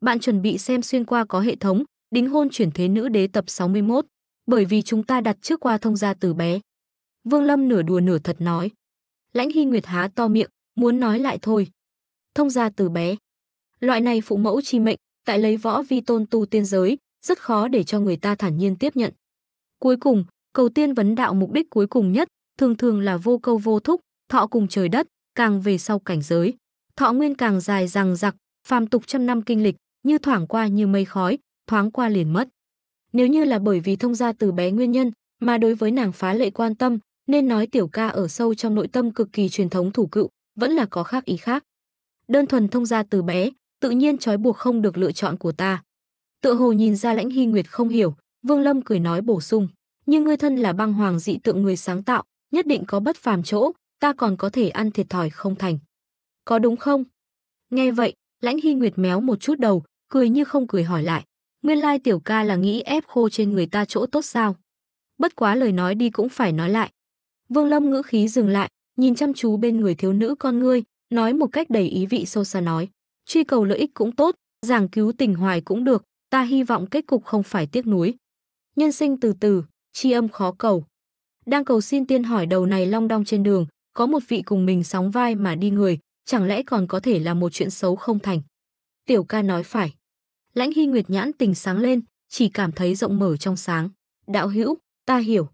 bạn chuẩn bị xem xuyên qua có hệ thống, đính hôn chuyển thế nữ đế tập 61, bởi vì chúng ta đặt trước qua thông gia từ bé. Vương Lâm nửa đùa nửa thật nói. Lãnh Hy Nguyệt há to miệng, muốn nói lại thôi. Thông gia từ bé. Loại này phụ mẫu chi mệnh, tại lấy võ vi tôn tu tiên giới, rất khó để cho người ta thản nhiên tiếp nhận. Cuối cùng, cầu tiên vấn đạo mục đích cuối cùng nhất, thường thường là vô câu vô thúc, thọ cùng trời đất, càng về sau cảnh giới. Thọ nguyên càng dài rằng giặc, phàm tục trăm năm kinh lịch, như thoảng qua như mây khói, thoáng qua liền mất. Nếu như là bởi vì thông gia từ bé nguyên nhân mà đối với nàng phá lệ quan tâm, nên nói tiểu ca ở sâu trong nội tâm cực kỳ truyền thống thủ cựu, vẫn là có khác ý khác. Đơn thuần thông gia từ bé, tự nhiên trói buộc không được lựa chọn của ta. Tựa hồ nhìn ra lãnh hy nguyệt không hiểu, Vương Lâm cười nói bổ sung, nhưng ngươi thân là băng hoàng dị tượng người sáng tạo, nhất định có bất phàm chỗ, ta còn có thể ăn thiệt thòi không thành. Có đúng không? Nghe vậy, Lãnh Hy Nguyệt méo một chút đầu, cười như không cười hỏi lại. Nguyên lai tiểu ca là nghĩ ép khô trên người ta chỗ tốt sao? Bất quá lời nói đi cũng phải nói lại. Vương Lâm ngữ khí dừng lại, nhìn chăm chú bên người thiếu nữ con ngươi, nói một cách đầy ý vị sâu xa nói. Truy cầu lợi ích cũng tốt, giảng cứu tình hoài cũng được, ta hy vọng kết cục không phải tiếc nuối. Nhân sinh từ từ, chi âm khó cầu. Đang cầu xin tiên hỏi đầu này long đong trên đường, có một vị cùng mình sóng vai mà đi người, chẳng lẽ còn có thể là một chuyện xấu không thành? Tiểu ca nói phải. Lãnh Hy Nguyệt nhãn tình sáng lên, chỉ cảm thấy rộng mở trong sáng. Đạo hữu, ta hiểu.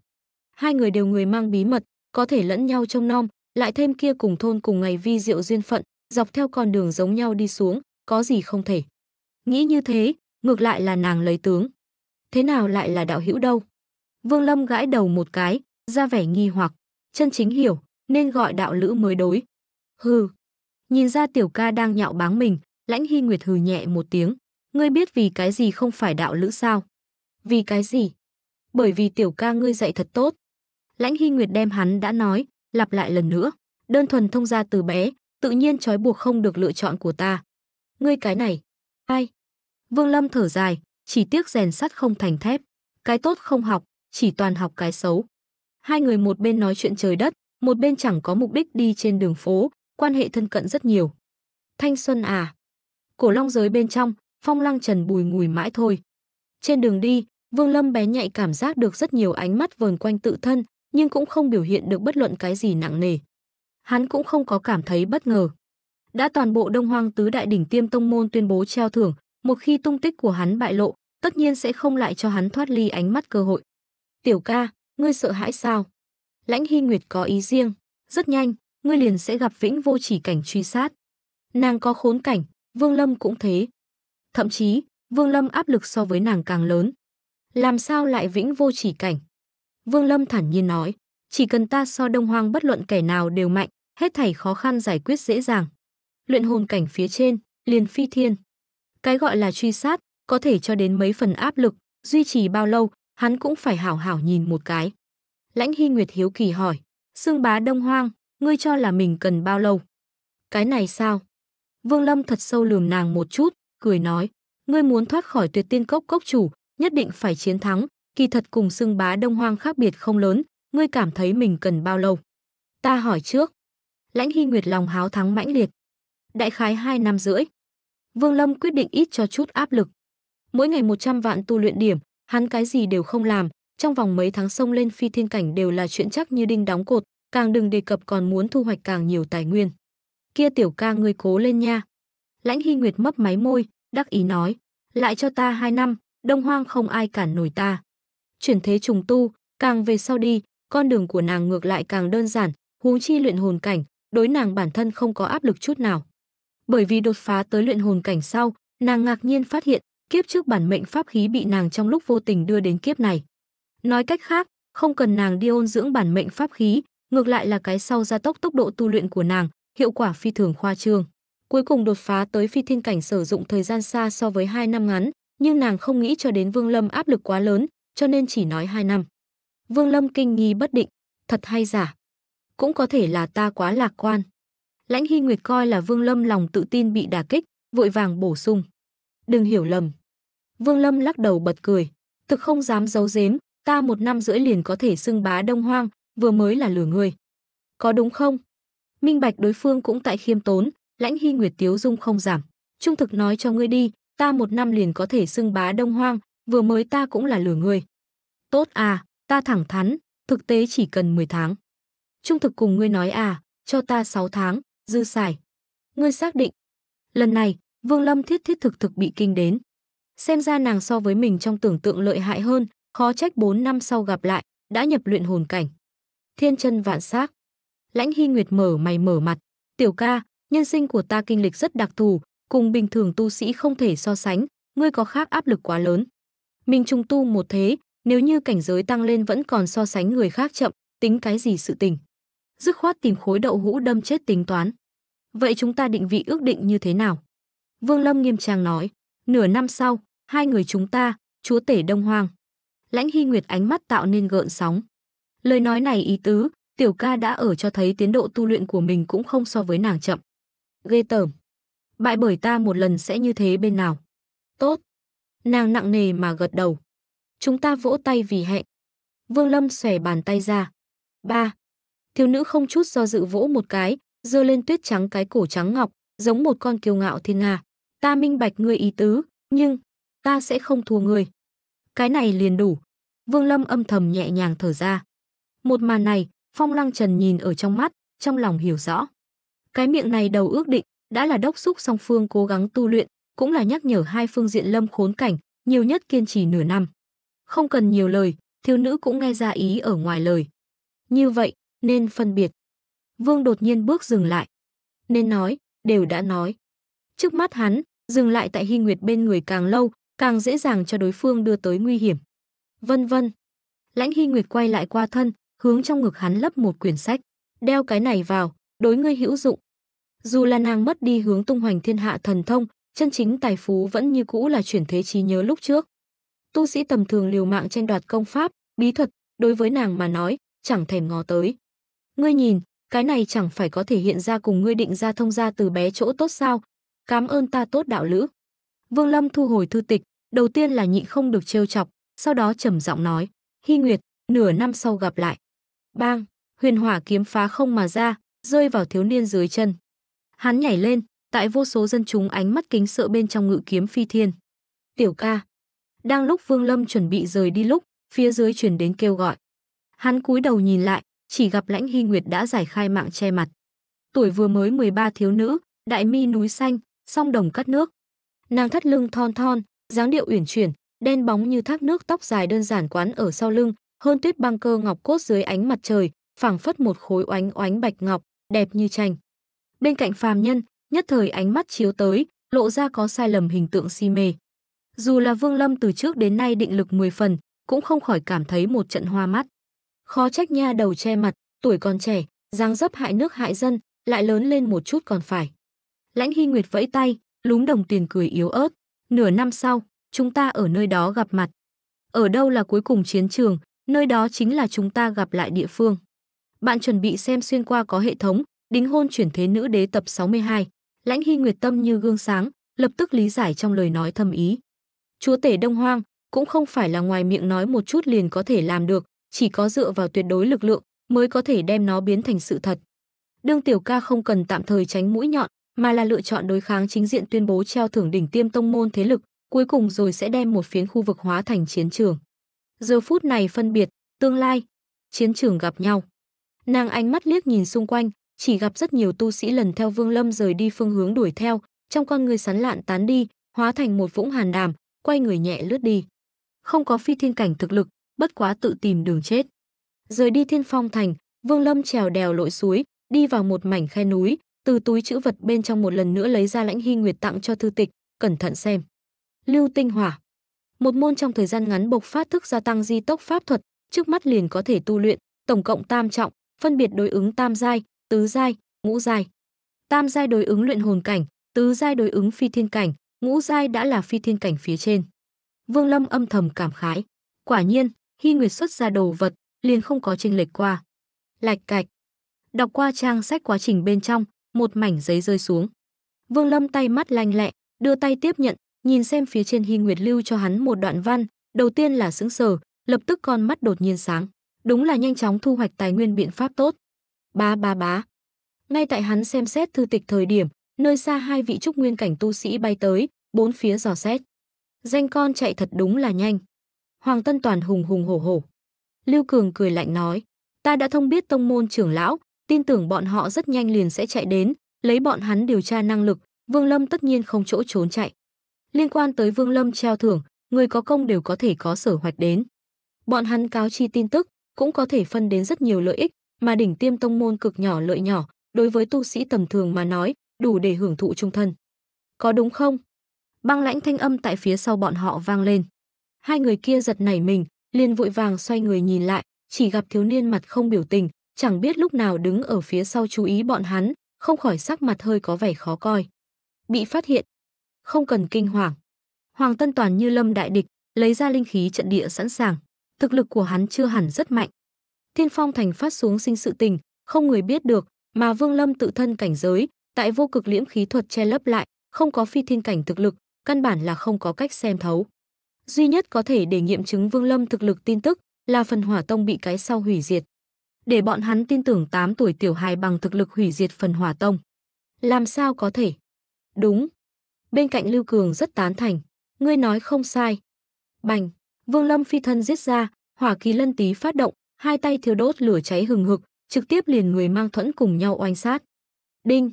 Hai người đều người mang bí mật, có thể lẫn nhau trong non lại thêm kia cùng thôn cùng ngày vi diệu duyên phận, dọc theo con đường giống nhau đi xuống, có gì không thể. Nghĩ như thế, ngược lại là nàng lấy tướng. Thế nào lại là đạo hữu đâu? Vương Lâm gãi đầu một cái, ra vẻ nghi hoặc, chân chính hiểu, nên gọi đạo lữ mới đối. Hừ, Nhìn ra tiểu ca đang nhạo báng mình, lãnh hy nguyệt hừ nhẹ một tiếng. Ngươi biết vì cái gì không phải đạo lữ sao? Vì cái gì? Bởi vì tiểu ca ngươi dạy thật tốt. Lãnh hy nguyệt đem hắn đã nói, lặp lại lần nữa. Đơn thuần thông ra từ bé, tự nhiên trói buộc không được lựa chọn của ta. Ngươi cái này, ai? Vương Lâm thở dài, chỉ tiếc rèn sắt không thành thép. Cái tốt không học, chỉ toàn học cái xấu. Hai người một bên nói chuyện trời đất, một bên chẳng có mục đích đi trên đường phố, quan hệ thân cận rất nhiều. Thanh xuân à? Cổ long giới bên trong, phong lăng trần bùi ngùi mãi thôi. Trên đường đi, Vương Lâm bé nhạy cảm giác được rất nhiều ánh mắt vờn quanh tự thân, nhưng cũng không biểu hiện được bất luận cái gì nặng nề. Hắn cũng không có cảm thấy bất ngờ. Đã toàn bộ Đông Hoang tứ đại đỉnh tiêm tông môn tuyên bố treo thưởng, một khi tung tích của hắn bại lộ, tất nhiên sẽ không lại cho hắn thoát ly ánh mắt cơ hội. Tiểu ca, ngươi sợ hãi sao? Lãnh Hy Nguyệt có ý riêng, rất nhanh, ngươi liền sẽ gặp vĩnh vô chỉ cảnh truy sát. Nàng có khốn cảnh, Vương Lâm cũng thế. Thậm chí, Vương Lâm áp lực so với nàng càng lớn. Làm sao lại vĩnh vô chỉ cảnh? Vương Lâm thản nhiên nói, chỉ cần ta so đông hoang bất luận kẻ nào đều mạnh, hết thảy khó khăn giải quyết dễ dàng. Luyện hồn cảnh phía trên, liền phi thiên. Cái gọi là truy sát, có thể cho đến mấy phần áp lực, duy trì bao lâu, hắn cũng phải hảo hảo nhìn một cái. Lãnh Hy Nguyệt hiếu kỳ hỏi, xương bá đông hoang, ngươi cho là mình cần bao lâu? Cái này sao? Vương Lâm thật sâu lườm nàng một chút, cười nói, ngươi muốn thoát khỏi tuyệt tiên cốc cốc chủ, nhất định phải chiến thắng, kỳ thật cùng xưng bá đông hoang khác biệt không lớn, ngươi cảm thấy mình cần bao lâu? Ta hỏi trước. Lãnh Hy Nguyệt lòng háo thắng mãnh liệt. Đại khái hai năm rưỡi. Vương Lâm quyết định ít cho chút áp lực. Mỗi ngày 100 vạn tu luyện điểm, hắn cái gì đều không làm, trong vòng mấy tháng sông lên phi thiên cảnh đều là chuyện chắc như đinh đóng cột, càng đừng đề cập còn muốn thu hoạch càng nhiều tài nguyên. Kia tiểu ca ngươi cố lên nha. Lãnh Hy Nguyệt mấp máy môi, đắc ý nói, lại cho ta hai năm, đông hoang không ai cản nổi ta. Chuyển thế trùng tu, càng về sau đi, con đường của nàng ngược lại càng đơn giản, huống chi luyện hồn cảnh, đối nàng bản thân không có áp lực chút nào. Bởi vì đột phá tới luyện hồn cảnh sau, nàng ngạc nhiên phát hiện, kiếp trước bản mệnh pháp khí bị nàng trong lúc vô tình đưa đến kiếp này. Nói cách khác, không cần nàng đi ôn dưỡng bản mệnh pháp khí, ngược lại là cái sau gia tốc tốc độ tu luyện của nàng, hiệu quả phi thường khoa trương. Cuối cùng đột phá tới phi thiên cảnh sử dụng thời gian xa so với hai năm ngắn, nhưng nàng không nghĩ cho đến Vương Lâm áp lực quá lớn, cho nên chỉ nói hai năm. Vương Lâm kinh nghi bất định, thật hay giả? Cũng có thể là ta quá lạc quan. Lãnh Hy Nguyệt coi là Vương Lâm lòng tự tin bị đả kích, vội vàng bổ sung. Đừng hiểu lầm. Vương Lâm lắc đầu bật cười, thực không dám giấu giếm, ta một năm rưỡi liền có thể xưng bá đông hoang, vừa mới là lừa người Có đúng không? Minh bạch đối phương cũng tại khiêm tốn, lãnh hy nguyệt tiếu dung không giảm. Trung thực nói cho ngươi đi, ta một năm liền có thể xưng bá đông hoang, vừa mới ta cũng là lừa người Tốt à, ta thẳng thắn, thực tế chỉ cần 10 tháng. Trung thực cùng ngươi nói à, cho ta 6 tháng, dư xài. Ngươi xác định. Lần này, Vương Lâm thiết thiết thực thực bị kinh đến. Xem ra nàng so với mình trong tưởng tượng lợi hại hơn, khó trách 4 năm sau gặp lại, đã nhập luyện hồn cảnh thiên chân vạn xác. Lãnh Hy Nguyệt mở mày mở mặt, "Tiểu ca, nhân sinh của ta kinh lịch rất đặc thù, cùng bình thường tu sĩ không thể so sánh, ngươi có khác áp lực quá lớn. Mình trùng tu một thế, nếu như cảnh giới tăng lên vẫn còn so sánh người khác chậm, tính cái gì sự tình?" Dứt khoát tìm khối đậu hũ đâm chết tính toán. "Vậy chúng ta định vị ước định như thế nào?" Vương Lâm nghiêm trang nói, "Nửa năm sau, hai người chúng ta, chúa tể Đông Hoang." Lãnh Hy Nguyệt ánh mắt tạo nên gợn sóng. Lời nói này ý tứ, tiểu ca đã ở cho thấy tiến độ tu luyện của mình cũng không so với nàng chậm. Ghê tởm. Bại bởi ta một lần sẽ như thế bên nào. Tốt. Nàng nặng nề mà gật đầu. Chúng ta vỗ tay vì hẹn. Vương Lâm xòe bàn tay ra. ba Thiếu nữ không chút do dự vỗ một cái, dơ lên tuyết trắng cái cổ trắng ngọc, giống một con kiêu ngạo thiên nga. Ta minh bạch ngươi ý tứ, nhưng ta sẽ không thua ngươi. Cái này liền đủ. Vương Lâm âm thầm nhẹ nhàng thở ra. Một màn này, Phong Lăng Trần nhìn ở trong mắt, trong lòng hiểu rõ. Cái miệng này đầu ước định, đã là đốc xúc song phương cố gắng tu luyện, cũng là nhắc nhở hai phương diện lâm khốn cảnh, nhiều nhất kiên trì nửa năm. Không cần nhiều lời, thiếu nữ cũng nghe ra ý ở ngoài lời. Như vậy, nên phân biệt. Vương đột nhiên bước dừng lại. Nên nói, đều đã nói. Trước mắt hắn, dừng lại tại Hy Nguyệt bên người càng lâu, càng dễ dàng cho đối phương đưa tới nguy hiểm. Vân vân. Lãnh Hy Nguyệt quay lại qua thân, hướng trong ngực hắn lấp một quyển sách. Đeo cái này vào, đối ngươi hữu dụng. Dù là nàng mất đi hướng tung hoành thiên hạ thần thông, chân chính tài phú vẫn như cũ là chuyển thế trí nhớ lúc trước. Tu sĩ tầm thường liều mạng tranh đoạt công pháp, bí thuật, đối với nàng mà nói, chẳng thèm ngó tới. Ngươi nhìn, cái này chẳng phải có thể hiện ra cùng ngươi định ra thông ra từ bé chỗ tốt sao? cám ơn ta tốt đạo lữ. Vương Lâm thu hồi thư tịch, đầu tiên là nhịn không được trêu chọc, sau đó trầm giọng nói, "Hi Nguyệt, nửa năm sau gặp lại." Bang, huyền hỏa kiếm phá không mà ra, rơi vào thiếu niên dưới chân. Hắn nhảy lên, tại vô số dân chúng ánh mắt kính sợ bên trong ngự kiếm phi thiên. Tiểu ca. Đang lúc Vương Lâm chuẩn bị rời đi lúc, phía dưới truyền đến kêu gọi. Hắn cúi đầu nhìn lại, chỉ gặp Lãnh Hy Nguyệt đã giải khai mạng che mặt. Tuổi vừa mới 13 thiếu nữ, đại mi núi xanh, song đồng cắt nước. Nàng thắt lưng thon thon, dáng điệu uyển chuyển, đen bóng như thác nước tóc dài đơn giản quán ở sau lưng, hơn tuyết băng cơ ngọc cốt dưới ánh mặt trời, phảng phất một khối oánh oánh bạch ngọc, đẹp như tranh. Bên cạnh phàm nhân, nhất thời ánh mắt chiếu tới, lộ ra có sai lầm hình tượng si mê. Dù là Vương Lâm từ trước đến nay định lực 10 phần, cũng không khỏi cảm thấy một trận hoa mắt. Khó trách nha đầu che mặt, tuổi còn trẻ, dáng dấp hại nước hại dân, lại lớn lên một chút còn phải. Lãnh Hy Nguyệt vẫy tay, lúng đồng tiền cười yếu ớt. Nửa năm sau, chúng ta ở nơi đó gặp mặt. Ở đâu là cuối cùng chiến trường, Nơi đó chính là chúng ta gặp lại địa phương. Bạn chuẩn bị xem xuyên qua có hệ thống, đính hôn chuyển thế nữ đế tập 62. Lãnh Hy Nguyệt Tâm như gương sáng, lập tức lý giải trong lời nói thâm ý. Chúa tể Đông Hoang cũng không phải là ngoài miệng nói một chút liền có thể làm được, chỉ có dựa vào tuyệt đối lực lượng mới có thể đem nó biến thành sự thật. Đương Tiểu Ca không cần tạm thời tránh mũi nhọn, mà là lựa chọn đối kháng chính diện tuyên bố treo thưởng đỉnh tiêm tông môn thế lực, cuối cùng rồi sẽ đem một phiến khu vực hóa thành chiến trường. Giờ phút này phân biệt, tương lai, chiến trường gặp nhau. Nàng ánh mắt liếc nhìn xung quanh, chỉ gặp rất nhiều tu sĩ lần theo Vương Lâm rời đi phương hướng đuổi theo, trong con người sắn lạn tán đi, hóa thành một vũng hàn đàm, quay người nhẹ lướt đi. Không có phi thiên cảnh thực lực, bất quá tự tìm đường chết. Rời đi thiên phong thành, Vương Lâm trèo đèo lội suối, đi vào một mảnh khe núi, từ túi chữ vật bên trong một lần nữa lấy ra lãnh hy nguyệt tặng cho thư tịch, cẩn thận xem. Lưu tinh hỏa một môn trong thời gian ngắn bộc phát thức gia tăng di tốc pháp thuật, trước mắt liền có thể tu luyện, tổng cộng tam trọng, phân biệt đối ứng tam giai, tứ giai, ngũ giai. Tam giai đối ứng luyện hồn cảnh, tứ giai đối ứng phi thiên cảnh, ngũ giai đã là phi thiên cảnh phía trên. Vương Lâm âm thầm cảm khái, quả nhiên, khi Nguyệt xuất ra đồ vật, liền không có chênh lệch qua. Lạch cạch. Đọc qua trang sách quá trình bên trong, một mảnh giấy rơi xuống. Vương Lâm tay mắt lanh lẹ, đưa tay tiếp nhận, nhìn xem phía trên Hy Nguyệt lưu cho hắn một đoạn văn, đầu tiên là sững sờ, lập tức con mắt đột nhiên sáng, đúng là nhanh chóng thu hoạch tài nguyên biện pháp tốt. Bá bá bá. Ngay tại hắn xem xét thư tịch thời điểm, nơi xa hai vị trúc nguyên cảnh tu sĩ bay tới, bốn phía dò xét. Danh con chạy thật đúng là nhanh. Hoàng Tân Toàn hùng hùng hổ hổ. Lưu Cường cười lạnh nói, ta đã thông biết tông môn trưởng lão, tin tưởng bọn họ rất nhanh liền sẽ chạy đến, lấy bọn hắn điều tra năng lực, Vương Lâm tất nhiên không chỗ trốn chạy. Liên quan tới Vương Lâm treo thưởng, người có công đều có thể có sở hoạch đến. Bọn hắn cáo chi tin tức, cũng có thể phân đến rất nhiều lợi ích, mà đỉnh tiêm tông môn cực nhỏ lợi nhỏ, đối với tu sĩ tầm thường mà nói, đủ để hưởng thụ trung thân. Có đúng không? Băng lãnh thanh âm tại phía sau bọn họ vang lên. Hai người kia giật nảy mình, liền vội vàng xoay người nhìn lại, chỉ gặp thiếu niên mặt không biểu tình, chẳng biết lúc nào đứng ở phía sau chú ý bọn hắn, không khỏi sắc mặt hơi có vẻ khó coi. Bị phát hiện, không cần kinh hoàng. Hoàng Tân Toàn như lâm đại địch, lấy ra linh khí trận địa sẵn sàng. Thực lực của hắn chưa hẳn rất mạnh. Thiên Phong Thành phát xuống sinh sự tình, không người biết được, mà Vương Lâm tự thân cảnh giới, tại vô cực liễm khí thuật che lấp lại, không có phi thiên cảnh thực lực, căn bản là không có cách xem thấu. Duy nhất có thể để nghiệm chứng Vương Lâm thực lực tin tức là phần hỏa tông bị cái sau hủy diệt. Để bọn hắn tin tưởng 8 tuổi tiểu hài bằng thực lực hủy diệt phần hỏa tông. Làm sao có thể? Đúng, Bên cạnh Lưu Cường rất tán thành. Ngươi nói không sai. Bành, Vương Lâm phi thân giết ra, hỏa kỳ lân tí phát động, hai tay thiêu đốt lửa cháy hừng hực, trực tiếp liền người mang thuẫn cùng nhau oanh sát. Đinh.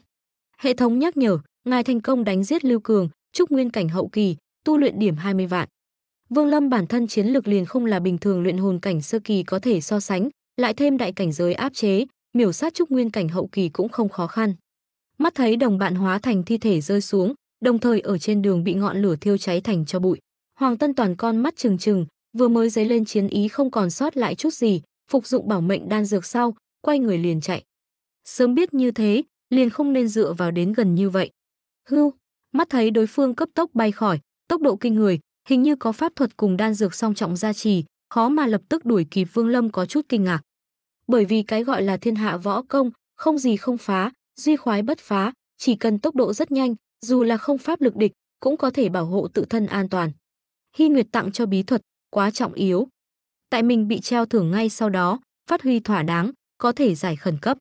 Hệ thống nhắc nhở, ngài thành công đánh giết Lưu Cường, chúc nguyên cảnh hậu kỳ, tu luyện điểm 20 vạn. Vương Lâm bản thân chiến lược liền không là bình thường luyện hồn cảnh sơ kỳ có thể so sánh, lại thêm đại cảnh giới áp chế, miểu sát trúc nguyên cảnh hậu kỳ cũng không khó khăn. Mắt thấy đồng bạn hóa thành thi thể rơi xuống, đồng thời ở trên đường bị ngọn lửa thiêu cháy thành cho bụi. Hoàng Tân Toàn con mắt trừng trừng, vừa mới dấy lên chiến ý không còn sót lại chút gì, phục dụng bảo mệnh đan dược sau, quay người liền chạy. Sớm biết như thế, liền không nên dựa vào đến gần như vậy. Hưu, mắt thấy đối phương cấp tốc bay khỏi, tốc độ kinh người, hình như có pháp thuật cùng đan dược song trọng gia trì, khó mà lập tức đuổi kịp Vương Lâm có chút kinh ngạc. Bởi vì cái gọi là thiên hạ võ công, không gì không phá, duy khoái bất phá, chỉ cần tốc độ rất nhanh, dù là không pháp lực địch, cũng có thể bảo hộ tự thân an toàn. Hy Nguyệt tặng cho bí thuật, quá trọng yếu. Tại mình bị treo thưởng ngay sau đó, phát huy thỏa đáng, có thể giải khẩn cấp.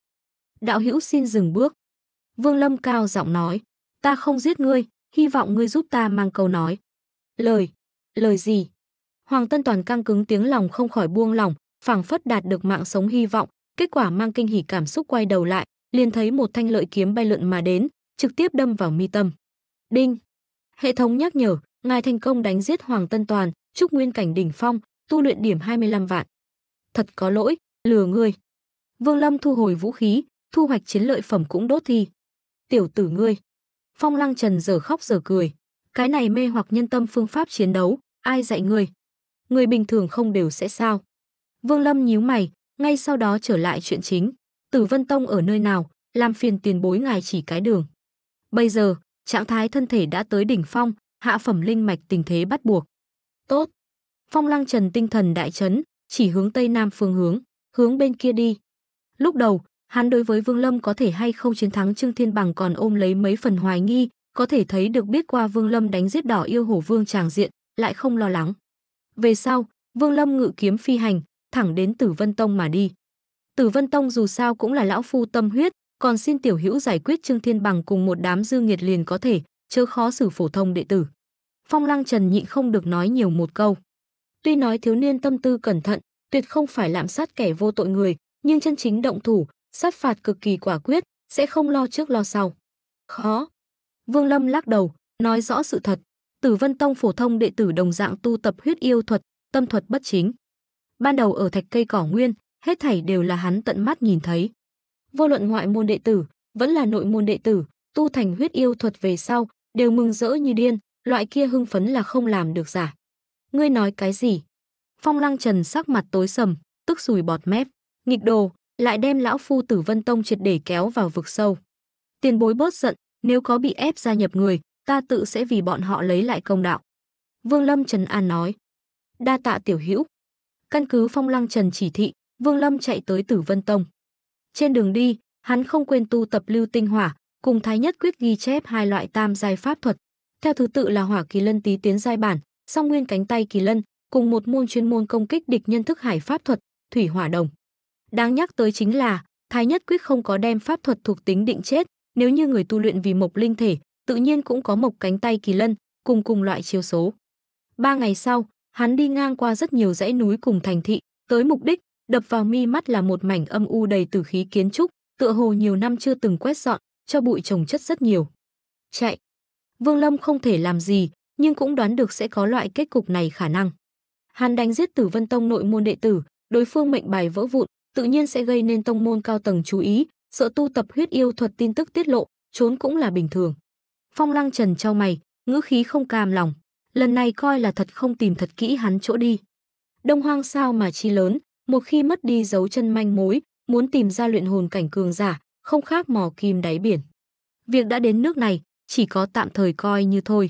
Đạo hữu xin dừng bước. Vương Lâm cao giọng nói, ta không giết ngươi, hy vọng ngươi giúp ta mang câu nói. Lời, lời gì? Hoàng Tân Toàn căng cứng tiếng lòng không khỏi buông lòng, phảng phất đạt được mạng sống hy vọng, kết quả mang kinh hỉ cảm xúc quay đầu lại, liền thấy một thanh lợi kiếm bay lượn mà đến, trực tiếp đâm vào mi tâm. Đinh. Hệ thống nhắc nhở, ngài thành công đánh giết Hoàng Tân Toàn, chúc nguyên cảnh đỉnh phong, tu luyện điểm 25 vạn. Thật có lỗi, lừa ngươi. Vương Lâm thu hồi vũ khí, thu hoạch chiến lợi phẩm cũng đốt thi. Tiểu tử ngươi. Phong Lăng Trần giờ khóc giờ cười. Cái này mê hoặc nhân tâm phương pháp chiến đấu, ai dạy ngươi? Người bình thường không đều sẽ sao? Vương Lâm nhíu mày, ngay sau đó trở lại chuyện chính. Tử Vân Tông ở nơi nào, làm phiền tiền bối ngài chỉ cái đường. Bây giờ, trạng thái thân thể đã tới đỉnh phong, hạ phẩm linh mạch tình thế bắt buộc. Tốt. Phong Lăng Trần tinh thần đại chấn, chỉ hướng tây nam phương hướng, hướng bên kia đi. Lúc đầu, hắn đối với Vương Lâm có thể hay không chiến thắng Trương Thiên Bằng còn ôm lấy mấy phần hoài nghi, có thể thấy được biết qua Vương Lâm đánh giết đỏ yêu hổ vương chàng diện, lại không lo lắng. Về sau, Vương Lâm ngự kiếm phi hành, thẳng đến Tử Vân Tông mà đi. Tử Vân Tông dù sao cũng là lão phu tâm huyết, còn xin tiểu hữu giải quyết Trương Thiên Bằng cùng một đám dư nghiệt liền có thể, chớ khó xử phổ thông đệ tử. Phong Lăng Trần nhịn không được nói nhiều một câu. Tuy nói thiếu niên tâm tư cẩn thận, tuyệt không phải lạm sát kẻ vô tội người, nhưng chân chính động thủ, sát phạt cực kỳ quả quyết, sẽ không lo trước lo sau. Khó. Vương Lâm lắc đầu, nói rõ sự thật. Tử Vân Tông phổ thông đệ tử đồng dạng tu tập huyết yêu thuật, tâm thuật bất chính. Ban đầu ở thạch cây cỏ nguyên, hết thảy đều là hắn tận mắt nhìn thấy vô luận ngoại môn đệ tử, vẫn là nội môn đệ tử, tu thành huyết yêu thuật về sau, đều mừng rỡ như điên, loại kia hưng phấn là không làm được giả. Ngươi nói cái gì? Phong Lăng Trần sắc mặt tối sầm, tức sùi bọt mép, nghịch đồ, lại đem lão phu Tử Vân Tông triệt để kéo vào vực sâu. Tiền bối bớt giận, nếu có bị ép gia nhập người, ta tự sẽ vì bọn họ lấy lại công đạo. Vương Lâm Trần An nói. Đa tạ tiểu hữu. Căn cứ Phong Lăng Trần chỉ thị, Vương Lâm chạy tới Tử Vân Tông. Trên đường đi, hắn không quên tu tập lưu tinh hỏa, cùng Thái Nhất Quyết ghi chép hai loại tam giai pháp thuật. Theo thứ tự là hỏa kỳ lân tí tiến giai bản, song nguyên cánh tay kỳ lân, cùng một môn chuyên môn công kích địch nhân thức hải pháp thuật, thủy hỏa đồng. Đáng nhắc tới chính là, Thái Nhất Quyết không có đem pháp thuật thuộc tính định chết, nếu như người tu luyện vì mộc linh thể, tự nhiên cũng có mộc cánh tay kỳ lân, cùng cùng loại chiêu số. Ba ngày sau, hắn đi ngang qua rất nhiều dãy núi cùng thành thị, tới mục đích, đập vào mi mắt là một mảnh âm u đầy tử khí kiến trúc, tựa hồ nhiều năm chưa từng quét dọn, cho bụi trồng chất rất nhiều. Chạy! Vương Lâm không thể làm gì, nhưng cũng đoán được sẽ có loại kết cục này khả năng. Hàn đánh giết Tử Vân Tông nội môn đệ tử, đối phương mệnh bài vỡ vụn, tự nhiên sẽ gây nên tông môn cao tầng chú ý, sợ tu tập huyết yêu thuật tin tức tiết lộ, trốn cũng là bình thường. Phong Lăng Trần trao mày, ngữ khí không cam lòng, lần này coi là thật không tìm thật kỹ hắn chỗ đi. Đông Hoang sao mà chi lớn, một khi mất đi dấu chân manh mối, muốn tìm ra luyện hồn cảnh cường giả, không khác mò kim đáy biển. Việc đã đến nước này, chỉ có tạm thời coi như thôi.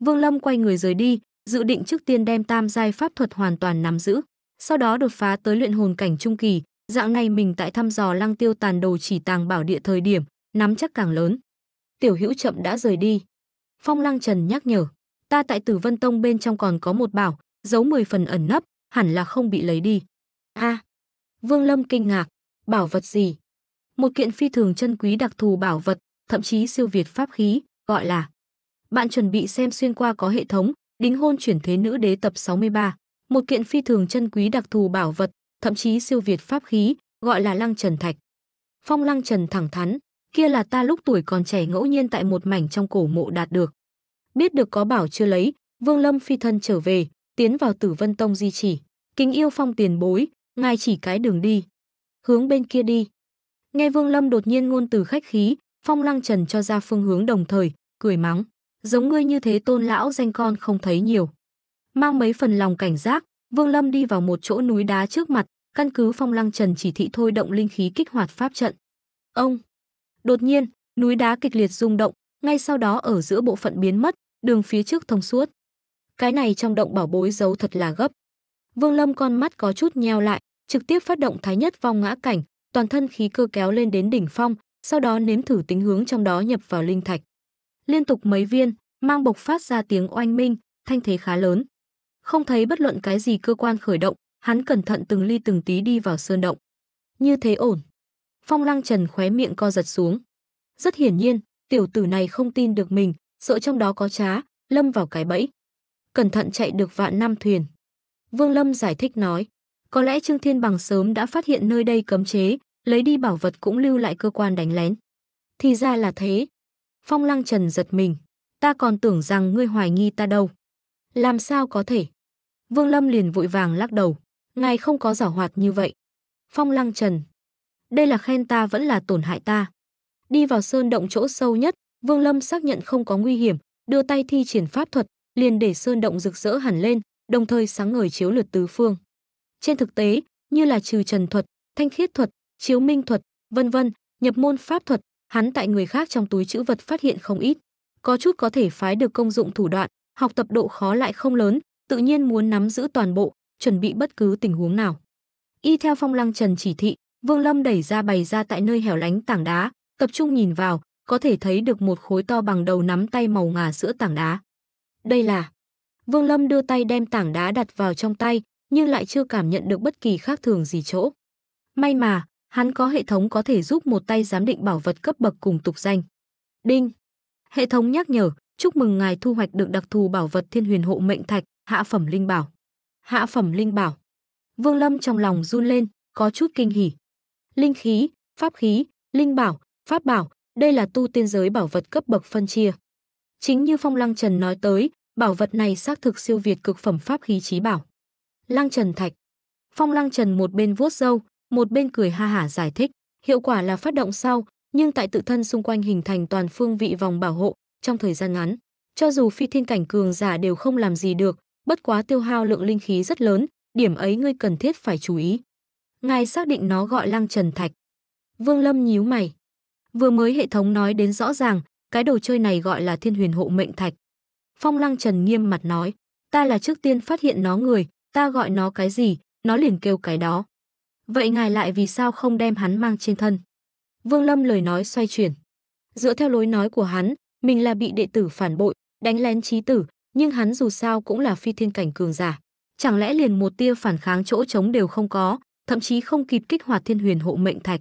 Vương Lâm quay người rời đi, dự định trước tiên đem tam giai pháp thuật hoàn toàn nắm giữ, sau đó đột phá tới luyện hồn cảnh trung kỳ, dạng này mình tại thăm dò lăng tiêu tàn đồ chỉ tàng bảo địa thời điểm, nắm chắc càng lớn. Tiểu Hữu chậm đã rời đi. Phong Lăng Trần nhắc nhở, ta tại Tử Vân Tông bên trong còn có một bảo, giấu 10 phần ẩn nấp, hẳn là không bị lấy đi a à, Vương Lâm kinh ngạc, bảo vật gì? Một kiện phi thường chân quý đặc thù bảo vật, thậm chí siêu việt pháp khí, gọi là. Bạn chuẩn bị xem xuyên qua có hệ thống, đính hôn chuyển thế nữ đế tập 63. Một kiện phi thường chân quý đặc thù bảo vật, thậm chí siêu việt pháp khí, gọi là lăng trần thạch. Phong lăng trần thẳng thắn, kia là ta lúc tuổi còn trẻ ngẫu nhiên tại một mảnh trong cổ mộ đạt được. Biết được có bảo chưa lấy, Vương Lâm phi thân trở về, tiến vào Tử Vân Tông di chỉ, kính yêu phong tiền bối, ngài chỉ cái đường đi, hướng bên kia đi. Nghe Vương Lâm đột nhiên ngôn từ khách khí, Phong Lăng Trần cho ra phương hướng đồng thời, cười mắng, giống ngươi như thế tôn lão danh con không thấy nhiều. Mang mấy phần lòng cảnh giác, Vương Lâm đi vào một chỗ núi đá trước mặt, căn cứ Phong Lăng Trần chỉ thị thôi động linh khí kích hoạt pháp trận. Ông! Đột nhiên, núi đá kịch liệt rung động, ngay sau đó ở giữa bộ phận biến mất, đường phía trước thông suốt. Cái này trong động bảo bối giấu thật là gấp. Vương Lâm con mắt có chút nheo lại, trực tiếp phát động thái nhất vong ngã cảnh, toàn thân khí cơ kéo lên đến đỉnh phong, sau đó nếm thử tính hướng trong đó nhập vào linh thạch. Liên tục mấy viên, mang bộc phát ra tiếng oanh minh, thanh thế khá lớn. Không thấy bất luận cái gì cơ quan khởi động, hắn cẩn thận từng ly từng tí đi vào sơn động. Như thế ổn. Phong Lăng Trần khóe miệng co giật xuống. Rất hiển nhiên, tiểu tử này không tin được mình, sợ trong đó có trá, lâm vào cái bẫy. Cẩn thận chạy được vạn năm thuyền. Vương Lâm giải thích nói. Có lẽ Trương Thiên Bằng sớm đã phát hiện nơi đây cấm chế, lấy đi bảo vật cũng lưu lại cơ quan đánh lén. Thì ra là thế. Phong Lăng Trần giật mình. Ta còn tưởng rằng ngươi hoài nghi ta đâu. Làm sao có thể? Vương Lâm liền vội vàng lắc đầu. Ngài không có giả hoạt như vậy. Phong Lăng Trần. Đây là khen ta vẫn là tổn hại ta. Đi vào sơn động chỗ sâu nhất, Vương Lâm xác nhận không có nguy hiểm, đưa tay thi triển pháp thuật, liền để sơn động rực rỡ hẳn lên, đồng thời sáng ngời chiếu lượt tứ phương. Trên thực tế, như là trừ trần thuật, thanh khiết thuật, chiếu minh thuật, vân vân, nhập môn pháp thuật, hắn tại người khác trong túi chữ vật phát hiện không ít. Có chút có thể phái được công dụng thủ đoạn, học tập độ khó lại không lớn, tự nhiên muốn nắm giữ toàn bộ, chuẩn bị bất cứ tình huống nào. Y theo Phong Lăng Trần chỉ thị, Vương Lâm đẩy ra bày ra tại nơi hẻo lánh tảng đá, tập trung nhìn vào, có thể thấy được một khối to bằng đầu nắm tay màu ngà giữa tảng đá. Đây là Vương Lâm đưa tay đem tảng đá đặt vào trong tay, nhưng lại chưa cảm nhận được bất kỳ khác thường gì chỗ. May mà, hắn có hệ thống có thể giúp một tay giám định bảo vật cấp bậc cùng tục danh. Đinh. Hệ thống nhắc nhở, chúc mừng ngài thu hoạch được đặc thù bảo vật Thiên Huyền Hộ Mệnh Thạch, hạ phẩm linh bảo. Hạ phẩm linh bảo. Vương Lâm trong lòng run lên, có chút kinh hỉ. Linh khí, pháp khí, linh bảo, pháp bảo, đây là tu tiên giới bảo vật cấp bậc phân chia. Chính như Phong Lăng Trần nói tới, bảo vật này xác thực siêu việt cực phẩm pháp khí chí bảo. Lăng Trần Thạch. Phong Lăng Trần một bên vuốt râu, một bên cười ha hả giải thích, hiệu quả là phát động sau, nhưng tại tự thân xung quanh hình thành toàn phương vị vòng bảo hộ trong thời gian ngắn, cho dù phi thiên cảnh cường giả đều không làm gì được, bất quá tiêu hao lượng linh khí rất lớn, điểm ấy ngươi cần thiết phải chú ý. Ngài xác định nó gọi Lăng Trần Thạch. Vương Lâm nhíu mày. Vừa mới hệ thống nói đến rõ ràng, cái đồ chơi này gọi là Thiên Huyền Hộ Mệnh Thạch. Phong Lăng Trần nghiêm mặt nói, ta là trước tiên phát hiện nó người, ta gọi nó cái gì, nó liền kêu cái đó. Vậy ngài lại vì sao không đem hắn mang trên thân? Vương Lâm lời nói xoay chuyển. Dựa theo lối nói của hắn, mình là bị đệ tử phản bội, đánh lén trí tử, nhưng hắn dù sao cũng là phi thiên cảnh cường giả. Chẳng lẽ liền một tia phản kháng chỗ trống đều không có, thậm chí không kịp kích hoạt thiên huyền hộ mệnh thạch.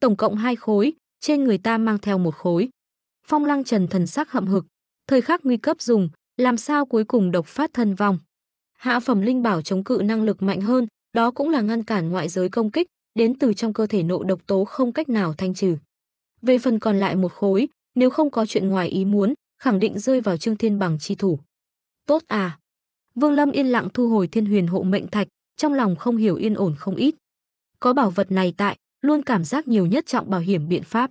Tổng cộng hai khối, trên người ta mang theo một khối. Phong lăng trần thần sắc hậm hực, thời khắc nguy cấp dùng, làm sao cuối cùng độc phát thân vong. Hạ phẩm linh bảo chống cự năng lực mạnh hơn, đó cũng là ngăn cản ngoại giới công kích, đến từ trong cơ thể nộ độc tố không cách nào thanh trừ. Về phần còn lại một khối, nếu không có chuyện ngoài ý muốn, khẳng định rơi vào Trương Thiên bằng chi thủ. Tốt à. Vương Lâm yên lặng thu hồi Thiên Huyền hộ mệnh thạch, trong lòng không hiểu yên ổn không ít. Có bảo vật này tại, luôn cảm giác nhiều nhất trọng bảo hiểm biện pháp.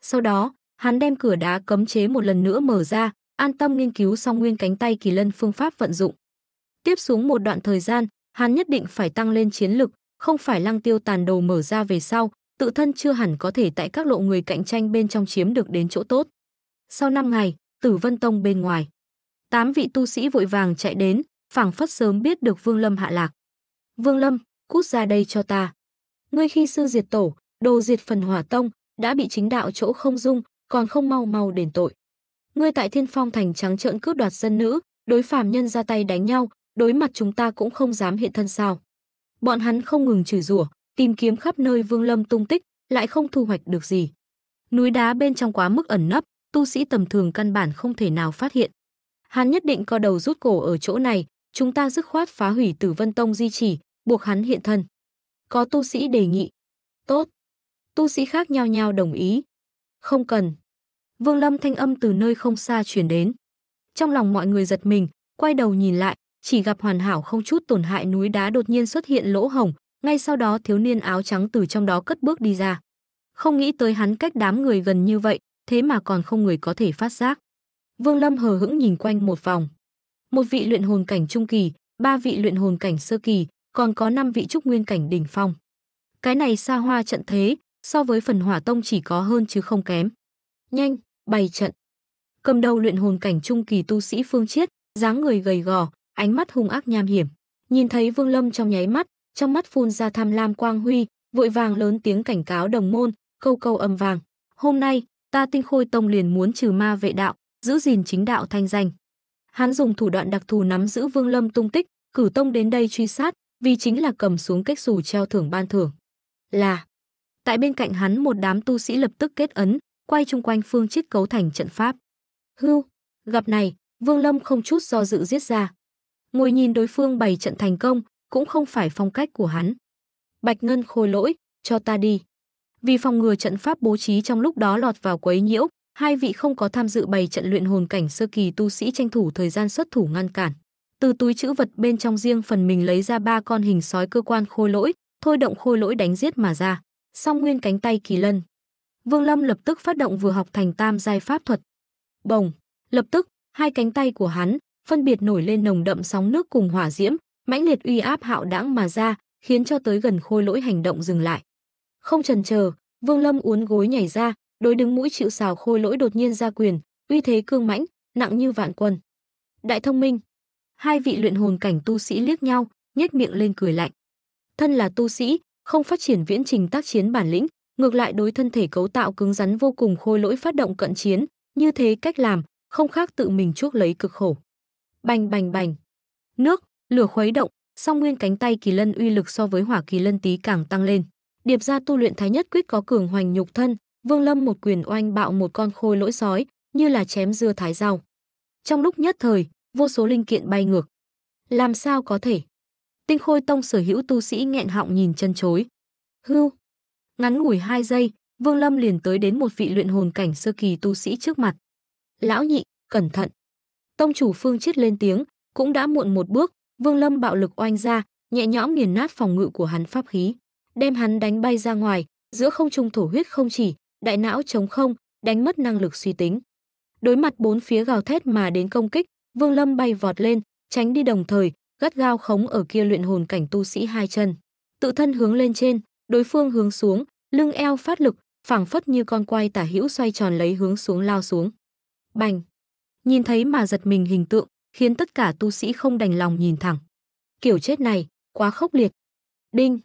Sau đó, hắn đem cửa đá cấm chế một lần nữa mở ra, an tâm nghiên cứu xong nguyên cánh tay kỳ lân phương pháp vận dụng. Tiếp xuống một đoạn thời gian, hắn nhất định phải tăng lên chiến lực, không phải lăng tiêu tàn đầu mở ra về sau, tự thân chưa hẳn có thể tại các lộ người cạnh tranh bên trong chiếm được đến chỗ tốt. Sau 5 ngày, Tử Vân Tông bên ngoài, tám vị tu sĩ vội vàng chạy đến, phảng phất sớm biết được Vương Lâm hạ lạc. "Vương Lâm, cút ra đây cho ta. Ngươi khi sư diệt tổ, đồ diệt phần Hỏa Tông, đã bị chính đạo chỗ không dung, còn không mau mau đền tội. Ngươi tại Thiên Phong thành trắng trợn cướp đoạt dân nữ, đối phàm nhân ra tay đánh nhau, đối mặt chúng ta cũng không dám hiện thân sao. Bọn hắn không ngừng chửi rủa, tìm kiếm khắp nơi Vương Lâm tung tích, lại không thu hoạch được gì. Núi đá bên trong quá mức ẩn nấp, tu sĩ tầm thường căn bản không thể nào phát hiện. Hắn nhất định co đầu rút cổ ở chỗ này, chúng ta dứt khoát phá hủy Tử Vân Tông di chỉ, buộc hắn hiện thân. Có tu sĩ đề nghị. Tốt. Tu sĩ khác nhao nhao đồng ý. Không cần. Vương Lâm thanh âm từ nơi không xa truyền đến. Trong lòng mọi người giật mình, quay đầu nhìn lại, chỉ gặp hoàn hảo không chút tổn hại núi đá đột nhiên xuất hiện lỗ hổng, ngay sau đó thiếu niên áo trắng từ trong đó cất bước đi ra. Không nghĩ tới hắn cách đám người gần như vậy, thế mà còn không người có thể phát giác. Vương Lâm hờ hững nhìn quanh một vòng. Một vị luyện hồn cảnh trung kỳ, ba vị luyện hồn cảnh sơ kỳ, còn có năm vị trúc nguyên cảnh đỉnh phong. Cái này xa hoa trận thế, so với phần hỏa tông chỉ có hơn chứ không kém. Nhanh, bày trận. Cầm đầu luyện hồn cảnh trung kỳ tu sĩ Phương Chiết, dáng người gầy gò, ánh mắt hung ác nham hiểm. Nhìn thấy Vương Lâm trong nháy mắt, trong mắt phun ra tham lam quang huy, vội vàng lớn tiếng cảnh cáo đồng môn, câu câu âm vàng. Hôm nay, ta tinh khôi tông liền muốn trừ ma vệ đạo, giữ gìn chính đạo thanh danh. Hắn dùng thủ đoạn đặc thù nắm giữ Vương Lâm tung tích, cử tông đến đây truy sát, vì chính là cầm xuống cách sủ treo thưởng ban thưởng. Là tại bên cạnh hắn một đám tu sĩ lập tức kết ấn, quay chung quanh phương chiết cấu thành trận pháp. Hưu, gặp này, Vương Lâm không chút do dự giết ra. Ngồi nhìn đối phương bày trận thành công cũng không phải phong cách của hắn. Bạch Ngân khôi lỗi, cho ta đi. Vì phòng ngừa trận pháp bố trí trong lúc đó lọt vào quấy nhiễu, hai vị không có tham dự bày trận luyện hồn cảnh sơ kỳ tu sĩ tranh thủ thời gian xuất thủ ngăn cản. Từ túi chữ vật bên trong riêng phần mình lấy ra ba con hình sói cơ quan khôi lỗi, thôi động khôi lỗi đánh giết mà ra, song nguyên cánh tay kỳ lân. Vương Lâm lập tức phát động vừa học thành tam giai pháp thuật. Bồng, lập tức, hai cánh tay của hắn, phân biệt nổi lên nồng đậm sóng nước cùng hỏa diễm, mãnh liệt uy áp hạo đãng mà ra, khiến cho tới gần khôi lỗi hành động dừng lại. Không chần chờ, Vương Lâm uốn gối nhảy ra, đối đứng mũi chịu sào khôi lỗi đột nhiên ra quyền, uy thế cương mãnh, nặng như vạn quân. Đại thông minh. Hai vị luyện hồn cảnh tu sĩ liếc nhau, nhếch miệng lên cười lạnh. Thân là tu sĩ, không phát triển viễn trình tác chiến bản lĩnh, ngược lại đối thân thể cấu tạo cứng rắn vô cùng khôi lỗi phát động cận chiến, như thế cách làm, không khác tự mình chuốc lấy cực khổ. Bành bành bành. Nước, lửa khuấy động, song nguyên cánh tay kỳ lân uy lực so với hỏa kỳ lân tí càng tăng lên. Điệp gia tu luyện thái nhất quyết có cường hoành nhục thân, Vương Lâm một quyền oanh bạo một con khôi lỗi sói, như là chém dưa thái rau. Trong lúc nhất thời, vô số linh kiện bay ngược. Làm sao có thể? Tinh Khôi Tông sở hữu tu sĩ nghẹn họng nhìn chân chối. Hưu. Ngắn ngủi hai giây, Vương Lâm liền tới đến một vị luyện hồn cảnh sơ kỳ tu sĩ trước mặt. Lão nhị, cẩn thận. Tông chủ Phương chết lên tiếng, cũng đã muộn một bước, Vương Lâm bạo lực oanh ra, nhẹ nhõm nghiền nát phòng ngự của hắn pháp khí, đem hắn đánh bay ra ngoài, giữa không trung thổ huyết không chỉ, đại não trống không, đánh mất năng lực suy tính. Đối mặt bốn phía gào thét mà đến công kích, Vương Lâm bay vọt lên, tránh đi đồng thời, gắt gao khống ở kia luyện hồn cảnh tu sĩ hai chân. Tự thân hướng lên trên, đối phương hướng xuống, lưng eo phát lực, phảng phất như con quay tả hữu xoay tròn lấy hướng xuống lao xuống. Bành! Nhìn thấy mà giật mình hình tượng, khiến tất cả tu sĩ không đành lòng nhìn thẳng. Kiểu chết này, quá khốc liệt. Đinh.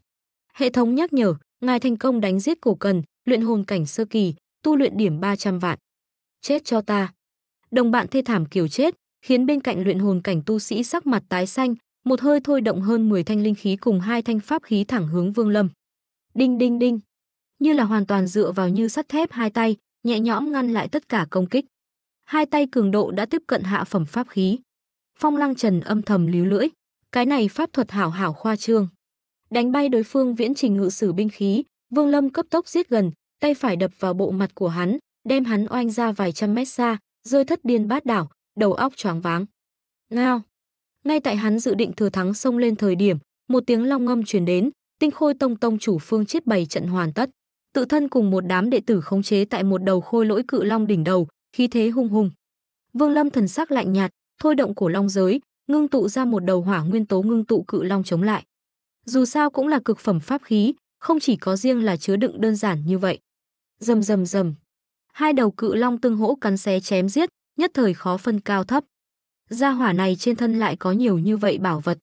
Hệ thống nhắc nhở, ngài thành công đánh giết cổ cần, luyện hồn cảnh sơ kỳ, tu luyện điểm 300 vạn. Chết cho ta. Đồng bạn thê thảm kiểu chết, khiến bên cạnh luyện hồn cảnh tu sĩ sắc mặt tái xanh, một hơi thôi động hơn 10 thanh linh khí cùng hai thanh pháp khí thẳng hướng Vương Lâm. Đinh đinh đinh. Như là hoàn toàn dựa vào như sắt thép hai tay, nhẹ nhõm ngăn lại tất cả công kích hai tay cường độ đã tiếp cận hạ phẩm pháp khí. Phong Lăng Trần âm thầm líu lưỡi, cái này pháp thuật hảo hảo khoa trương. Đánh bay đối phương viễn trình ngự sử binh khí, Vương Lâm cấp tốc giết gần, tay phải đập vào bộ mặt của hắn, đem hắn oanh ra vài trăm mét xa, rơi thất điên bát đảo, đầu óc choáng váng. Ngao! Ngay tại hắn dự định thừa thắng xông lên thời điểm, một tiếng long ngâm truyền đến, Tinh Khôi Tông tông chủ Phương chết bày trận hoàn tất. Tự thân cùng một đám đệ tử khống chế tại một đầu khôi lỗi cự long đỉnh đầu, khí thế hung hùng. Vương Lâm thần sắc lạnh nhạt, thôi động cổ long giới, ngưng tụ ra một đầu hỏa nguyên tố ngưng tụ cự long chống lại. Dù sao cũng là cực phẩm pháp khí, không chỉ có riêng là chứa đựng đơn giản như vậy. Rầm rầm rầm. Hai đầu cự long tương hỗ cắn xé chém giết, nhất thời khó phân cao thấp. Gia hỏa này trên thân lại có nhiều như vậy bảo vật.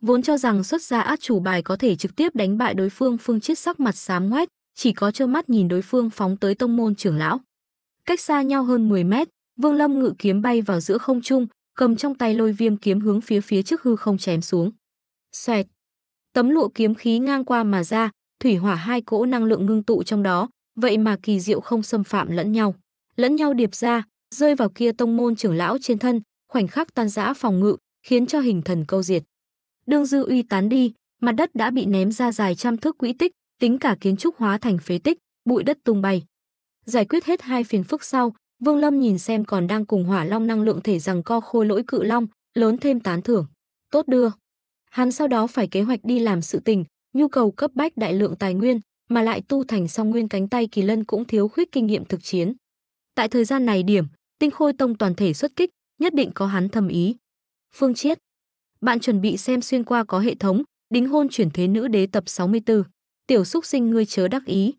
Vốn cho rằng xuất ra át chủ bài có thể trực tiếp đánh bại đối phương phương chiết sắc mặt xám ngoét, chỉ có trơ mắt nhìn đối phương phóng tới tông môn trưởng lão. Cách xa nhau hơn 10 mét, Vương Lâm ngự kiếm bay vào giữa không trung, cầm trong tay lôi viêm kiếm hướng phía phía trước hư không chém xuống. Xoẹt. Tấm lụa kiếm khí ngang qua mà ra, thủy hỏa hai cỗ năng lượng ngưng tụ trong đó, vậy mà kỳ diệu không xâm phạm lẫn nhau. Lẫn nhau điệp ra, rơi vào kia tông môn trưởng lão trên thân, khoảnh khắc tan rã phòng ngự, khiến cho hình thần câu diệt. Đương dư uy tán đi, mặt đất đã bị ném ra dài trăm thước quỹ tích, tính cả kiến trúc hóa thành phế tích, bụi đất tung bay. Giải quyết hết hai phiền phức sau, Vương Lâm nhìn xem còn đang cùng hỏa long năng lượng thể rằng co khôi lỗi cự long, lớn thêm tán thưởng. Tốt đưa. Hắn sau đó phải kế hoạch đi làm sự tình, nhu cầu cấp bách đại lượng tài nguyên, mà lại tu thành song nguyên cánh tay kỳ lân cũng thiếu khuyết kinh nghiệm thực chiến. Tại thời gian này điểm, tinh khôi tông toàn thể xuất kích, nhất định có hắn thầm ý. Phương Chiết, bạn chuẩn bị xem xuyên qua có hệ thống, đính hôn chuyển thế nữ đế tập 64. Tiểu xúc sinh ngươi chớ đắc ý.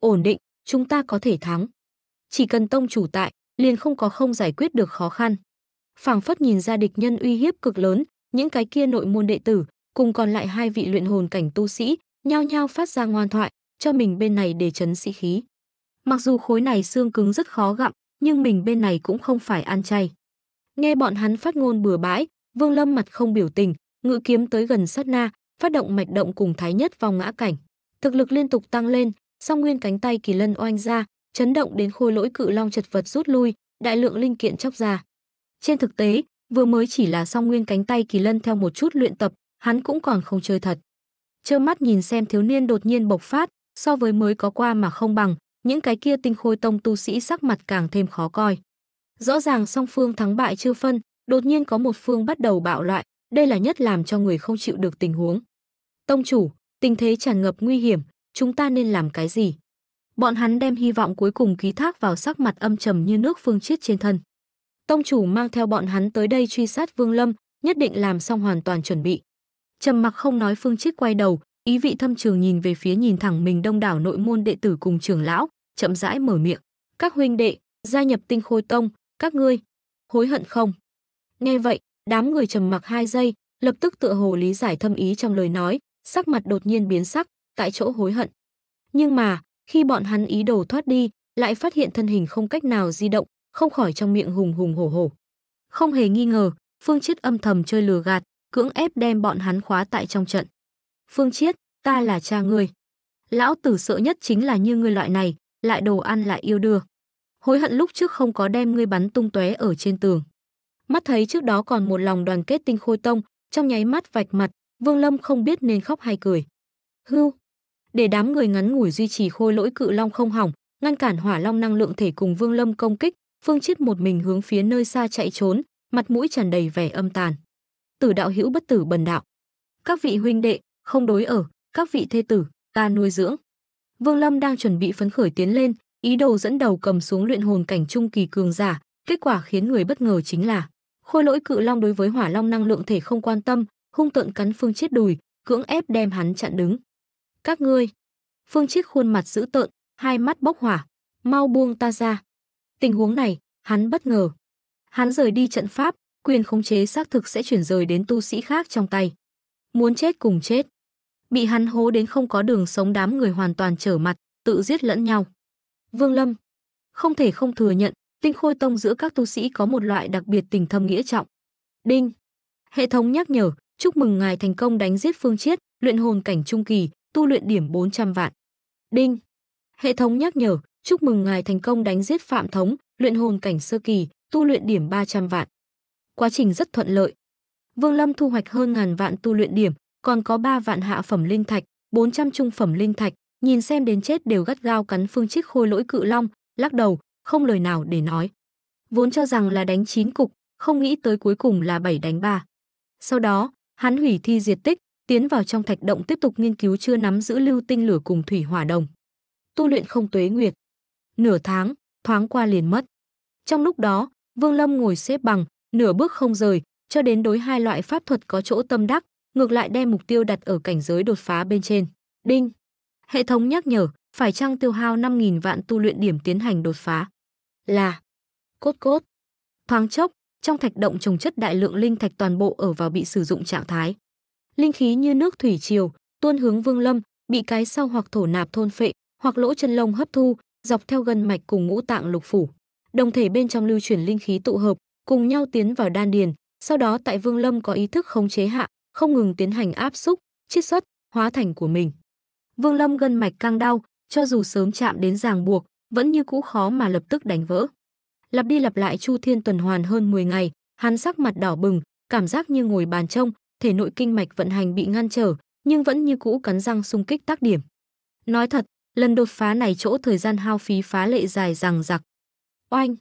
Ổn định, chúng ta có thể thắng. Chỉ cần tông chủ tại, liền không có không giải quyết được khó khăn. Phảng phất nhìn ra địch nhân uy hiếp cực lớn, những cái kia nội môn đệ tử, cùng còn lại hai vị luyện hồn cảnh tu sĩ, nhao nhao phát ra ngoan thoại, cho mình bên này để chấn sĩ khí. Mặc dù khối này xương cứng rất khó gặm, nhưng mình bên này cũng không phải ăn chay. Nghe bọn hắn phát ngôn bừa bãi, Vương Lâm mặt không biểu tình, ngự kiếm tới gần sát na, phát động mạch động cùng thái nhất vào ngã cảnh. Thực lực liên tục tăng lên, song nguyên cánh tay kỳ lân oanh ra, chấn động đến khôi lỗi cự long chật vật rút lui, đại lượng linh kiện chóc ra. Trên thực tế, vừa mới chỉ là song nguyên cánh tay kỳ lân theo một chút luyện tập, hắn cũng còn không chơi thật. Trơ mắt nhìn xem thiếu niên đột nhiên bộc phát, so với mới có qua mà không bằng, những cái kia tinh khôi tông tu sĩ sắc mặt càng thêm khó coi. Rõ ràng song phương thắng bại chưa phân, đột nhiên có một phương bắt đầu bạo loại, đây là nhất làm cho người không chịu được tình huống. Tông chủ, tình thế tràn ngập nguy hiểm, chúng ta nên làm cái gì? Bọn hắn đem hy vọng cuối cùng ký thác vào sắc mặt âm trầm như nước phương chiết trên thân. Tông chủ mang theo bọn hắn tới đây truy sát Vương Lâm, nhất định làm xong hoàn toàn chuẩn bị. Trầm mặc không nói Phương Chiết quay đầu, ý vị thâm trường nhìn về phía nhìn thẳng mình đông đảo nội môn đệ tử cùng trưởng lão, chậm rãi mở miệng. Các huynh đệ, gia nhập tinh khôi tông, các ngươi, hối hận không? Nghe vậy, đám người trầm mặc hai giây, lập tức tựa hồ lý giải thâm ý trong lời nói, sắc mặt đột nhiên biến sắc, tại chỗ hối hận. Nhưng mà, khi bọn hắn ý đồ thoát đi, lại phát hiện thân hình không cách nào di động, không khỏi trong miệng hùng hùng hổ hổ. Không hề nghi ngờ, Phương Chiết âm thầm chơi lừa gạt, cưỡng ép đem bọn hắn khóa tại trong trận. Phương Chiết, ta là cha ngươi. Lão tử sợ nhất chính là như ngươi loại này, lại đồ ăn lại yêu đưa. Hối hận lúc trước không có đem ngươi bắn tung tóe ở trên tường. Mắt thấy trước đó còn một lòng đoàn kết tinh khôi tông, trong nháy mắt vạch mặt, Vương Lâm không biết nên khóc hay cười. Hưu, để đám người ngắn ngủi duy trì khôi lỗi cự long không hỏng, ngăn cản hỏa long năng lượng thể cùng Vương Lâm công kích, Phương Chiết một mình hướng phía nơi xa chạy trốn, mặt mũi tràn đầy vẻ âm tàn. Tử đạo hữu bất tử bần đạo. Các vị huynh đệ, không đối ở, các vị thê tử, ta nuôi dưỡng. Vương Lâm đang chuẩn bị phấn khởi tiến lên, ý đồ dẫn đầu cầm xuống luyện hồn cảnh trung kỳ cường giả, kết quả khiến người bất ngờ chính là khôi lỗi cự long đối với hỏa long năng lượng thể không quan tâm, hung tợn cắn Phương Chiết đùi, cưỡng ép đem hắn chặn đứng. Các ngươi! Phương Chiết khuôn mặt dữ tợn, hai mắt bốc hỏa. Mau buông ta ra! Tình huống này, hắn bất ngờ. Hắn rời đi trận pháp, quyền khống chế xác thực sẽ chuyển rời đến tu sĩ khác trong tay. Muốn chết cùng chết. Bị hắn hố đến không có đường sống đám người hoàn toàn trở mặt, tự giết lẫn nhau. Vương Lâm không thể không thừa nhận, Tinh Khôi Tông giữa các tu sĩ có một loại đặc biệt tình thâm nghĩa trọng. Đinh. Hệ thống nhắc nhở, chúc mừng ngài thành công đánh giết Phương Chiết, luyện hồn cảnh trung kỳ, tu luyện điểm 400 vạn. Đinh. Hệ thống nhắc nhở, chúc mừng ngài thành công đánh giết Phạm Thống, luyện hồn cảnh sơ kỳ, tu luyện điểm 300 vạn. Quá trình rất thuận lợi. Vương Lâm thu hoạch hơn ngàn vạn tu luyện điểm, còn có 3 vạn hạ phẩm linh thạch, 400 trung phẩm linh thạch, nhìn xem đến chết đều gắt gao cắn phương chiếc khôi lỗi cự long, lắc đầu, không lời nào để nói. Vốn cho rằng là đánh 9 cục, không nghĩ tới cuối cùng là 7 đánh 3. Sau đó, hắn hủy thi diệt tích, tiến vào trong thạch động tiếp tục nghiên cứu chưa nắm giữ lưu tinh lửa cùng thủy hỏa đồng. Tu luyện không tuế nguyệt. Nửa tháng, thoáng qua liền mất. Trong lúc đó, Vương Lâm ngồi xếp bằng, nửa bước không rời, cho đến đối hai loại pháp thuật có chỗ tâm đắc, ngược lại đem mục tiêu đặt ở cảnh giới đột phá bên trên. Đinh. Hệ thống nhắc nhở, phải chăng tiêu hao 5000 vạn tu luyện điểm tiến hành đột phá? Là cốt cốt. Thoáng chốc, trong thạch động trồng chất đại lượng linh thạch toàn bộ ở vào bị sử dụng trạng thái linh khí như nước thủy triều tuôn hướng Vương Lâm, bị cái sau hoặc thổ nạp thôn phệ, hoặc lỗ chân lông hấp thu, dọc theo gần mạch cùng ngũ tạng lục phủ. Đồng thể bên trong lưu chuyển linh khí tụ hợp, cùng nhau tiến vào đan điền, sau đó tại Vương Lâm có ý thức khống chế hạ, không ngừng tiến hành áp xúc, chiết xuất, hóa thành của mình. Vương Lâm gần mạch căng đau, cho dù sớm chạm đến ràng buộc, vẫn như cũ khó mà lập tức đánh vỡ. Lặp đi lặp lại chu thiên tuần hoàn hơn 10 ngày, hắn sắc mặt đỏ bừng, cảm giác như ngồi bàn trông, thể nội kinh mạch vận hành bị ngăn trở, nhưng vẫn như cũ cắn răng xung kích tác điểm. Nói thật, lần đột phá này chỗ thời gian hao phí phá lệ dài rằng giặc. Oanh!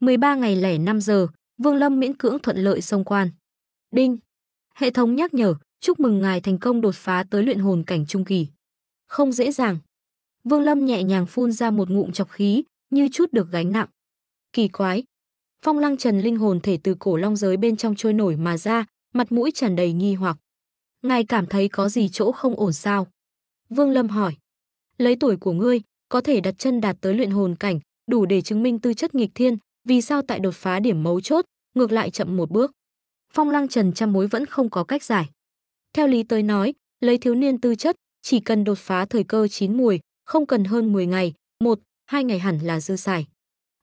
13 ngày lẻ 5 giờ, Vương Lâm miễn cưỡng thuận lợi xông quan. Đinh! Hệ thống nhắc nhở, chúc mừng ngài thành công đột phá tới luyện hồn cảnh trung kỳ. Không dễ dàng. Vương Lâm nhẹ nhàng phun ra một ngụm chọc khí, như chút được gánh nặng. Kỳ quái! Phong lăng trần linh hồn thể từ cổ long giới bên trong trôi nổi mà ra, mặt mũi tràn đầy nghi hoặc. Ngài cảm thấy có gì chỗ không ổn sao? Vương Lâm hỏi. Lấy tuổi của ngươi, có thể đặt chân đạt tới luyện hồn cảnh, đủ để chứng minh tư chất nghịch thiên, vì sao tại đột phá điểm mấu chốt, ngược lại chậm một bước. Phong Lăng Trần trăm mối vẫn không có cách giải. Theo lý tới nói, lấy thiếu niên tư chất, chỉ cần đột phá thời cơ chín mùi, không cần hơn 10 ngày, một, hai ngày hẳn là dư xài.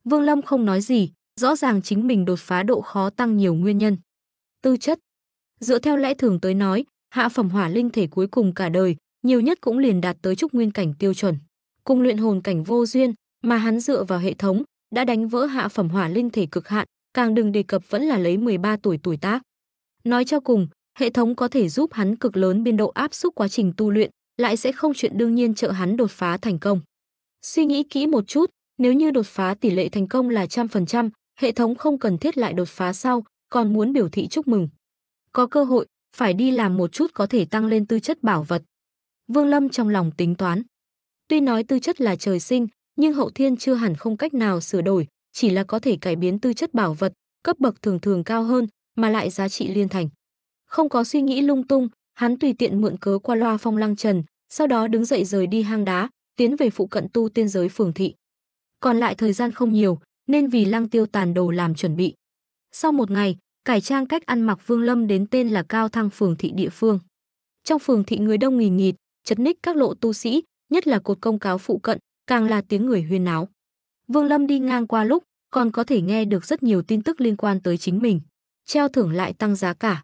Vương Lâm không nói gì, rõ ràng chính mình đột phá độ khó tăng nhiều nguyên nhân. Tư chất, Dựa theo lẽ thường tới nói, hạ phẩm hỏa linh thể cuối cùng cả đời, nhiều nhất cũng liền đạt tới trúc nguyên cảnh tiêu chuẩn. Cùng luyện hồn cảnh vô duyên, mà hắn dựa vào hệ thống, đã đánh vỡ hạ phẩm hỏa linh thể cực hạn, càng đừng đề cập vẫn là lấy 13 tuổi tuổi tác. Nói cho cùng, hệ thống có thể giúp hắn cực lớn biên độ áp suất quá trình tu luyện, lại sẽ không chuyện đương nhiên trợ hắn đột phá thành công. Suy nghĩ kỹ một chút, nếu như đột phá tỷ lệ thành công là trăm phần trăm, hệ thống không cần thiết lại đột phá sau, còn muốn biểu thị chúc mừng. Có cơ hội, phải đi làm một chút có thể tăng lên tư chất bảo vật. Vương Lâm trong lòng tính toán. Tuy nói tư chất là trời sinh, nhưng hậu thiên chưa hẳn không cách nào sửa đổi, chỉ là có thể cải biến tư chất bảo vật, cấp bậc thường thường cao hơn, mà lại giá trị liên thành. Không có suy nghĩ lung tung, hắn tùy tiện mượn cớ qua loa phong lăng trần, sau đó đứng dậy rời đi hang đá, tiến về phụ cận tu tiên giới phường thị. Còn lại thời gian không nhiều, nên vì lăng tiêu tàn đồ làm chuẩn bị. Sau một ngày, cải trang cách ăn mặc Vương Lâm đến tên là Cao Thăng phường thị địa phương. Trong phường thị người đông nghỉ nghịt, chật ních các lộ tu sĩ, nhất là cột công cáo phụ cận, càng là tiếng người huyên náo. Vương Lâm đi ngang qua lúc, còn có thể nghe được rất nhiều tin tức liên quan tới chính mình. Treo thưởng lại tăng giá cả.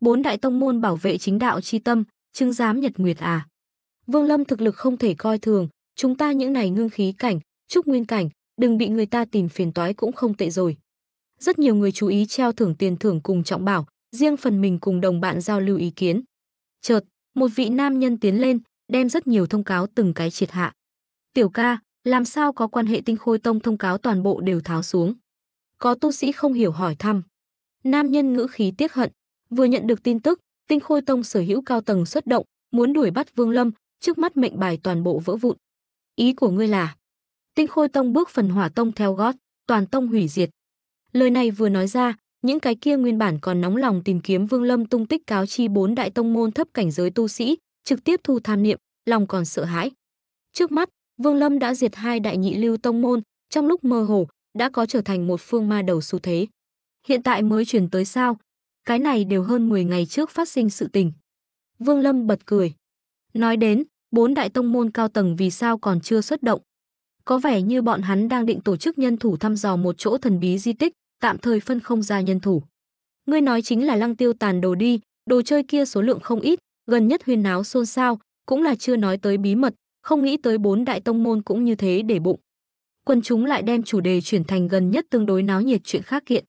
Bốn đại tông môn bảo vệ chính đạo chi tâm, chứng giám nhật nguyệt à. Vương Lâm thực lực không thể coi thường, chúng ta những này ngưng khí cảnh, trúc nguyên cảnh, đừng bị người ta tìm phiền toái cũng không tệ rồi rất nhiều người chú ý treo thưởng tiền thưởng cùng trọng bảo, riêng phần mình cùng đồng bạn giao lưu ý kiến. Chợt, một vị nam nhân tiến lên, đem rất nhiều thông cáo từng cái triệt hạ. Tiểu ca, làm sao có quan hệ tinh khôi tông thông cáo toàn bộ đều tháo xuống. Có tu sĩ không hiểu hỏi thăm. Nam nhân ngữ khí tiếc hận, vừa nhận được tin tức, tinh khôi tông sở hữu cao tầng xuất động, muốn đuổi bắt Vương Lâm, trước mắt mệnh bài toàn bộ vỡ vụn. Ý của ngươi là? Tinh khôi tông bước phần hỏa tông theo gót, toàn tông hủy diệt, Lời này vừa nói ra, những cái kia nguyên bản còn nóng lòng tìm kiếm Vương Lâm tung tích cáo chi bốn đại tông môn thấp cảnh giới tu sĩ, trực tiếp thu tham niệm, lòng còn sợ hãi. Trước mắt, Vương Lâm đã diệt hai đại nhị lưu tông môn, trong lúc mơ hồ đã có trở thành một phương ma đầu xu thế. Hiện tại mới chuyển tới sao? Cái này đều hơn 10 ngày trước phát sinh sự tình. Vương Lâm bật cười. Nói đến, bốn đại tông môn cao tầng vì sao còn chưa xuất động? Có vẻ như bọn hắn đang định tổ chức nhân thủ thăm dò một chỗ thần bí di tích, tạm thời phân không ra nhân thủ. Ngươi nói chính là lăng tiêu tàn đồ đi, đồ chơi kia số lượng không ít, gần nhất huyên náo xôn xao, cũng là chưa nói tới bí mật, không nghĩ tới bốn đại tông môn cũng như thế để bụng. Quân chúng lại đem chủ đề chuyển thành gần nhất tương đối náo nhiệt chuyện khác kiện.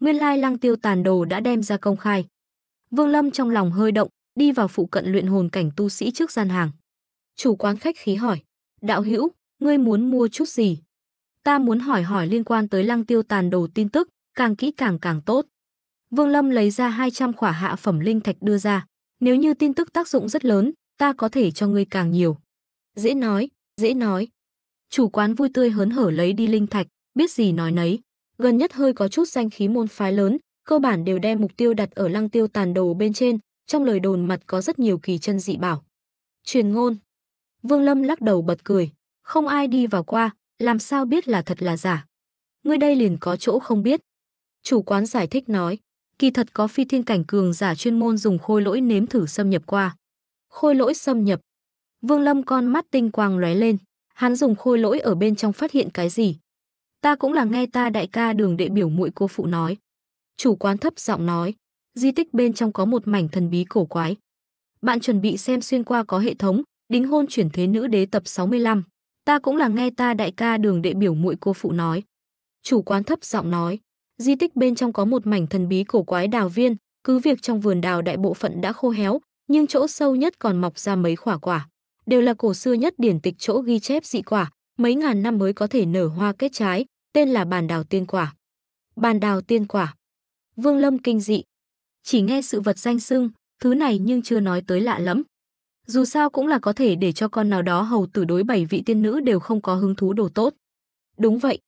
Nguyên lai lăng tiêu tàn đồ đã đem ra công khai. Vương Lâm trong lòng hơi động, đi vào phụ cận luyện hồn cảnh tu sĩ trước gian hàng. Chủ quán khách khí hỏi, đạo hữu, ngươi muốn mua chút gì? Ta muốn hỏi hỏi liên quan tới lăng tiêu tàn đồ tin tức, càng kỹ càng càng tốt. Vương Lâm lấy ra 200 khỏa hạ phẩm linh thạch đưa ra. Nếu như tin tức tác dụng rất lớn, ta có thể cho ngươi càng nhiều. Dễ nói, dễ nói. Chủ quán vui tươi hớn hở lấy đi linh thạch, biết gì nói nấy. Gần nhất hơi có chút danh khí môn phái lớn, cơ bản đều đem mục tiêu đặt ở lăng tiêu tàn đồ bên trên, trong lời đồn mặt có rất nhiều kỳ chân dị bảo. Truyền ngôn. Vương Lâm lắc đầu bật cười, không ai đi vào qua, làm sao biết là thật là giả. Ngươi đây liền có chỗ không biết. Chủ quán giải thích nói, kỳ thật có phi thiên cảnh cường giả chuyên môn dùng khôi lỗi nếm thử xâm nhập qua. Khôi lỗi xâm nhập. Vương Lâm con mắt tinh quang lóe lên, hắn dùng khôi lỗi ở bên trong phát hiện cái gì. Ta cũng là nghe ta đại ca đường đệ biểu muội cô phụ nói. Chủ quán thấp giọng nói, di tích bên trong có một mảnh thần bí cổ quái. Bạn chuẩn bị xem xuyên qua có hệ thống, đính hôn chuyển thế nữ đế tập 65. Ta cũng là nghe ta đại ca đường đệ biểu muội cô phụ nói. Chủ quán thấp giọng nói, di tích bên trong có một mảnh thần bí cổ quái đào viên, cứ việc trong vườn đào đại bộ phận đã khô héo, nhưng chỗ sâu nhất còn mọc ra mấy quả quả. Đều là cổ xưa nhất điển tịch chỗ ghi chép dị quả, mấy ngàn năm mới có thể nở hoa kết trái, tên là bàn đào tiên quả. Bàn đào tiên quả. Vương Lâm kinh dị. Chỉ nghe sự vật danh xưng, thứ này nhưng chưa nói tới lạ lẫm dù sao cũng là có thể để cho con nào đó hầu tử đối bảy vị tiên nữ đều không có hứng thú đồ tốt. Đúng vậy.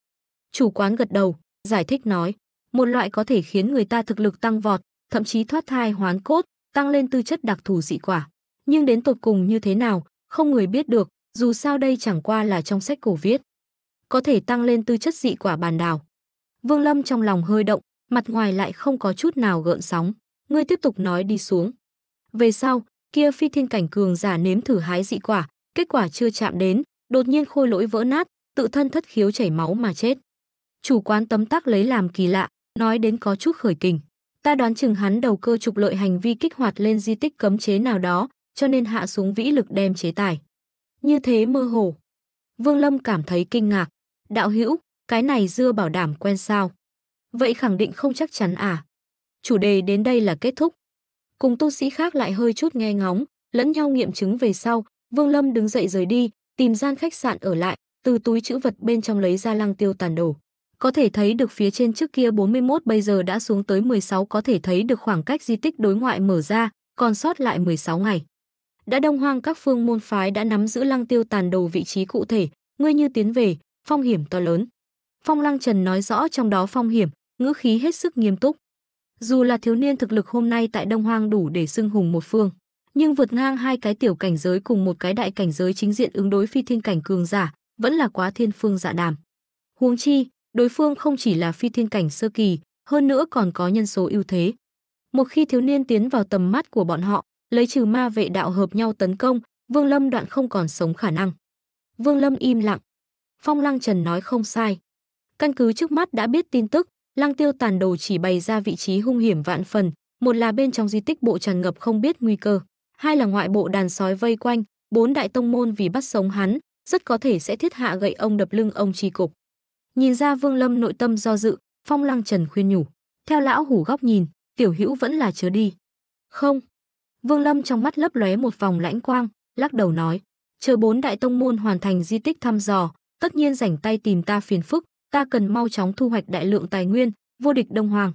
Chủ quán gật đầu, giải thích nói, một loại có thể khiến người ta thực lực tăng vọt, thậm chí thoát thai hoán cốt, tăng lên tư chất đặc thù dị quả. Nhưng đến tột cùng như thế nào, không người biết được, dù sao đây chẳng qua là trong sách cổ viết. Có thể tăng lên tư chất dị quả bàn đào. Vương Lâm trong lòng hơi động, mặt ngoài lại không có chút nào gợn sóng. Ngươi tiếp tục nói đi xuống. Về sau, kia phi thiên cảnh cường giả nếm thử hái dị quả, kết quả chưa chạm đến, đột nhiên khôi lỗi vỡ nát, tự thân thất khiếu chảy máu mà chết. Chủ quán tấm tắc lấy làm kỳ lạ, nói đến có chút khởi kình. Ta đoán chừng hắn đầu cơ trục lợi hành vi kích hoạt lên di tích cấm chế nào đó, cho nên hạ xuống vĩ lực đem chế tài. Như thế mơ hồ. Vương Lâm cảm thấy kinh ngạc. Đạo hữu, cái này dưa bảo đảm quen sao? Vậy khẳng định không chắc chắn à? Chủ đề đến đây là kết thúc cùng tu sĩ khác lại hơi chút nghe ngóng, lẫn nhau nghiệm chứng về sau, Vương Lâm đứng dậy rời đi, tìm gian khách sạn ở lại, từ túi chữ vật bên trong lấy ra lăng tiêu tàn đổ Có thể thấy được phía trên trước kia 41 bây giờ đã xuống tới 16 có thể thấy được khoảng cách di tích đối ngoại mở ra, còn sót lại 16 ngày. Đã đông hoang các phương môn phái đã nắm giữ lăng tiêu tàn đồ vị trí cụ thể, ngươi như tiến về, phong hiểm to lớn. Phong Lăng Trần nói rõ trong đó phong hiểm, ngữ khí hết sức nghiêm túc. Dù là thiếu niên thực lực hôm nay tại Đông Hoang đủ để xưng hùng một phương, nhưng vượt ngang hai cái tiểu cảnh giới cùng một cái đại cảnh giới chính diện ứng đối phi thiên cảnh cường giả, vẫn là quá thiên phương dạ đàm. Huống chi, đối phương không chỉ là phi thiên cảnh sơ kỳ, hơn nữa còn có nhân số ưu thế. Một khi thiếu niên tiến vào tầm mắt của bọn họ, lấy trừ ma vệ đạo hợp nhau tấn công, Vương Lâm đoạn không còn sống khả năng. Vương Lâm im lặng. Phong Lăng Trần nói không sai. Căn cứ trước mắt đã biết tin tức, Lăng tiêu tàn đồ chỉ bày ra vị trí hung hiểm vạn phần, một là bên trong di tích bộ tràn ngập không biết nguy cơ, hai là ngoại bộ đàn sói vây quanh, bốn đại tông môn vì bắt sống hắn, rất có thể sẽ thiết hạ gậy ông đập lưng ông tri cục. Nhìn ra Vương Lâm nội tâm do dự, Phong Lăng Trần khuyên nhủ, theo lão hủ góc nhìn, tiểu hữu vẫn là chớ đi. Không. Vương Lâm trong mắt lấp lóe một vòng lãnh quang, lắc đầu nói, chờ bốn đại tông môn hoàn thành di tích thăm dò, tất nhiên rảnh tay tìm ta phiền phức, ta cần mau chóng thu hoạch đại lượng tài nguyên, vô địch Đông Hoàng.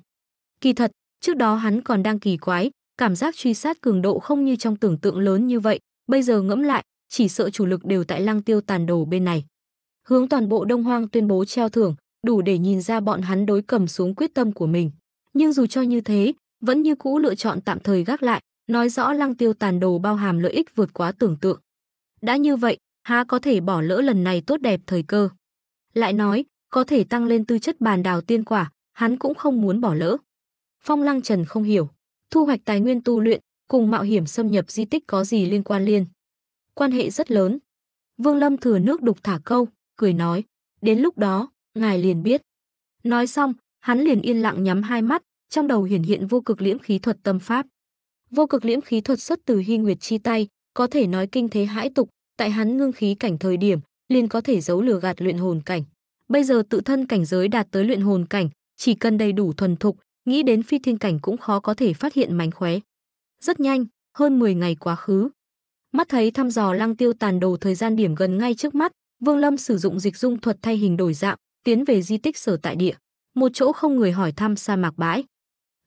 Kỳ thật, trước đó hắn còn đang kỳ quái, cảm giác truy sát cường độ không như trong tưởng tượng lớn như vậy, bây giờ ngẫm lại, chỉ sợ chủ lực đều tại Lăng Tiêu tàn đồ bên này. Hướng toàn bộ Đông Hoang tuyên bố treo thưởng, đủ để nhìn ra bọn hắn đối cầm xuống quyết tâm của mình. Nhưng dù cho như thế, vẫn như cũ lựa chọn tạm thời gác lại, nói rõ Lăng Tiêu tàn đồ bao hàm lợi ích vượt quá tưởng tượng. Đã như vậy, há có thể bỏ lỡ lần này tốt đẹp thời cơ. Lại nói, có thể tăng lên tư chất bàn đào tiên quả, hắn cũng không muốn bỏ lỡ. Phong Lăng Trần không hiểu, thu hoạch tài nguyên tu luyện cùng mạo hiểm xâm nhập di tích có gì liên quan liên. Quan hệ rất lớn. Vương Lâm thừa nước đục thả câu, cười nói, đến lúc đó, ngài liền biết. Nói xong, hắn liền yên lặng nhắm hai mắt, trong đầu hiển hiện vô cực liễm khí thuật tâm pháp. Vô cực liễm khí thuật xuất từ Hy Nguyệt chi tay, có thể nói kinh thế hãi tục, tại hắn ngưng khí cảnh thời điểm, liền có thể giấu lừa gạt luyện hồn cảnh. Bây giờ tự thân cảnh giới đạt tới luyện hồn cảnh, chỉ cần đầy đủ thuần thục, nghĩ đến phi thiên cảnh cũng khó có thể phát hiện mánh khóe. Rất nhanh, hơn 10 ngày quá khứ. Mắt thấy thăm dò lăng tiêu tàn đồ thời gian điểm gần ngay trước mắt, Vương Lâm sử dụng dịch dung thuật thay hình đổi dạng, tiến về di tích sở tại địa, một chỗ không người hỏi thăm sa mạc bãi.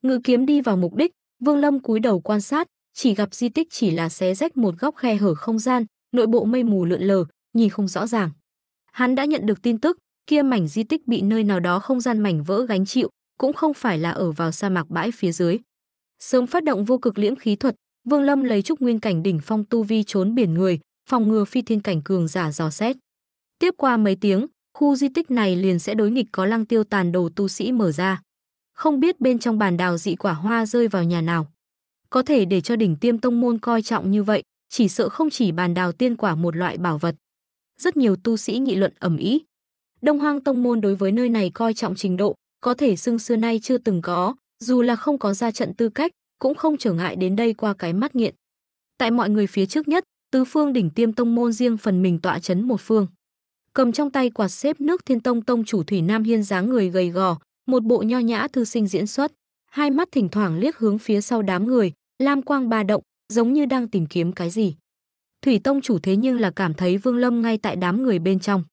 Ngự kiếm đi vào mục đích, Vương Lâm cúi đầu quan sát, chỉ gặp di tích chỉ là xé rách một góc khe hở không gian, nội bộ mây mù lượn lờ, nhìn không rõ ràng. Hắn đã nhận được tin tức, kia mảnh di tích bị nơi nào đó không gian mảnh vỡ gánh chịu, cũng không phải là ở vào sa mạc bãi phía dưới. Sớm phát động vô cực liễm khí thuật, Vương Lâm lấy trúc nguyên cảnh đỉnh phong tu vi trốn biển người, phòng ngừa phi thiên cảnh cường giả dò xét. Tiếp qua mấy tiếng, khu di tích này liền sẽ đối nghịch có lăng tiêu tàn đồ tu sĩ mở ra. Không biết bên trong bàn đào dị quả hoa rơi vào nhà nào. Có thể để cho đỉnh tiêm tông môn coi trọng như vậy, chỉ sợ không chỉ bàn đào tiên quả một loại bảo vật. Rất nhiều tu sĩ nghị luận ẩm ý, Đông Hoang Tông Môn đối với nơi này coi trọng trình độ, có thể xưng xưa nay chưa từng có, dù là không có ra trận tư cách, cũng không trở ngại đến đây qua cái mắt nghiện. Tại mọi người phía trước nhất, tứ phương đỉnh tiêm tông môn riêng phần mình tọa chấn một phương. Cầm trong tay quạt xếp nước Thiên Tông tông chủ Thủy Nam Hiên dáng người gầy gò, một bộ nho nhã thư sinh diễn xuất, hai mắt thỉnh thoảng liếc hướng phía sau đám người, lam quang ba động, giống như đang tìm kiếm cái gì. Thủy Tông chủ thế nhưng là cảm thấy Vương Lâm ngay tại đám người bên trong.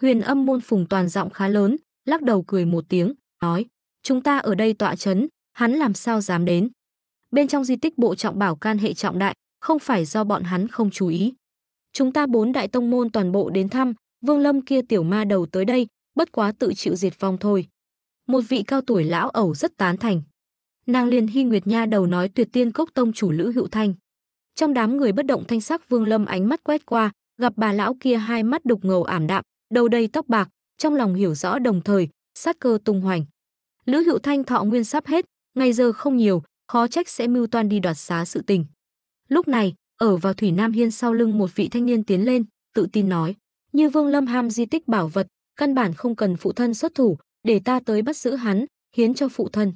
Huyền âm môn phùng toàn giọng khá lớn, lắc đầu cười một tiếng, nói, chúng ta ở đây tọa chấn, hắn làm sao dám đến. Bên trong di tích bộ trọng bảo can hệ trọng đại, không phải do bọn hắn không chú ý. Chúng ta bốn đại tông môn toàn bộ đến thăm, vương lâm kia tiểu ma đầu tới đây, bất quá tự chịu diệt vong thôi. Một vị cao tuổi lão ẩu rất tán thành. Nàng liền hy nguyệt nha đầu nói tuyệt tiên cốc tông chủ lữ hữu thanh. Trong đám người bất động thanh sắc vương lâm ánh mắt quét qua, gặp bà lão kia hai mắt đục ngầu ảm đạm, đầu đầy tóc bạc, trong lòng hiểu rõ đồng thời, sát cơ tung hoành. Lữ Hữu Thanh thọ nguyên sắp hết, ngày giờ không nhiều, khó trách sẽ mưu toan đi đoạt xá sự tình. Lúc này, ở vào Thủy Nam Hiên sau lưng một vị thanh niên tiến lên, tự tin nói, như Vương Lâm ham di tích bảo vật, căn bản không cần phụ thân xuất thủ, để ta tới bắt giữ hắn, hiến cho phụ thân.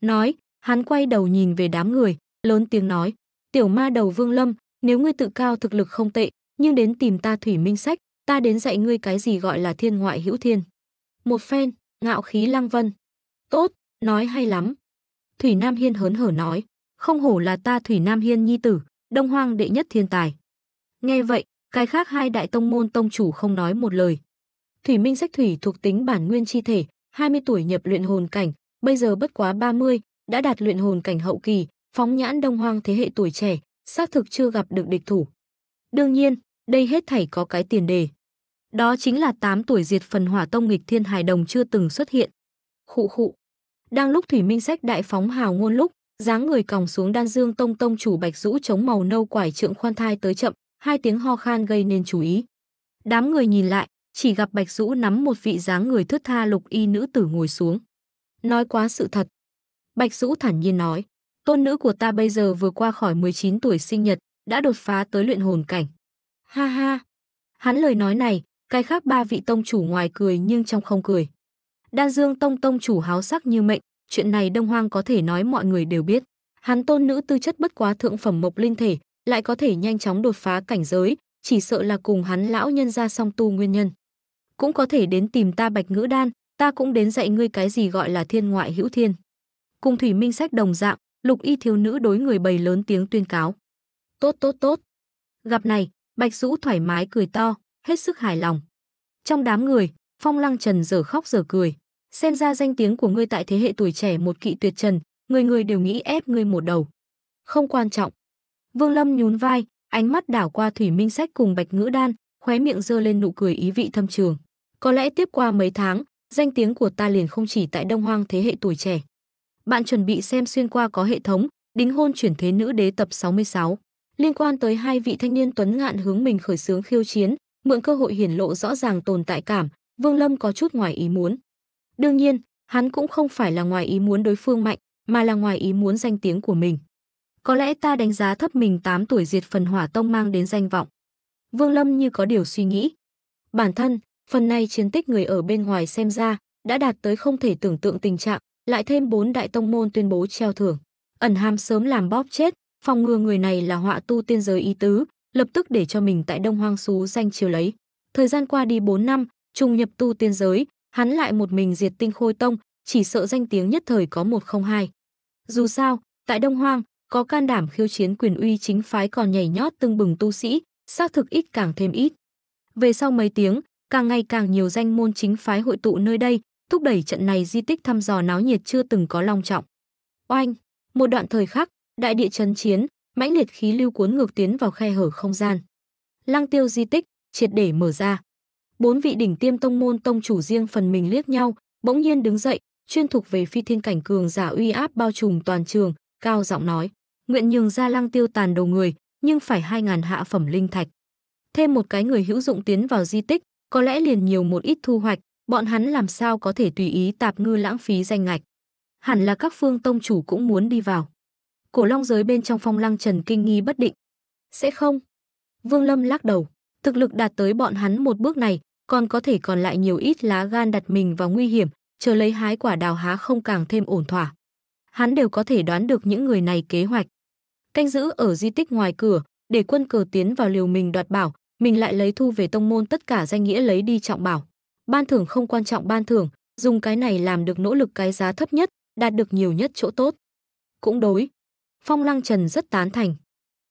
Nói, hắn quay đầu nhìn về đám người, lớn tiếng nói, tiểu ma đầu Vương Lâm, nếu ngươi tự cao thực lực không tệ, nhưng đến tìm ta Thủy Minh Sách, ta đến dạy ngươi cái gì gọi là thiên ngoại hữu thiên. Một phen, ngạo khí lăng vân. Tốt, nói hay lắm. Thủy Nam Hiên hớn hở nói, không hổ là ta Thủy Nam Hiên nhi tử, đông hoang đệ nhất thiên tài. Nghe vậy, cái khác hai đại tông môn tông chủ không nói một lời. Thủy Minh Sách Thủy thuộc tính bản nguyên chi thể, 20 tuổi nhập luyện hồn cảnh, bây giờ bất quá 30, đã đạt luyện hồn cảnh hậu kỳ, phóng nhãn đông hoang thế hệ tuổi trẻ, xác thực chưa gặp được địch thủ. Đương nhiên, đây hết thảy có cái tiền đề. Đó chính là 8 tuổi diệt phần hỏa tông nghịch thiên hài đồng chưa từng xuất hiện. Khụ khụ. Đang lúc Thủy Minh Sách đại phóng hào ngôn lúc, dáng người còng xuống đan dương tông tông chủ Bạch Dũ chống màu nâu quải trượng khoan thai tới chậm, hai tiếng ho khan gây nên chú ý. Đám người nhìn lại, chỉ gặp Bạch Dũ nắm một vị dáng người thướt tha lục y nữ tử ngồi xuống. Nói quá sự thật. Bạch Dũ thản nhiên nói, tôn nữ của ta bây giờ vừa qua khỏi 19 tuổi sinh nhật, đã đột phá tới luyện hồn cảnh. Ha ha. Hắn lời nói này, cái khác ba vị tông chủ ngoài cười nhưng trong không cười. Đan Dương Tông tông chủ háo sắc như mệnh, chuyện này Đông Hoang có thể nói mọi người đều biết. Hắn tôn nữ tư chất bất quá thượng phẩm mộc linh thể, lại có thể nhanh chóng đột phá cảnh giới, chỉ sợ là cùng hắn lão nhân ra song tu nguyên nhân. Cũng có thể đến tìm ta Bạch Ngữ Đan, ta cũng đến dạy ngươi cái gì gọi là thiên ngoại hữu thiên. Cùng Thủy Minh sách đồng dạng, Lục Y thiếu nữ đối người bầy lớn tiếng tuyên cáo. Tốt tốt tốt. Gặp này, Bạch Dũ thoải mái cười to, hết sức hài lòng. Trong đám người, Phong Lăng Trần giờ khóc giờ cười. Xem ra danh tiếng của ngươi tại thế hệ tuổi trẻ một kỵ tuyệt trần, người người đều nghĩ ép ngươi một đầu. Không quan trọng. Vương Lâm nhún vai, ánh mắt đảo qua Thủy Minh Sách cùng Bạch Ngữ Đan, khóe miệng dơ lên nụ cười ý vị thâm trường. Có lẽ tiếp qua mấy tháng, danh tiếng của ta liền không chỉ tại Đông Hoang thế hệ tuổi trẻ. Bạn chuẩn bị xem xuyên qua có hệ thống, đính hôn chuyển thế nữ đế tập 66. Liên quan tới hai vị thanh niên tuấn ngạn hướng mình khởi xướng khiêu chiến, mượn cơ hội hiển lộ rõ ràng tồn tại cảm, Vương Lâm có chút ngoài ý muốn. Đương nhiên, hắn cũng không phải là ngoài ý muốn đối phương mạnh, mà là ngoài ý muốn danh tiếng của mình. Có lẽ ta đánh giá thấp mình 8 tuổi diệt phần hỏa tông mang đến danh vọng. Vương Lâm như có điều suy nghĩ. Bản thân, phần này chiến tích người ở bên ngoài xem ra, đã đạt tới không thể tưởng tượng tình trạng, lại thêm bốn đại tông môn tuyên bố treo thưởng. Ẩn hàm sớm làm bóp chết, phòng ngừa người này là họa tu tiên giới ý tứ, lập tức để cho mình tại Đông Hoang Xú danh chiều lấy. Thời gian qua đi 4 năm, trùng nhập tu tiên giới, hắn lại một mình diệt tinh khôi tông, chỉ sợ danh tiếng nhất thời có một không hai. Dù sao, tại Đông Hoang, có can đảm khiêu chiến quyền uy chính phái còn nhảy nhót tương bừng tu sĩ, xác thực ít càng thêm ít. Về sau mấy tiếng, càng ngày càng nhiều danh môn chính phái hội tụ nơi đây, thúc đẩy trận này di tích thăm dò náo nhiệt chưa từng có long trọng. Oanh, một đoạn thời khắc, Đại địa chấn chiến, mãnh liệt khí lưu cuốn ngược tiến vào khe hở không gian. Lăng tiêu di tích, triệt để mở ra. Bốn vị đỉnh tiêm tông môn tông chủ riêng phần mình liếc nhau, bỗng nhiên đứng dậy, chuyên thuộc về phi thiên cảnh cường giả uy áp bao trùm toàn trường, cao giọng nói, nguyện nhường ra lăng tiêu tàn đầu người, nhưng phải hai ngàn hạ phẩm linh thạch. Thêm một cái người hữu dụng tiến vào di tích, có lẽ liền nhiều một ít thu hoạch, bọn hắn làm sao có thể tùy ý tạp ngư lãng phí danh ngạch. Hẳn là các phương tông chủ cũng muốn đi vào. Cổ long giới bên trong phong lăng trần kinh nghi bất định. Sẽ không. Vương Lâm lắc đầu, thực lực đạt tới bọn hắn một bước này, còn có thể còn lại nhiều ít lá gan đặt mình vào nguy hiểm, chờ lấy hái quả đào há không càng thêm ổn thỏa. Hắn đều có thể đoán được những người này kế hoạch. Canh giữ ở di tích ngoài cửa, để quân cờ tiến vào liều mình đoạt bảo, mình lại lấy thu về tông môn tất cả danh nghĩa lấy đi trọng bảo. Ban thưởng không quan trọng ban thưởng, dùng cái này làm được nỗ lực cái giá thấp nhất, đạt được nhiều nhất chỗ tốt. Cũng đối, Phong Lăng Trần rất tán thành.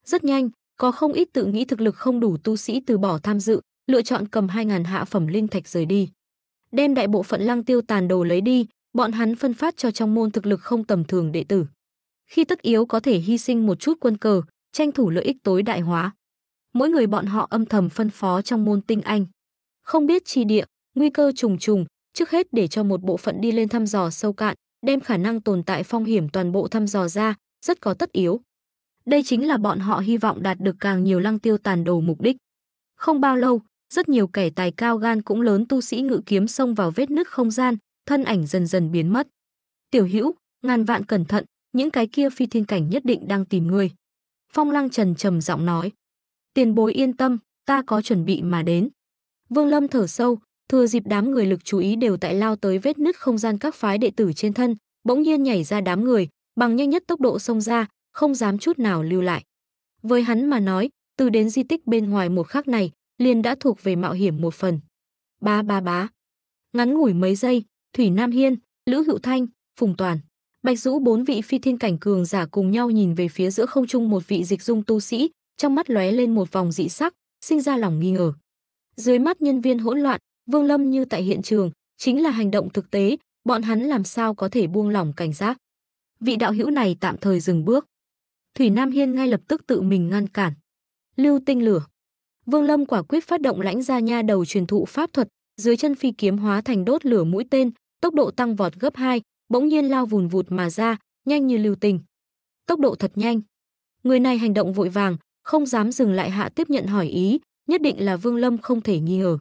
Rất nhanh, có không ít tự nghĩ thực lực không đủ tu sĩ từ bỏ tham dự, lựa chọn cầm 2000 hạ phẩm linh thạch rời đi. Đem đại bộ phận Lăng Tiêu tàn đồ lấy đi, bọn hắn phân phát cho trong môn thực lực không tầm thường đệ tử. Khi tất yếu có thể hy sinh một chút quân cờ, tranh thủ lợi ích tối đại hóa. Mỗi người bọn họ âm thầm phân phó trong môn tinh anh. Không biết chi địa, nguy cơ trùng trùng, trước hết để cho một bộ phận đi lên thăm dò sâu cạn, đem khả năng tồn tại phong hiểm toàn bộ thăm dò ra, rất có tất yếu. Đây chính là bọn họ hy vọng đạt được càng nhiều lăng tiêu tàn đồ mục đích. Không bao lâu, rất nhiều kẻ tài cao gan cũng lớn tu sĩ ngự kiếm xông vào vết nứt không gian, thân ảnh dần dần biến mất. Tiểu Hữu, ngàn vạn cẩn thận, những cái kia phi thiên cảnh nhất định đang tìm người. Phong Lăng Trần trầm giọng nói. Tiền bối yên tâm, ta có chuẩn bị mà đến. Vương Lâm thở sâu, thừa dịp đám người lực chú ý đều tại lao tới vết nứt không gian các phái đệ tử trên thân, bỗng nhiên nhảy ra đám người, bằng nhanh nhất tốc độ xông ra, không dám chút nào lưu lại. Với hắn mà nói, từ đến di tích bên ngoài một khắc này, liền đã thuộc về mạo hiểm một phần. Ba ba bá. Ngắn ngủi mấy giây, Thủy Nam Hiên, Lữ Hữu Thanh, Phùng Toàn, Bạch Dũ bốn vị phi thiên cảnh cường giả cùng nhau nhìn về phía giữa không trung một vị dịch dung tu sĩ, trong mắt lóe lên một vòng dị sắc, sinh ra lòng nghi ngờ. Dưới mắt nhân viên hỗn loạn, Vương Lâm như tại hiện trường, chính là hành động thực tế, bọn hắn làm sao có thể buông lỏng cảnh giác vị đạo hữu này tạm thời dừng bước. Thủy Nam Hiên ngay lập tức tự mình ngăn cản. Lưu tinh lửa. Vương Lâm quả quyết phát động lãnh ra nha đầu truyền thụ pháp thuật, dưới chân phi kiếm hóa thành đốt lửa mũi tên, tốc độ tăng vọt gấp 2, bỗng nhiên lao vùn vụt mà ra, nhanh như lưu tình. Tốc độ thật nhanh. Người này hành động vội vàng, không dám dừng lại hạ tiếp nhận hỏi ý, nhất định là Vương Lâm không thể nghi ngờ.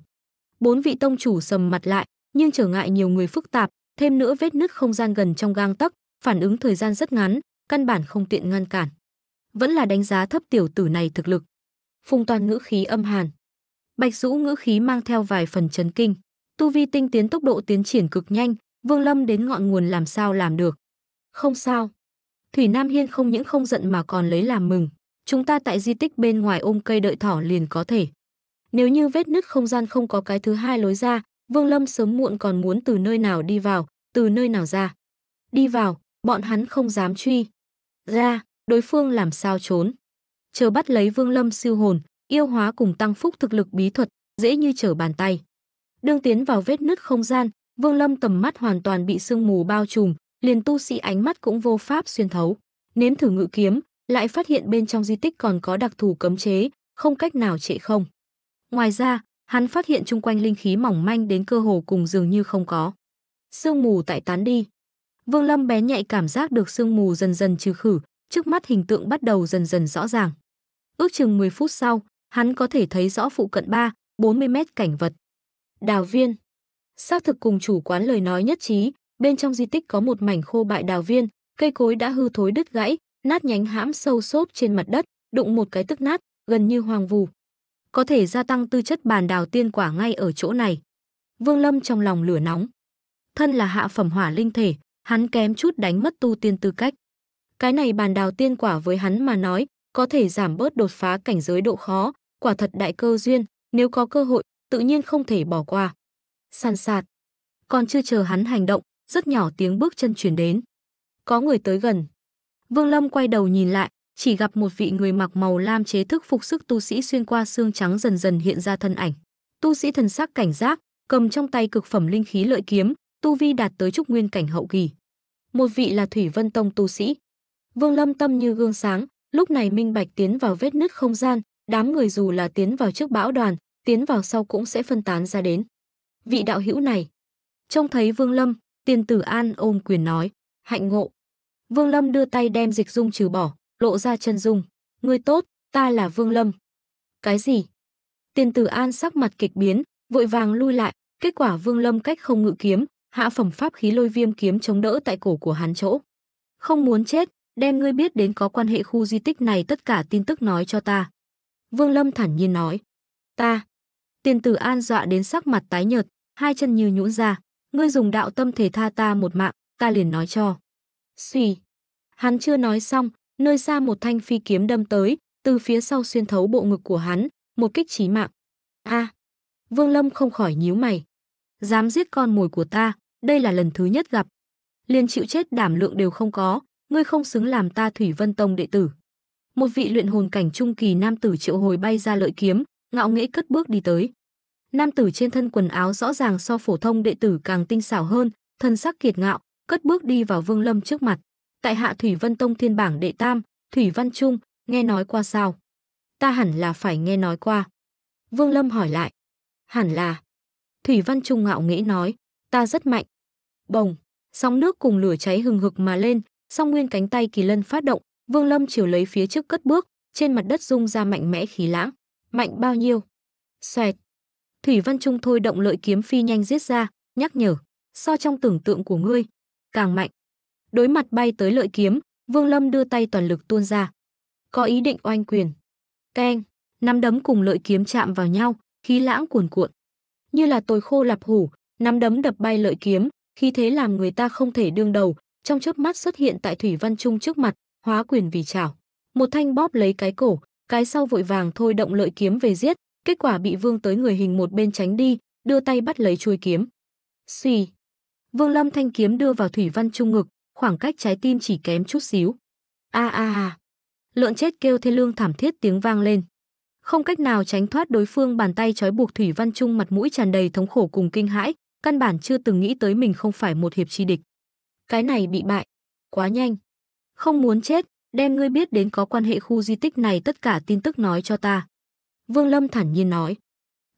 Bốn vị tông chủ sầm mặt lại, nhưng trở ngại nhiều người phức tạp, thêm nữa vết nứt không gian gần trong gang tấc, phản ứng thời gian rất ngắn, căn bản không tiện ngăn cản. Vẫn là đánh giá thấp tiểu tử này thực lực. Phùng Toàn ngữ khí âm hàn. Bạch Dũ ngữ khí mang theo vài phần chấn kinh. Tu vi tinh tiến tốc độ tiến triển cực nhanh, Vương Lâm đến ngọn nguồn làm sao làm được. Không sao. Thủy Nam Hiên không những không giận mà còn lấy làm mừng. Chúng ta tại di tích bên ngoài ôm cây đợi thỏ liền có thể. Nếu như vết nứt không gian không có cái thứ hai lối ra, Vương Lâm sớm muộn còn muốn từ nơi nào đi vào, từ nơi nào ra. Đi vào, bọn hắn không dám truy. Ra, đối phương làm sao trốn. Chờ bắt lấy Vương Lâm siêu hồn, yêu hóa cùng tăng phúc thực lực bí thuật, dễ như trở bàn tay. Đương tiến vào vết nứt không gian, Vương Lâm tầm mắt hoàn toàn bị sương mù bao trùm, liền tu sĩ ánh mắt cũng vô pháp xuyên thấu. Nếm thử ngự kiếm, lại phát hiện bên trong di tích còn có đặc thù cấm chế, không cách nào trệ không. Ngoài ra, hắn phát hiện chung quanh linh khí mỏng manh đến cơ hồ cùng dường như không có. Sương mù tại tán đi, Vương Lâm bé nhạy cảm giác được sương mù dần dần trừ khử, trước mắt hình tượng bắt đầu dần dần rõ ràng. Ước chừng 10 phút sau, hắn có thể thấy rõ phụ cận 3, 40 mét cảnh vật. Đào viên. Xác thực cùng chủ quán lời nói nhất trí, bên trong di tích có một mảnh khô bại đào viên, cây cối đã hư thối đứt gãy, nát nhánh hãm sâu xốp trên mặt đất, đụng một cái tức nát, gần như hoàng vù. Có thể gia tăng tư chất bàn đào tiên quả ngay ở chỗ này. Vương Lâm trong lòng lửa nóng. Thân là hạ phẩm hỏa linh thể, hắn kém chút đánh mất tu tiên tư cách. Cái này bàn đào tiên quả với hắn mà nói, có thể giảm bớt đột phá cảnh giới độ khó, quả thật đại cơ duyên, nếu có cơ hội, tự nhiên không thể bỏ qua. Sàn sạt. Còn chưa chờ hắn hành động, rất nhỏ tiếng bước chân chuyển đến. Có người tới gần. Vương Lâm quay đầu nhìn lại, chỉ gặp một vị người mặc màu lam chế thức phục sức tu sĩ xuyên qua xương trắng dần dần hiện ra thân ảnh. Tu sĩ thần sắc cảnh giác, cầm trong tay cực phẩm linh khí lợi kiếm, tu vi đạt tới trúc nguyên cảnh hậu kỳ. Một vị là Thủy Vân Tông tu sĩ. Vương Lâm tâm như gương sáng, lúc này minh bạch tiến vào vết nứt không gian, đám người dù là tiến vào trước bão đoàn, tiến vào sau cũng sẽ phân tán ra đến. Vị đạo hữu này, trông thấy Vương Lâm, Tiền Tử An ôm quyền nói, hạnh ngộ. Vương Lâm đưa tay đem dịch dung trừ bỏ, lộ ra chân dung, "Ngươi tốt, ta là Vương Lâm." "Cái gì?" Tiền Tử An sắc mặt kịch biến, vội vàng lui lại, kết quả Vương Lâm cách không ngự kiếm, hạ phẩm pháp khí lôi viêm kiếm chống đỡ tại cổ của hắn chỗ. Không muốn chết, đem ngươi biết đến có quan hệ khu di tích này tất cả tin tức nói cho ta. Vương Lâm thản nhiên nói. Ta. Tiền tử an dọa đến sắc mặt tái nhợt, hai chân như nhũn ra. Ngươi dùng đạo tâm thể tha ta một mạng, ta liền nói cho. Xùy. Hắn chưa nói xong, nơi xa một thanh phi kiếm đâm tới, từ phía sau xuyên thấu bộ ngực của hắn, một kích chí mạng. A. Vương Lâm không khỏi nhíu mày. Dám giết con mồi của ta, đây là lần thứ nhất gặp. Liền chịu chết đảm lượng đều không có, ngươi không xứng làm ta Thủy Vân Tông đệ tử. Một vị luyện hồn cảnh trung kỳ nam tử triệu hồi bay ra lợi kiếm, ngạo nghễ cất bước đi tới. Nam tử trên thân quần áo rõ ràng so phổ thông đệ tử càng tinh xảo hơn, thân sắc kiệt ngạo, cất bước đi vào Vương Lâm trước mặt. Tại hạ Thủy Vân Tông thiên bảng đệ tam, Thủy Văn Trung, nghe nói qua sao? Ta hẳn là phải nghe nói qua. Vương Lâm hỏi lại. Hẳn là. Thủy Văn Trung ngạo nghễ nói, ta rất mạnh. Bồng, sóng nước cùng lửa cháy hừng hực mà lên, song nguyên cánh tay Kỳ Lân phát động, Vương Lâm chiều lấy phía trước cất bước, trên mặt đất rung ra mạnh mẽ khí lãng. Mạnh bao nhiêu? Xoẹt. Thủy Văn Trung thôi động lợi kiếm phi nhanh giết ra, nhắc nhở, so trong tưởng tượng của ngươi, càng mạnh. Đối mặt bay tới lợi kiếm, Vương Lâm đưa tay toàn lực tuôn ra. Có ý định oanh quyền. Keng, nắm đấm cùng lợi kiếm chạm vào nhau, khí lãng cuồn cuộn. Như là tồi khô lạp hủ, nắm đấm đập bay lợi kiếm, khi thế làm người ta không thể đương đầu, trong chớp mắt xuất hiện tại Thủy Văn Trung trước mặt, hóa quyền vì chảo. Một thanh bóp lấy cái cổ, cái sau vội vàng thôi động lợi kiếm về giết, kết quả bị Vương tới người hình một bên tránh đi, đưa tay bắt lấy chuôi kiếm. Xì. Vương Lâm thanh kiếm đưa vào Thủy Văn Trung ngực, khoảng cách trái tim chỉ kém chút xíu. A a a. Lợn chết kêu thê lương thảm thiết tiếng vang lên. Không cách nào tránh thoát đối phương bàn tay trói buộc Thủy Văn Trung mặt mũi tràn đầy thống khổ cùng kinh hãi, Căn bản chưa từng nghĩ tới mình không phải một hiệp chi địch. Cái này bị bại. Quá nhanh. Không muốn chết, đem ngươi biết đến có quan hệ khu di tích này tất cả tin tức nói cho ta. Vương Lâm thản nhiên nói.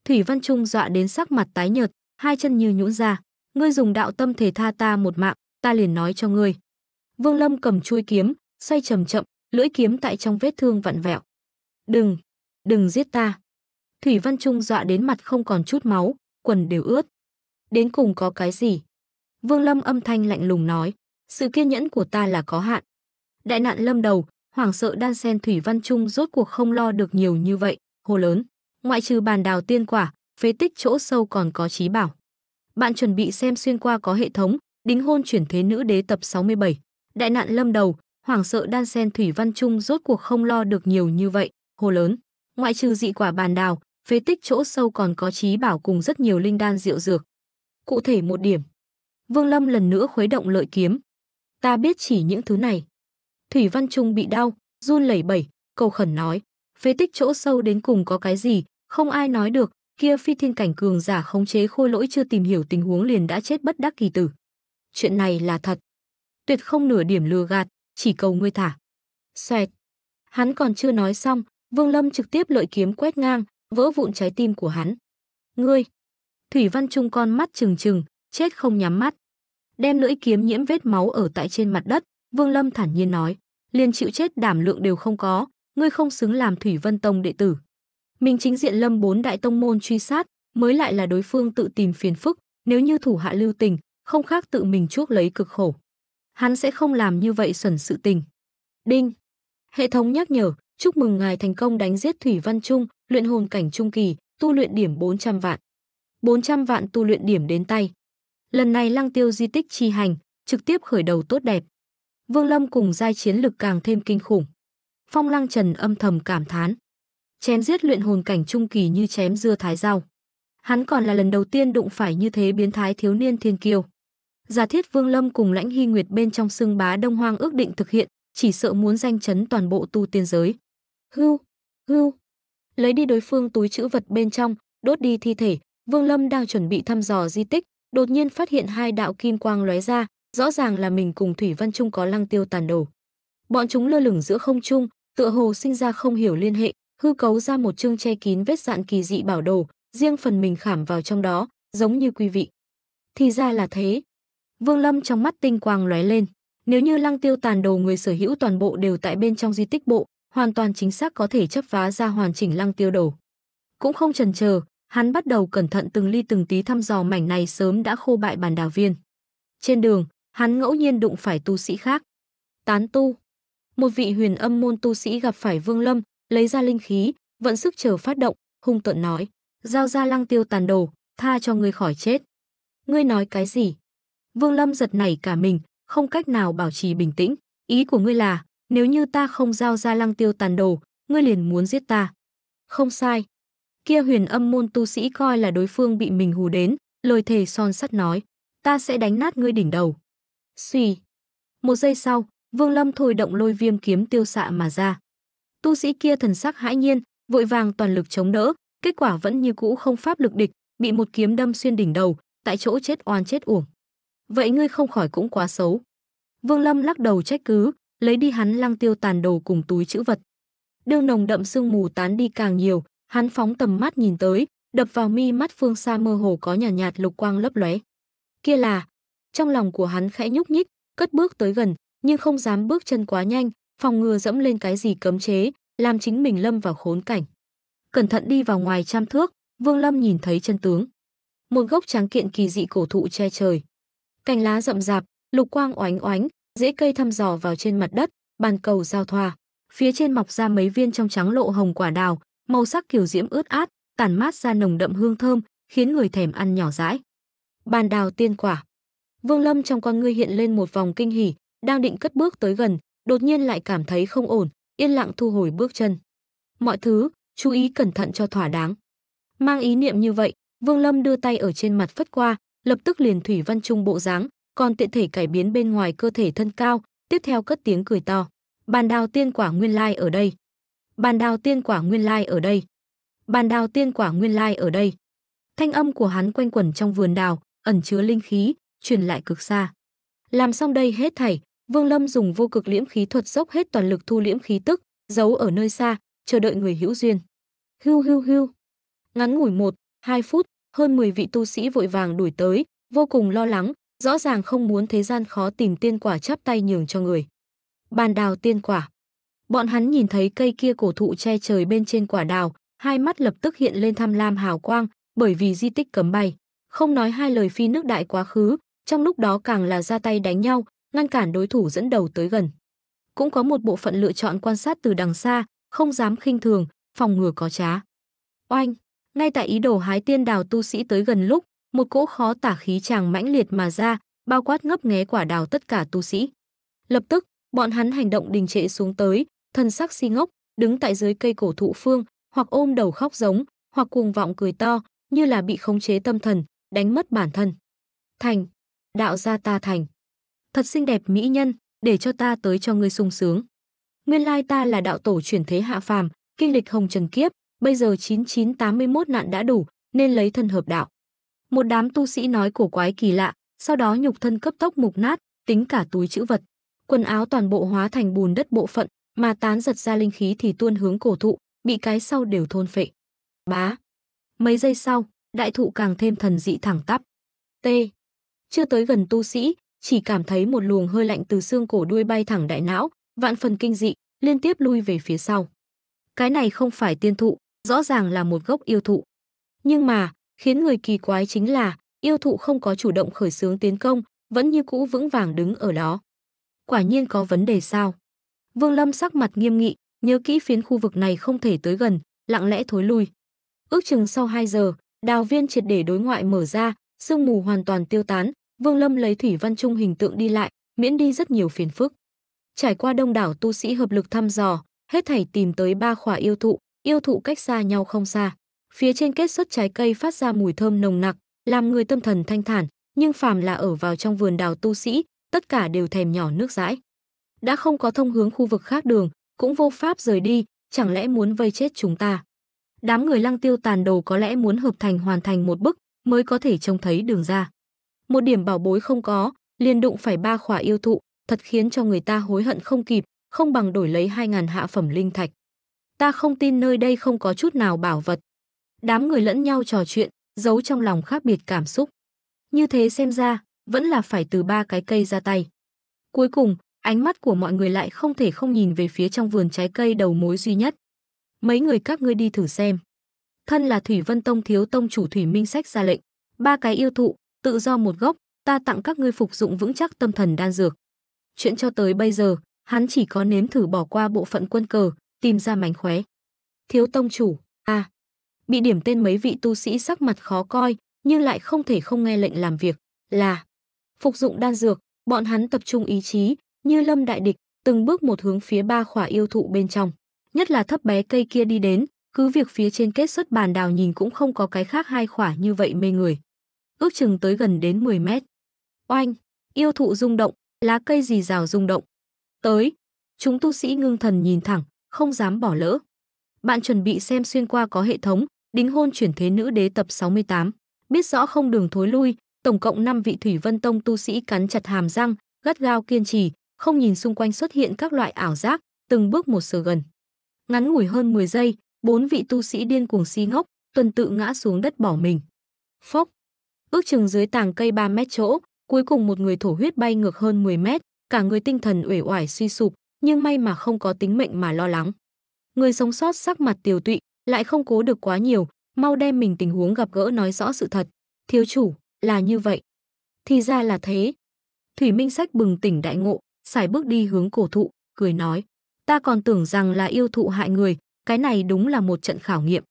Thủy Văn Trung dọa đến sắc mặt tái nhợt, hai chân như nhũn ra. Ngươi dùng đạo tâm thể tha ta một mạng, ta liền nói cho ngươi. Vương Lâm cầm chuôi kiếm, xoay chậm chậm, lưỡi kiếm tại trong vết thương vặn vẹo. Đừng, đừng giết ta. Thủy Văn Trung dọa đến mặt không còn chút máu, quần đều ướt đến cùng có cái gì? Vương Lâm âm thanh lạnh lùng nói, sự kiên nhẫn của ta là có hạn. Đại nạn lâm đầu, hoảng sợ đan sen Thủy Văn Trung rốt cuộc không lo được nhiều như vậy, hồ lớn. Ngoại trừ bàn đào tiên quả, phế tích chỗ sâu còn có trí bảo. Bạn chuẩn bị xem xuyên qua có hệ thống, đính hôn chuyển thế nữ đế tập 67. Đại nạn lâm đầu, hoảng sợ đan sen Thủy Văn Trung rốt cuộc không lo được nhiều như vậy, hồ lớn. Ngoại trừ dị quả bàn đào, phế tích chỗ sâu còn có trí bảo cùng rất nhiều linh đan diệu dược. Cụ thể một điểm. Vương Lâm lần nữa khuấy động lợi kiếm. Ta biết chỉ những thứ này. Thủy Văn Trung bị đau, run lẩy bẩy, cầu khẩn nói. Phế tích chỗ sâu đến cùng có cái gì, không ai nói được. Kia phi thiên cảnh cường giả khống chế khôi lỗi chưa tìm hiểu tình huống liền đã chết bất đắc kỳ tử. Chuyện này là thật. Tuyệt không nửa điểm lừa gạt, chỉ cầu ngươi thả. Xoẹt. Hắn còn chưa nói xong, Vương Lâm trực tiếp lợi kiếm quét ngang, vỡ vụn trái tim của hắn. Ngươi, Thủy Văn Trung con mắt trừng trừng, chết không nhắm mắt. Đem lưỡi kiếm nhiễm vết máu ở tại trên mặt đất, Vương Lâm thản nhiên nói, liền chịu chết đảm lượng đều không có, ngươi không xứng làm Thủy Vân Tông đệ tử. Mình chính diện Lâm bốn đại tông môn truy sát, mới lại là đối phương tự tìm phiền phức, nếu như thủ hạ lưu tình, không khác tự mình chuốc lấy cực khổ. Hắn sẽ không làm như vậy sẩn sự tình. Đinh. Hệ thống nhắc nhở, chúc mừng ngài thành công đánh giết Thủy Văn Trung, luyện hồn cảnh trung kỳ, tu luyện điểm 400 vạn. 400 vạn tu luyện điểm đến tay. Lần này lăng tiêu di tích chi hành, trực tiếp khởi đầu tốt đẹp. Vương Lâm cùng giai chiến lực càng thêm kinh khủng. Phong Lăng Trần âm thầm cảm thán. Chém giết luyện hồn cảnh trung kỳ như chém dưa thái rau. Hắn còn là lần đầu tiên đụng phải như thế biến thái thiếu niên thiên kiêu. Giả thiết Vương Lâm cùng Lãnh Hy Nguyệt bên trong xương bá Đông Hoang ước định thực hiện, chỉ sợ muốn danh chấn toàn bộ tu tiên giới. Hưu, hưu. Lấy đi đối phương túi chữ vật bên trong, đốt đi thi thể, Vương Lâm đang chuẩn bị thăm dò di tích, đột nhiên phát hiện hai đạo kim quang lóe ra, rõ ràng là mình cùng Thủy Văn Trung có lăng tiêu tàn đổ. Bọn chúng lơ lửng giữa không trung, tựa hồ sinh ra không hiểu liên hệ, hư cấu ra một chương che kín vết dạn kỳ dị bảo đồ, riêng phần mình khảm vào trong đó, giống như quý vị. Thì ra là thế. Vương Lâm trong mắt tinh quang lóe lên, nếu như lăng tiêu tàn đồ người sở hữu toàn bộ đều tại bên trong di tích bộ, hoàn toàn chính xác có thể chấp phá ra hoàn chỉnh lăng tiêu đồ. Cũng không chần chờ, Hắn bắt đầu cẩn thận từng ly từng tí thăm dò mảnh này sớm đã khô bại bàn đào viên. Trên đường, hắn ngẫu nhiên đụng phải tu sĩ khác. Tán tu. Một vị huyền âm môn tu sĩ gặp phải Vương Lâm, lấy ra linh khí, vận sức chờ phát động, hung tợn nói: "Giao ra Lăng Tiêu tàn đồ, tha cho ngươi khỏi chết." "Ngươi nói cái gì?" Vương Lâm giật nảy cả mình, không cách nào bảo trì bình tĩnh, "Ý của ngươi là, nếu như ta không giao ra Lăng Tiêu tàn đồ, ngươi liền muốn giết ta?" "Không sai." kia huyền âm môn tu sĩ coi là đối phương bị mình hù đến, lời thề son sắt nói, ta sẽ đánh nát ngươi đỉnh đầu. Xùy. Một giây sau, Vương Lâm thôi động lôi viêm kiếm tiêu xạ mà ra. Tu sĩ kia thần sắc hãi nhiên, vội vàng toàn lực chống đỡ, kết quả vẫn như cũ không pháp lực địch, bị một kiếm đâm xuyên đỉnh đầu, tại chỗ chết oan chết uổng. Vậy ngươi không khỏi cũng quá xấu. Vương Lâm lắc đầu trách cứ, lấy đi hắn lăng tiêu tàn đồ cùng túi chữ vật. Đương nồng đậm sương mù tán đi càng nhiều, Hắn phóng tầm mắt nhìn tới, đập vào mi mắt phương xa mơ hồ có nhàn nhạt, lục quang lấp lóe. Kia là, trong lòng của hắn khẽ nhúc nhích, cất bước tới gần, nhưng không dám bước chân quá nhanh, phòng ngừa dẫm lên cái gì cấm chế, làm chính mình lâm vào khốn cảnh. Cẩn thận đi vào ngoài trăm thước, Vương Lâm nhìn thấy chân tướng. Một gốc tráng kiện kỳ dị cổ thụ che trời. Cành lá rậm rạp, lục quang oánh oánh, dễ cây thăm dò vào trên mặt đất, bàn cầu giao thoa. Phía trên mọc ra mấy viên trong trắng lộ hồng quả đào, màu sắc kiều diễm ướt át, tản mát ra nồng đậm hương thơm, khiến người thèm ăn nhỏ dãi. Bàn đào tiên quả. Vương Lâm trong con ngươi hiện lên một vòng kinh hỉ, đang định cất bước tới gần, đột nhiên lại cảm thấy không ổn, yên lặng thu hồi bước chân. Mọi thứ, chú ý cẩn thận cho thỏa đáng. Mang ý niệm như vậy, Vương Lâm đưa tay ở trên mặt phất qua, lập tức liền thủy văn trung bộ dáng, còn tiện thể cải biến bên ngoài cơ thể thân cao, tiếp theo cất tiếng cười to. Bàn đào tiên quả nguyên lai like ở đây. Bàn đào tiên quả nguyên lai ở đây. Bàn đào tiên quả nguyên lai ở đây. Thanh âm của hắn quanh quẩn trong vườn đào, ẩn chứa linh khí, truyền lại cực xa. Làm xong đây hết thảy, Vương Lâm dùng vô cực liễm khí thuật dốc hết toàn lực thu liễm khí tức, giấu ở nơi xa, chờ đợi người hữu duyên. Hưu hưu hưu. Ngắn ngủi một, hai phút, hơn 10 vị tu sĩ vội vàng đuổi tới, vô cùng lo lắng, rõ ràng không muốn thế gian khó tìm tiên quả chắp tay nhường cho người. Bàn đào tiên quả. Bọn hắn nhìn thấy cây kia cổ thụ che trời bên trên quả đào, hai mắt lập tức hiện lên tham lam hào quang, bởi vì di tích cấm bay. Không nói hai lời phi nước đại quá khứ, trong lúc đó càng là ra tay đánh nhau, ngăn cản đối thủ dẫn đầu tới gần. Cũng có một bộ phận lựa chọn quan sát từ đằng xa, không dám khinh thường, phòng ngừa có trá. Oanh, ngay tại ý đồ hái tiên đào tu sĩ tới gần lúc, một cỗ khó tả khí chàng mãnh liệt mà ra, bao quát ngấp nghé quả đào tất cả tu sĩ. Lập tức, bọn hắn hành động đình trệ xuống tới, thân sắc si ngốc, đứng tại dưới cây cổ thụ phương, hoặc ôm đầu khóc giống, hoặc cuồng vọng cười to, như là bị khống chế tâm thần, đánh mất bản thân. Thành, đạo gia ta thành. Thật xinh đẹp mỹ nhân, để cho ta tới cho ngươi sung sướng. Nguyên lai ta là đạo tổ chuyển thế hạ phàm, kinh lịch hồng trần kiếp, bây giờ 9981 nạn đã đủ, nên lấy thân hợp đạo. Một đám tu sĩ nói cổ quái kỳ lạ, sau đó nhục thân cấp tốc mục nát, tính cả túi chữ vật. Quần áo toàn bộ hóa thành bùn đất bộ phận, mà tán giật ra linh khí thì tuôn hướng cổ thụ, bị cái sau đều thôn phệ. Bá. Mấy giây sau, đại thụ càng thêm thần dị thẳng tắp. T. Chưa tới gần tu sĩ, chỉ cảm thấy một luồng hơi lạnh từ xương cổ đuôi bay thẳng đại não, vạn phần kinh dị, liên tiếp lui về phía sau. Cái này không phải tiên thụ, rõ ràng là một gốc yêu thụ. Nhưng mà, khiến người kỳ quái chính là, yêu thụ không có chủ động khởi xướng tiến công, vẫn như cũ vững vàng đứng ở đó. Quả nhiên có vấn đề sao? Vương Lâm sắc mặt nghiêm nghị, nhớ kỹ phiến khu vực này không thể tới gần, lặng lẽ thối lui. Ước chừng sau 2 giờ, đào viên triệt để đối ngoại mở ra, sương mù hoàn toàn tiêu tán, Vương Lâm lấy thủy văn trung hình tượng đi lại, miễn đi rất nhiều phiền phức. Trải qua đông đảo tu sĩ hợp lực thăm dò, hết thảy tìm tới ba khỏa yêu thụ, yêu thụ cách xa nhau không xa. Phía trên kết xuất trái cây phát ra mùi thơm nồng nặc, làm người tâm thần thanh thản, nhưng phàm là ở vào trong vườn đào tu sĩ, tất cả đều thèm nhỏ nước dãi đã không có thông hướng khu vực khác đường, cũng vô pháp rời đi, chẳng lẽ muốn vây chết chúng ta. Đám người lăng tiêu tàn đồ có lẽ muốn hợp thành hoàn thành một bức, mới có thể trông thấy đường ra. Một điểm bảo bối không có, liền đụng phải ba khỏa yêu thụ, thật khiến cho người ta hối hận không kịp, không bằng đổi lấy 2.000 hạ phẩm linh thạch. Ta không tin nơi đây không có chút nào bảo vật. Đám người lẫn nhau trò chuyện, giấu trong lòng khác biệt cảm xúc. Như thế xem ra, vẫn là phải từ ba cái cây ra tay. Cuối cùng, ánh mắt của mọi người lại không thể không nhìn về phía trong vườn trái cây đầu mối duy nhất. Mấy người các ngươi đi thử xem. Thân là Thủy Vân Tông thiếu tông chủ Thủy Minh Sách ra lệnh, ba cái yêu thụ, tự do một gốc, ta tặng các ngươi phục dụng vững chắc tâm thần đan dược. Chuyện cho tới bây giờ, hắn chỉ có nếm thử bỏ qua bộ phận quân cờ, tìm ra mánh khóe. Thiếu tông chủ, a à, Bị điểm tên mấy vị tu sĩ sắc mặt khó coi, nhưng lại không thể không nghe lệnh làm việc, là phục dụng đan dược, bọn hắn tập trung ý chí, như lâm đại địch, từng bước một hướng phía ba khỏa yêu thụ bên trong. Nhất là thấp bé cây kia đi đến, cứ việc phía trên kết xuất bàn đào nhìn cũng không có cái khác hai khỏa như vậy mê người. Ước chừng tới gần đến 10 mét. Oanh, yêu thụ rung động, lá cây gì rào rung động. Tới, chúng tu sĩ ngưng thần nhìn thẳng, không dám bỏ lỡ. Bạn chuẩn bị xem xuyên qua có hệ thống, đính hôn chuyển thế nữ đế tập 68. Biết rõ không đường thối lui, tổng cộng 5 vị Thủy Vân Tông tu sĩ cắn chặt hàm răng, gắt gao kiên trì, không nhìn xung quanh xuất hiện các loại ảo giác, từng bước một sờ gần. Ngắn ngủi hơn 10 giây, bốn vị tu sĩ điên cuồng si ngốc, tuần tự ngã xuống đất bỏ mình. Phốc! Ước chừng dưới tàng cây 3 mét chỗ, cuối cùng một người thổ huyết bay ngược hơn 10 mét, cả người tinh thần uể oải suy sụp, nhưng may mà không có tính mệnh mà lo lắng. Người sống sót sắc mặt tiều tụy, lại không cố được quá nhiều, mau đem mình tình huống gặp gỡ nói rõ sự thật. Thiếu chủ, là như vậy. Thì ra là thế. Thủy Minh Sách bừng tỉnh đại ngộ, sải bước đi hướng cổ thụ, cười nói, ta còn tưởng rằng là yêu thụ hại người, cái này đúng là một trận khảo nghiệm.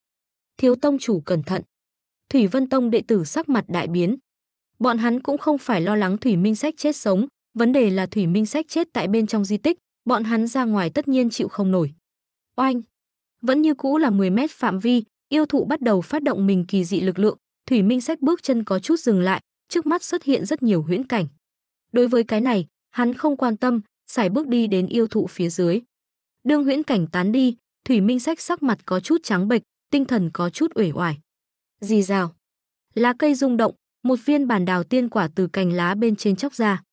Thiếu tông chủ cẩn thận. Thủy Vân Tông đệ tử sắc mặt đại biến. Bọn hắn cũng không phải lo lắng Thủy Minh Sách chết sống, vấn đề là Thủy Minh Sách chết tại bên trong di tích, bọn hắn ra ngoài tất nhiên chịu không nổi. Oanh! Vẫn như cũ là 10 mét phạm vi, yêu thụ bắt đầu phát động mình kỳ dị lực lượng, Thủy Minh Sách bước chân có chút dừng lại, trước mắt xuất hiện rất nhiều huyễn cảnh. Đối với cái này, Hắn không quan tâm, sải bước đi đến yêu thụ phía dưới. Đương huyễn cảnh tán đi, Thủy Minh Sách sắc mặt có chút trắng bệch, tinh thần có chút uể oải. Dì rào. Lá cây rung động, một viên bản đào tiên quả từ cành lá bên trên chóc ra.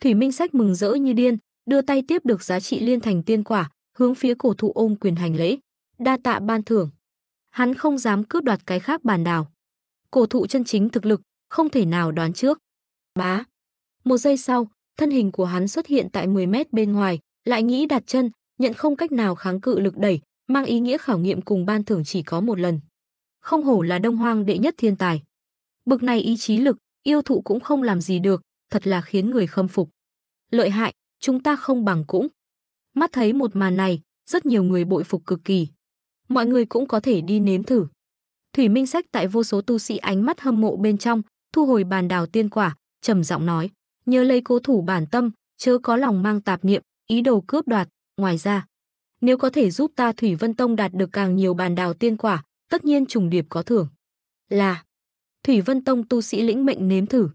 Thủy Minh Sách mừng rỡ như điên, đưa tay tiếp được giá trị liên thành tiên quả, hướng phía cổ thụ ôm quyền hành lễ. Đa tạ ban thưởng. Hắn không dám cướp đoạt cái khác bản đào. Cổ thụ chân chính thực lực, không thể nào đoán trước. Bá. Một giây sau, thân hình của hắn xuất hiện tại 10 mét bên ngoài, lại nghĩ đặt chân, nhận không cách nào kháng cự lực đẩy, mang ý nghĩa khảo nghiệm cùng ban thưởng chỉ có một lần. Không hổ là đông hoang đệ nhất thiên tài. Bực này ý chí lực, yêu thụ cũng không làm gì được, thật là khiến người khâm phục. Lợi hại, chúng ta không bằng cũng. Mắt thấy một màn này, rất nhiều người bội phục cực kỳ. Mọi người cũng có thể đi nếm thử. Thủy Minh Sách tại vô số tu sĩ ánh mắt hâm mộ bên trong, thu hồi bàn đào tiên quả, trầm giọng nói nhớ lấy cố thủ bản tâm, chớ có lòng mang tạp niệm, ý đồ cướp đoạt, ngoài ra, nếu có thể giúp ta Thủy Vân Tông đạt được càng nhiều bàn đào tiên quả, tất nhiên trùng điệp có thưởng. Là Thủy Vân Tông tu sĩ lĩnh mệnh nếm thử.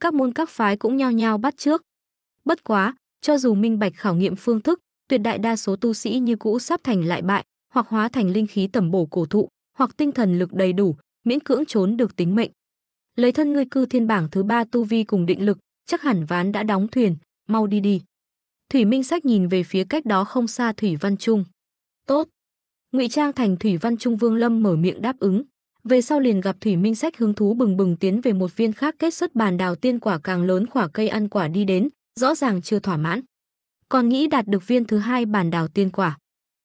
Các môn các phái cũng nhao nhao bắt trước. Bất quá, cho dù minh bạch khảo nghiệm phương thức, tuyệt đại đa số tu sĩ như cũ sắp thành lại bại, hoặc hóa thành linh khí tầm bổ cổ thụ, hoặc tinh thần lực đầy đủ, miễn cưỡng trốn được tính mệnh. Lấy thân ngươi cư thiên bảng thứ ba tu vi cùng định lực, chắc hẳn ván đã đóng thuyền, mau đi đi. Thủy Minh Sách nhìn về phía cách đó không xa Thủy Văn Trung. Tốt. Ngụy Trang thành Thủy Văn Trung Vương Lâm mở miệng đáp ứng. Về sau liền gặp Thủy Minh Sách hứng thú bừng bừng tiến về một viên khác kết xuất bàn đào tiên quả càng lớn quả cây ăn quả đi đến, rõ ràng chưa thỏa mãn. Còn nghĩ đạt được viên thứ hai bàn đào tiên quả.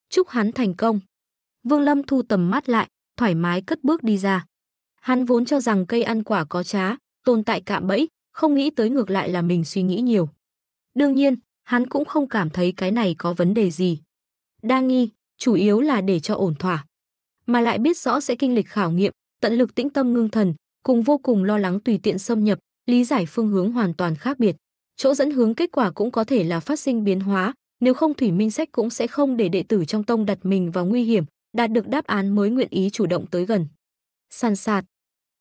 Chúc hắn thành công. Vương Lâm thu tầm mắt lại, thoải mái cất bước đi ra. Hắn vốn cho rằng cây ăn quả có trá, tồn tại cạm bẫy, không nghĩ tới ngược lại là mình suy nghĩ nhiều. Đương nhiên, hắn cũng không cảm thấy cái này có vấn đề gì. Đa nghi, chủ yếu là để cho ổn thỏa. Mà lại biết rõ sẽ kinh lịch khảo nghiệm, tận lực tĩnh tâm ngưng thần, cùng vô cùng lo lắng tùy tiện xâm nhập, lý giải phương hướng hoàn toàn khác biệt. Chỗ dẫn hướng kết quả cũng có thể là phát sinh biến hóa, nếu không Thủy Minh Sách cũng sẽ không để đệ tử trong tông đặt mình vào nguy hiểm, đạt được đáp án mới nguyện ý chủ động tới gần. Sàn sạt.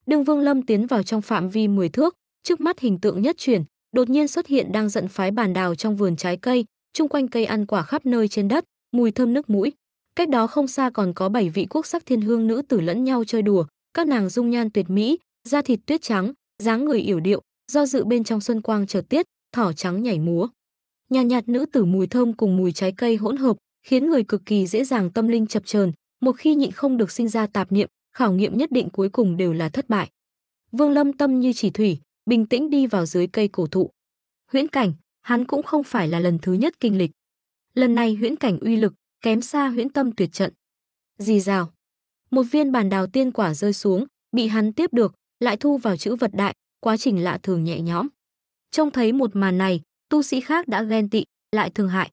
Đường Vương Lâm tiến vào trong phạm vi 10 thước, Trước mắt hình tượng nhất chuyển, đột nhiên xuất hiện đang giận phái bàn đào trong vườn trái cây, chung quanh cây ăn quả khắp nơi trên đất, mùi thơm nước mũi. Cách đó không xa còn có bảy vị quốc sắc thiên hương nữ tử lẫn nhau chơi đùa, các nàng dung nhan tuyệt mỹ, da thịt tuyết trắng, dáng người yểu điệu, do dự bên trong xuân quang chợt tiết, thỏ trắng nhảy múa. nhà nhạt nữ tử mùi thơm cùng mùi trái cây hỗn hợp, khiến người cực kỳ dễ dàng tâm linh chập chờn, một khi nhịn không được sinh ra tạp niệm, khảo nghiệm nhất định cuối cùng đều là thất bại. Vương Lâm tâm như chỉ thủy, bình tĩnh đi vào dưới cây cổ thụ. Huyễn cảnh, hắn cũng không phải là lần thứ nhất kinh lịch. Lần này huyễn cảnh uy lực, kém xa huyễn tâm tuyệt trận. Dì rào. Một viên bàn đào tiên quả rơi xuống, bị hắn tiếp được, lại thu vào chữ vật đại, quá trình lạ thường nhẹ nhõm. Trông thấy một màn này, tu sĩ khác đã ghen tị, lại thương hại.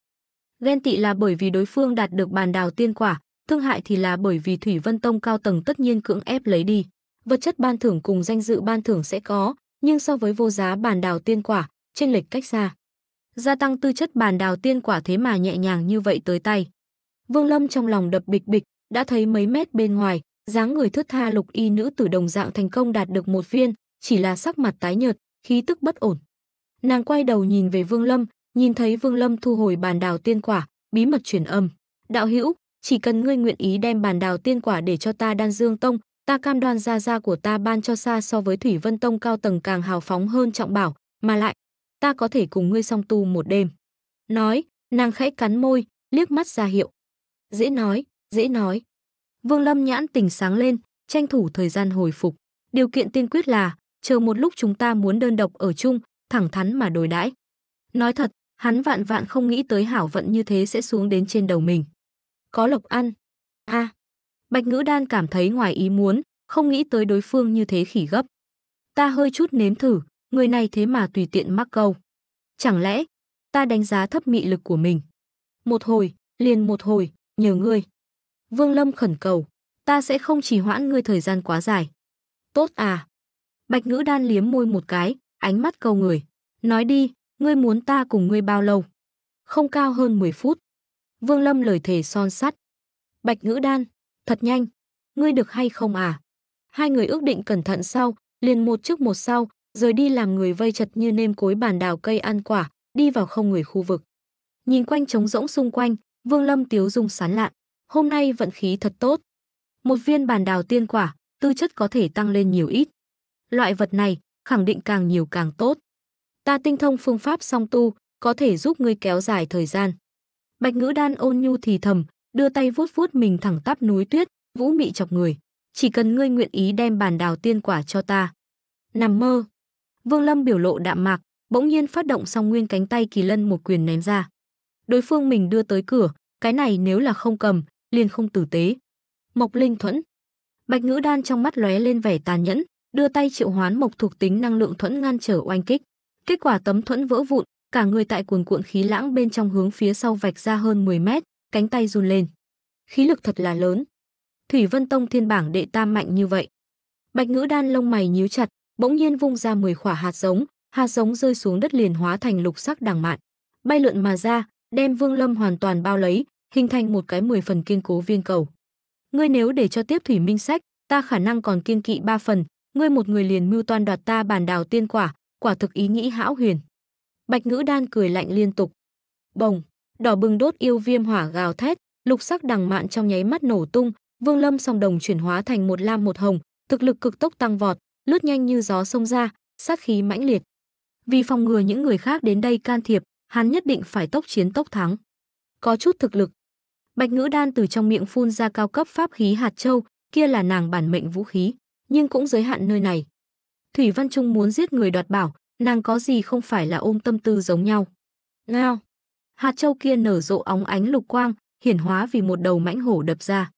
Ghen tị là bởi vì đối phương đạt được bàn đào tiên quả, thương hại thì là bởi vì Thủy Vân Tông cao tầng tất nhiên cưỡng ép lấy đi. Vật chất ban thưởng cùng danh dự ban thưởng sẽ có, nhưng so với vô giá bản đào tiên quả, chênh lệch cách xa. Gia tăng tư chất bản đào tiên quả thế mà nhẹ nhàng như vậy tới tay. Vương Lâm trong lòng đập bịch bịch, đã thấy mấy mét bên ngoài, dáng người thướt tha lục y nữ tử đồng dạng thành công đạt được một viên, chỉ là sắc mặt tái nhợt, khí tức bất ổn. Nàng quay đầu nhìn về Vương Lâm, nhìn thấy Vương Lâm thu hồi bàn đào tiên quả, bí mật truyền âm. Đạo hữu, chỉ cần ngươi nguyện ý đem bàn đào tiên quả để cho ta đan dương tông, Ta cam đoan gia gia của ta ban cho xa so với Thủy Vân Tông cao tầng càng hào phóng hơn trọng bảo, mà lại, ta có thể cùng ngươi song tu một đêm. Nói, nàng khẽ cắn môi, liếc mắt ra hiệu. Dễ nói, dễ nói. Vương Lâm nhãn tình sáng lên, tranh thủ thời gian hồi phục. Điều kiện tiên quyết là, chờ một lúc chúng ta muốn đơn độc ở chung, thẳng thắn mà đối đãi. Nói thật, hắn vạn vạn không nghĩ tới hảo vận như thế sẽ xuống đến trên đầu mình. Có lộc ăn. a à, Bạch Ngữ Đan cảm thấy ngoài ý muốn, không nghĩ tới đối phương như thế khỉ gấp. Ta hơi chút nếm thử, người này thế mà tùy tiện mắc câu. Chẳng lẽ, ta đánh giá thấp mị lực của mình. Một hồi, liền một hồi, nhờ ngươi. Vương Lâm khẩn cầu, ta sẽ không chỉ hoãn ngươi thời gian quá dài. Tốt à. Bạch Ngữ Đan liếm môi một cái, ánh mắt câu người. Nói đi, ngươi muốn ta cùng ngươi bao lâu? Không cao hơn 10 phút. Vương Lâm lời thề son sắt. Bạch Ngữ Đan, thật nhanh. Ngươi được hay không à? Hai người ước định cẩn thận sau, liền một trước một sau, rời đi làm người vây chật như nêm cối bàn đào cây ăn quả, đi vào không người khu vực. Nhìn quanh trống rỗng xung quanh, Vương Lâm tiếu dung sán lạn. Hôm nay vận khí thật tốt. Một viên bàn đào tiên quả, tư chất có thể tăng lên nhiều ít. Loại vật này, khẳng định càng nhiều càng tốt. Ta tinh thông phương pháp song tu, có thể giúp ngươi kéo dài thời gian. Bạch ngữ đan ôn nhu thì thầm, đưa tay vuốt vuốt mình thẳng tắp núi tuyết, vũ mị chọc người. Chỉ cần ngươi nguyện ý đem bàn đào tiên quả cho ta. Nằm mơ. Vương Lâm biểu lộ đạm mạc, bỗng nhiên phát động xong nguyên cánh tay kỳ lân một quyền ném ra. Đối phương mình đưa tới cửa, cái này nếu là không cầm, liền không tử tế. Mộc Linh Thuẫn. Bạch Ngữ Đan trong mắt lóe lên vẻ tàn nhẫn, đưa tay triệu hoán mộc thuộc tính năng lượng thuẫn ngăn trở oanh kích. Kết quả tấm thuẫn vỡ vụn, cả người tại cuồn cuộn khí lãng bên trong hướng phía sau vạch ra hơn 10 mét, cánh tay run lên. Khí lực thật là lớn. Thủy Vân Tông thiên bảng đệ tam mạnh như vậy. Bạch Ngữ Đan lông mày nhíu chặt, bỗng nhiên vung ra 10 khỏa hạt giống, hạt giống rơi xuống đất liền hóa thành lục sắc đằng mạn, bay lượn mà ra, đem Vương Lâm hoàn toàn bao lấy, hình thành một cái 10 phần kiên cố viên cầu. Ngươi nếu để cho tiếp Thủy Minh Sách, ta khả năng còn kiên kỵ ba phần, ngươi một người liền mưu toan đoạt ta bàn đào tiên quả, quả thực ý nghĩ hão huyền. Bạch Ngữ Đan cười lạnh liên tục. Bồng, đỏ bừng đốt yêu viêm hỏa gào thét, lục sắc đằng mạn trong nháy mắt nổ tung, Vương Lâm song đồng chuyển hóa thành một lam một hồng, thực lực cực tốc tăng vọt, lướt nhanh như gió sông ra, sát khí mãnh liệt. Vì phòng ngừa những người khác đến đây can thiệp, hắn nhất định phải tốc chiến tốc thắng. Có chút thực lực. Bạch Ngữ Đan từ trong miệng phun ra cao cấp pháp khí hạt châu, kia là nàng bản mệnh vũ khí, nhưng cũng giới hạn nơi này. Thủy Văn Trung muốn giết người đoạt bảo, nàng có gì không phải là ôm tâm tư giống nhau. Ngao, hạt châu kia nở rộ óng ánh lục quang, hiển hóa vì một đầu mãnh hổ đập ra.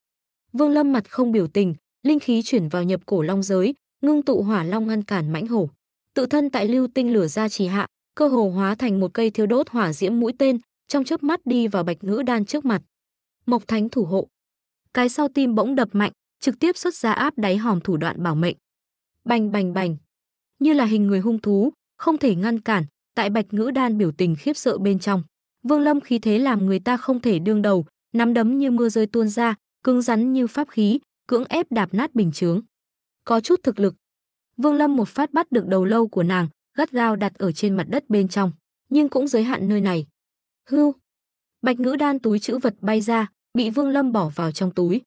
Vương Lâm mặt không biểu tình, linh khí chuyển vào nhập cổ long giới, ngưng tụ hỏa long ngăn cản mãnh hổ. Tự thân tại lưu tinh lửa ra trì hạ, cơ hồ hóa thành một cây thiêu đốt hỏa diễm mũi tên, trong chớp mắt đi vào Bạch Ngữ Đan trước mặt. Mộc Thánh thủ hộ. Cái sau tim bỗng đập mạnh, trực tiếp xuất ra áp đáy hòm thủ đoạn bảo mệnh. Bành bành bành. Như là hình người hung thú, không thể ngăn cản, tại Bạch Ngữ Đan biểu tình khiếp sợ bên trong. Vương Lâm khí thế làm người ta không thể đương đầu, nắm đấm như mưa rơi tuôn ra, cứng rắn như pháp khí, cưỡng ép đạp nát bình chướng. Có chút thực lực. Vương Lâm một phát bắt được đầu lâu của nàng, gắt gao đặt ở trên mặt đất bên trong, nhưng cũng giới hạn nơi này. Hưu. Bạch Ngữ đan túi chữ vật bay ra, bị Vương Lâm bỏ vào trong túi.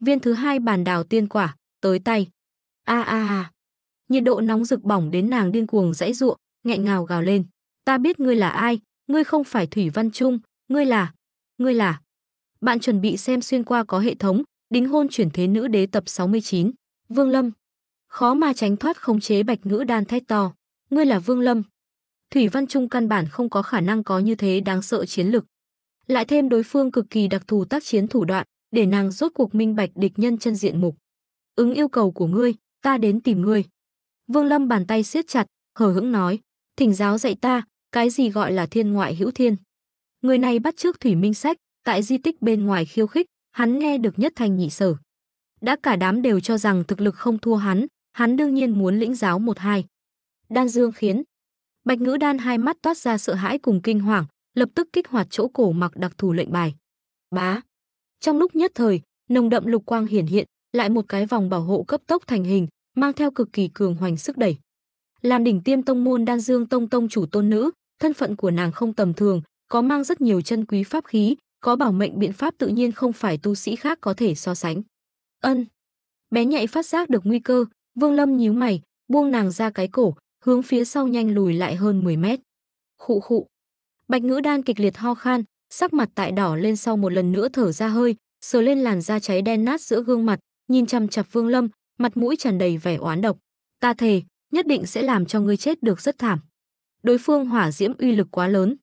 Viên thứ hai bàn đào tiên quả, tới tay. A a a. Nhiệt độ nóng rực bỏng đến nàng điên cuồng dãy ruộng, nghẹn ngào gào lên. Ta biết ngươi là ai, ngươi không phải Thủy Văn Trung, ngươi là, ngươi là. Bạn chuẩn bị xem xuyên qua có hệ thống, đính hôn chuyển thế nữ đế tập 69, Vương Lâm. Khó mà tránh thoát khống chế Bạch Ngữ Đan thét to, ngươi là Vương Lâm. Thủy Văn Trung căn bản không có khả năng có như thế đáng sợ chiến lực. Lại thêm đối phương cực kỳ đặc thù tác chiến thủ đoạn, để nàng rốt cuộc minh bạch địch nhân chân diện mục. Ứng yêu cầu của ngươi, ta đến tìm ngươi. Vương Lâm bàn tay siết chặt, hờ hững nói, thỉnh giáo dạy ta, cái gì gọi là thiên ngoại hữu thiên. Người này bắt trước Thủy Minh Sách, tại di tích bên ngoài khiêu khích, hắn nghe được nhất thành nhị sở. Đã cả đám đều cho rằng thực lực không thua hắn, hắn đương nhiên muốn lĩnh giáo một hai. Đan Dương khiến. Bạch Ngữ Đan hai mắt toát ra sợ hãi cùng kinh hoàng, lập tức kích hoạt chỗ cổ mặc đặc thù lệnh bài. Bá. Trong lúc nhất thời, nồng đậm lục quang hiển hiện, lại một cái vòng bảo hộ cấp tốc thành hình, mang theo cực kỳ cường hoành sức đẩy. Làm đỉnh tiêm tông môn Đan Dương Tông tông chủ tôn nữ, thân phận của nàng không tầm thường, có mang rất nhiều chân quý pháp khí, có bảo mệnh biện pháp tự nhiên không phải tu sĩ khác có thể so sánh. Ân. Bé nhạy phát giác được nguy cơ, Vương Lâm nhíu mày, buông nàng ra cái cổ, hướng phía sau nhanh lùi lại hơn 10 mét. Khụ khụ. Bạch Ngữ Đan kịch liệt ho khan, sắc mặt tại đỏ lên sau một lần nữa thở ra hơi, sờ lên làn da cháy đen nát giữa gương mặt, nhìn chằm chằm Vương Lâm, mặt mũi tràn đầy vẻ oán độc. Ta thề, nhất định sẽ làm cho ngươi chết được rất thảm đối phương hỏa diễm uy lực quá lớn.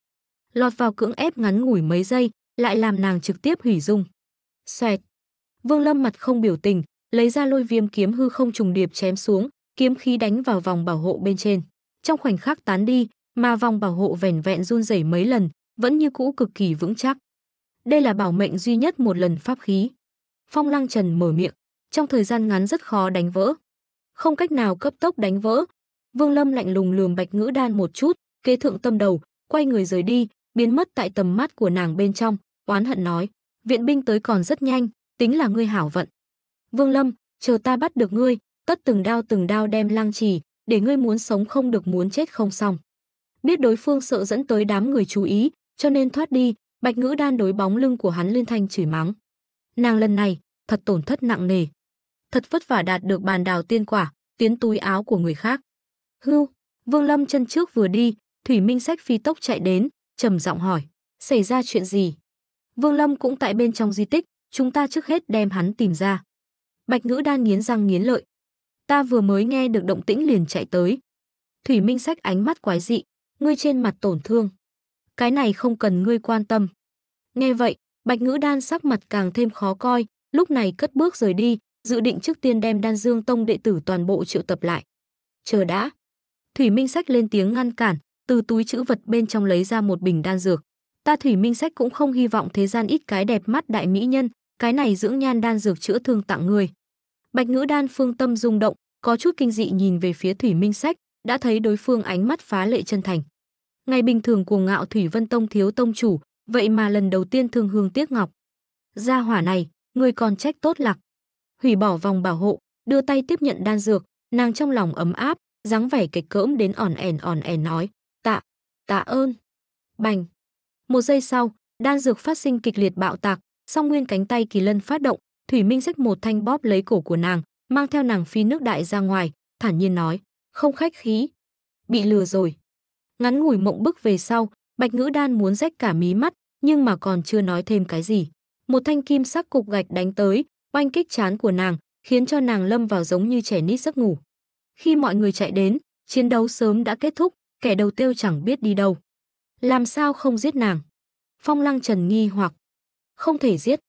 Lọt vào cưỡng ép ngắn ngủi mấy giây, lại làm nàng trực tiếp hủy dung. Xoẹt. Vương Lâm mặt không biểu tình, lấy ra lôi viêm kiếm hư không trùng điệp chém xuống, kiếm khí đánh vào vòng bảo hộ bên trên. Trong khoảnh khắc tán đi, mà vòng bảo hộ vẻn vẹn run rẩy mấy lần, vẫn như cũ cực kỳ vững chắc. Đây là bảo mệnh duy nhất một lần pháp khí. Phong Lăng Trần mở miệng, trong thời gian ngắn rất khó đánh vỡ. Không cách nào cấp tốc đánh vỡ, Vương Lâm lạnh lùng lườm Bạch Ngữ Đan một chút, kế thượng tâm đầu, quay người rời đi, biến mất tại tầm mắt của nàng bên trong, oán hận nói: "Viện binh tới còn rất nhanh, tính là ngươi hảo vận." "Vương Lâm, chờ ta bắt được ngươi, cất từng đao từng đao đem lang trì, để ngươi muốn sống không được muốn chết không xong." Biết đối phương sợ dẫn tới đám người chú ý, cho nên thoát đi, Bạch Ngữ Đan đối bóng lưng của hắn liên thanh chửi mắng. Nàng lần này thật tổn thất nặng nề. Thật vất vả đạt được bàn đào tiên quả, tiến túi áo của người khác. Hưu, Vương Lâm chân trước vừa đi, Thủy Minh Sách phi tốc chạy đến, trầm giọng hỏi, xảy ra chuyện gì? Vương Lâm cũng tại bên trong di tích, chúng ta trước hết đem hắn tìm ra. Bạch Ngữ Đan nghiến răng nghiến lợi. Ta vừa mới nghe được động tĩnh liền chạy tới. Thủy Minh Sách ánh mắt quái dị, ngươi trên mặt tổn thương. Cái này không cần ngươi quan tâm. Nghe vậy, Bạch Ngữ Đan sắc mặt càng thêm khó coi, lúc này cất bước rời đi, dự định trước tiên đem Đan Dương Tông đệ tử toàn bộ triệu tập lại. Chờ đã, Thủy Minh Sách lên tiếng ngăn cản, từ túi chữ vật bên trong lấy ra một bình đan dược. Ta Thủy Minh Sách cũng không hy vọng thế gian ít cái đẹp mắt đại mỹ nhân, cái này dưỡng nhan đan dược chữa thương tặng người. Bạch Ngữ Đan phương tâm rung động, có chút kinh dị nhìn về phía Thủy Minh Sách, đã thấy đối phương ánh mắt phá lệ chân thành. Ngày bình thường cuồng ngạo Thủy Vân Tông thiếu tông chủ, vậy mà lần đầu tiên thương hương tiếc ngọc. Gia hỏa này, người còn trách tốt lạc. Hủy bỏ vòng bảo hộ, đưa tay tiếp nhận đan dược, nàng trong lòng ấm áp, dáng vẻ kịch cỡm đến ỏn ẻn ỏn ẻn nói, tạ, tạ ơn. Bành. Một giây sau, đan dược phát sinh kịch liệt bạo tạc, song nguyên cánh tay kỳ lân phát động, Thủy Minh xách một thanh bóp lấy cổ của nàng, mang theo nàng phi nước đại ra ngoài, thản nhiên nói, không khách khí. Bị lừa rồi. Ngắn ngủi mộng bức về sau, bạch ngữ đan muốn rách cả mí mắt, nhưng mà còn chưa nói thêm cái gì. Một thanh kim sắc cục gạch đánh tới, oanh kích chán của nàng, khiến cho nàng lâm vào giống như trẻ nít giấc ngủ. Khi mọi người chạy đến, chiến đấu sớm đã kết thúc, kẻ đầu tiêu chẳng biết đi đâu. Làm sao không giết nàng? Phong Lăng Trần nghi hoặc. Không thể giết.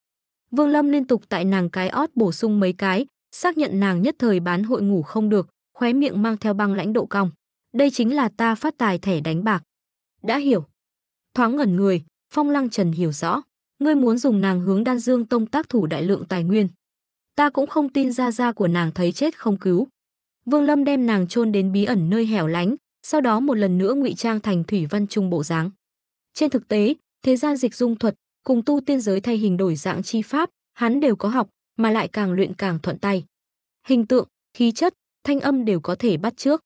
Vương Lâm liên tục tại nàng cái ót bổ sung mấy cái, xác nhận nàng nhất thời bán hội ngủ không được, khóe miệng mang theo băng lãnh độ cong. Đây chính là ta phát tài thẻ đánh bạc. Đã hiểu. Thoáng ngẩn người, Phong Lăng Trần hiểu rõ. Ngươi muốn dùng nàng hướng đan dương tông tác thủ đại lượng tài nguyên. Ta cũng không tin ra ra của nàng thấy chết không cứu. Vương Lâm đem nàng chôn đến bí ẩn nơi hẻo lánh, sau đó một lần nữa ngụy trang thành thủy văn trung bộ dáng. Trên thực tế, thế gian dịch dung thuật cùng tu tiên giới thay hình đổi dạng chi pháp, hắn đều có học, mà lại càng luyện càng thuận tay. Hình tượng, khí chất, thanh âm đều có thể bắt trước.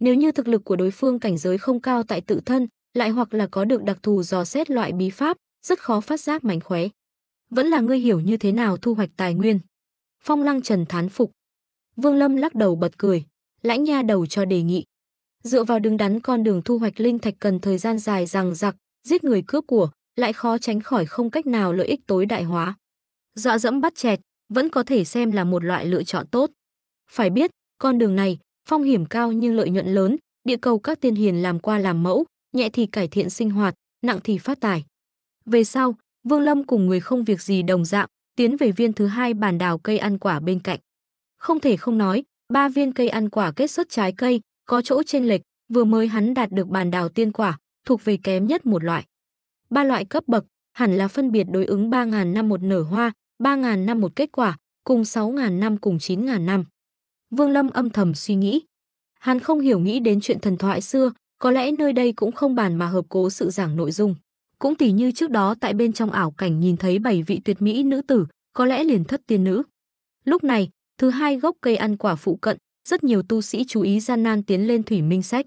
Nếu như thực lực của đối phương cảnh giới không cao tại tự thân, lại hoặc là có được đặc thù dò xét loại bí pháp, rất khó phát giác mánh khóe. Vẫn là ngươi hiểu như thế nào thu hoạch tài nguyên. Phong Lăng Trần thán phục, Vương Lâm lắc đầu bật cười, lãnh nha đầu cho đề nghị. Dựa vào đứng đắn con đường thu hoạch linh thạch cần thời gian dài rằng giặc, giết người cướp của, lại khó tránh khỏi không cách nào lợi ích tối đại hóa. Dọa dẫm bắt chẹt, vẫn có thể xem là một loại lựa chọn tốt. Phải biết, con đường này, phong hiểm cao nhưng lợi nhuận lớn, địa cầu các tiên hiền làm qua làm mẫu, nhẹ thì cải thiện sinh hoạt, nặng thì phát tài. Về sau, Vương Lâm cùng người không việc gì đồng dạng, tiến về viên thứ hai bàn đào cây ăn quả bên cạnh. Không thể không nói, ba viên cây ăn quả kết xuất trái cây, có chỗ trên lệch, vừa mới hắn đạt được bàn đào tiên quả, thuộc về kém nhất một loại. Ba loại cấp bậc hẳn là phân biệt đối ứng 3.000 năm một nở hoa, 3.000 năm một kết quả, cùng 6.000 năm cùng 9.000 năm. Vương Lâm âm thầm suy nghĩ. Hắn không hiểu nghĩ đến chuyện thần thoại xưa, có lẽ nơi đây cũng không bàn mà hợp cố sự giảng nội dung. Cũng tỉ như trước đó tại bên trong ảo cảnh nhìn thấy bảy vị tuyệt mỹ nữ tử, có lẽ liền thất tiên nữ. Lúc này, Thứ hai gốc cây ăn quả phụ cận, rất nhiều tu sĩ chú ý gian nan tiến lên thủy minh sách.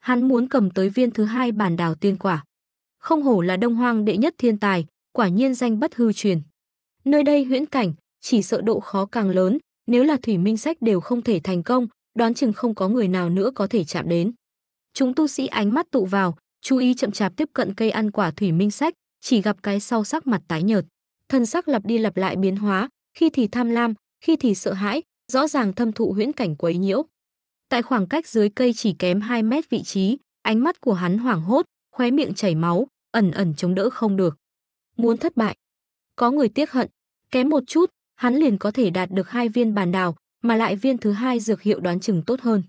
Hắn muốn cầm tới viên thứ hai bản đào tiên quả. Không hổ là đông hoang đệ nhất thiên tài, quả nhiên danh bất hư truyền. Nơi đây huyễn cảnh, chỉ sợ độ khó càng lớn, nếu là thủy minh sách đều không thể thành công, đoán chừng không có người nào nữa có thể chạm đến. Chúng tu sĩ ánh mắt tụ vào, chú ý chậm chạp tiếp cận cây ăn quả thủy minh sách, chỉ gặp cái sau sắc mặt tái nhợt, thân sắc lập đi lặp lại biến hóa, khi thì tham lam, khi thì sợ hãi, rõ ràng thâm thụ huyễn cảnh quấy nhiễu. Tại khoảng cách dưới cây chỉ kém 2 mét vị trí, ánh mắt của hắn hoảng hốt, khóe miệng chảy máu, ẩn ẩn chống đỡ không được. Muốn thất bại. Có người tiếc hận, kém một chút, hắn liền có thể đạt được hai viên bàn đào, mà lại viên thứ hai dược hiệu đoán chừng tốt hơn.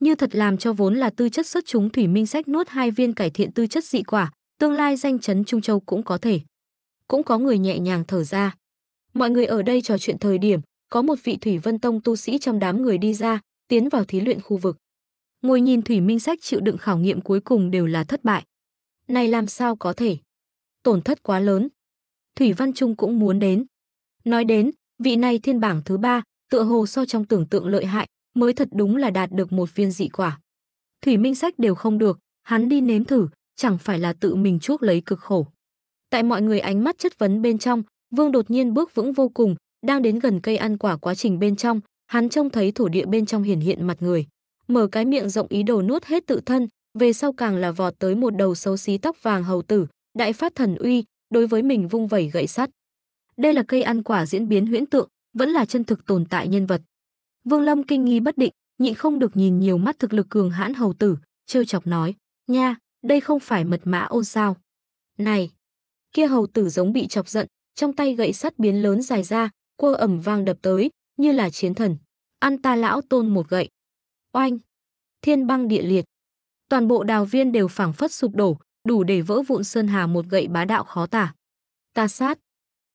Như thật làm cho vốn là tư chất xuất chúng thủy minh sách nuốt hai viên cải thiện tư chất dị quả, tương lai danh chấn Trung Châu cũng có thể. Cũng có người nhẹ nhàng thở ra. Mọi người ở đây trò chuyện thời điểm, có một vị Thủy Vân Tông tu sĩ trong đám người đi ra, tiến vào thí luyện khu vực. Ngồi nhìn Thủy Minh Sách chịu đựng khảo nghiệm cuối cùng đều là thất bại. Này làm sao có thể? Tổn thất quá lớn. Thủy Văn Trung cũng muốn đến. Nói đến, vị này thiên bảng thứ ba, tựa hồ so trong tưởng tượng lợi hại, mới thật đúng là đạt được một viên dị quả. Thủy Minh Sách đều không được, hắn đi nếm thử, chẳng phải là tự mình chuốc lấy cực khổ. Tại mọi người ánh mắt chất vấn bên trong, Vương đột nhiên bước vững vô cùng, đang đến gần cây ăn quả quá trình bên trong, hắn trông thấy thổ địa bên trong hiển hiện mặt người. Mở cái miệng rộng ý đồ nuốt hết tự thân, về sau càng là vọt tới một đầu xấu xí tóc vàng hầu tử, đại phát thần uy, đối với mình vung vẩy gậy sắt. Đây là cây ăn quả diễn biến huyễn tượng, vẫn là chân thực tồn tại nhân vật. Vương Lâm kinh nghi bất định, nhịn không được nhìn nhiều mắt thực lực cường hãn hầu tử, trêu chọc nói: "Nha, đây không phải mật mã ôn sao?" Này, kia hầu tử giống bị chọc giận, trong tay gậy sắt biến lớn dài ra, cua ẩm vang đập tới, như là chiến thần. Ăn ta lão tôn một gậy. Oanh! Thiên băng địa liệt. Toàn bộ đào viên đều phảng phất sụp đổ, đủ để vỡ vụn sơn hà một gậy bá đạo khó tả. Ta sát!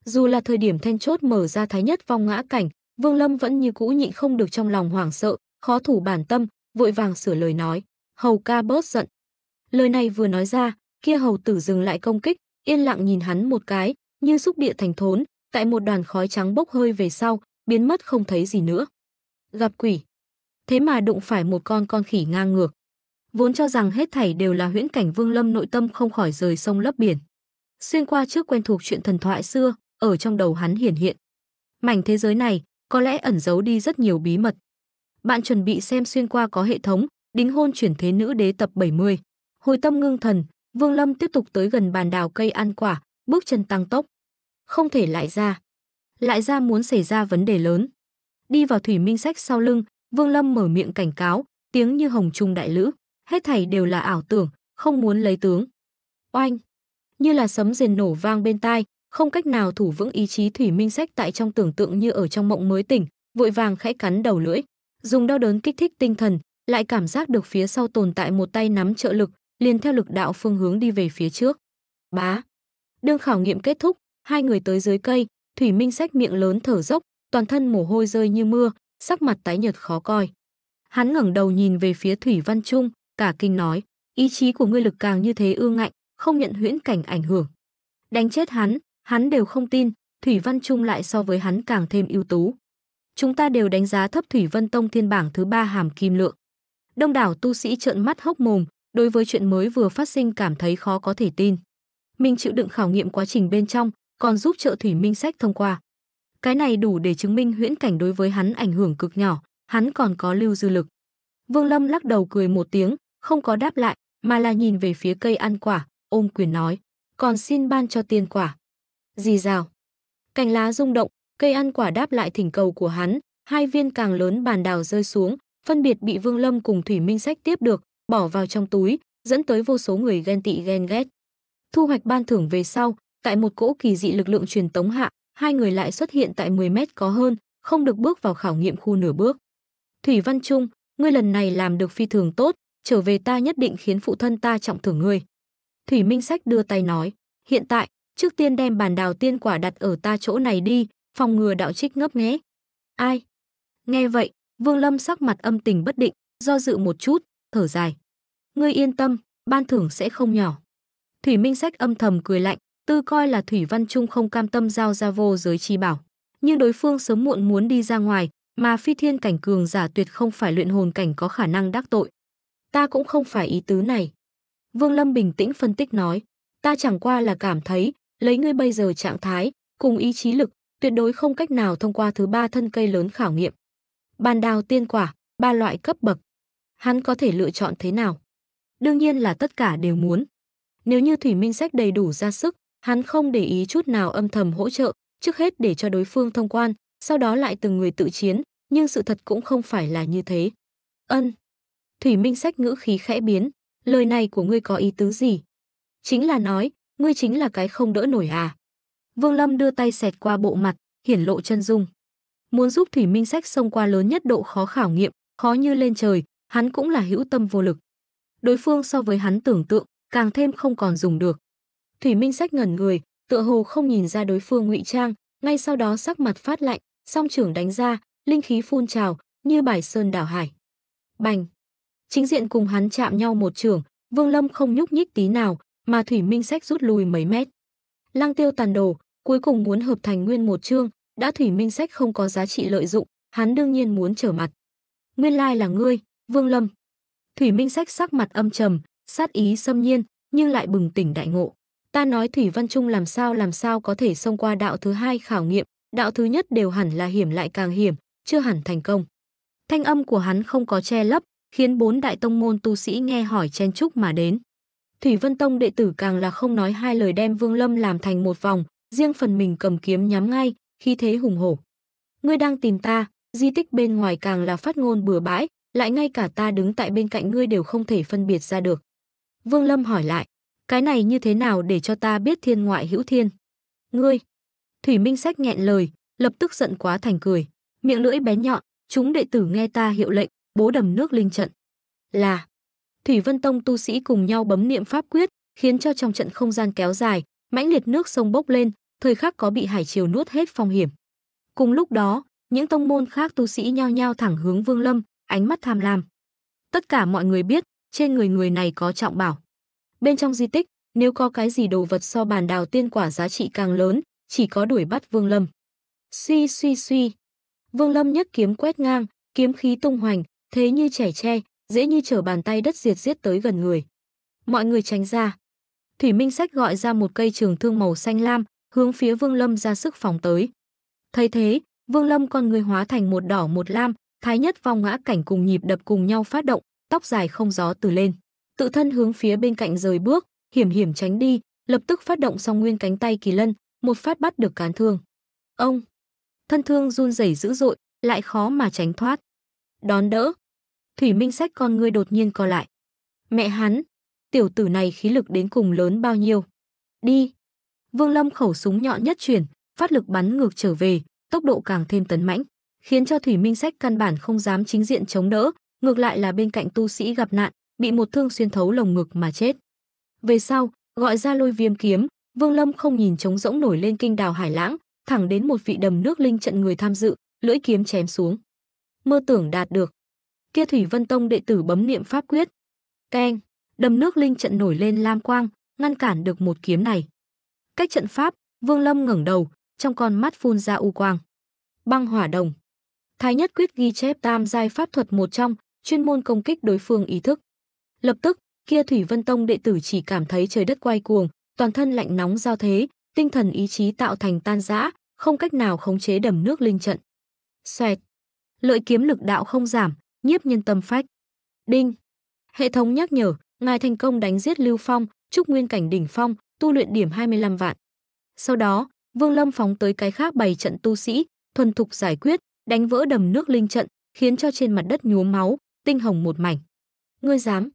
Dù là thời điểm then chốt mở ra thái nhất vong ngã cảnh, Vương Lâm vẫn như cũ nhịn không được trong lòng hoảng sợ, khó thủ bản tâm, vội vàng sửa lời nói. Hầu ca bớt giận. Lời này vừa nói ra, kia hầu tử dừng lại công kích, yên lặng nhìn hắn một cái, như xúc địa thành thốn, tại một đoàn khói trắng bốc hơi về sau, biến mất không thấy gì nữa. Gặp quỷ. Thế mà đụng phải một con con khỉ ngang ngược. Vốn cho rằng hết thảy đều là huyễn cảnh Vương Lâm nội tâm không khỏi rời sông lấp biển. Xuyên qua trước quen thuộc chuyện thần thoại xưa, ở trong đầu hắn hiển hiện. Mảnh thế giới này có lẽ ẩn giấu đi rất nhiều bí mật. Bạn chuẩn bị xem xuyên qua có hệ thống, đính hôn chuyển thế nữ đế tập 70. Hồi tâm ngưng thần, Vương Lâm tiếp tục tới gần bàn đào cây ăn quả, bước chân tăng tốc không thể lại ra. Lại ra muốn xảy ra vấn đề lớn. Đi vào Thủy Minh Sách sau lưng, Vương Lâm mở miệng cảnh cáo, tiếng như hồng trung đại lữ, hết thảy đều là ảo tưởng, không muốn lấy tướng. Oanh! Như là sấm rền nổ vang bên tai, không cách nào thủ vững ý chí Thủy Minh Sách tại trong tưởng tượng như ở trong mộng mới tỉnh, vội vàng khẽ cắn đầu lưỡi, dùng đau đớn kích thích tinh thần, lại cảm giác được phía sau tồn tại một tay nắm trợ lực, liền theo lực đạo phương hướng đi về phía trước. Bá! Đương khảo nghiệm kết thúc, hai người tới dưới cây, Thủy Minh sách miệng lớn thở dốc, toàn thân mồ hôi rơi như mưa, sắc mặt tái nhợt khó coi. Hắn ngẩng đầu nhìn về phía Thủy Văn Trung, cả kinh nói, ý chí của ngươi lực càng như thế ương ngạnh, không nhận huyễn cảnh ảnh hưởng. Đánh chết hắn, hắn đều không tin, Thủy Văn Trung lại so với hắn càng thêm ưu tú. Chúng ta đều đánh giá thấp Thủy Vân Tông thiên bảng thứ ba hàm kim lượng. Đông đảo tu sĩ trợn mắt hốc mồm, đối với chuyện mới vừa phát sinh cảm thấy khó có thể tin. Mình chịu đựng khảo nghiệm quá trình bên trong, còn giúp trợ Thủy Minh Sách thông qua. Cái này đủ để chứng minh huyễn cảnh đối với hắn ảnh hưởng cực nhỏ, hắn còn có lưu dư lực. Vương Lâm lắc đầu cười một tiếng, không có đáp lại, mà là nhìn về phía cây ăn quả, ôm quyền nói, còn xin ban cho tiên quả. gì rào. Cành lá rung động, cây ăn quả đáp lại thỉnh cầu của hắn, hai viên càng lớn bàn đào rơi xuống, phân biệt bị Vương Lâm cùng Thủy Minh Sách tiếp được, bỏ vào trong túi, dẫn tới vô số người ghen tị ghen ghét. Thu hoạch ban thưởng về sau, tại một cỗ kỳ dị lực lượng truyền tống hạ, hai người lại xuất hiện tại 10 mét có hơn, không được bước vào khảo nghiệm khu nửa bước. Thủy Văn Trung, ngươi lần này làm được phi thường tốt, trở về ta nhất định khiến phụ thân ta trọng thưởng ngươi. Thủy Minh Sách đưa tay nói, hiện tại, trước tiên đem bàn đào tiên quả đặt ở ta chỗ này đi, phòng ngừa đạo trích ngấp nghé. Ai? Nghe vậy, Vương Lâm sắc mặt âm tình bất định, do dự một chút, thở dài. Ngươi yên tâm, ban thưởng sẽ không nhỏ. Thủy Minh Sách âm thầm cười lạnh, Tư coi là Thủy Văn Trung không cam tâm giao ra vô giới chi bảo. Nhưng đối phương sớm muộn muốn đi ra ngoài, mà phi thiên cảnh cường giả tuyệt không phải luyện hồn cảnh có khả năng đắc tội. Ta cũng không phải ý tứ này. Vương Lâm bình tĩnh phân tích nói, ta chẳng qua là cảm thấy, lấy ngươi bây giờ trạng thái, cùng ý chí lực, tuyệt đối không cách nào thông qua thứ ba thân cây lớn khảo nghiệm. Bàn đào tiên quả, ba loại cấp bậc. Hắn có thể lựa chọn thế nào? Đương nhiên là tất cả đều muốn. Nếu như Thủy Minh Sách đầy đủ ra sức, Hắn không để ý chút nào âm thầm hỗ trợ, trước hết để cho đối phương thông quan, sau đó lại từng người tự chiến, nhưng sự thật cũng không phải là như thế. Ân. Thủy Minh sách ngữ khí khẽ biến, lời này của ngươi có ý tứ gì? Chính là nói, ngươi chính là cái không đỡ nổi à? Vương Lâm đưa tay xẹt qua bộ mặt, hiển lộ chân dung. Muốn giúp Thủy Minh sách xông qua lớn nhất độ khó khảo nghiệm, khó như lên trời, hắn cũng là hữu tâm vô lực. Đối phương so với hắn tưởng tượng, càng thêm không còn dùng được. Thủy Minh Sách ngẩn người, tựa hồ không nhìn ra đối phương ngụy trang, ngay sau đó sắc mặt phát lạnh, song trưởng đánh ra, linh khí phun trào, như bài sơn đảo hải. Bành! Chính diện cùng hắn chạm nhau một trưởng, Vương Lâm không nhúc nhích tí nào, mà Thủy Minh Sách rút lui mấy mét. Lăng Tiêu tàn đồ, cuối cùng muốn hợp thành nguyên một chương, đã Thủy Minh Sách không có giá trị lợi dụng, hắn đương nhiên muốn trở mặt. Nguyên lai là ngươi, Vương Lâm. Thủy Minh Sách sắc mặt âm trầm, sát ý xâm nhiên, nhưng lại bừng tỉnh đại ngộ. Ta nói Thủy Văn Trung làm sao làm sao có thể xông qua đạo thứ hai khảo nghiệm, đạo thứ nhất đều hẳn là hiểm lại càng hiểm, chưa hẳn thành công. Thanh âm của hắn không có che lấp, khiến bốn đại tông môn tu sĩ nghe hỏi chen chúc mà đến. Thủy Vân Tông đệ tử càng là không nói hai lời đem Vương Lâm làm thành một vòng, riêng phần mình cầm kiếm nhắm ngay, khi thế hùng hổ. Ngươi đang tìm ta, di tích bên ngoài càng là phát ngôn bừa bãi, lại ngay cả ta đứng tại bên cạnh ngươi đều không thể phân biệt ra được. Vương Lâm hỏi lại, cái này như thế nào để cho ta biết thiên ngoại hữu thiên? Ngươi! Thủy Minh Sách nghẹn lời, lập tức giận quá thành cười. Miệng lưỡi bé nhọn, chúng đệ tử nghe ta hiệu lệnh, bố đầm nước linh trận. Là! Thủy Vân Tông tu sĩ cùng nhau bấm niệm pháp quyết, khiến cho trong trận không gian kéo dài, mãnh liệt nước sông bốc lên, thời khắc có bị hải triều nuốt hết phong hiểm. Cùng lúc đó, những tông môn khác tu sĩ nhao nhao thẳng hướng Vương Lâm, ánh mắt tham lam. Tất cả mọi người biết, trên người người này có trọng bảo. Bên trong di tích, nếu có cái gì đồ vật so bàn đào tiên quả giá trị càng lớn, chỉ có đuổi bắt Vương Lâm. Suy suy suy. Vương Lâm nhấc kiếm quét ngang, kiếm khí tung hoành, thế như trẻ tre, dễ như trở bàn tay đất diệt giết tới gần người. Mọi người tránh ra. Thủy Minh Sách gọi ra một cây trường thương màu xanh lam, hướng phía Vương Lâm ra sức phòng tới. Thấy thế, Vương Lâm con người hóa thành một đỏ một lam, thái nhất vong ngã cảnh cùng nhịp đập cùng nhau phát động, tóc dài không gió từ lên tự thân hướng phía bên cạnh rời bước, hiểm hiểm tránh đi, lập tức phát động song nguyên cánh tay kỳ lân, một phát bắt được cán thương. Ông! Thân thương run rẩy dữ dội, lại khó mà tránh thoát. Đón đỡ! Thủy Minh sách con ngươi đột nhiên co lại. Mẹ hắn! Tiểu tử này khí lực đến cùng lớn bao nhiêu? Đi! Vương Lâm khẩu súng nhọn nhất chuyển, phát lực bắn ngược trở về, tốc độ càng thêm tấn mãnh, khiến cho Thủy Minh Sách căn bản không dám chính diện chống đỡ, ngược lại là bên cạnh tu sĩ gặp nạn, bị một thương xuyên thấu lồng ngực mà chết. Về sau, gọi ra lôi viêm kiếm, Vương Lâm không nhìn trống rỗng nổi lên kinh đào hải lãng, thẳng đến một vị đầm nước linh trận người tham dự, lưỡi kiếm chém xuống. Mơ tưởng đạt được. Kia Thủy Vân Tông đệ tử bấm niệm pháp quyết. Keng, đầm nước linh trận nổi lên lam quang, ngăn cản được một kiếm này. Cách trận pháp, Vương Lâm ngẩng đầu, trong con mắt phun ra u quang. Băng hỏa đồng. Thái nhất quyết ghi chép tam giai pháp thuật một trong, chuyên môn công kích đối phương ý thức. Lập tức, kia Thủy Vân Tông đệ tử chỉ cảm thấy trời đất quay cuồng, toàn thân lạnh nóng giao thế, tinh thần ý chí tạo thành tan rã, không cách nào khống chế đầm nước linh trận. Xoẹt. Lợi kiếm lực đạo không giảm, nhiếp nhân tâm phách. Đinh. Hệ thống nhắc nhở, ngài thành công đánh giết Lưu Phong, trúc nguyên cảnh đỉnh phong, tu luyện điểm 25 vạn. Sau đó, Vương Lâm phóng tới cái khác bày trận tu sĩ, thuần thục giải quyết, đánh vỡ đầm nước linh trận, khiến cho trên mặt đất nhuốm máu, tinh hồng một mảnh. Ngươi dám?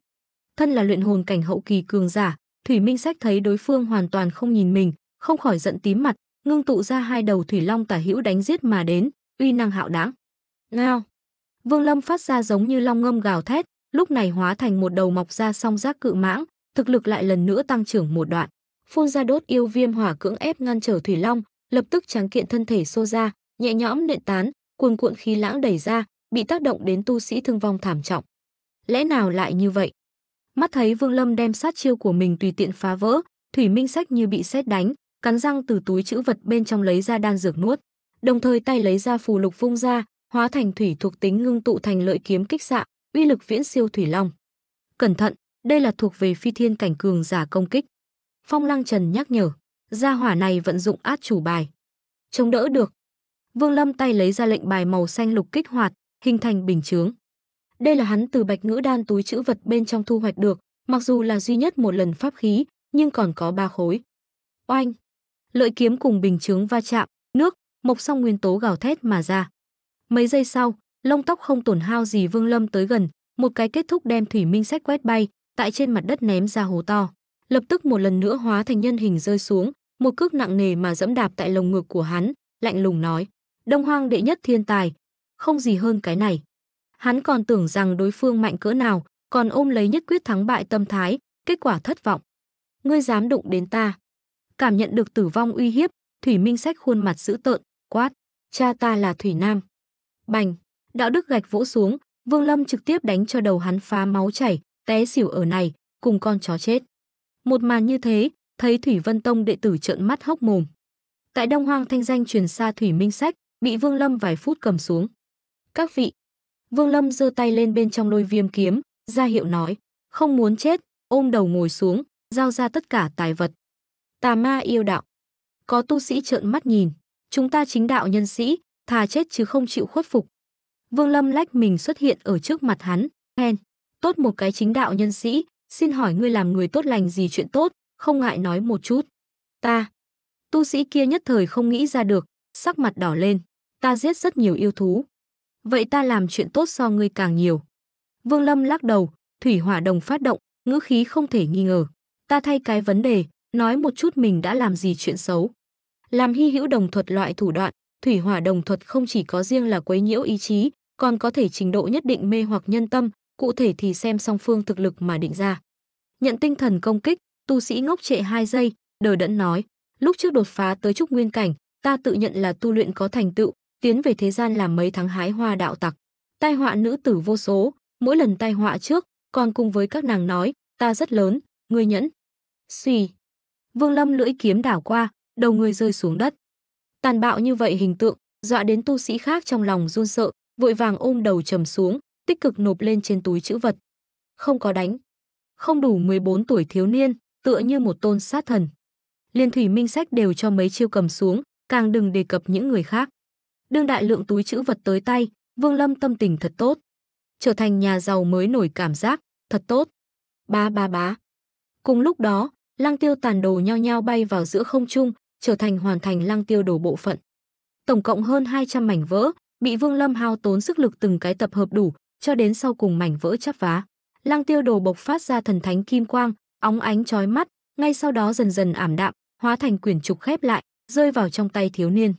thân là luyện hồn cảnh hậu kỳ cường giả, Thủy Minh Sách thấy đối phương hoàn toàn không nhìn mình, không khỏi giận tím mặt, ngưng tụ ra hai đầu thủy long tả hữu đánh giết mà đến, uy năng hạo đãng. Ngao. Vương Lâm phát ra giống như long ngâm gào thét, lúc này hóa thành một đầu mọc ra song giác cự mãng, thực lực lại lần nữa tăng trưởng một đoạn. Phun ra đốt yêu viêm hỏa cưỡng ép ngăn trở thủy long, lập tức tráng kiện thân thể xô ra, nhẹ nhõm nện tán, cuồn cuộn khí lãng đẩy ra, bị tác động đến tu sĩ thương vong thảm trọng. Lẽ nào lại như vậy? Mắt thấy Vương Lâm đem sát chiêu của mình tùy tiện phá vỡ, Thủy Minh Sách như bị sét đánh, cắn răng từ túi chữ vật bên trong lấy ra đan dược nuốt, đồng thời tay lấy ra phù lục vung ra, hóa thành thủy thuộc tính ngưng tụ thành lợi kiếm kích xạ, uy lực viễn siêu thủy long. Cẩn thận, đây là thuộc về phi thiên cảnh cường giả công kích. Phong Lăng Trần nhắc nhở, gia hỏa này vận dụng át chủ bài. Chống đỡ được. Vương Lâm tay lấy ra lệnh bài màu xanh lục kích hoạt, hình thành bình chướng. Đây là hắn từ bạch ngữ đan túi chữ vật bên trong thu hoạch được, mặc dù là duy nhất một lần pháp khí, nhưng còn có ba khối. Oanh! Lợi kiếm cùng bình chướng va chạm, nước, mộc song nguyên tố gào thét mà ra. Mấy giây sau, lông tóc không tổn hao gì Vương Lâm tới gần, một cái kết thúc đem Thủy Minh sách quét bay, tại trên mặt đất ném ra hố to. Lập tức một lần nữa hóa thành nhân hình rơi xuống, một cước nặng nề mà dẫm đạp tại lồng ngực của hắn, lạnh lùng nói: "Đông Hoang đệ nhất thiên tài, không gì hơn cái này." hắn còn tưởng rằng đối phương mạnh cỡ nào, còn ôm lấy nhất quyết thắng bại tâm thái, kết quả thất vọng. Ngươi dám đụng đến ta. Cảm nhận được tử vong uy hiếp, Thủy Minh Sách khuôn mặt dữ tợn, quát, cha ta là Thủy Nam. Bành, đạo đức gạch vỗ xuống, Vương Lâm trực tiếp đánh cho đầu hắn phá máu chảy, té xỉu ở này, cùng con chó chết. Một màn như thế, thấy Thủy Vân Tông đệ tử trợn mắt hốc mồm. Tại Đông Hoang thanh danh truyền xa Thủy Minh Sách, bị Vương Lâm vài phút cầm xuống. Các vị, Vương Lâm giơ tay lên bên trong lôi viêm kiếm, ra hiệu nói, không muốn chết, ôm đầu ngồi xuống, giao ra tất cả tài vật. Tà ma yêu đạo. Có tu sĩ trợn mắt nhìn, chúng ta chính đạo nhân sĩ, thà chết chứ không chịu khuất phục. Vương Lâm lách mình xuất hiện ở trước mặt hắn, khen, tốt một cái chính đạo nhân sĩ, xin hỏi ngươi làm người tốt lành gì chuyện tốt, không ngại nói một chút. Ta. Tu sĩ kia nhất thời không nghĩ ra được, sắc mặt đỏ lên, ta giết rất nhiều yêu thú, Vậy ta làm chuyện tốt so ngươi càng nhiều. Vương Lâm lắc đầu, thủy hỏa đồng phát động, ngữ khí không thể nghi ngờ. Ta thay cái vấn đề, nói một chút mình đã làm gì chuyện xấu. Làm hy hữu đồng thuật loại thủ đoạn, thủy hỏa đồng thuật không chỉ có riêng là quấy nhiễu ý chí, còn có thể trình độ nhất định mê hoặc nhân tâm, cụ thể thì xem song phương thực lực mà định ra. Nhận tinh thần công kích, tu sĩ ngốc trệ 2 giây, đờ đẫn nói, lúc trước đột phá tới trúc nguyên cảnh, ta tự nhận là tu luyện có thành tựu, tiến về thế gian làm mấy tháng hái hoa đạo tặc. Tai họa nữ tử vô số, mỗi lần tai họa trước, còn cùng với các nàng nói, ta rất lớn, người nhẫn. Xùy. Vương Lâm lưỡi kiếm đảo qua, đầu người rơi xuống đất. Tàn bạo như vậy hình tượng, dọa đến tu sĩ khác trong lòng run sợ, vội vàng ôm đầu trầm xuống, tích cực nộp lên trên túi chữ vật. Không có đánh. Không đủ 14 tuổi thiếu niên, tựa như một tôn sát thần. Liên thủy minh sách đều cho mấy chiêu cầm xuống, càng đừng đề cập những người khác đương đại lượng túi chữ vật tới tay, Vương Lâm tâm tình thật tốt. Trở thành nhà giàu mới nổi cảm giác, thật tốt. Ba ba bá. Cùng lúc đó, lăng tiêu tàn đồ nhao nhao bay vào giữa không trung, trở thành hoàn thành lăng tiêu đồ bộ phận. Tổng cộng hơn 200 mảnh vỡ, bị Vương Lâm hao tốn sức lực từng cái tập hợp đủ, cho đến sau cùng mảnh vỡ chắp vá. Lăng tiêu đồ bộc phát ra thần thánh kim quang, óng ánh chói mắt, ngay sau đó dần dần ảm đạm, hóa thành quyển trục khép lại, rơi vào trong tay thiếu niên.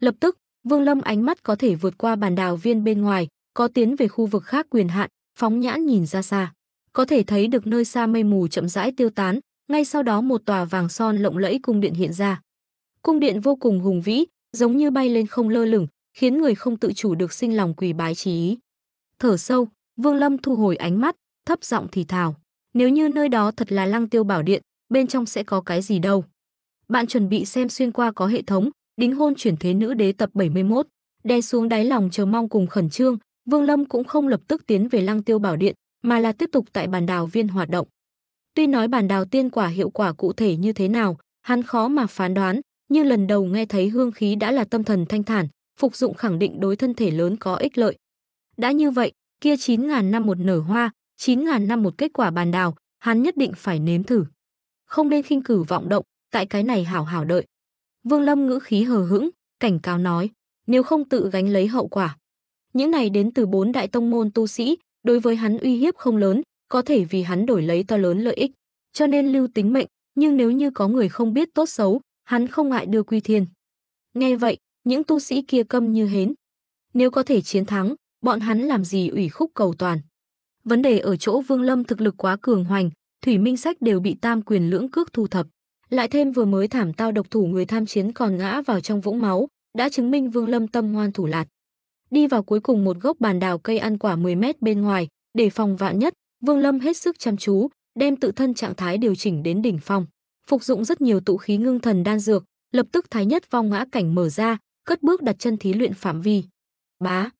Lập tức, Vương Lâm ánh mắt có thể vượt qua bàn đào viên bên ngoài, có tiến về khu vực khác quyền hạn, phóng nhãn nhìn ra xa. Có thể thấy được nơi xa mây mù chậm rãi tiêu tán, ngay sau đó một tòa vàng son lộng lẫy cung điện hiện ra. Cung điện vô cùng hùng vĩ, giống như bay lên không lơ lửng, khiến người không tự chủ được sinh lòng quỳ bái chí ý. Thở sâu, Vương Lâm thu hồi ánh mắt, thấp giọng thì thào. Nếu như nơi đó thật là lăng tiêu bảo điện, bên trong sẽ có cái gì đâu. Bạn chuẩn bị xem xuyên qua có hệ thống, đính hôn chuyển thế nữ đế tập 71, đe xuống đáy lòng chờ mong cùng khẩn trương, Vương Lâm cũng không lập tức tiến về Lăng Tiêu Bảo Điện, mà là tiếp tục tại bàn đào viên hoạt động. Tuy nói bàn đào tiên quả hiệu quả cụ thể như thế nào, hắn khó mà phán đoán, nhưng lần đầu nghe thấy hương khí đã là tâm thần thanh thản, phục dụng khẳng định đối thân thể lớn có ích lợi. Đã như vậy, kia 9000 năm một nở hoa, 9000 năm một kết quả bàn đào, hắn nhất định phải nếm thử. Không nên khinh cử vọng động, tại cái này hảo hảo đợi. Vương Lâm ngữ khí hờ hững, cảnh cáo nói, nếu không tự gánh lấy hậu quả. Những này đến từ bốn đại tông môn tu sĩ, đối với hắn uy hiếp không lớn, có thể vì hắn đổi lấy to lớn lợi ích, cho nên lưu tính mệnh, nhưng nếu như có người không biết tốt xấu, hắn không ngại đưa quy thiên. Nghe vậy, những tu sĩ kia câm như hến. Nếu có thể chiến thắng, bọn hắn làm gì ủy khúc cầu toàn. Vấn đề ở chỗ Vương Lâm thực lực quá cường hoành, Thủy Minh Sách đều bị tam quyền lưỡng cước thu thập lại thêm vừa mới thảm tao độc thủ người tham chiến còn ngã vào trong vũng máu, đã chứng minh Vương Lâm tâm ngoan thủ lạt. Đi vào cuối cùng một gốc bàn đào cây ăn quả 10 mét bên ngoài, để phòng vạn nhất, Vương Lâm hết sức chăm chú, đem tự thân trạng thái điều chỉnh đến đỉnh phong. Phục dụng rất nhiều tụ khí ngưng thần đan dược, lập tức thái nhất vong ngã cảnh mở ra, cất bước đặt chân thí luyện phạm vi. Bá.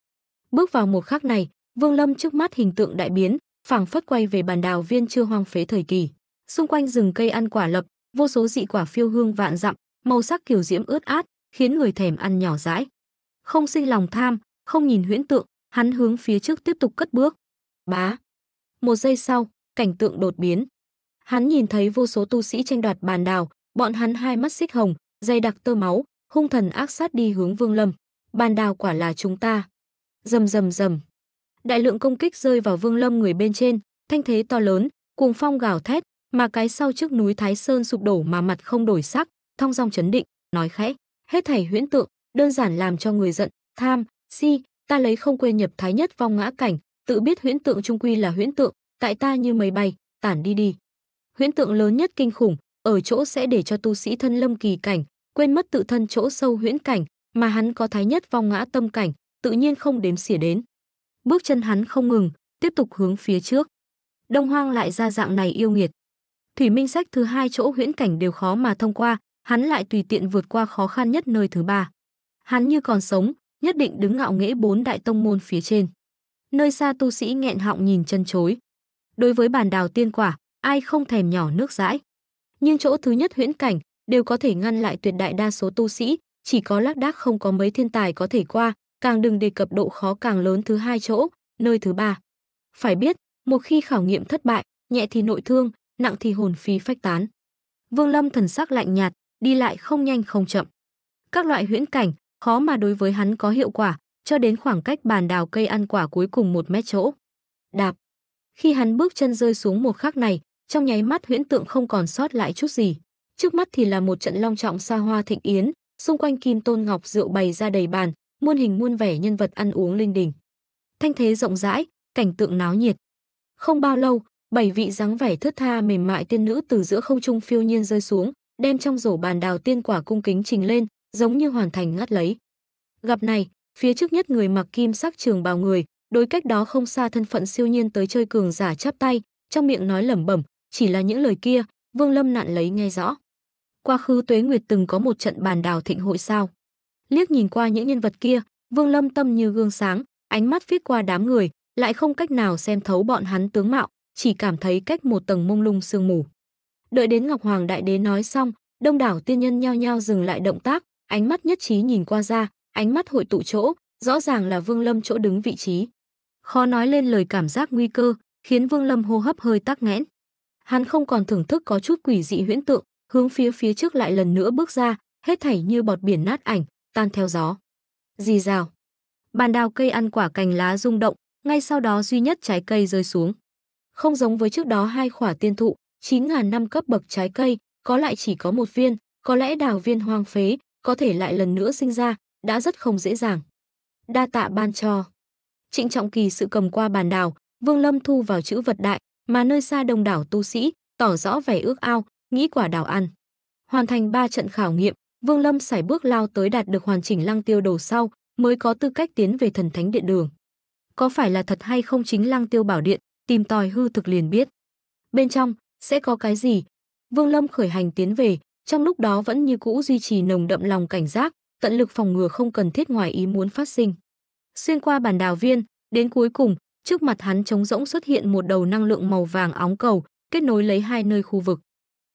Bước vào một khắc này, Vương Lâm trước mắt hình tượng đại biến, phảng phất quay về bàn đào viên chưa hoang phế thời kỳ. Xung quanh rừng cây ăn quả lập vô số dị quả phiêu hương vạn dặm, màu sắc kiểu diễm ướt át, khiến người thèm ăn nhỏ dãi. Không sinh lòng tham, không nhìn huyễn tượng, hắn hướng phía trước tiếp tục cất bước. Bá. Một giây sau, cảnh tượng đột biến. Hắn nhìn thấy vô số tu sĩ tranh đoạt bàn đào, bọn hắn hai mắt xích hồng, dày đặc tơ máu, hung thần ác sát đi hướng Vương Lâm. Bàn đào quả là chúng ta. Rầm rầm rầm. Đại lượng công kích rơi vào Vương Lâm người bên trên, thanh thế to lớn, cuồng phong gào thét, mà cái sau trước núi Thái Sơn sụp đổ mà mặt không đổi sắc, thong dong chấn định, nói khẽ, hết thảy huyễn tượng, đơn giản làm cho người giận, tham, si, ta lấy không quên nhập thái nhất vong ngã cảnh, tự biết huyễn tượng trung quy là huyễn tượng, tại ta như mây bay, tản đi đi. Huyễn tượng lớn nhất kinh khủng, ở chỗ sẽ để cho tu sĩ thân lâm kỳ cảnh, quên mất tự thân chỗ sâu huyễn cảnh, mà hắn có thái nhất vong ngã tâm cảnh, tự nhiên không đếm xỉa đến. Bước chân hắn không ngừng, tiếp tục hướng phía trước. Đông Hoang lại ra dạng này yêu nghiệt, Thủy Minh Sách thứ hai chỗ huyễn cảnh đều khó mà thông qua, hắn lại tùy tiện vượt qua khó khăn nhất nơi thứ ba. Hắn như còn sống, nhất định đứng ngạo nghễ bốn đại tông môn phía trên. Nơi xa tu sĩ nghẹn họng nhìn chân chối. Đối với bản đào tiên quả, ai không thèm nhỏ nước dãi. Nhưng chỗ thứ nhất huyễn cảnh đều có thể ngăn lại tuyệt đại đa số tu sĩ, chỉ có lác đác không có mấy thiên tài có thể qua, càng đừng đề cập độ khó càng lớn thứ hai chỗ, nơi thứ ba. Phải biết, một khi khảo nghiệm thất bại, nhẹ thì nội thương, nặng thì hồn phi phách tán. Vương Lâm thần sắc lạnh nhạt, đi lại không nhanh không chậm. Các loại huyễn cảnh khó mà đối với hắn có hiệu quả, cho đến khoảng cách bàn đào cây ăn quả cuối cùng một mét chỗ. Đạp. Khi hắn bước chân rơi xuống một khắc này, trong nháy mắt huyễn tượng không còn sót lại chút gì. Trước mắt thì là một trận long trọng xa hoa thịnh yến, xung quanh kim tôn ngọc rượu bày ra đầy bàn, muôn hình muôn vẻ nhân vật ăn uống linh đình. Thanh thế rộng rãi, cảnh tượng náo nhiệt. Không bao lâu, bảy vị dáng vẻ thướt tha mềm mại tiên nữ từ giữa không trung phiêu nhiên rơi xuống, đem trong rổ bàn đào tiên quả cung kính trình lên, giống như hoàn thành ngắt lấy. Gặp này, phía trước nhất người mặc kim sắc trường bào người, đối cách đó không xa thân phận siêu nhiên tới chơi cường giả chắp tay, trong miệng nói lẩm bẩm, chỉ là những lời kia, Vương Lâm nạn lấy nghe rõ. Quá khứ Tuế Nguyệt từng có một trận bàn đào thịnh hội sao? Liếc nhìn qua những nhân vật kia, Vương Lâm tâm như gương sáng, ánh mắt viết qua đám người, lại không cách nào xem thấu bọn hắn tướng mạo, chỉ cảm thấy cách một tầng mông lung sương mù. Đợi đến Ngọc Hoàng Đại Đế nói xong, đông đảo tiên nhân nhao nhao dừng lại động tác, ánh mắt nhất trí nhìn qua ra, ánh mắt hội tụ chỗ, rõ ràng là Vương Lâm chỗ đứng vị trí. Khó nói lên lời cảm giác nguy cơ, khiến Vương Lâm hô hấp hơi tắc nghẽn. Hắn không còn thưởng thức có chút quỷ dị huyễn tượng, hướng phía phía trước lại lần nữa bước ra, hết thảy như bọt biển nát ảnh, tan theo gió. Rì rào. Bàn đào cây ăn quả cành lá rung động, ngay sau đó duy nhất trái cây rơi xuống. Không giống với trước đó hai khỏa tiên thụ, 9.000 năm cấp bậc trái cây, có lại chỉ có một viên, có lẽ đào viên hoang phế, có thể lại lần nữa sinh ra, đã rất không dễ dàng. Đa tạ ban cho. Trịnh Trọng Kỳ sự cầm qua bàn đào, Vương Lâm thu vào chữ vật đại, mà nơi xa đông đảo tu sĩ, tỏ rõ vẻ ước ao, nghĩ quả đào ăn. Hoàn thành ba trận khảo nghiệm, Vương Lâm xảy bước lao tới đạt được hoàn chỉnh lăng tiêu đồ sau, mới có tư cách tiến về thần thánh điện đường. Có phải là thật hay không chính lăng tiêu bảo điện, tìm tòi hư thực liền biết. Bên trong sẽ có cái gì? Vương Lâm khởi hành tiến về, trong lúc đó vẫn như cũ duy trì nồng đậm lòng cảnh giác, tận lực phòng ngừa không cần thiết ngoài ý muốn phát sinh. Xuyên qua bản đào viên, đến cuối cùng, trước mặt hắn trống rỗng xuất hiện một đầu năng lượng màu vàng óng cầu, kết nối lấy hai nơi khu vực.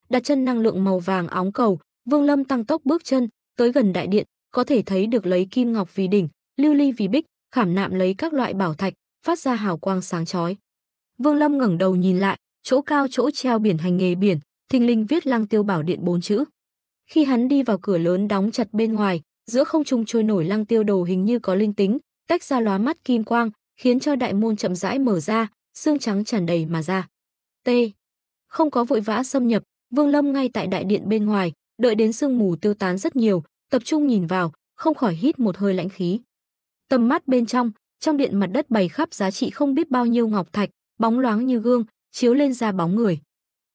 Đặt chân năng lượng màu vàng óng cầu, Vương Lâm tăng tốc bước chân, tới gần đại điện, có thể thấy được lấy kim ngọc vì đỉnh, lưu ly vì bích, khảm nạm lấy các loại bảo thạch, phát ra hào quang sáng chói. Vương Lâm ngẩng đầu nhìn lại, chỗ cao chỗ treo biển hành nghề biển, thình Linh viết Lăng Tiêu Bảo Điện bốn chữ. Khi hắn đi vào cửa lớn đóng chặt bên ngoài, giữa không trung trôi nổi Lăng Tiêu đồ hình như có linh tính, tách ra lóa mắt kim quang, khiến cho đại môn chậm rãi mở ra, xương trắng tràn đầy mà ra. T. Không có vội vã xâm nhập, Vương Lâm ngay tại đại điện bên ngoài, đợi đến sương mù tiêu tán rất nhiều, tập trung nhìn vào, không khỏi hít một hơi lãnh khí. Tầm mắt bên trong, trong điện mặt đất bày khắp giá trị không biết bao nhiêu ngọc thạch, bóng loáng như gương, chiếu lên da bóng người.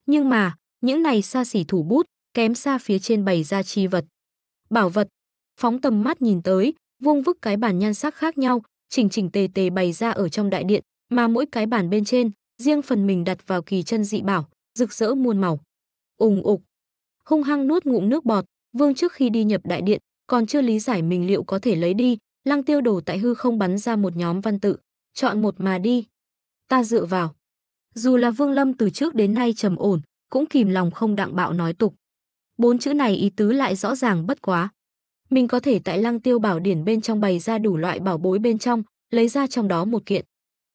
Nhưng mà, những này xa xỉ thủ bút, kém xa phía trên bày ra chi vật. Bảo vật, phóng tầm mắt nhìn tới, vuông vức cái bàn nhan sắc khác nhau, chỉnh chỉnh tề tề bày ra ở trong đại điện, mà mỗi cái bàn bên trên, riêng phần mình đặt vào kỳ chân dị bảo, rực rỡ muôn màu. Ùng ục, hung hăng nuốt ngụm nước bọt, Vương trước khi đi nhập đại điện, còn chưa lý giải mình liệu có thể lấy đi, Lăng Tiêu Đồ tại hư không bắn ra một nhóm văn tự, chọn một mà đi, ta dựa vào. Dù là Vương Lâm từ trước đến nay trầm ổn, cũng kìm lòng không đặng bạo nói tục. Bốn chữ này ý tứ lại rõ ràng bất quá. Mình có thể tại lăng tiêu bảo điển bên trong bày ra đủ loại bảo bối bên trong, lấy ra trong đó một kiện.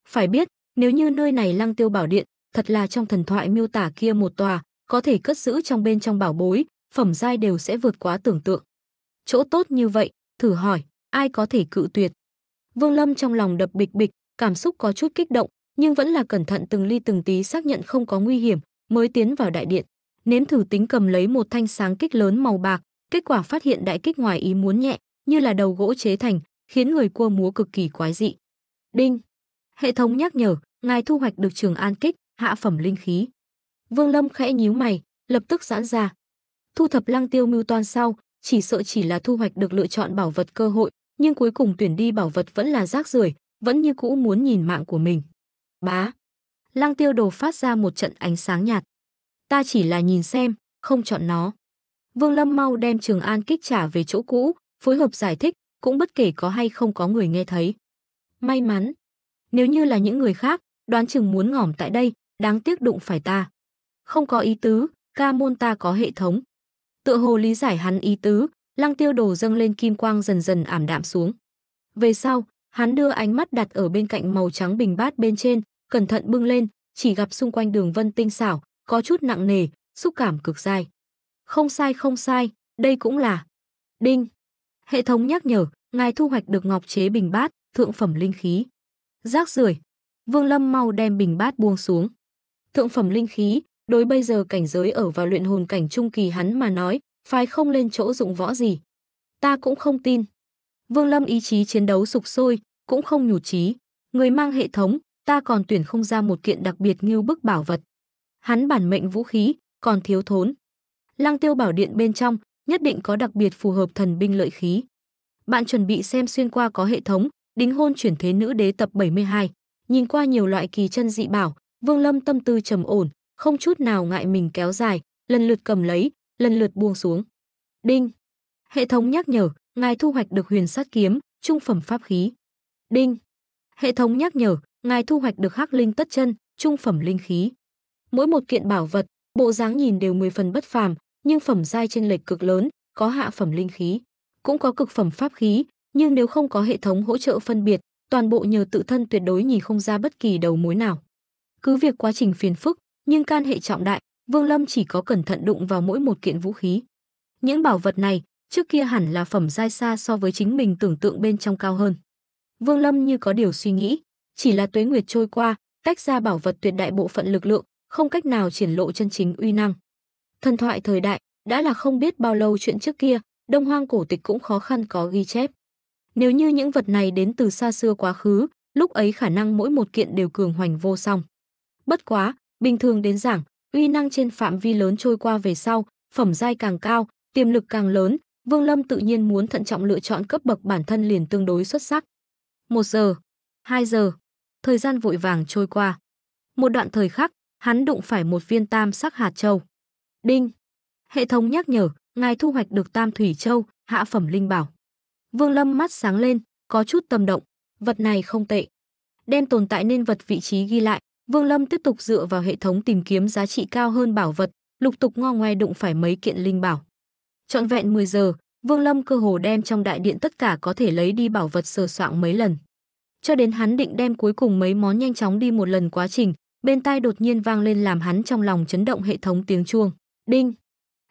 Phải biết, nếu như nơi này lăng tiêu bảo điện, thật là trong thần thoại miêu tả kia một tòa, có thể cất giữ trong bên trong bảo bối, phẩm giai đều sẽ vượt quá tưởng tượng. Chỗ tốt như vậy, thử hỏi, ai có thể cự tuyệt? Vương Lâm trong lòng đập bịch bịch, cảm xúc có chút kích động, nhưng vẫn là cẩn thận từng ly từng tí xác nhận không có nguy hiểm, mới tiến vào đại điện. Nếm thử tính cầm lấy một thanh sáng kích lớn màu bạc, kết quả phát hiện đại kích ngoài ý muốn nhẹ, như là đầu gỗ chế thành, khiến người cua múa cực kỳ quái dị. Đinh. Hệ thống nhắc nhở, ngài thu hoạch được trường an kích, hạ phẩm linh khí. Vương Lâm khẽ nhíu mày, lập tức giãn ra. Thu thập lăng tiêu mưu toan sau, chỉ sợ chỉ là thu hoạch được lựa chọn bảo vật cơ hội, nhưng cuối cùng tuyển đi bảo vật vẫn là rác rưởi, vẫn như cũ muốn nhìn mạng của mình. Bá. Lăng tiêu đồ phát ra một trận ánh sáng nhạt. Ta chỉ là nhìn xem, không chọn nó. Vương Lâm mau đem Trường An kích trả về chỗ cũ, phối hợp giải thích, cũng bất kể có hay không có người nghe thấy. May mắn. Nếu như là những người khác, đoán chừng muốn ngỏm tại đây, đáng tiếc đụng phải ta. Không có ý tứ, ca môn ta có hệ thống. Tựa hồ lý giải hắn ý tứ, lăng tiêu đồ dâng lên kim quang dần dần ảm đạm xuống. Về sau, Hắn đưa ánh mắt đặt ở bên cạnh màu trắng bình bát bên trên, cẩn thận bưng lên, chỉ gặp xung quanh đường vân tinh xảo, có chút nặng nề, xúc cảm cực dài. Không sai không sai, đây cũng là đinh. Hệ thống nhắc nhở, ngài thu hoạch được ngọc chế bình bát, thượng phẩm linh khí. Rác rưởi. Vương Lâm mau đem bình bát buông xuống. Thượng phẩm linh khí, đối bây giờ cảnh giới ở vào luyện hồn cảnh trung kỳ hắn mà nói, phái không lên chỗ dụng võ gì. Ta cũng không tin. Vương Lâm ý chí chiến đấu sục sôi, cũng không nhủ trí. Người mang hệ thống, ta còn tuyển không ra một kiện đặc biệt như bức bảo vật. Hắn bản mệnh vũ khí, còn thiếu thốn. Lăng tiêu bảo điện bên trong, nhất định có đặc biệt phù hợp thần binh lợi khí. Bạn chuẩn bị xem xuyên qua có hệ thống, đính hôn chuyển thế nữ đế tập 72. Nhìn qua nhiều loại kỳ chân dị bảo, Vương Lâm tâm tư trầm ổn, không chút nào ngại mình kéo dài, lần lượt cầm lấy, lần lượt buông xuống. Đinh. Hệ thống nhắc nhở, ngài thu hoạch được huyền sát kiếm, trung phẩm pháp khí. Đinh. Hệ thống nhắc nhở, ngài thu hoạch được hắc linh tất chân, trung phẩm linh khí. Mỗi một kiện bảo vật, bộ dáng nhìn đều 10 phần bất phàm, nhưng phẩm giai trên lệch cực lớn, có hạ phẩm linh khí, cũng có cực phẩm pháp khí, nhưng nếu không có hệ thống hỗ trợ phân biệt, toàn bộ nhờ tự thân tuyệt đối nhìn không ra bất kỳ đầu mối nào. Cứ việc quá trình phiền phức, nhưng can hệ trọng đại, Vương Lâm chỉ có cẩn thận đụng vào mỗi một kiện vũ khí. Những bảo vật này, trước kia hẳn là phẩm giai xa so với chính mình tưởng tượng bên trong cao hơn. Vương Lâm như có điều suy nghĩ, chỉ là tuế nguyệt trôi qua, tách ra bảo vật tuyệt đại bộ phận lực lượng, không cách nào triển lộ chân chính uy năng. Thần thoại thời đại đã là không biết bao lâu chuyện trước kia, đông hoang cổ tịch cũng khó khăn có ghi chép. Nếu như những vật này đến từ xa xưa quá khứ, lúc ấy khả năng mỗi một kiện đều cường hoành vô song. Bất quá, bình thường đến giảng, uy năng trên phạm vi lớn trôi qua về sau, phẩm giai càng cao, tiềm lực càng lớn, Vương Lâm tự nhiên muốn thận trọng lựa chọn cấp bậc bản thân liền tương đối xuất sắc. 1 giờ, 2 giờ, thời gian vội vàng trôi qua. Một đoạn thời khắc, hắn đụng phải một viên tam sắc hạt châu. Đinh, hệ thống nhắc nhở, ngài thu hoạch được tam thủy châu, hạ phẩm linh bảo. Vương Lâm mắt sáng lên, có chút tâm động, vật này không tệ. Đem tồn tại nên vật vị trí ghi lại, Vương Lâm tiếp tục dựa vào hệ thống tìm kiếm giá trị cao hơn bảo vật, lục tục ngo ngoe đụng phải mấy kiện linh bảo. Trọn vẹn 10 giờ, Vương Lâm cơ hồ đem trong đại điện tất cả có thể lấy đi bảo vật sờ soạng mấy lần. Cho đến hắn định đem cuối cùng mấy món nhanh chóng đi một lần quá trình, bên tai đột nhiên vang lên làm hắn trong lòng chấn động hệ thống tiếng chuông. Đinh.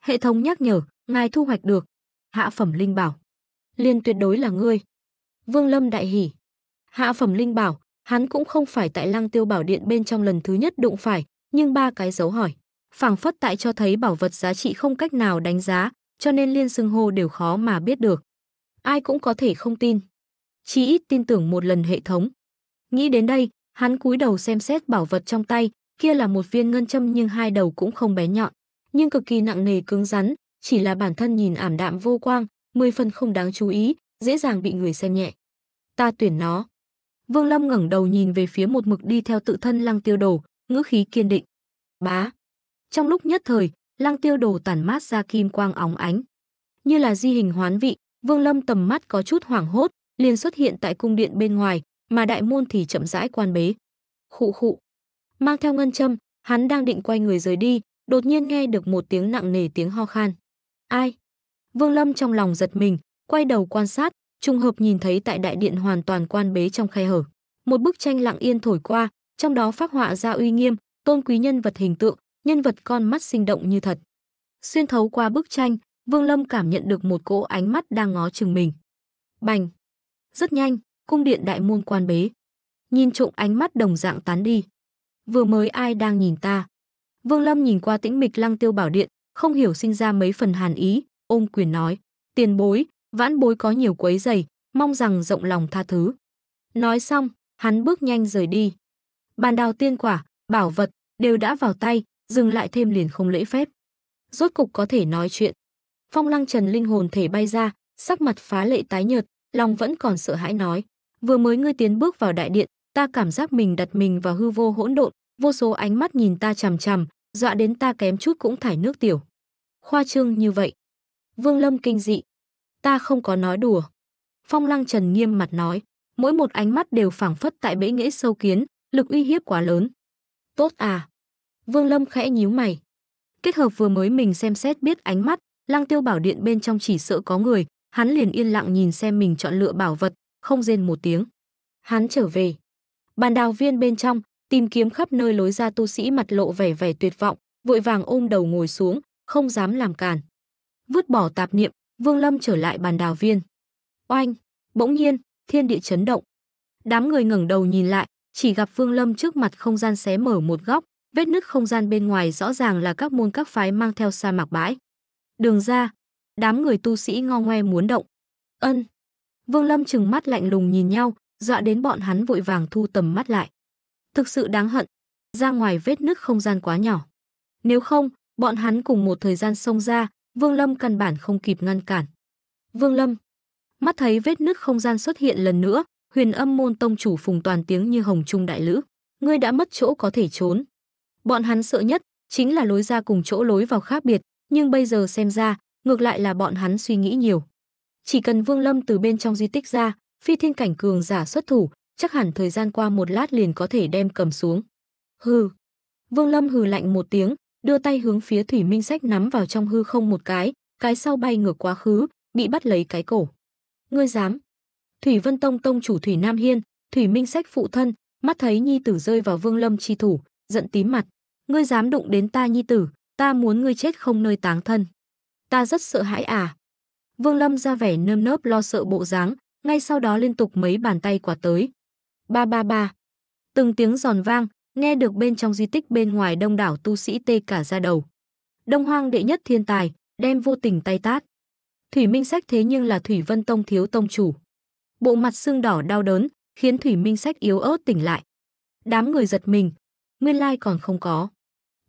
Hệ thống nhắc nhở, ngài thu hoạch được hạ phẩm linh bảo. Liên tuyệt đối là ngươi. Vương Lâm đại hỉ. Hạ phẩm linh bảo, hắn cũng không phải tại Lăng Tiêu Bảo Điện bên trong lần thứ nhất đụng phải, nhưng ba cái dấu hỏi, phảng phất tại cho thấy bảo vật giá trị không cách nào đánh giá, cho nên liên xưng hô đều khó mà biết được. Ai cũng có thể không tin. Chỉ ít tin tưởng một lần hệ thống. Nghĩ đến đây, hắn cúi đầu xem xét bảo vật trong tay, kia là một viên ngân châm nhưng hai đầu cũng không bé nhọn, nhưng cực kỳ nặng nề cứng rắn, chỉ là bản thân nhìn ảm đạm vô quang, mười phần không đáng chú ý, dễ dàng bị người xem nhẹ. Ta tuyển nó. Vương Lâm ngẩng đầu nhìn về phía một mực đi theo tự thân Lăng Tiêu Đồ, ngữ khí kiên định. Bá. Trong lúc nhất thời, lăng tiêu đồ tản mát ra kim quang óng ánh. Như là di hình hoán vị, Vương Lâm tầm mắt có chút hoảng hốt, liền xuất hiện tại cung điện bên ngoài, mà đại môn thì chậm rãi quan bế. Khụ khụ. Mang theo ngân châm, hắn đang định quay người rời đi, đột nhiên nghe được một tiếng nặng nề tiếng ho khan. Ai? Vương Lâm trong lòng giật mình, quay đầu quan sát, trùng hợp nhìn thấy tại đại điện hoàn toàn quan bế trong khe hở. Một bức tranh lặng yên thổi qua, trong đó phát họa ra uy nghiêm, tôn quý nhân vật hình tượng, nhân vật con mắt sinh động như thật. Xuyên thấu qua bức tranh, Vương Lâm cảm nhận được một cỗ ánh mắt đang ngó chừng mình. Bành! Rất nhanh, cung điện đại môn quan bế. Nhìn trộm ánh mắt đồng dạng tán đi. Vừa mới ai đang nhìn ta? Vương Lâm nhìn qua tĩnh mịch lăng tiêu bảo điện, không hiểu sinh ra mấy phần hàn ý, ôm quyền nói. Tiền bối, vãn bối có nhiều quấy dày, mong rằng rộng lòng tha thứ. Nói xong, hắn bước nhanh rời đi. Bàn đào tiên quả, bảo vật, đều đã vào tay, dừng lại thêm liền không lễ phép. Rốt cục có thể nói chuyện. Phong Lăng Trần linh hồn thể bay ra, sắc mặt phá lệ tái nhợt, lòng vẫn còn sợ hãi nói: "Vừa mới ngươi tiến bước vào đại điện, ta cảm giác mình đặt mình vào hư vô hỗn độn, vô số ánh mắt nhìn ta chằm chằm, dọa đến ta kém chút cũng thải nước tiểu." Khoa trương như vậy. Vương Lâm kinh dị: "Ta không có nói đùa." Phong Lăng Trần nghiêm mặt nói, mỗi một ánh mắt đều phảng phất tại bẫy nghĩa sâu kiến, lực uy hiếp quá lớn. "Tốt à?" Vương Lâm khẽ nhíu mày. Kết hợp vừa mới mình xem xét biết ánh mắt, Lăng Tiêu Bảo Điện bên trong chỉ sợ có người, hắn liền yên lặng nhìn xem mình chọn lựa bảo vật, không rên một tiếng. Hắn trở về. Bàn đào viên bên trong, tìm kiếm khắp nơi lối ra tu sĩ mặt lộ vẻ vẻ tuyệt vọng, vội vàng ôm đầu ngồi xuống, không dám làm càn. Vứt bỏ tạp niệm, Vương Lâm trở lại bàn đào viên. Oanh, bỗng nhiên, thiên địa chấn động. Đám người ngẩng đầu nhìn lại, chỉ gặp Vương Lâm trước mặt không gian xé mở một góc, vết nứt không gian bên ngoài rõ ràng là các môn các phái mang theo sa mạc bãi. Đường ra, đám người tu sĩ ngo ngoe muốn động. Ân. Vương Lâm trừng mắt lạnh lùng nhìn nhau, dọa đến bọn hắn vội vàng thu tầm mắt lại. Thực sự đáng hận, ra ngoài vết nứt không gian quá nhỏ. Nếu không, bọn hắn cùng một thời gian xông ra, Vương Lâm căn bản không kịp ngăn cản. Vương Lâm. Mắt thấy vết nứt không gian xuất hiện lần nữa, Huyền Âm môn tông chủ Phùng Toàn tiếng như hồng trung đại lữ, ngươi đã mất chỗ có thể trốn. Bọn hắn sợ nhất chính là lối ra cùng chỗ lối vào khác biệt, nhưng bây giờ xem ra, ngược lại là bọn hắn suy nghĩ nhiều. Chỉ cần Vương Lâm từ bên trong di tích ra, phi thiên cảnh cường giả xuất thủ, chắc hẳn thời gian qua một lát liền có thể đem cầm xuống. Hừ. Vương Lâm hừ lạnh một tiếng, đưa tay hướng phía Thủy Minh Sách nắm vào trong hư không một cái, cái sau bay ngược quá khứ, bị bắt lấy cái cổ. Ngươi dám? Thủy Vân Tông tông chủ Thủy Nam Hiên, Thủy Minh Sách phụ thân, mắt thấy nhi tử rơi vào Vương Lâm chi thủ, giận tím mặt ngươi dám đụng đến ta nhi tử, ta muốn ngươi chết không nơi táng thân. Ta rất sợ hãi à. Vương Lâm ra vẻ nơm nớp lo sợ bộ dáng, ngay sau đó liên tục mấy bàn tay quả tới. Ba ba ba. Từng tiếng giòn vang, nghe được bên trong di tích bên ngoài đông đảo tu sĩ tê cả ra đầu. Đông hoang đệ nhất thiên tài, đem vô tình tay tát. Thủy Minh Sách thế nhưng là Thủy Vân Tông thiếu tông chủ. Bộ mặt xương đỏ đau đớn, khiến Thủy Minh Sách yếu ớt tỉnh lại. Đám người giật mình, nguyên lai còn không có.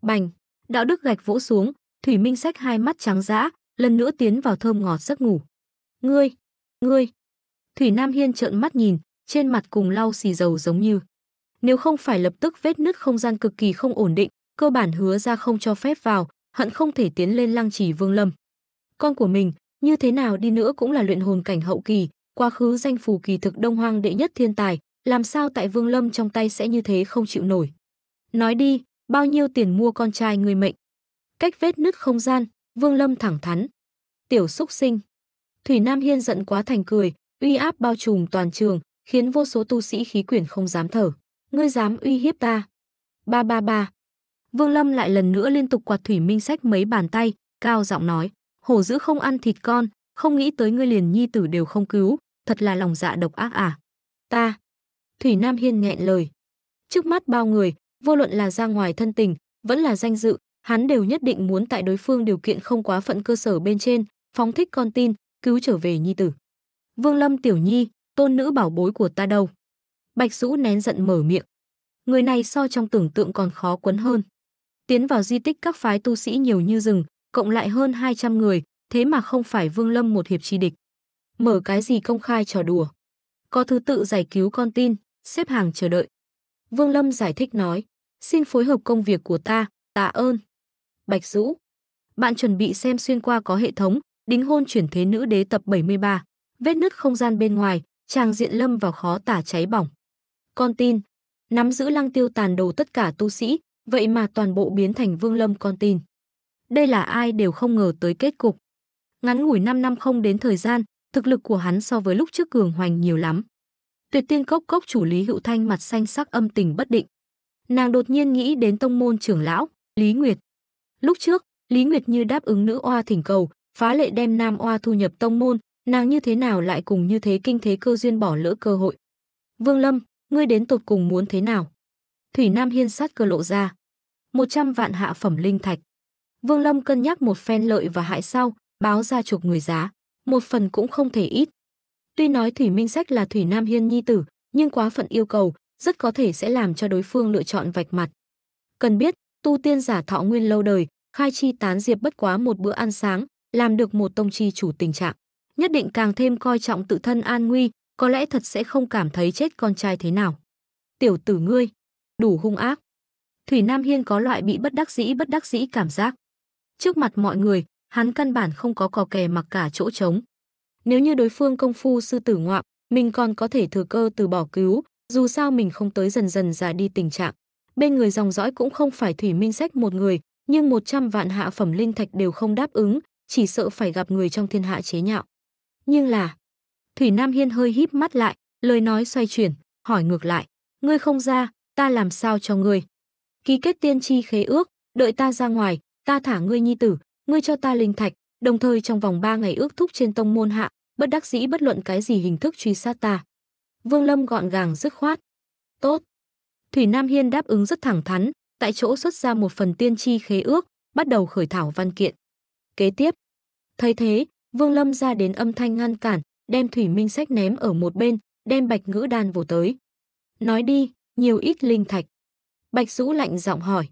Bành, đạo đức gạch vỗ xuống, Thủy Minh Sách hai mắt trắng dã, lần nữa tiến vào thơm ngọt giấc ngủ. Ngươi, ngươi. Thủy Nam Hiên trợn mắt nhìn, trên mặt cùng lau xì dầu giống như. Nếu không phải lập tức vết nứt không gian cực kỳ không ổn định, cơ bản hứa ra không cho phép vào, hận không thể tiến lên lăng trì vương lâm. Con của mình, như thế nào đi nữa cũng là luyện hồn cảnh hậu kỳ, quá khứ danh phù kỳ thực đông hoang đệ nhất thiên tài, làm sao tại vương lâm trong tay sẽ như thế không chịu nổi. Nói đi, Bao nhiêu tiền mua con trai người mệnh? Cách vết nứt không gian, Vương Lâm thẳng thắn. Tiểu xúc sinh. Thủy Nam Hiên giận quá thành cười, uy áp bao trùm toàn trường, khiến vô số tu sĩ khí quyển không dám thở. Ngươi dám uy hiếp ta. Ba ba ba. Vương Lâm lại lần nữa liên tục quạt Thủy Minh Sách mấy bàn tay, cao giọng nói, hổ dữ không ăn thịt con, không nghĩ tới ngươi liền nhi tử đều không cứu, thật là lòng dạ độc ác à. Ta. Thủy Nam Hiên nghẹn lời. Trước mắt bao người, vô luận là ra ngoài thân tình, vẫn là danh dự, hắn đều nhất định muốn tại đối phương điều kiện không quá phận cơ sở bên trên, phóng thích con tin, cứu trở về nhi tử. Vương Lâm tiểu nhi, tôn nữ bảo bối của ta đâu? Bạch Dũ nén giận mở miệng. Người này so trong tưởng tượng còn khó quấn hơn. Tiến vào di tích các phái tu sĩ nhiều như rừng, cộng lại hơn 200 người, thế mà không phải Vương Lâm một hiệp chi địch. Mở cái gì công khai trò đùa? Có thứ tự giải cứu con tin, xếp hàng chờ đợi. Vương Lâm giải thích nói, xin phối hợp công việc của ta, tạ ơn. Bạch Dũ, bạn chuẩn bị xem xuyên qua có hệ thống, đính hôn chuyển thế nữ đế tập 73, vết nứt không gian bên ngoài, chàng diện lâm vào khó tả cháy bỏng. Con tin, nắm giữ lăng tiêu tàn đầu tất cả tu sĩ, vậy mà toàn bộ biến thành vương lâm con tin. Đây là ai đều không ngờ tới kết cục. Ngắn ngủi 5 năm không đến thời gian, thực lực của hắn so với lúc trước cường hoành nhiều lắm. Tuyệt tiên cốc cốc chủ Lý Hữu Thanh mặt xanh sắc âm tình bất định. Nàng đột nhiên nghĩ đến tông môn trưởng lão, Lý Nguyệt. Lúc trước, Lý Nguyệt như đáp ứng nữ oa thỉnh cầu, phá lệ đem nam oa thu nhập tông môn, nàng như thế nào lại cùng như thế kinh thế cơ duyên bỏ lỡ cơ hội. Vương Lâm, ngươi đến tột cùng muốn thế nào? Thủy Nam Hiên sát cơ lộ ra. một trăm vạn hạ phẩm linh thạch. Vương Lâm cân nhắc một phen lợi và hại sau, báo ra chuộc người giá. Một phần cũng không thể ít, Tuy nói Thủy Minh Sách là Thủy Nam Hiên nhi tử, nhưng quá phận yêu cầu, rất có thể sẽ làm cho đối phương lựa chọn vạch mặt. Cần biết, tu tiên giả thọ nguyên lâu đời, khai chi tán diệp bất quá một bữa ăn sáng, làm được một tông chi chủ tình trạng. Nhất định càng thêm coi trọng tự thân an nguy, có lẽ thật sẽ không cảm thấy chết con trai thế nào. Tiểu tử ngươi, đủ hung ác. Thủy Nam Hiên có loại bị bất đắc dĩ bất đắc dĩ cảm giác. Trước mặt mọi người, hắn căn bản không có cò kè mặc cả chỗ trống. Nếu như đối phương công phu sư tử ngoạm, mình còn có thể thừa cơ từ bỏ cứu, dù sao mình không tới dần dần già đi tình trạng. Bên người dòng dõi cũng không phải Thủy Minh Sách một người, nhưng 100 vạn hạ phẩm linh thạch đều không đáp ứng, chỉ sợ phải gặp người trong thiên hạ chế nhạo. Nhưng là... Thủy Nam Hiên hơi híp mắt lại, lời nói xoay chuyển, hỏi ngược lại. Ngươi không ra, ta làm sao cho ngươi? Ký kết tiên tri khế ước, đợi ta ra ngoài, ta thả ngươi nhi tử, ngươi cho ta linh thạch, đồng thời trong vòng 3 ngày ước thúc trên tông môn hạ, bất đắc dĩ bất luận cái gì hình thức truy sát ta. Vương Lâm gọn gàng dứt khoát. Tốt. Thủy Nam Hiên đáp ứng rất thẳng thắn, tại chỗ xuất ra một phần tiên tri khế ước, bắt đầu khởi thảo văn kiện. Kế tiếp, thấy thế, Vương Lâm ra đến âm thanh ngăn cản, đem Thủy Minh sách ném ở một bên, đem Bạch Ngữ đàn vồ tới. Nói đi, nhiều ít linh thạch. Bạch Dũ lạnh giọng hỏi.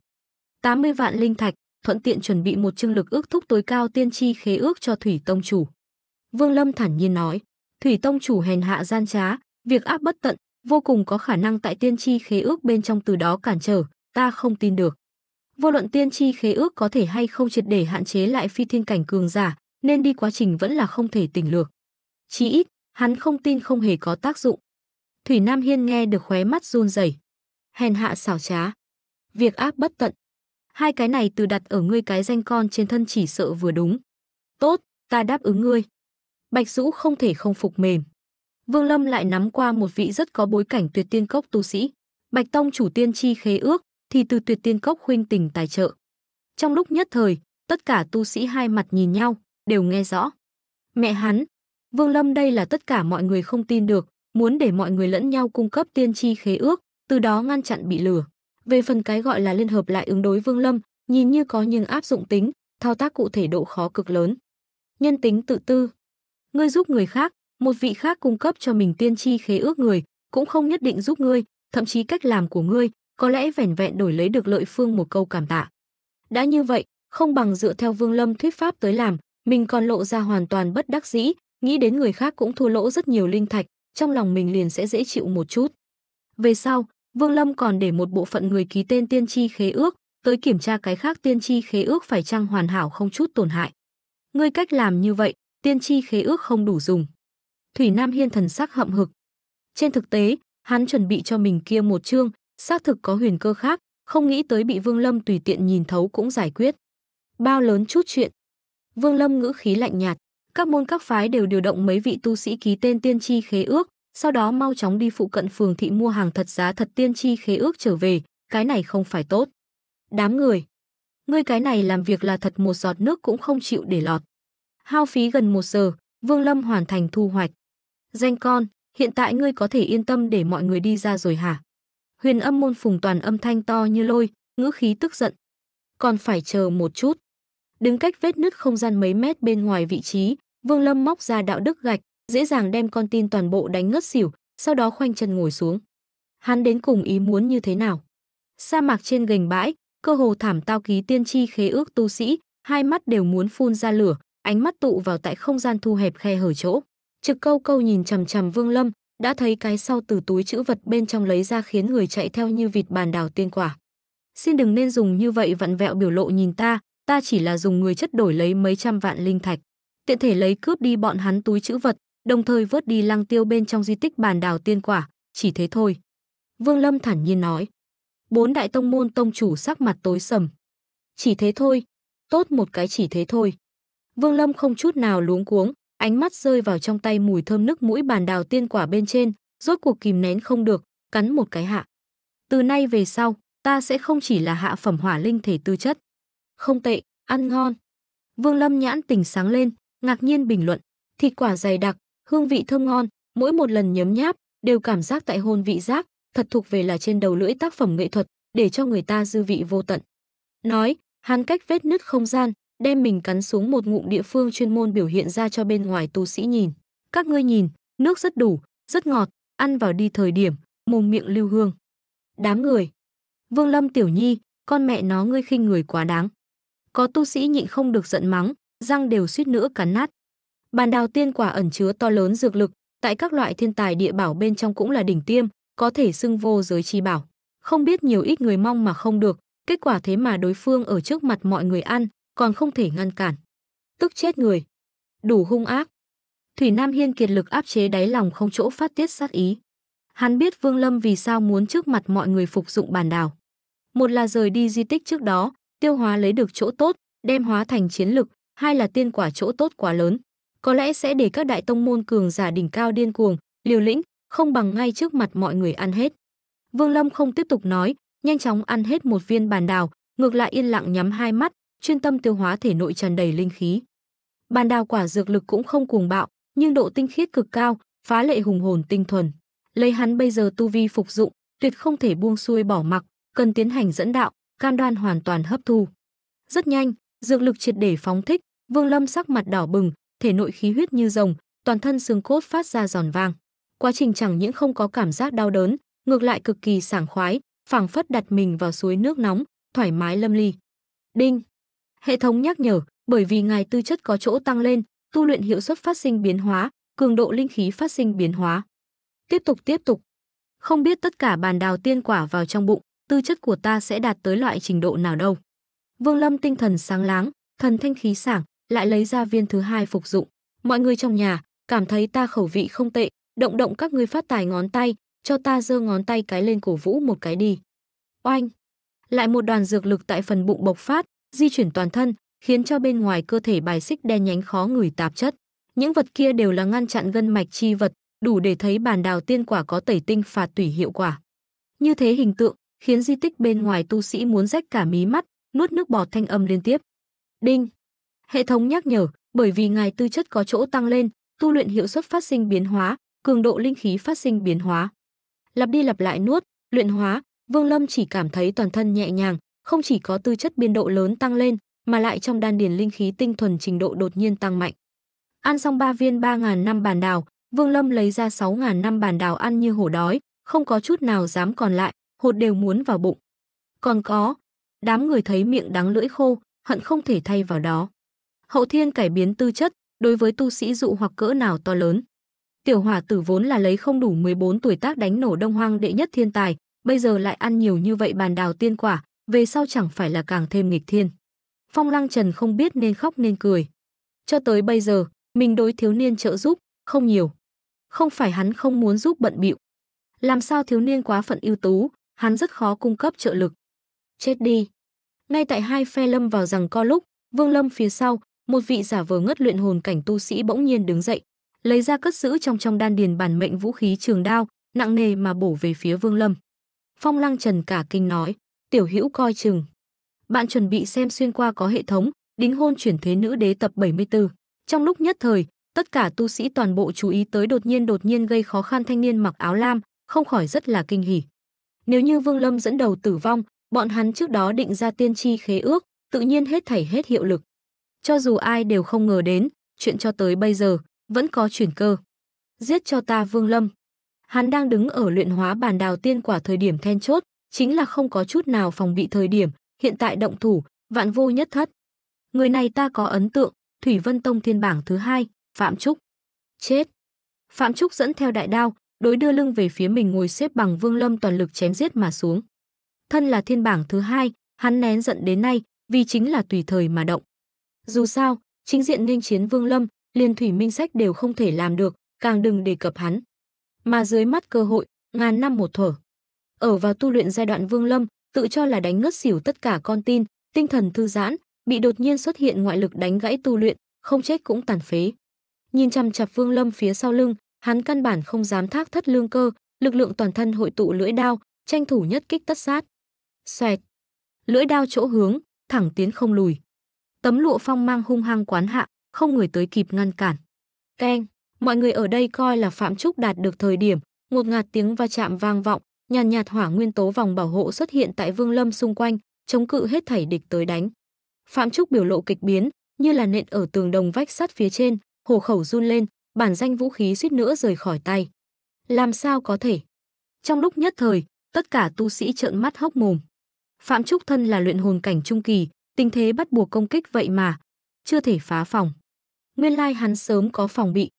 80 vạn linh thạch thuận tiện chuẩn bị một chương lực ước thúc tối cao tiên tri khế ước cho Thủy Tông Chủ. Vương Lâm thản nhiên nói, Thủy Tông Chủ hèn hạ gian trá, việc áp bất tận, vô cùng có khả năng tại tiên tri khế ước bên trong từ đó cản trở, ta không tin được. Vô luận tiên tri khế ước có thể hay không triệt để hạn chế lại phi thiên cảnh cường giả, nên đi quá trình vẫn là không thể tỉnh lược. Chí ít, hắn không tin không hề có tác dụng. Thủy Nam Hiên nghe được khóe mắt run rẩy. Hèn hạ xảo trá. Việc áp bất tận, hai cái này từ đặt ở ngươi cái danh con trên thân chỉ sợ vừa đúng. Tốt, ta đáp ứng ngươi. Bạch Dũ không thể không phục mềm. Vương Lâm lại nắm qua một vị rất có bối cảnh tuyệt tiên cốc tu sĩ. Bạch Tông chủ tiên chi khế ước, thì từ tuyệt tiên cốc khuyên tình tài trợ. Trong lúc nhất thời, tất cả tu sĩ hai mặt nhìn nhau, đều nghe rõ. Mẹ hắn, Vương Lâm đây là tất cả mọi người không tin được, muốn để mọi người lẫn nhau cung cấp tiên chi khế ước, từ đó ngăn chặn bị lừa. Về phần cái gọi là liên hợp lại ứng đối Vương Lâm, nhìn như có nhưng áp dụng tính, thao tác cụ thể độ khó cực lớn. Nhân tính tự tư. Ngươi giúp người khác, một vị khác cung cấp cho mình tiên tri khế ước người, cũng không nhất định giúp ngươi, thậm chí cách làm của ngươi có lẽ vẻn vẹn đổi lấy được lợi phương một câu cảm tạ. Đã như vậy, không bằng dựa theo Vương Lâm thuyết pháp tới làm, mình còn lộ ra hoàn toàn bất đắc dĩ, nghĩ đến người khác cũng thua lỗ rất nhiều linh thạch, trong lòng mình liền sẽ dễ chịu một chút. Về sau, Vương Lâm còn để một bộ phận người ký tên tiên tri khế ước, tới kiểm tra cái khác tiên tri khế ước phải chăng hoàn hảo không chút tổn hại. Ngươi cách làm như vậy, tiên tri khế ước không đủ dùng. Thủy Nam Hiên thần sắc hậm hực. Trên thực tế, hắn chuẩn bị cho mình kia một chương, xác thực có huyền cơ khác, không nghĩ tới bị Vương Lâm tùy tiện nhìn thấu cũng giải quyết. Bao lớn chút chuyện. Vương Lâm ngữ khí lạnh nhạt, các môn các phái đều điều động mấy vị tu sĩ ký tên tiên tri khế ước, sau đó mau chóng đi phụ cận phường thị mua hàng thật giá thật tiên tri khế ước trở về, cái này không phải tốt. Đám người, ngươi cái này làm việc là thật một giọt nước cũng không chịu để lọt. Hao phí gần một giờ, Vương Lâm hoàn thành thu hoạch. Danh con, hiện tại ngươi có thể yên tâm để mọi người đi ra rồi hả? Huyền âm môn phùng toàn âm thanh to như lôi, ngữ khí tức giận. Còn phải chờ một chút. Đứng cách vết nứt không gian mấy mét bên ngoài vị trí, Vương Lâm móc ra đạo đức gạch, dễ dàng đem con tin toàn bộ đánh ngất xỉu, sau đó khoanh chân ngồi xuống. Hắn đến cùng ý muốn như thế nào? Sa mạc trên gành bãi, cơ hồ thảm tao ký tiên tri khế ước tu sĩ, hai mắt đều muốn phun ra lửa, ánh mắt tụ vào tại không gian thu hẹp khe hở chỗ. Trực câu câu nhìn chằm chằm Vương Lâm, đã thấy cái sau từ túi chữ vật bên trong lấy ra khiến người chạy theo như vịt bàn đào tiên quả. Xin đừng nên dùng như vậy vặn vẹo biểu lộ nhìn ta, ta chỉ là dùng người chất đổi lấy mấy trăm vạn linh thạch. Tiện thể lấy cướp đi bọn hắn túi chữ vật, đồng thời vớt đi lăng tiêu bên trong di tích bản đảo tiên quả, chỉ thế thôi. Vương Lâm thản nhiên nói. Bốn đại tông môn tông chủ sắc mặt tối sầm. Chỉ thế thôi, tốt một cái chỉ thế thôi. Vương Lâm không chút nào luống cuống, ánh mắt rơi vào trong tay mùi thơm nước mũi bàn đào tiên quả bên trên, rốt cuộc kìm nén không được, cắn một cái hạ. Từ nay về sau, ta sẽ không chỉ là hạ phẩm hỏa linh thể tư chất. Không tệ, ăn ngon. Vương Lâm nhãn tỉnh sáng lên, ngạc nhiên bình luận, thịt quả dày đặc, hương vị thơm ngon, mỗi một lần nhấm nháp đều cảm giác tại hôn vị giác, thật thuộc về là trên đầu lưỡi tác phẩm nghệ thuật, để cho người ta dư vị vô tận. Nói, hắn cách vết nứt không gian, đem mình cắn xuống một ngụm địa phương chuyên môn biểu hiện ra cho bên ngoài tu sĩ nhìn. Các ngươi nhìn, nước rất đủ, rất ngọt, ăn vào đi thời điểm, mồm miệng lưu hương. Đám người. Vương Lâm Tiểu Nhi, con mẹ nó ngươi khinh người quá đáng. Có tu sĩ nhịn không được giận mắng, răng đều suýt nữa cắn nát. Bàn đào tiên quả ẩn chứa to lớn dược lực, tại các loại thiên tài địa bảo bên trong cũng là đỉnh tiêm, có thể xưng vô giới chi bảo. Không biết nhiều ít người mong mà không được, kết quả thế mà đối phương ở trước mặt mọi người ăn, còn không thể ngăn cản. Tức chết người. Đủ hung ác. Thủy Nam Hiên kiệt lực áp chế đáy lòng không chỗ phát tiết sát ý. Hắn biết Vương Lâm vì sao muốn trước mặt mọi người phục dụng bàn đào. Một là rời đi di tích trước đó, tiêu hóa lấy được chỗ tốt, đem hóa thành chiến lực, hai là tiên quả chỗ tốt quá lớn có lẽ sẽ để các đại tông môn cường giả đỉnh cao điên cuồng, liều lĩnh, không bằng ngay trước mặt mọi người ăn hết. Vương Lâm không tiếp tục nói, nhanh chóng ăn hết một viên bàn đào, ngược lại yên lặng nhắm hai mắt, chuyên tâm tiêu hóa thể nội tràn đầy linh khí. Bàn đào quả dược lực cũng không cuồng bạo, nhưng độ tinh khiết cực cao, phá lệ hùng hồn tinh thuần. Lấy hắn bây giờ tu vi phục dụng, tuyệt không thể buông xuôi bỏ mặc, cần tiến hành dẫn đạo, cam đoan hoàn toàn hấp thu. Rất nhanh, dược lực triệt để phóng thích, Vương Lâm sắc mặt đỏ bừng, thể nội khí huyết như rồng, toàn thân xương cốt phát ra giòn vang. Quá trình chẳng những không có cảm giác đau đớn, ngược lại cực kỳ sảng khoái, phảng phất đặt mình vào suối nước nóng, thoải mái lâm ly. Đinh. Hệ thống nhắc nhở, bởi vì ngài tư chất có chỗ tăng lên, tu luyện hiệu suất phát sinh biến hóa, cường độ linh khí phát sinh biến hóa. Tiếp tục tiếp tục. Không biết tất cả bàn đào tiên quả vào trong bụng, tư chất của ta sẽ đạt tới loại trình độ nào đâu. Vương Lâm tinh thần sáng láng, thần thanh khí sảng, lại lấy ra viên thứ hai phục dụng. Mọi người trong nhà, cảm thấy ta khẩu vị không tệ, động động các ngươi phát tài ngón tay, cho ta giơ ngón tay cái lên cổ vũ một cái đi. Oanh! Lại một đoàn dược lực tại phần bụng bộc phát, di chuyển toàn thân, khiến cho bên ngoài cơ thể bài xích đen nhánh khó ngửi tạp chất. Những vật kia đều là ngăn chặn gân mạch chi vật, đủ để thấy bàn đào tiên quả có tẩy tinh phạt tủy hiệu quả. Như thế hình tượng, khiến di tích bên ngoài tu sĩ muốn rách cả mí mắt, nuốt nước bọt thanh âm liên tiếp. Đinh! Hệ thống nhắc nhở, bởi vì ngài tư chất có chỗ tăng lên, tu luyện hiệu suất phát sinh biến hóa, cường độ linh khí phát sinh biến hóa. Lặp đi lặp lại nuốt, luyện hóa, Vương Lâm chỉ cảm thấy toàn thân nhẹ nhàng, không chỉ có tư chất biên độ lớn tăng lên, mà lại trong đan điền linh khí tinh thuần trình độ đột nhiên tăng mạnh. Ăn xong ba viên 3000 năm bàn đào, Vương Lâm lấy ra 6000 năm bàn đào ăn như hổ đói, không có chút nào dám còn lại, hột đều muốn vào bụng. Còn có, đám người thấy miệng đắng lưỡi khô, hận không thể thay vào đó. Hậu thiên cải biến tư chất, đối với tu sĩ dụ hoặc cỡ nào to lớn. Tiểu hỏa tử vốn là lấy không đủ 14 tuổi tác đánh nổ đông hoang đệ nhất thiên tài, bây giờ lại ăn nhiều như vậy bàn đào tiên quả, về sau chẳng phải là càng thêm nghịch thiên. Phong Lăng Trần không biết nên khóc nên cười. Cho tới bây giờ, mình đối thiếu niên trợ giúp, không nhiều. Không phải hắn không muốn giúp bận bịu. Làm sao thiếu niên quá phận ưu tú, hắn rất khó cung cấp trợ lực. Chết đi. Ngay tại hai phe lâm vào rằng co lúc, Vương Lâm phía sau, một vị giả vờ ngất luyện hồn cảnh tu sĩ bỗng nhiên đứng dậy, lấy ra cất giữ trong trong đan điền bản mệnh vũ khí trường đao, nặng nề mà bổ về phía Vương Lâm. Phong Lăng Trần cả kinh nói, "Tiểu Hữu coi chừng. Bạn chuẩn bị xem xuyên qua có hệ thống, đính hôn chuyển thế nữ đế tập 74." Trong lúc nhất thời, tất cả tu sĩ toàn bộ chú ý tới đột nhiên đột nhiên gây khó khăn thanh niên mặc áo lam, không khỏi rất là kinh hỉ. Nếu như Vương Lâm dẫn đầu tử vong, bọn hắn trước đó định ra tiên tri khế ước, tự nhiên hết thảy hết hiệu lực. Cho dù ai đều không ngờ đến, chuyện cho tới bây giờ, vẫn có chuyển cơ. Giết cho ta Vương Lâm. Hắn đang đứng ở luyện hóa bàn đào tiên quả thời điểm then chốt, chính là không có chút nào phòng bị thời điểm, hiện tại động thủ, vạn vô nhất thất. Người này ta có ấn tượng, Thủy Vân Tông thiên bảng thứ hai, Phạm Trúc. Chết. Phạm Trúc dẫn theo đại đao, đối đưa lưng về phía mình ngồi xếp bằng Vương Lâm toàn lực chém giết mà xuống. Thân là thiên bảng thứ hai, hắn nén giận đến nay, vì chính là tùy thời mà động. Dù sao, chính diện nghênh chiến Vương Lâm, liền Thủy Minh Sách đều không thể làm được, càng đừng đề cập hắn. Mà dưới mắt cơ hội, ngàn năm một thở. Ở vào tu luyện giai đoạn Vương Lâm, tự cho là đánh ngất xỉu tất cả con tin, tinh thần thư giãn, bị đột nhiên xuất hiện ngoại lực đánh gãy tu luyện, không chết cũng tàn phế. Nhìn chằm chằm Vương Lâm phía sau lưng, hắn căn bản không dám thác thất lương cơ, lực lượng toàn thân hội tụ lưỡi đao, tranh thủ nhất kích tất sát. Xoẹt. Lưỡi đao chỗ hướng, thẳng tiến không lùi tấm lụa phong mang hung hăng quán hạ, không người tới kịp ngăn cản. Keng, mọi người ở đây coi là Phạm Trúc đạt được thời điểm, ngột ngạt tiếng va chạm vang vọng, nhàn nhạt hỏa nguyên tố vòng bảo hộ xuất hiện tại Vương Lâm xung quanh, chống cự hết thảy địch tới đánh. Phạm Trúc biểu lộ kịch biến, như là nện ở tường đồng vách sắt phía trên, hổ khẩu run lên, bản danh vũ khí suýt nữa rời khỏi tay. Làm sao có thể? Trong lúc nhất thời, tất cả tu sĩ trợn mắt hốc mồm. Phạm Trúc thân là luyện hồn cảnh trung kỳ, Tình thế bắt buộc công kích vậy mà, chưa thể phá phòng. Nguyên lai hắn sớm có phòng bị.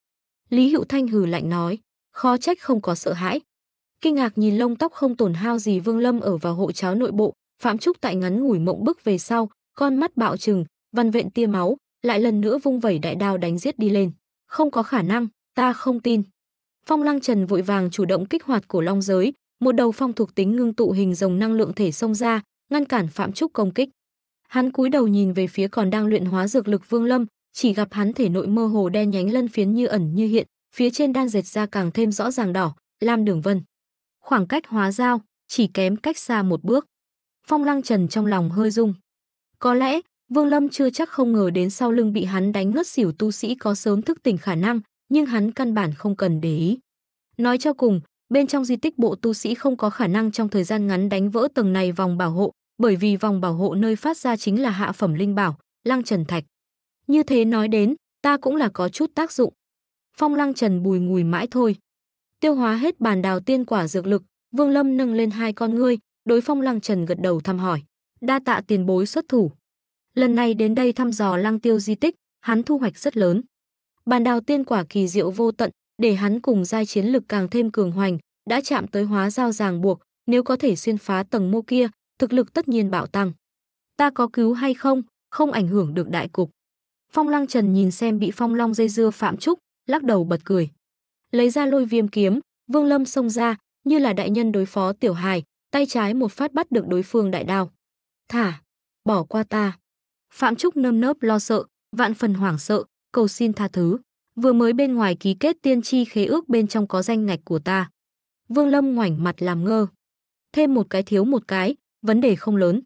Lý Hữu Thanh hừ lạnh nói, khó trách không có sợ hãi. Kinh ngạc nhìn lông tóc không tổn hao gì Vương Lâm ở vào hộ cháo nội bộ, Phạm Trúc tại ngắn ngủi mộng bước về sau, con mắt bạo trừng, văn vện tia máu, lại lần nữa vung vẩy đại đao đánh giết đi lên. Không có khả năng, ta không tin. Phong Lăng Trần vội vàng chủ động kích hoạt cổ long giới, một đầu phong thuộc tính ngưng tụ hình rồng năng lượng thể xông ra, ngăn cản Phạm Trúc công kích. Hắn cúi đầu nhìn về phía còn đang luyện hóa dược lực Vương Lâm, chỉ gặp hắn thể nội mơ hồ đen nhánh lân phiến như ẩn như hiện, phía trên đang dệt ra càng thêm rõ ràng đỏ, lam đường vân. Khoảng cách hóa giao, chỉ kém cách xa một bước. Phong Lăng Trần trong lòng hơi rung. Có lẽ, Vương Lâm chưa chắc không ngờ đến sau lưng bị hắn đánh ngất xỉu tu sĩ có sớm thức tỉnh khả năng, nhưng hắn căn bản không cần để ý. Nói cho cùng, bên trong di tích bộ tu sĩ không có khả năng trong thời gian ngắn đánh vỡ tầng này vòng bảo hộ, bởi vì vòng bảo hộ nơi phát ra chính là hạ phẩm linh bảo, Lăng Trần Thạch. Như thế nói đến, ta cũng là có chút tác dụng. Phong Lăng Trần bùi ngùi mãi thôi. Tiêu hóa hết bàn đào tiên quả dược lực, Vương Lâm nâng lên hai con ngươi, đối Phong Lăng Trần gật đầu thăm hỏi, đa tạ tiền bối xuất thủ. Lần này đến đây thăm dò Lăng Tiêu di tích, hắn thu hoạch rất lớn. Bàn đào tiên quả kỳ diệu vô tận, để hắn cùng giai chiến lực càng thêm cường hoành, đã chạm tới hóa giao ràng buộc, nếu có thể xuyên phá tầng mô kia, thực lực tất nhiên bạo tăng. Ta có cứu hay không, không ảnh hưởng được đại cục. Phong Lăng Trần nhìn xem bị Phong Long dây dưa Phạm Trúc, lắc đầu bật cười. Lấy ra lôi viêm kiếm, Vương Lâm xông ra, như là đại nhân đối phó tiểu hài, tay trái một phát bắt được đối phương đại đao. Thả, bỏ qua ta. Phạm Trúc nơm nớp lo sợ, vạn phần hoảng sợ, cầu xin tha thứ. Vừa mới bên ngoài ký kết tiên tri khế ước bên trong có danh ngạch của ta. Vương Lâm ngoảnh mặt làm ngơ. Thêm một cái thiếu một cái, vấn đề không lớn.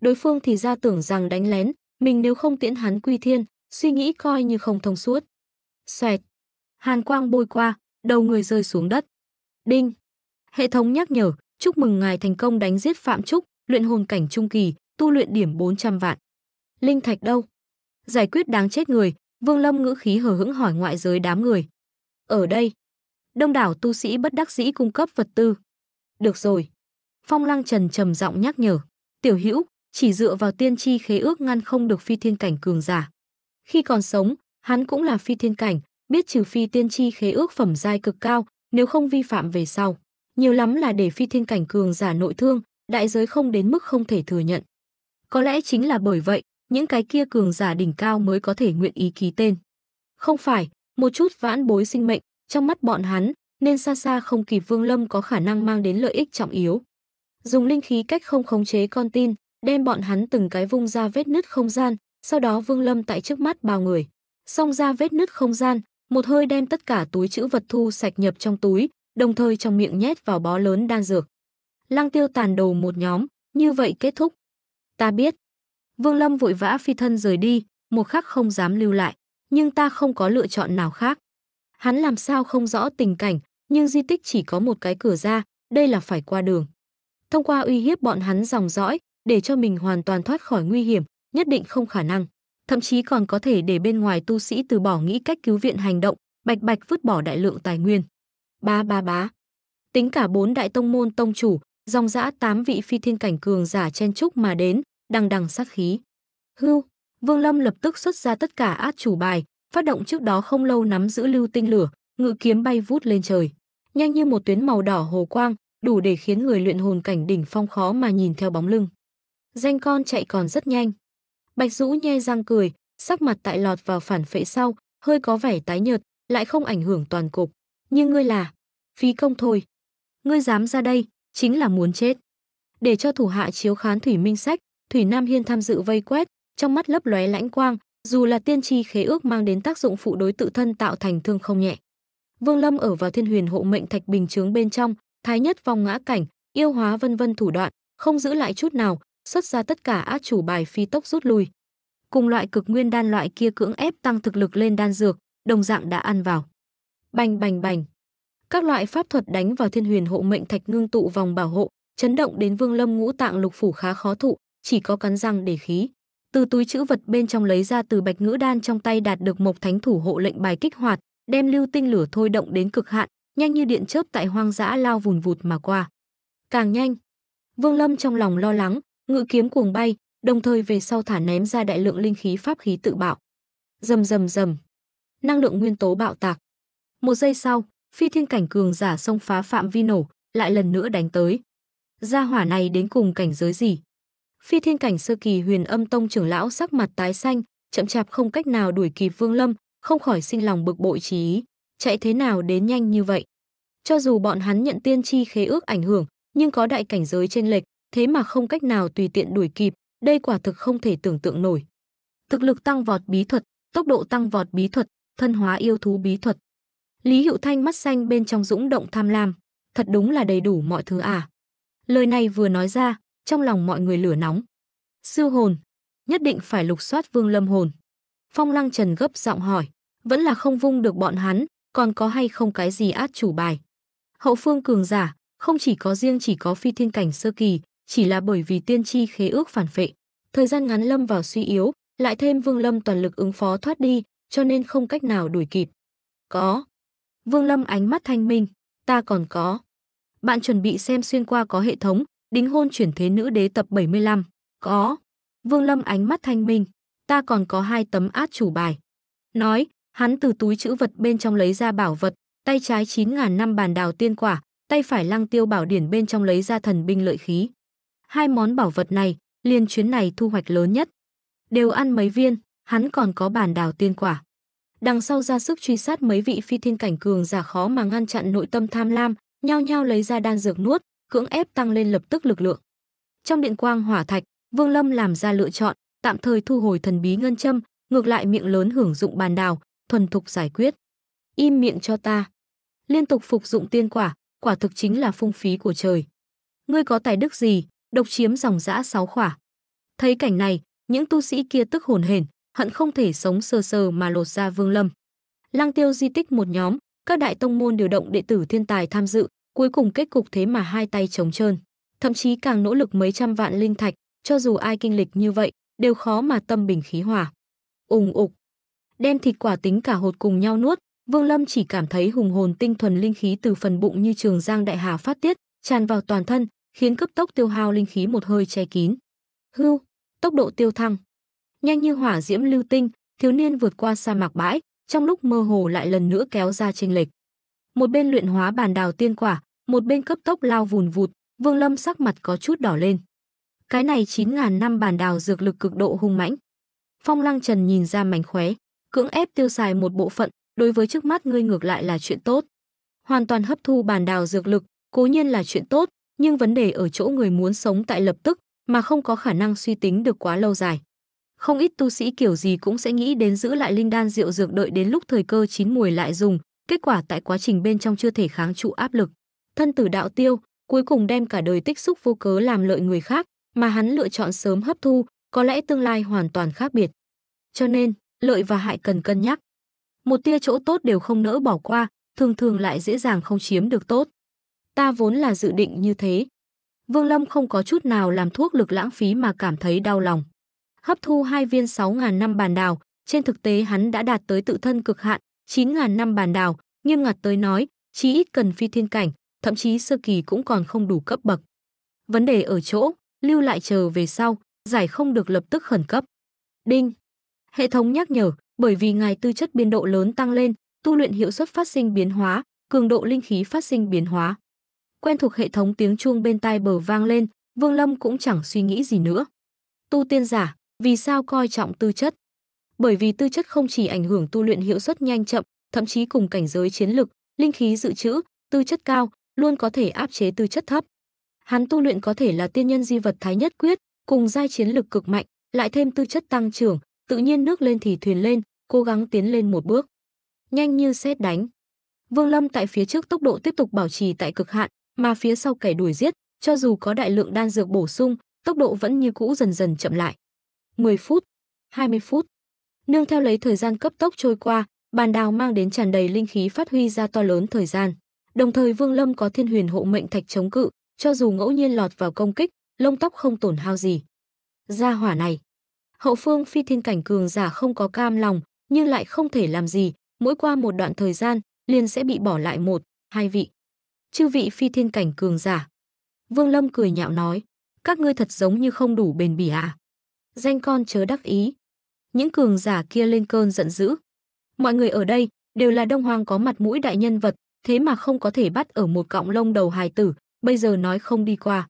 Đối phương thì ra tưởng rằng đánh lén, mình nếu không tiễn hắn quy thiên, suy nghĩ coi như không thông suốt. Xoẹt. Hàn quang bôi qua, đầu người rơi xuống đất. Đinh. Hệ thống nhắc nhở, chúc mừng ngài thành công đánh giết Phạm Trúc, luyện hồn cảnh trung kỳ, tu luyện điểm 400 vạn. Linh thạch đâu? Giải quyết đáng chết người, Vương Lâm ngữ khí hờ hững hỏi ngoại giới đám người. Ở đây. Đông đảo tu sĩ bất đắc dĩ cung cấp vật tư. Được rồi. Phong Lăng Trần trầm giọng nhắc nhở, "Tiểu Hữu, chỉ dựa vào tiên tri khế ước ngăn không được phi thiên cảnh cường giả. Khi còn sống, hắn cũng là phi thiên cảnh, biết trừ phi tiên tri khế ước phẩm giai cực cao, nếu không vi phạm về sau, nhiều lắm là để phi thiên cảnh cường giả nội thương, đại giới không đến mức không thể thừa nhận. Có lẽ chính là bởi vậy, những cái kia cường giả đỉnh cao mới có thể nguyện ý ký tên. Không phải, một chút vãn bối sinh mệnh, trong mắt bọn hắn, nên xa xa không kịp Vương Lâm có khả năng mang đến lợi ích trọng yếu dùng linh khí cách không khống chế con tin, đem bọn hắn từng cái vung ra vết nứt không gian, sau đó Vương Lâm tại trước mắt bao người. xong ra vết nứt không gian, một hơi đem tất cả túi chữ vật thu sạch nhập trong túi, đồng thời trong miệng nhét vào bó lớn đan dược. Lăng tiêu tàn đầu một nhóm, như vậy kết thúc. Ta biết. Vương Lâm vội vã phi thân rời đi, một khắc không dám lưu lại, nhưng ta không có lựa chọn nào khác. Hắn làm sao không rõ tình cảnh, nhưng di tích chỉ có một cái cửa ra, đây là phải qua đường thông qua uy hiếp bọn hắn dòng dõi để cho mình hoàn toàn thoát khỏi nguy hiểm, nhất định không khả năng. Thậm chí còn có thể để bên ngoài tu sĩ từ bỏ nghĩ cách cứu viện hành động, bạch bạch vứt bỏ đại lượng tài nguyên. Ba ba bá. Tính cả bốn đại tông môn tông chủ, dòng dã tám vị phi thiên cảnh cường giả chen trúc mà đến, đằng đằng sát khí. Hưu, Vương Lâm lập tức xuất ra tất cả át chủ bài, phát động trước đó không lâu nắm giữ lưu tinh lửa, ngự kiếm bay vút lên trời. Nhanh như một tuyến màu đỏ hồ quang, đủ để khiến người luyện hồn cảnh đỉnh phong khó mà nhìn theo bóng lưng. Danh con chạy còn rất nhanh. Bạch Dũ nhe răng cười, sắc mặt tại lọt vào phản phệ sau, hơi có vẻ tái nhợt, lại không ảnh hưởng toàn cục. Nhưng ngươi là, phí công thôi. Ngươi dám ra đây, chính là muốn chết. Để cho thủ hạ chiếu khán Thủy Minh Sách, Thủy Nam Hiên tham dự vây quét, trong mắt lấp lóe lãnh quang, dù là tiên tri khế ước mang đến tác dụng phụ đối tự thân tạo thành thương không nhẹ. Vương Lâm ở vào Thiên Huyền hộ mệnh thạch bình chướng bên trong, thái nhất vong ngã cảnh, yêu hóa vân vân thủ đoạn, không giữ lại chút nào, xuất ra tất cả át chủ bài phi tốc rút lui. Cùng loại cực nguyên đan loại kia cưỡng ép tăng thực lực lên đan dược, đồng dạng đã ăn vào. Bành bành bành. Các loại pháp thuật đánh vào thiên huyền hộ mệnh thạch ngưng tụ vòng bảo hộ, chấn động đến Vương Lâm ngũ tạng lục phủ khá khó thụ, chỉ có cắn răng để khí. Từ túi chữ vật bên trong lấy ra từ bạch ngữ đan trong tay đạt được một thánh thủ hộ lệnh bài kích hoạt, đem lưu tinh lửa thôi động đến cực hạn, nhanh như điện chớp tại hoang dã lao vùn vụt mà qua. Càng nhanh, Vương Lâm trong lòng lo lắng, ngự kiếm cuồng bay, đồng thời về sau thả ném ra đại lượng linh khí pháp khí tự bạo. Rầm rầm rầm, năng lượng nguyên tố bạo tạc. Một giây sau, phi thiên cảnh cường giả xông phá phạm vi nổ, lại lần nữa đánh tới. Gia hỏa này đến cùng cảnh giới gì? Phi thiên cảnh sơ kỳ Huyền Âm Tông trưởng lão sắc mặt tái xanh, chậm chạp không cách nào đuổi kịp Vương Lâm, không khỏi sinh lòng bực bội trí. ý chạy thế nào đến nhanh như vậy. Cho dù bọn hắn nhận tiên tri khế ước ảnh hưởng, nhưng có đại cảnh giới trên lệch, thế mà không cách nào tùy tiện đuổi kịp, đây quả thực không thể tưởng tượng nổi. Thực lực tăng vọt bí thuật, tốc độ tăng vọt bí thuật, thân hóa yêu thú bí thuật. Lý Hữu Thanh mắt xanh bên trong dũng động tham lam, thật đúng là đầy đủ mọi thứ à. Lời này vừa nói ra, trong lòng mọi người lửa nóng. Siêu hồn, nhất định phải lục soát Vương Lâm hồn. Phong Lăng Trần gấp giọng hỏi, vẫn là không vung được bọn hắn, còn có hay không cái gì át chủ bài. Hậu phương cường giả, không chỉ có riêng chỉ có phi thiên cảnh sơ kỳ, chỉ là bởi vì tiên tri khế ước phản vệ Thời gian ngắn lâm vào suy yếu, lại thêm Vương Lâm toàn lực ứng phó thoát đi, cho nên không cách nào đuổi kịp. Có. Vương Lâm ánh mắt thanh minh, ta còn có. Bạn chuẩn bị xem xuyên qua có hệ thống, đính hôn chuyển thế nữ đế tập 75. Có. Vương Lâm ánh mắt thanh minh, ta còn có hai tấm át chủ bài. Nói, Hắn từ túi chữ vật bên trong lấy ra bảo vật, tay trái 9000 năm bàn đào tiên quả, tay phải lăng tiêu bảo điển bên trong lấy ra thần binh lợi khí. Hai món bảo vật này, liên chuyến này thu hoạch lớn nhất. Đều ăn mấy viên, hắn còn có bàn đào tiên quả. Đằng sau ra sức truy sát mấy vị phi thiên cảnh cường giả khó mà ngăn chặn nội tâm tham lam, nhau nhau lấy ra đan dược nuốt, cưỡng ép tăng lên lập tức lực lượng. Trong điện quang hỏa thạch, Vương Lâm làm ra lựa chọn, tạm thời thu hồi thần bí ngân châm, ngược lại miệng lớn hưởng dụng bàn đào, thuần thục giải quyết. Im miệng cho ta. Liên tục phục dụng tiên quả, quả thực chính là phung phí của trời. Ngươi có tài đức gì, độc chiếm dòng dã sáu khỏa. Thấy cảnh này, những tu sĩ kia tức hồn hển, hận không thể sống sờ sờ mà lột ra Vương Lâm. Lăng Tiêu di tích một nhóm, các đại tông môn điều động đệ tử thiên tài tham dự, cuối cùng kết cục thế mà hai tay trống trơn, thậm chí càng nỗ lực mấy trăm vạn linh thạch, cho dù ai kinh lịch như vậy, đều khó mà tâm bình khí hòa. Ùng ục, đem thịt quả tính cả hột cùng nhau nuốt, Vương Lâm chỉ cảm thấy hùng hồn tinh thuần linh khí từ phần bụng như trường giang đại hà phát tiết, tràn vào toàn thân, khiến cấp tốc tiêu hao linh khí một hơi che kín. Hưu, tốc độ tiêu thăng. Nhanh như hỏa diễm lưu tinh, thiếu niên vượt qua sa mạc bãi, trong lúc mơ hồ lại lần nữa kéo ra chênh lệch. Một bên luyện hóa bàn đào tiên quả, một bên cấp tốc lao vùn vụt, Vương Lâm sắc mặt có chút đỏ lên. Cái này 9000 năm bàn đào dược lực cực độ hung mãnh. Phong Lăng Trần nhìn ra mảnh khóe, cưỡng ép tiêu xài một bộ phận, đối với trước mắt ngươi ngược lại là chuyện tốt. Hoàn toàn hấp thu bản đào dược lực, cố nhiên là chuyện tốt, nhưng vấn đề ở chỗ người muốn sống tại lập tức mà không có khả năng suy tính được quá lâu dài. Không ít tu sĩ kiểu gì cũng sẽ nghĩ đến giữ lại linh đan rượu dược đợi đến lúc thời cơ chín mùi lại dùng, kết quả tại quá trình bên trong chưa thể kháng trụ áp lực. Thân tử đạo tiêu, cuối cùng đem cả đời tích xúc vô cớ làm lợi người khác, mà hắn lựa chọn sớm hấp thu, có lẽ tương lai hoàn toàn khác biệt. Cho nên, lợi và hại cần cân nhắc. Một tia chỗ tốt đều không nỡ bỏ qua, thường thường lại dễ dàng không chiếm được tốt. Ta vốn là dự định như thế. Vương Lâm không có chút nào làm thuốc lực lãng phí mà cảm thấy đau lòng. Hấp thu hai viên 6.000 năm bàn đào, trên thực tế hắn đã đạt tới tự thân cực hạn, 9.000 năm bàn đào, nghiêm ngặt tới nói, chí ít cần phi thiên cảnh, thậm chí sơ kỳ cũng còn không đủ cấp bậc. Vấn đề ở chỗ, lưu lại chờ về sau, giải không được lập tức khẩn cấp. Đinh, Hệ thống nhắc nhở, bởi vì ngài tư chất biên độ lớn tăng lên, tu luyện hiệu suất phát sinh biến hóa, cường độ linh khí phát sinh biến hóa. Quen thuộc hệ thống tiếng chuông bên tai bờ vang lên, Vương Lâm cũng chẳng suy nghĩ gì nữa. Tu tiên giả, vì sao coi trọng tư chất? Bởi vì tư chất không chỉ ảnh hưởng tu luyện hiệu suất nhanh chậm, thậm chí cùng cảnh giới chiến lực, linh khí dự trữ, tư chất cao luôn có thể áp chế tư chất thấp. Hắn tu luyện có thể là tiên nhân di vật thái nhất quyết, cùng giai chiến lực cực mạnh, lại thêm tư chất tăng trưởng, tự nhiên nước lên thì thuyền lên, cố gắng tiến lên một bước. Nhanh như sét đánh. Vương Lâm tại phía trước tốc độ tiếp tục bảo trì tại cực hạn, mà phía sau kẻ đuổi giết, cho dù có đại lượng đan dược bổ sung, tốc độ vẫn như cũ dần dần chậm lại. 10 phút, 20 phút. Nương theo lấy thời gian cấp tốc trôi qua, bàn đào mang đến tràn đầy linh khí phát huy ra to lớn thời gian. Đồng thời Vương Lâm có thiên huyền hộ mệnh thạch chống cự, cho dù ngẫu nhiên lọt vào công kích, lông tóc không tổn hao gì. Gia hỏa này, hậu phương phi thiên cảnh cường giả không có cam lòng, nhưng lại không thể làm gì, mỗi qua một đoạn thời gian, liền sẽ bị bỏ lại một, hai vị. Chư vị phi thiên cảnh cường giả. Vương Lâm cười nhạo nói, các ngươi thật giống như không đủ bền bỉ à. Danh con chớ đắc ý. Những cường giả kia lên cơn giận dữ. Mọi người ở đây đều là đông hoàng có mặt mũi đại nhân vật, thế mà không có thể bắt ở một cọng lông đầu hài tử, bây giờ nói không đi qua.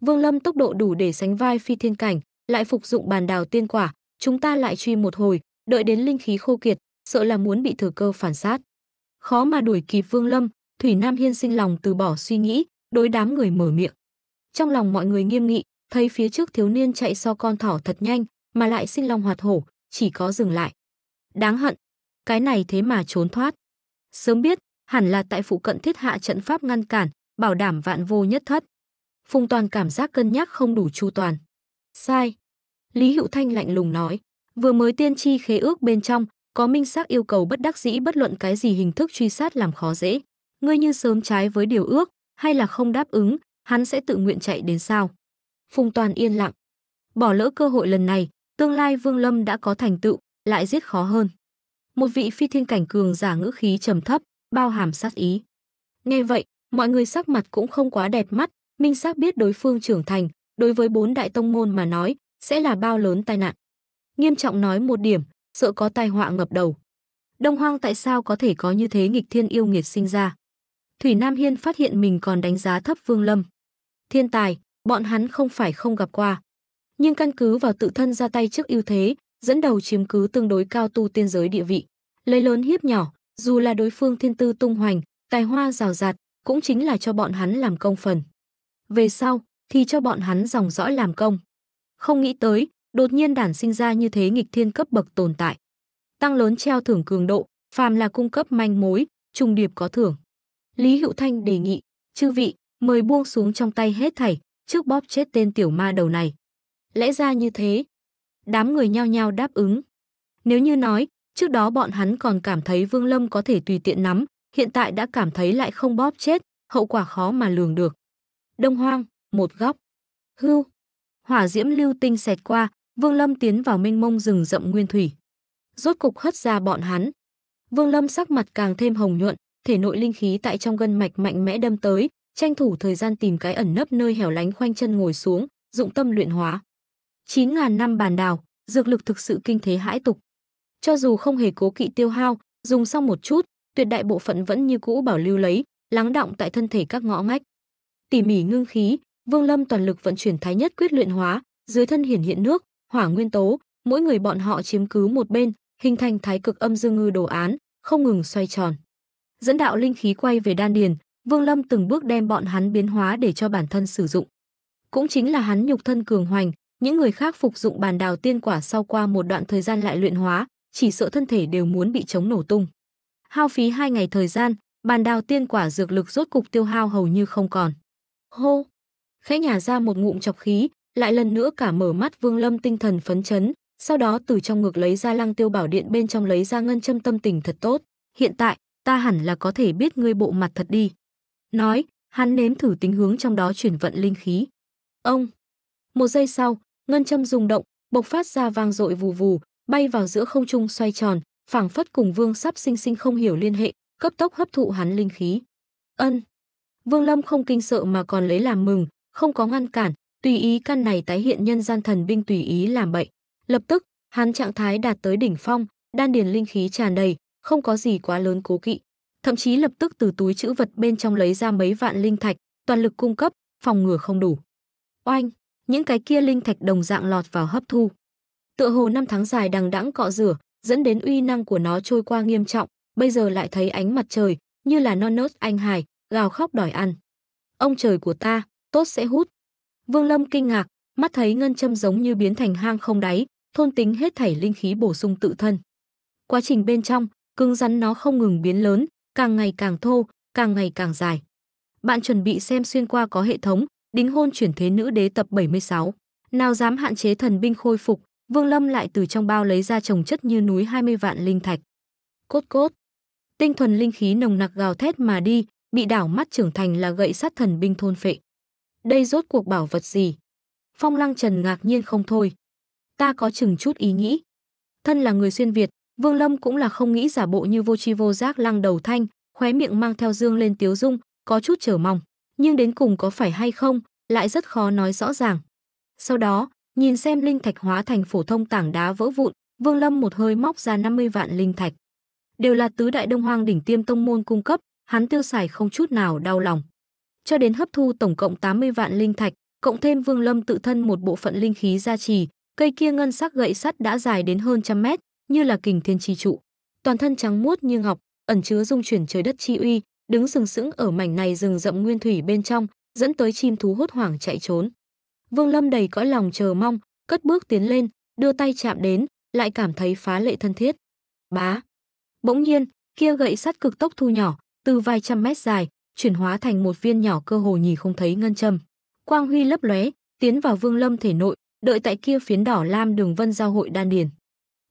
Vương Lâm tốc độ đủ để sánh vai phi thiên cảnh, lại phục dụng bàn đào tiên quả, chúng ta lại truy một hồi, đợi đến linh khí khô kiệt, sợ là muốn bị thừa cơ phản sát. Khó mà đuổi kịp Vương Lâm, Thủy Nam Hiên sinh lòng từ bỏ suy nghĩ, đối đám người mở miệng. Trong lòng mọi người nghiêm nghị, thấy phía trước thiếu niên chạy so con thỏ thật nhanh, mà lại sinh lòng hoạt hổ, chỉ có dừng lại. Đáng hận, cái này thế mà trốn thoát. Sớm biết, hẳn là tại phụ cận thiết hạ trận pháp ngăn cản, bảo đảm vạn vô nhất thất. Phùng Toàn cảm giác cân nhắc không đủ chu toàn. Sai, Lý Hữu Thanh lạnh lùng nói, vừa mới tiên tri khế ước bên trong, có minh xác yêu cầu bất đắc dĩ bất luận cái gì hình thức truy sát làm khó dễ. Ngươi như sớm trái với điều ước, hay là không đáp ứng, hắn sẽ tự nguyện chạy đến sao? Phùng Toàn yên lặng. Bỏ lỡ cơ hội lần này, tương lai Vương Lâm đã có thành tựu, lại giết khó hơn. Một vị phi thiên cảnh cường giả ngữ khí trầm thấp, bao hàm sát ý. Nghe vậy, mọi người sắc mặt cũng không quá đẹp mắt, minh xác biết đối phương trưởng thành, đối với bốn đại tông môn mà nói, sẽ là bao lớn tai nạn. Nghiêm trọng nói một điểm, sợ có tai họa ngập đầu. Đông Hoang tại sao có thể có như thế nghịch thiên yêu nghiệt sinh ra? Thủy Nam Hiên phát hiện mình còn đánh giá thấp Vương Lâm. Thiên tài, bọn hắn không phải không gặp qua. Nhưng căn cứ vào tự thân ra tay trước ưu thế, dẫn đầu chiếm cứ tương đối cao tu tiên giới địa vị. Lấy lớn hiếp nhỏ, dù là đối phương thiên tư tung hoành, tài hoa rào rạt, cũng chính là cho bọn hắn làm công phần. Về sau, thì cho bọn hắn dòng dõi làm công không nghĩ tới, đột nhiên đản sinh ra như thế nghịch thiên cấp bậc tồn tại. Tăng lớn treo thưởng cường độ, phàm là cung cấp manh mối, trùng điệp có thưởng. Lý Hữu Thanh đề nghị, chư vị, mời buông xuống trong tay hết thảy, trước bóp chết tên tiểu ma đầu này. Lẽ ra như thế. Đám người nhao nhao đáp ứng. Nếu như nói, trước đó bọn hắn còn cảm thấy Vương Lâm có thể tùy tiện nắm, hiện tại đã cảm thấy lại không bóp chết, hậu quả khó mà lường được. Đông Hoang, một góc. Hưu, hỏa diễm lưu tinh xẹt qua, Vương Lâm tiến vào mênh mông rừng rậm nguyên thủy. Rốt cục hất ra bọn hắn. Vương Lâm sắc mặt càng thêm hồng nhuận, thể nội linh khí tại trong gân mạch mạnh mẽ đâm tới, tranh thủ thời gian tìm cái ẩn nấp nơi hẻo lánh khoanh chân ngồi xuống, dụng tâm luyện hóa. 9000 năm bàn đào, dược lực thực sự kinh thế hãi tục. Cho dù không hề cố kỵ tiêu hao, dùng xong một chút, tuyệt đại bộ phận vẫn như cũ bảo lưu lấy, lắng động tại thân thể các ngõ ngách. Tỉ mỉ ngưng khí, Vương Lâm toàn lực vận chuyển thái nhất quyết luyện hóa, dưới thân hiển hiện nước, hỏa nguyên tố, mỗi người bọn họ chiếm cứ một bên, hình thành thái cực âm dương ngư đồ án, không ngừng xoay tròn. Dẫn đạo linh khí quay về đan điền, Vương Lâm từng bước đem bọn hắn biến hóa để cho bản thân sử dụng. Cũng chính là hắn nhục thân cường hoành, những người khác phục dụng bàn đào tiên quả sau qua một đoạn thời gian lại luyện hóa, chỉ sợ thân thể đều muốn bị chống nổ tung. Hao phí hai ngày thời gian, bàn đào tiên quả dược lực rốt cục tiêu hao hầu như không còn. Hô, khẽ nhả ra một ngụm chọc khí, lại lần nữa cả mở mắt Vương Lâm tinh thần phấn chấn, sau đó từ trong ngực lấy ra lăng tiêu bảo điện bên trong lấy ra ngân châm tâm tình thật tốt. Hiện tại, ta hẳn là có thể biết ngươi bộ mặt thật đi. Nói, hắn nếm thử tính hướng trong đó chuyển vận linh khí. Ông! Một giây sau, ngân châm rung động, bộc phát ra vang dội vù vù, bay vào giữa không trung xoay tròn, phảng phất cùng vương sắp sinh sinh không hiểu liên hệ, cấp tốc hấp thụ hắn linh khí. Ân! Vương Lâm không kinh sợ mà còn lấy làm mừng, không có ngăn cản, tùy ý căn này tái hiện nhân gian thần binh tùy ý làm bậy. Lập tức, hắn trạng thái đạt tới đỉnh phong, đan điền linh khí tràn đầy, không có gì quá lớn cố kỵ. Thậm chí lập tức từ túi chữ vật bên trong lấy ra mấy vạn linh thạch, toàn lực cung cấp, phòng ngừa không đủ. Oanh, những cái kia linh thạch đồng dạng lọt vào hấp thu. Tựa hồ năm tháng dài đằng đẵng cọ rửa, dẫn đến uy năng của nó trôi qua nghiêm trọng, bây giờ lại thấy ánh mặt trời, như là non nớt anh hài, gào khóc đòi ăn. Ông trời của ta, tốt sẽ hút. Vương Lâm kinh ngạc, mắt thấy ngân châm giống như biến thành hang không đáy, thôn tính hết thảy linh khí bổ sung tự thân. Quá trình bên trong, cứng rắn nó không ngừng biến lớn, càng ngày càng thô, càng ngày càng dài. Bạn chuẩn bị xem xuyên qua có hệ thống, đính hôn chuyển thế nữ đế tập 76. Nào dám hạn chế thần binh khôi phục, Vương Lâm lại từ trong bao lấy ra trồng chất như núi 20 vạn linh thạch. Cốt cốt. Tinh thuần linh khí nồng nặc gào thét mà đi, bị đảo mắt trưởng thành là gậy sát thần binh thôn phệ. Đây rốt cuộc bảo vật gì? Phong Lăng Trần ngạc nhiên không thôi. Ta có chừng chút ý nghĩ. Thân là người xuyên Việt, Vương Lâm cũng là không nghĩ giả bộ như vô chi vô giác lăng đầu thanh, khóe miệng mang theo dương lên tiếu dung, có chút chờ mong. Nhưng đến cùng có phải hay không, lại rất khó nói rõ ràng. Sau đó, nhìn xem linh thạch hóa thành phổ thông tảng đá vỡ vụn, Vương Lâm một hơi móc ra 50 vạn linh thạch. Đều là tứ đại đông hoang đỉnh tiêm tông môn cung cấp, hắn tiêu xài không chút nào đau lòng cho đến hấp thu tổng cộng 80 vạn linh thạch, cộng thêm Vương Lâm tự thân một bộ phận linh khí gia trì, cây kia ngân sắc gậy sắt đã dài đến hơn trăm mét, như là kình thiên chi trụ. Toàn thân trắng muốt như ngọc, ẩn chứa dung chuyển trời đất chi uy, đứng sừng sững ở mảnh này rừng rậm nguyên thủy bên trong, dẫn tới chim thú hốt hoảng chạy trốn. Vương Lâm đầy cõi lòng chờ mong, cất bước tiến lên, đưa tay chạm đến, lại cảm thấy phá lệ thân thiết. Bá. Bỗng nhiên, kia gậy sắt cực tốc thu nhỏ, từ vài trăm mét dài, chuyển hóa thành một viên nhỏ cơ hồ nhì không thấy ngân châm. Quang huy lấp lóe, tiến vào Vương Lâm thể nội, đợi tại kia phiến đỏ lam đường vân giao hội đan điền.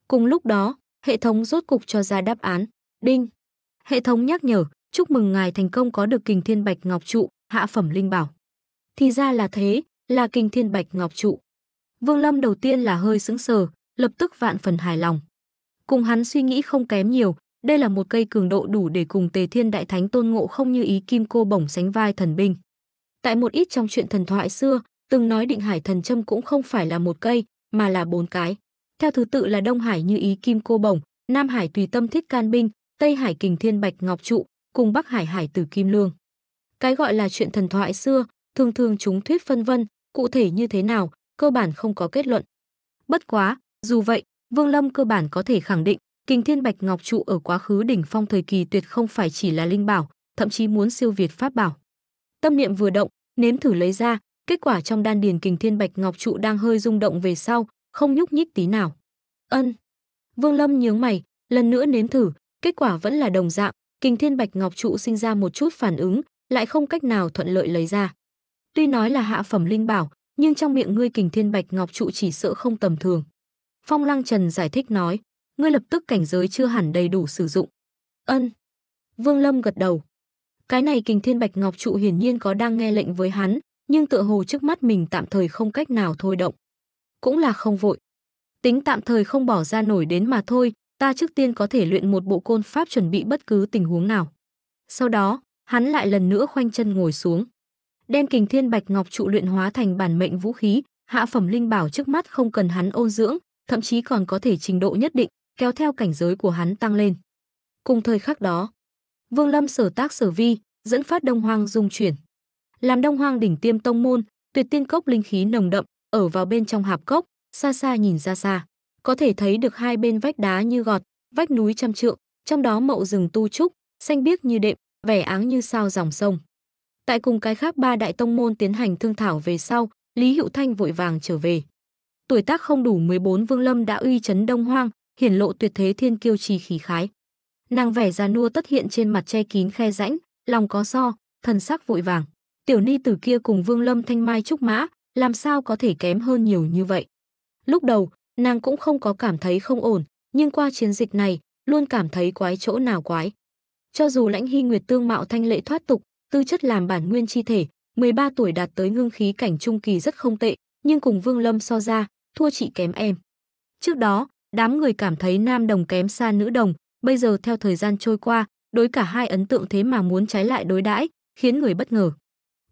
Cùng lúc đó, hệ thống rốt cục cho ra đáp án, đinh. Hệ thống nhắc nhở, chúc mừng ngài thành công có được Kình Thiên Bạch Ngọc trụ, hạ phẩm linh bảo. Thì ra là thế, là Kình Thiên Bạch Ngọc trụ. Vương Lâm đầu tiên là hơi sững sờ, lập tức vạn phần hài lòng. Cùng hắn suy nghĩ không kém nhiều, đây là một cây cường độ đủ để cùng Tề Thiên Đại Thánh Tôn Ngộ không như ý kim cô bổng sánh vai thần binh. Tại một ít trong chuyện thần thoại xưa, từng nói định hải thần châm cũng không phải là một cây, mà là bốn cái. Theo thứ tự là Đông Hải như ý kim cô bổng, Nam Hải tùy tâm thích can binh, Tây Hải kình thiên bạch ngọc trụ, cùng Bắc Hải hải tử kim lương. Cái gọi là chuyện thần thoại xưa, thường thường chúng thuyết phân vân, cụ thể như thế nào, cơ bản không có kết luận. Bất quá, dù vậy, Vương Lâm cơ bản có thể khẳng định, Kình Thiên Bạch Ngọc Trụ ở quá khứ đỉnh phong thời kỳ tuyệt không phải chỉ là linh bảo, thậm chí muốn siêu việt pháp bảo. Tâm niệm vừa động, nếm thử lấy ra, kết quả trong đan điền Kình Thiên Bạch Ngọc Trụ đang hơi rung động về sau, không nhúc nhích tí nào. Ân. Vương Lâm nhướng mày, lần nữa nếm thử, kết quả vẫn là đồng dạng, Kình Thiên Bạch Ngọc Trụ sinh ra một chút phản ứng, lại không cách nào thuận lợi lấy ra. Tuy nói là hạ phẩm linh bảo, nhưng trong miệng ngươi Kình Thiên Bạch Ngọc Trụ chỉ sợ không tầm thường. Phong Lăng Trần giải thích nói, ngươi lập tức cảnh giới chưa hẳn đầy đủ sử dụng. Ân. Vương Lâm gật đầu. Cái này kình thiên bạch ngọc trụ hiển nhiên có đang nghe lệnh với hắn, nhưng tựa hồ trước mắt mình tạm thời không cách nào thôi động. Cũng là không vội. Tính tạm thời không bỏ ra nổi đến mà thôi, ta trước tiên có thể luyện một bộ côn pháp chuẩn bị bất cứ tình huống nào. Sau đó, hắn lại lần nữa khoanh chân ngồi xuống. Đem kình thiên bạch ngọc trụ luyện hóa thành bản mệnh vũ khí, hạ phẩm linh bảo trước mắt không cần hắn ôn dưỡng, thậm chí còn có thể trình độ nhất định, kéo theo cảnh giới của hắn tăng lên. Cùng thời khắc đó, Vương Lâm sở tác sở vi, dẫn phát Đông Hoang dung chuyển. Làm Đông Hoang đỉnh tiêm tông môn, tuyệt tiên cốc linh khí nồng đậm, ở vào bên trong hạp cốc, xa xa nhìn ra xa, có thể thấy được hai bên vách đá như gọt, vách núi trăm trượng, trong đó mậu rừng tu trúc, xanh biếc như đệm, vẻ áng như sao dòng sông. Tại cùng cái khác ba đại tông môn tiến hành thương thảo về sau, Lý Hữu Thanh vội vàng trở về. Tuổi tác không đủ 14 Vương Lâm đã uy chấn Đông Hoang, hiển lộ tuyệt thế thiên kiêu trì khí khái. Nàng vẻ già nua tất hiện trên mặt che kín khe rãnh, lòng có so, thần sắc vội vàng. Tiểu ni tử kia cùng Vương Lâm Thanh Mai trúc mã, làm sao có thể kém hơn nhiều như vậy. Lúc đầu, nàng cũng không có cảm thấy không ổn, nhưng qua chiến dịch này, luôn cảm thấy quái chỗ nào quái. Cho dù lãnh hy nguyệt tương mạo thanh lệ thoát tục, tư chất làm bản nguyên chi thể, 13 tuổi đạt tới ngưng khí cảnh trung kỳ rất không tệ, nhưng cùng Vương Lâm so ra, thua chị kém em. Trước đó, Đám người cảm thấy nam đồng kém xa nữ đồng, bây giờ theo thời gian trôi qua, đối cả hai ấn tượng thế mà muốn trái lại đối đãi, khiến người bất ngờ.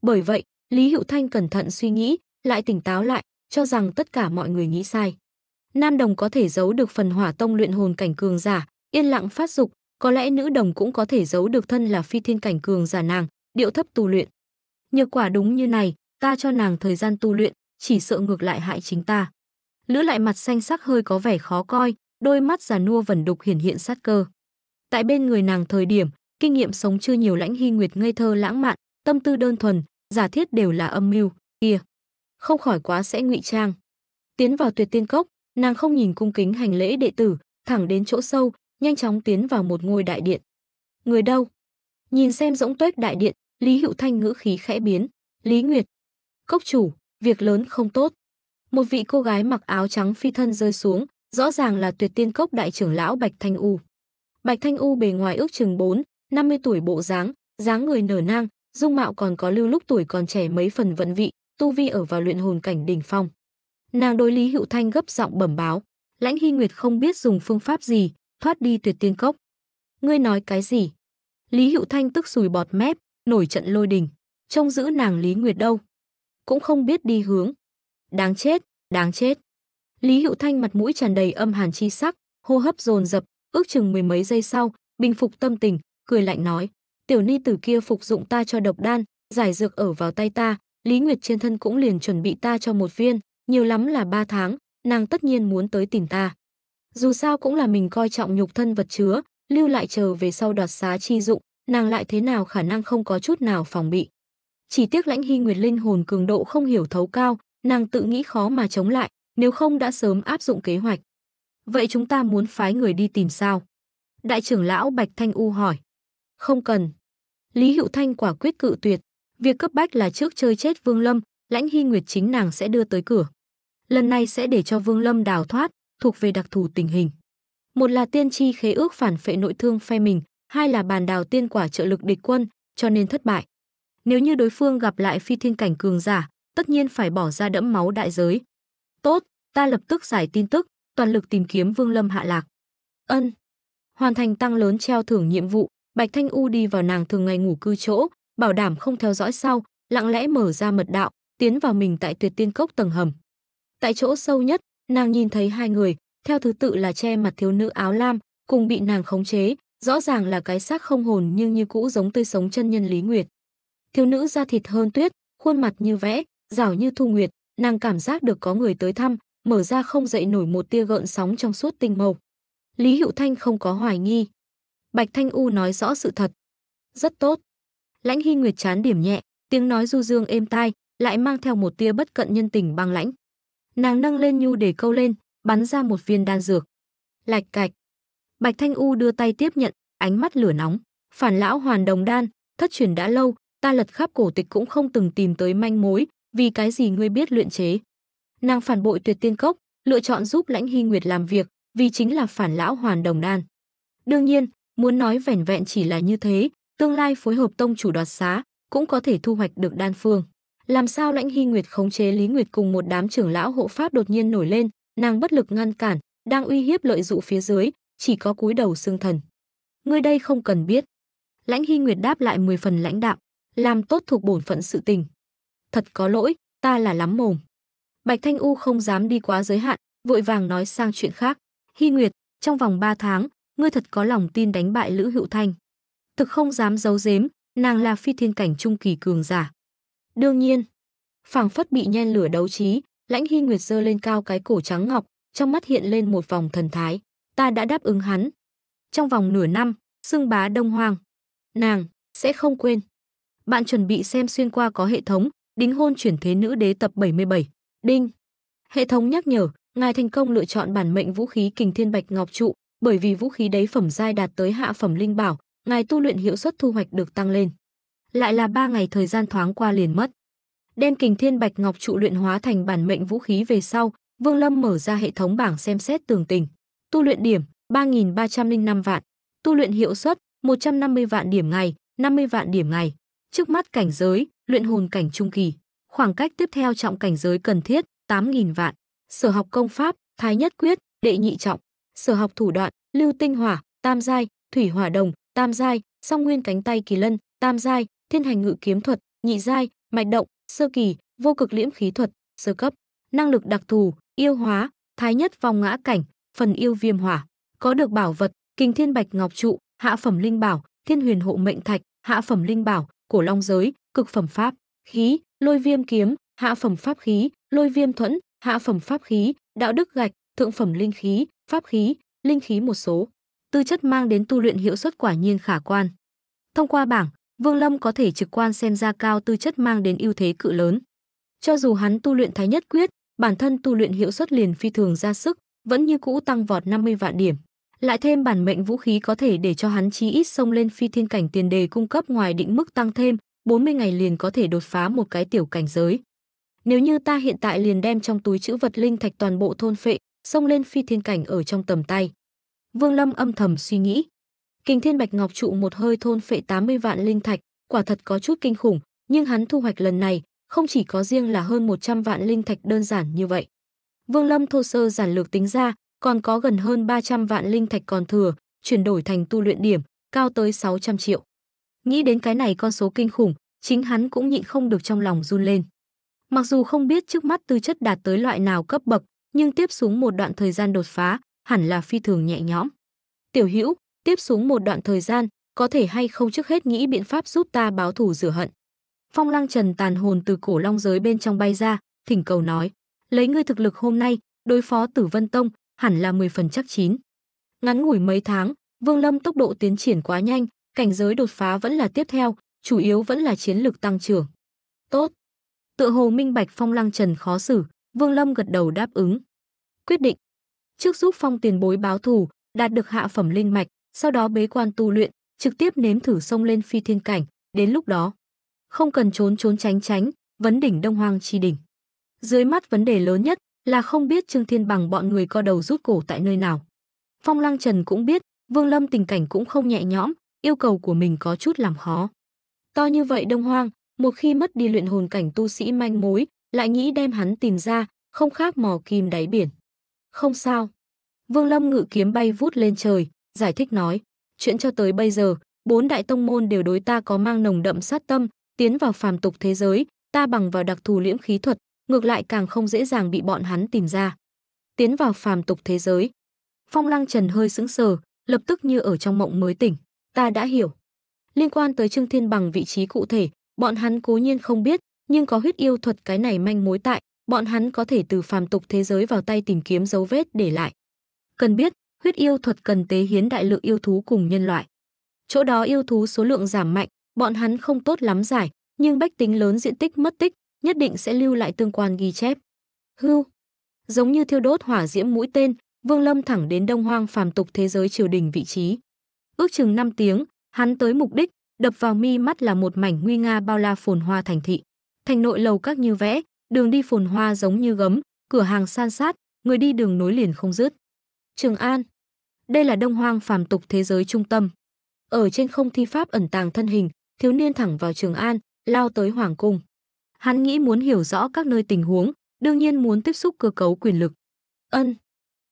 Bởi vậy, Lý Hữu Thanh cẩn thận suy nghĩ, lại tỉnh táo lại, cho rằng tất cả mọi người nghĩ sai. Nam đồng có thể giấu được phần hỏa tông luyện hồn cảnh cường giả, yên lặng phát dục, có lẽ nữ đồng cũng có thể giấu được thân là phi thiên cảnh cường giả nàng, điệu thấp tu luyện. Nhược quả đúng như này, ta cho nàng thời gian tu luyện, chỉ sợ ngược lại hại chính ta lữ lại mặt xanh sắc hơi có vẻ khó coi, đôi mắt già nua vẩn đục hiển hiện sát cơ. Tại bên người nàng thời điểm, kinh nghiệm sống chưa nhiều lãnh hy nguyệt ngây thơ lãng mạn, tâm tư đơn thuần, giả thiết đều là âm mưu, kia. Không khỏi quá sẽ ngụy trang. Tiến vào tuyệt tiên cốc, nàng không nhìn cung kính hành lễ đệ tử, thẳng đến chỗ sâu, nhanh chóng tiến vào một ngôi đại điện. Người đâu? Nhìn xem rỗng tuếch đại điện, Lý Hữu Thanh ngữ khí khẽ biến, "Lý Nguyệt, cốc chủ, việc lớn không tốt." một vị cô gái mặc áo trắng phi thân rơi xuống, rõ ràng là tuyệt tiên cốc đại trưởng lão Bạch Thanh U. Bạch Thanh U bề ngoài ước chừng 4, 50 tuổi bộ dáng, dáng người nở nang, dung mạo còn có lưu lúc tuổi còn trẻ mấy phần vận vị, tu vi ở vào luyện hồn cảnh đỉnh phong. Nàng đối Lý Hữu Thanh gấp giọng bẩm báo, Lãnh Hy Nguyệt không biết dùng phương pháp gì, thoát đi tuyệt tiên cốc. Ngươi nói cái gì? Lý Hữu Thanh tức sùi bọt mép, nổi trận lôi đình. Trông giữ nàng Lý Nguyệt đâu? Cũng không biết đi hướng. Đáng chết, đáng chết. Lý Hữu Thanh mặt mũi tràn đầy âm hàn chi sắc, hô hấp dồn dập, ước chừng mười mấy giây sau, bình phục tâm tình, cười lạnh nói: "Tiểu ni tử kia phục dụng ta cho độc đan, giải dược ở vào tay ta, Lý Nguyệt trên thân cũng liền chuẩn bị ta cho một viên, nhiều lắm là ba tháng, nàng tất nhiên muốn tới tìm ta. Dù sao cũng là mình coi trọng nhục thân vật chứa, lưu lại chờ về sau đoạt xá chi dụng, nàng lại thế nào khả năng không có chút nào phòng bị. Chỉ tiếc Lãnh Hy Nguyệt linh hồn cường độ không hiểu thấu cao, nàng tự nghĩ khó mà chống lại, nếu không đã sớm áp dụng kế hoạch. Vậy chúng ta muốn phái người đi tìm sao? Đại trưởng lão Bạch Thanh U hỏi. Không cần. Lý Hữu Thanh quả quyết cự tuyệt. Việc cấp bách là trước chơi chết Vương Lâm, lãnh hy nguyệt chính nàng sẽ đưa tới cửa. Lần này sẽ để cho Vương Lâm đào thoát, thuộc về đặc thù tình hình. Một là tiên tri khế ước phản phệ nội thương phe mình, hai là bàn đào tiên quả trợ lực địch quân, cho nên thất bại. Nếu như đối phương gặp lại phi thiên cảnh cường giả, tất nhiên phải bỏ ra đẫm máu đại giới. Tốt, ta lập tức giải tin tức, toàn lực tìm kiếm Vương Lâm hạ lạc. Ân. Hoàn thành tăng lớn treo thưởng nhiệm vụ, Bạch Thanh U đi vào nàng thường ngày ngủ cư chỗ, bảo đảm không theo dõi sau, lặng lẽ mở ra mật đạo, tiến vào mình tại Tuyệt Tiên Cốc tầng hầm. Tại chỗ sâu nhất, nàng nhìn thấy hai người, theo thứ tự là che mặt thiếu nữ áo lam, cùng bị nàng khống chế, rõ ràng là cái xác không hồn nhưng như cũ giống tươi sống chân nhân Lý Nguyệt. Thiếu nữ da thịt hơn tuyết, khuôn mặt như vẽ, Giảo như thu nguyệt, nàng cảm giác được có người tới thăm, mở ra không dậy nổi một tia gợn sóng trong suốt tinh mầu Lý Hữu Thanh không có hoài nghi. Bạch Thanh U nói rõ sự thật. Rất tốt. Lãnh Hy Nguyệt chán điểm nhẹ, tiếng nói du dương êm tai, lại mang theo một tia bất cận nhân tình băng lãnh. Nàng nâng lên nhu để câu lên, bắn ra một viên đan dược. Lạch cạch. Bạch Thanh U đưa tay tiếp nhận, ánh mắt lửa nóng. Phản lão hoàn đồng đan, thất truyền đã lâu, ta lật khắp cổ tịch cũng không từng tìm tới manh mối, vì cái gì ngươi biết luyện chế? Nàng phản bội tuyệt tiên cốc, lựa chọn giúp lãnh hy nguyệt làm việc, vì chính là phản lão hoàn đồng đan. Đương nhiên, muốn nói vẻn vẹn chỉ là như thế, tương lai phối hợp tông chủ đoạt xá, cũng có thể thu hoạch được đan phương. Làm sao lãnh hy nguyệt khống chế Lý Nguyệt cùng một đám trưởng lão hộ pháp đột nhiên nổi lên, nàng bất lực ngăn cản, đang uy hiếp lợi dụ phía dưới, chỉ có cúi đầu xương thần. Ngươi đây không cần biết. Lãnh Hy Nguyệt đáp lại 10 phần lãnh đạo, làm tốt thuộc bổn phận sự tình thật có lỗi, ta là lắm mồm. Bạch Thanh U không dám đi quá giới hạn, vội vàng nói sang chuyện khác. Hy Nguyệt, trong vòng 3 tháng, ngươi thật có lòng tin đánh bại Lữ Hữu Thanh. Thực không dám giấu giếm, nàng là phi thiên cảnh trung kỳ cường giả. Đương nhiên, phảng phất bị nhen lửa đấu trí, Lãnh Hy Nguyệt giơ lên cao cái cổ trắng ngọc, trong mắt hiện lên một vòng thần thái, ta đã đáp ứng hắn. Trong vòng nửa năm, xưng bá đông hoàng. Nàng sẽ không quên. Bạn chuẩn bị xem xuyên qua có hệ thống, Đính hôn chuyển thế nữ đế tập 77. Đinh. Hệ thống nhắc nhở, ngài thành công lựa chọn bản mệnh vũ khí Kình Thiên Bạch Ngọc trụ, bởi vì vũ khí đấy phẩm giai đạt tới hạ phẩm linh bảo, ngài tu luyện hiệu suất thu hoạch được tăng lên. Lại là 3 ngày thời gian thoáng qua liền mất. Đem Kình Thiên Bạch Ngọc trụ luyện hóa thành bản mệnh vũ khí về sau, Vương Lâm mở ra hệ thống bảng xem xét tường tình. Tu luyện điểm 3305 vạn, tu luyện hiệu suất 150 vạn điểm ngày, 50 vạn điểm ngày. Trước mắt cảnh giới, luyện hồn cảnh trung kỳ. Khoảng cách tiếp theo trọng cảnh giới cần thiết 8.000 vạn. Sở học công pháp, Thái Nhất Quyết, Đệ Nhị Trọng. Sở học thủ đoạn, Lưu Tinh Hỏa, Tam Giai, Thủy Hỏa Đồng, Tam Giai, Song Nguyên Cánh Tay Kỳ Lân, Tam Giai, Thiên Hành Ngự Kiếm Thuật, Nhị Giai, Mạch Động, Sơ Kỳ, Vô Cực Liễm Khí Thuật, Sơ Cấp. Năng lực đặc thù, Yêu Hóa, Thái Nhất Vòng Ngã Cảnh, Phần Yêu Viêm Hỏa. Có được bảo vật, Kình Thiên Bạch Ngọc Trụ, Hạ Phẩm Linh Bảo, Thiên Huyền Hộ Mệnh Thạch, Hạ Phẩm Linh Bảo, Cổ Long Giới, cực phẩm pháp khí, lôi viêm kiếm, hạ phẩm pháp khí, lôi viêm thuẫn, hạ phẩm pháp khí, đạo đức gạch, thượng phẩm linh khí, pháp khí, linh khí một số. Tư chất mang đến tu luyện hiệu suất quả nhiên khả quan. Thông qua bảng, Vương Lâm có thể trực quan xem ra cao tư chất mang đến ưu thế cự lớn. Cho dù hắn tu luyện thái nhất quyết, bản thân tu luyện hiệu suất liền phi thường ra sức, vẫn như cũ tăng vọt 50 vạn điểm. Lại thêm bản mệnh vũ khí có thể để cho hắn chí ít xông lên phi thiên cảnh tiền đề cung cấp ngoài định mức tăng thêm, 40 ngày liền có thể đột phá một cái tiểu cảnh giới. Nếu như ta hiện tại liền đem trong túi chữ vật linh thạch toàn bộ thôn phệ, xông lên phi thiên cảnh ở trong tầm tay. Vương Lâm âm thầm suy nghĩ. Kình Thiên Bạch Ngọc trụ một hơi thôn phệ 80 vạn linh thạch, quả thật có chút kinh khủng, nhưng hắn thu hoạch lần này không chỉ có riêng là hơn 100 vạn linh thạch đơn giản như vậy. Vương Lâm thô sơ giản lược tính ra, còn có gần hơn 300 vạn linh thạch còn thừa, chuyển đổi thành tu luyện điểm, cao tới 600 triệu. Nghĩ đến cái này con số kinh khủng, chính hắn cũng nhịn không được trong lòng run lên. Mặc dù không biết trước mắt tư chất đạt tới loại nào cấp bậc, nhưng tiếp xuống một đoạn thời gian đột phá, hẳn là phi thường nhẹ nhõm. Tiểu Hữu, tiếp xuống một đoạn thời gian, có thể hay không trước hết nghĩ biện pháp giúp ta báo thù rửa hận. Phong Lăng Trần tàn hồn từ cổ long giới bên trong bay ra, thỉnh cầu nói, lấy ngươi thực lực hôm nay, đối phó Tử Vân Tông, hẳn là 10 phần chắc chín. Ngắn ngủi mấy tháng, Vương Lâm tốc độ tiến triển quá nhanh, cảnh giới đột phá vẫn là tiếp theo, chủ yếu vẫn là chiến lược tăng trưởng. Tốt. Tựa hồ minh bạch Phong Lăng Trần khó xử, Vương Lâm gật đầu đáp ứng. Quyết định. Trước giúp Phong tiền bối báo thù, đạt được hạ phẩm linh mạch, sau đó bế quan tu luyện, trực tiếp nếm thử sông lên phi thiên cảnh, đến lúc đó. Không cần trốn trốn tránh tránh, vấn đỉnh Đông Hoang chi đỉnh. Dưới mắt vấn đề lớn nhất là không biết Trương Thiên Bằng bọn người co đầu rút cổ tại nơi nào. Phong Lăng Trần cũng biết, Vương Lâm tình cảnh cũng không nhẹ nhõm, yêu cầu của mình có chút làm khó. To như vậy đông hoang, một khi mất đi luyện hồn cảnh tu sĩ manh mối, lại nghĩ đem hắn tìm ra, không khác mò kim đáy biển. Không sao. Vương Lâm ngự kiếm bay vút lên trời, giải thích nói, chuyện cho tới bây giờ, bốn đại tông môn đều đối ta có mang nồng đậm sát tâm, tiến vào phàm tục thế giới, ta bằng vào đặc thù liễm khí thuật, ngược lại càng không dễ dàng bị bọn hắn tìm ra. Tiến vào phàm tục thế giới. Phong Lăng Trần hơi sững sờ, lập tức như ở trong mộng mới tỉnh ta đã hiểu. Liên quan tới Trương Thiên Bằng vị trí cụ thể, bọn hắn cố nhiên không biết, nhưng có huyết yêu thuật cái này manh mối tại, bọn hắn có thể từ phàm tục thế giới vào tay tìm kiếm dấu vết để lại. Cần biết, huyết yêu thuật cần tế hiến đại lượng yêu thú cùng nhân loại. Chỗ đó yêu thú số lượng giảm mạnh, bọn hắn không tốt lắm giải, nhưng bách tính lớn diện tích mất tích, nhất định sẽ lưu lại tương quan ghi chép. Hưu, giống như thiêu đốt hỏa diễm mũi tên, Vương Lâm thẳng đến Đông Hoang phàm tục thế giới triều đình vị trí ước chừng 5 tiếng, hắn tới mục đích, đập vào mi mắt là một mảnh nguy nga bao la phồn hoa thành thị. Thành nội lầu các như vẽ, đường đi phồn hoa giống như gấm, cửa hàng san sát, người đi đường nối liền không dứt. Trường An. Đây là đông hoang phàm tục thế giới trung tâm. Ở trên không thi pháp ẩn tàng thân hình, thiếu niên thẳng vào Trường An, lao tới hoàng cung. Hắn nghĩ muốn hiểu rõ các nơi tình huống, đương nhiên muốn tiếp xúc cơ cấu quyền lực. Ân.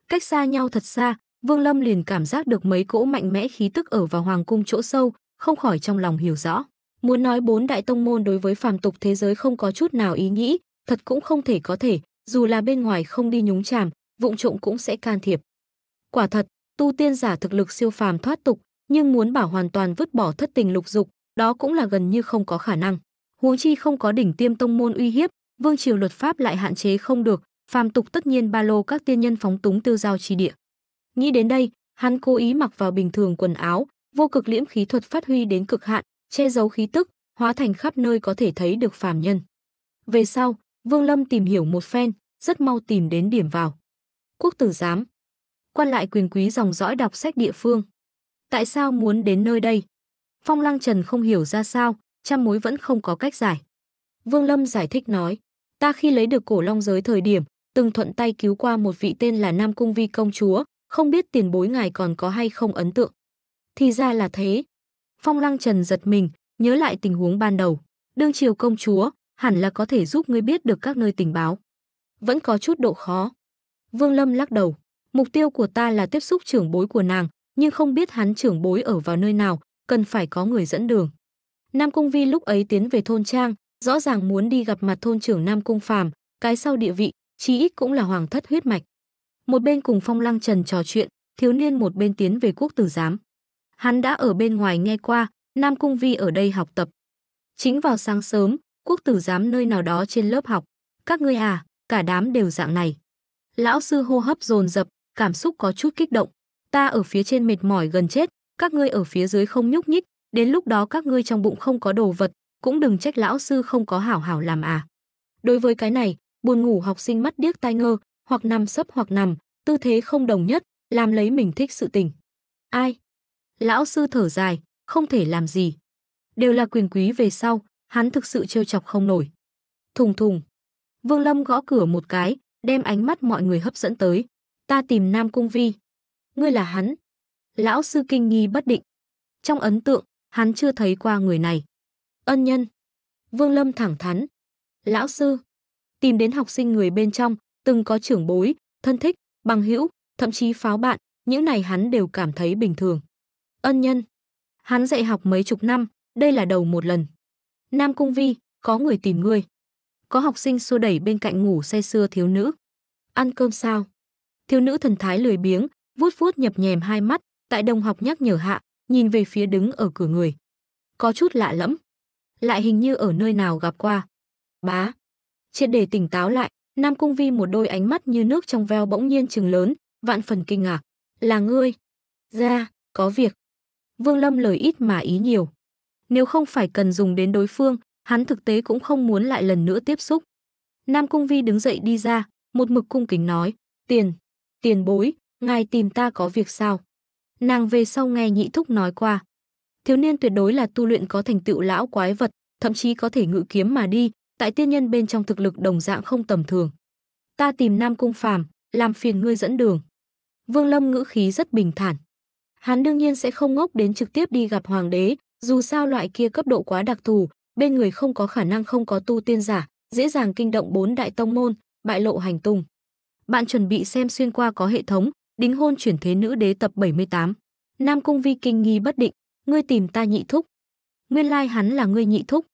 Cách xa nhau thật xa, Vương Lâm liền cảm giác được mấy cỗ mạnh mẽ khí tức ở vào hoàng cung chỗ sâu, không khỏi trong lòng hiểu rõ. Muốn nói bốn đại tông môn đối với phàm tục thế giới không có chút nào ý nghĩ, thật cũng không thể có thể, dù là bên ngoài không đi nhúng chàm, vụng trộm cũng sẽ can thiệp. Quả thật, tu tiên giả thực lực siêu phàm thoát tục, nhưng muốn bảo hoàn toàn vứt bỏ thất tình lục dục, đó cũng là gần như không có khả năng. Huống chi không có đỉnh tiêm tông môn uy hiếp, vương triều luật pháp lại hạn chế không được, phàm tục tất nhiên ba lô các tiên nhân phóng túng tiêu giao chi địa. Nghĩ đến đây, hắn cố ý mặc vào bình thường quần áo, vô cực liễm khí thuật phát huy đến cực hạn, che giấu khí tức, hóa thành khắp nơi có thể thấy được phàm nhân. Về sau, Vương Lâm tìm hiểu một phen, rất mau tìm đến điểm vào. Quốc tử giám. Quan lại quyền quý dòng dõi đọc sách địa phương. Tại sao muốn đến nơi đây? Phong Lăng Trần không hiểu ra sao, trăm mối vẫn không có cách giải. Vương Lâm giải thích nói, ta khi lấy được cổ long giới thời điểm, từng thuận tay cứu qua một vị tên là Nam Cung Vi công chúa, không biết tiền bối ngài còn có hay không ấn tượng. Thì ra là thế. Phong Lăng Trần giật mình, nhớ lại tình huống ban đầu. Đương triều công chúa, hẳn là có thể giúp ngươi biết được các nơi tình báo. Vẫn có chút độ khó. Vương Lâm lắc đầu. Mục tiêu của ta là tiếp xúc trưởng bối của nàng, nhưng không biết hắn trưởng bối ở vào nơi nào, cần phải có người dẫn đường. Nam Cung Vi lúc ấy tiến về thôn Trang, rõ ràng muốn đi gặp mặt thôn trưởng Nam Cung Phàm, cái sau địa vị, chí ít cũng là hoàng thất huyết mạch. Một bên cùng Phong Lăng Trần trò chuyện, thiếu niên một bên tiến về quốc tử giám. Hắn đã ở bên ngoài nghe qua, Nam Cung Vi ở đây học tập. Chính vào sáng sớm, quốc tử giám nơi nào đó trên lớp học. Các ngươi à, cả đám đều dạng này. Lão sư hô hấp dồn dập, cảm xúc có chút kích động. Ta ở phía trên mệt mỏi gần chết, các ngươi ở phía dưới không nhúc nhích, đến lúc đó các ngươi trong bụng không có đồ vật, cũng đừng trách lão sư không có hảo hảo làm à. Đối với cái này, buồn ngủ học sinh mắt điếc tai ngơ, hoặc nằm sấp hoặc nằm, tư thế không đồng nhất, làm lấy mình thích sự tình. Ai? Lão sư thở dài, không thể làm gì. Đều là quyền quý về sau, hắn thực sự trêu chọc không nổi. Thùng thùng. Vương Lâm gõ cửa một cái, đem ánh mắt mọi người hấp dẫn tới. Ta tìm Nam Cung Vi. Ngươi là hắn. Lão sư kinh nghi bất định. Trong ấn tượng, hắn chưa thấy qua người này. Ân nhân. Vương Lâm thẳng thắn. Lão sư. Tìm đến học sinh người bên trong, từng có trưởng bối, thân thích, bằng hữu, thậm chí pháo bạn, những này hắn đều cảm thấy bình thường. Ân nhân. Hắn dạy học mấy chục năm, đây là đầu một lần. Nam Cung Vi, có người tìm ngươi. Có học sinh xô đẩy bên cạnh ngủ say sưa thiếu nữ. Ăn cơm sao? Thiếu nữ thần thái lười biếng, vuốt vuốt nhập nhèm hai mắt, tại đồng học nhắc nhở hạ, nhìn về phía đứng ở cửa người. Có chút lạ lẫm. Lại hình như ở nơi nào gặp qua. Bá. Triệt để tỉnh táo lại, Nam Cung Vi một đôi ánh mắt như nước trong veo bỗng nhiên trừng lớn, vạn phần kinh ngạc. Là ngươi? Ra, có việc. Vương Lâm lời ít mà ý nhiều. Nếu không phải cần dùng đến đối phương, hắn thực tế cũng không muốn lại lần nữa tiếp xúc. Nam Cung Vi đứng dậy đi ra, một mực cung kính nói, tiền, tiền bối, ngài tìm ta có việc sao? Nàng về sau nghe nhị thúc nói qua. Thiếu niên tuyệt đối là tu luyện có thành tựu lão quái vật, thậm chí có thể ngự kiếm mà đi, tại tiên nhân bên trong thực lực đồng dạng không tầm thường. Ta tìm Nam Cung Phàm, làm phiền ngươi dẫn đường. Vương Lâm ngữ khí rất bình thản. Hắn đương nhiên sẽ không ngốc đến trực tiếp đi gặp hoàng đế, dù sao loại kia cấp độ quá đặc thù, bên người không có khả năng không có tu tiên giả, dễ dàng kinh động bốn đại tông môn, bại lộ hành tung. Bạn chuẩn bị xem xuyên qua có hệ thống, đính hôn chuyển thế nữ đế tập 78. Nam Cung Vi kinh nghi bất định, ngươi tìm ta nhị thúc. Nguyên lai like hắn là ngươi nhị thúc.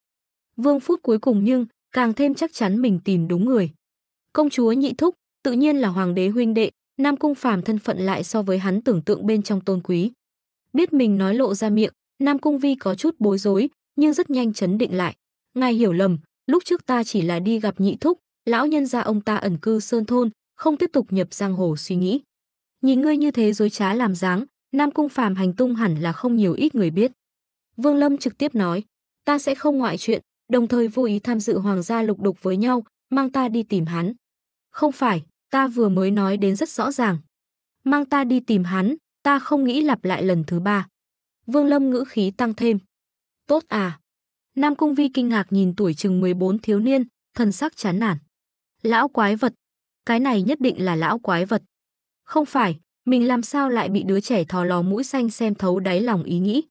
Vương Phút cuối cùng nhưng càng thêm chắc chắn mình tìm đúng người. Công chúa Nhị Thúc, tự nhiên là hoàng đế huynh đệ, Nam Cung Phàm thân phận lại so với hắn tưởng tượng bên trong tôn quý. Biết mình nói lộ ra miệng, Nam Cung Vi có chút bối rối, nhưng rất nhanh chấn định lại. Ngài hiểu lầm, lúc trước ta chỉ là đi gặp Nhị Thúc, lão nhân gia ông ta ẩn cư sơn thôn, không tiếp tục nhập giang hồ suy nghĩ. Nhìn ngươi như thế dối trá làm dáng, Nam Cung Phàm hành tung hẳn là không nhiều ít người biết. Vương Lâm trực tiếp nói, ta sẽ không ngoại chuyện, đồng thời vô ý tham dự hoàng gia lục đục với nhau, mang ta đi tìm hắn. Không phải, ta vừa mới nói đến rất rõ ràng. Mang ta đi tìm hắn, ta không nghĩ lặp lại lần thứ ba. Vương Lâm ngữ khí tăng thêm. Tốt à. Nam Cung Vi kinh ngạc nhìn tuổi chừng 14 thiếu niên, thần sắc chán nản. Lão quái vật. Cái này nhất định là lão quái vật. Không phải, mình làm sao lại bị đứa trẻ thò lò mũi xanh xem thấu đáy lòng ý nghĩ.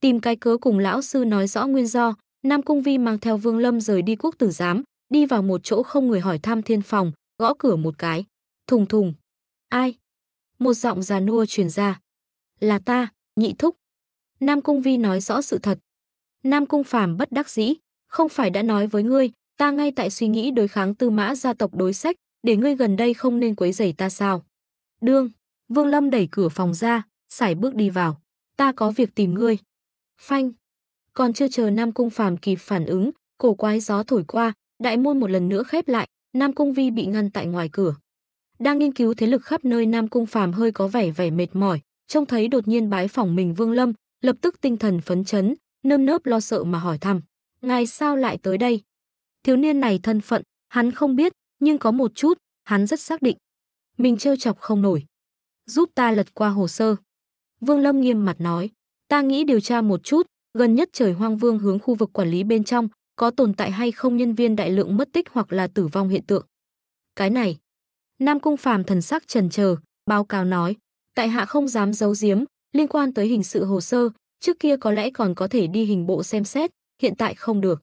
Tìm cái cớ cùng lão sư nói rõ nguyên do, Nam Cung Vi mang theo Vương Lâm rời đi quốc tử giám, đi vào một chỗ không người hỏi thăm thiên phòng, gõ cửa một cái. Thùng thùng. Ai? Một giọng già nua truyền ra. Là ta, nhị thúc. Nam Cung Vi nói rõ sự thật. Nam Cung Phàm bất đắc dĩ, không phải đã nói với ngươi, ta ngay tại suy nghĩ đối kháng tư mã gia tộc đối sách, để ngươi gần đây không nên quấy rầy ta sao. Đương, Vương Lâm đẩy cửa phòng ra, sải bước đi vào. Ta có việc tìm ngươi. Phanh, còn chưa chờ Nam Cung Phàm kịp phản ứng, cổ quái gió thổi qua, đại môn một lần nữa khép lại, Nam Cung Vi bị ngăn tại ngoài cửa. Đang nghiên cứu thế lực khắp nơi Nam Cung Phàm hơi có vẻ vẻ mệt mỏi, trông thấy đột nhiên bái phòng mình Vương Lâm, lập tức tinh thần phấn chấn, nơm nớp lo sợ mà hỏi thăm, "Ngài sao lại tới đây?" Thiếu niên này thân phận, hắn không biết, nhưng có một chút, hắn rất xác định. Mình trêu chọc không nổi. "Giúp ta lật qua hồ sơ." Vương Lâm nghiêm mặt nói, "Ta nghĩ điều tra một chút, gần nhất trời hoang vương hướng khu vực quản lý bên trong, có tồn tại hay không nhân viên đại lượng mất tích hoặc là tử vong hiện tượng. Cái này, Nam Cung Phàm thần sắc trần chờ, báo cáo nói, tại hạ không dám giấu giếm, liên quan tới hình sự hồ sơ, trước kia có lẽ còn có thể đi hình bộ xem xét, hiện tại không được.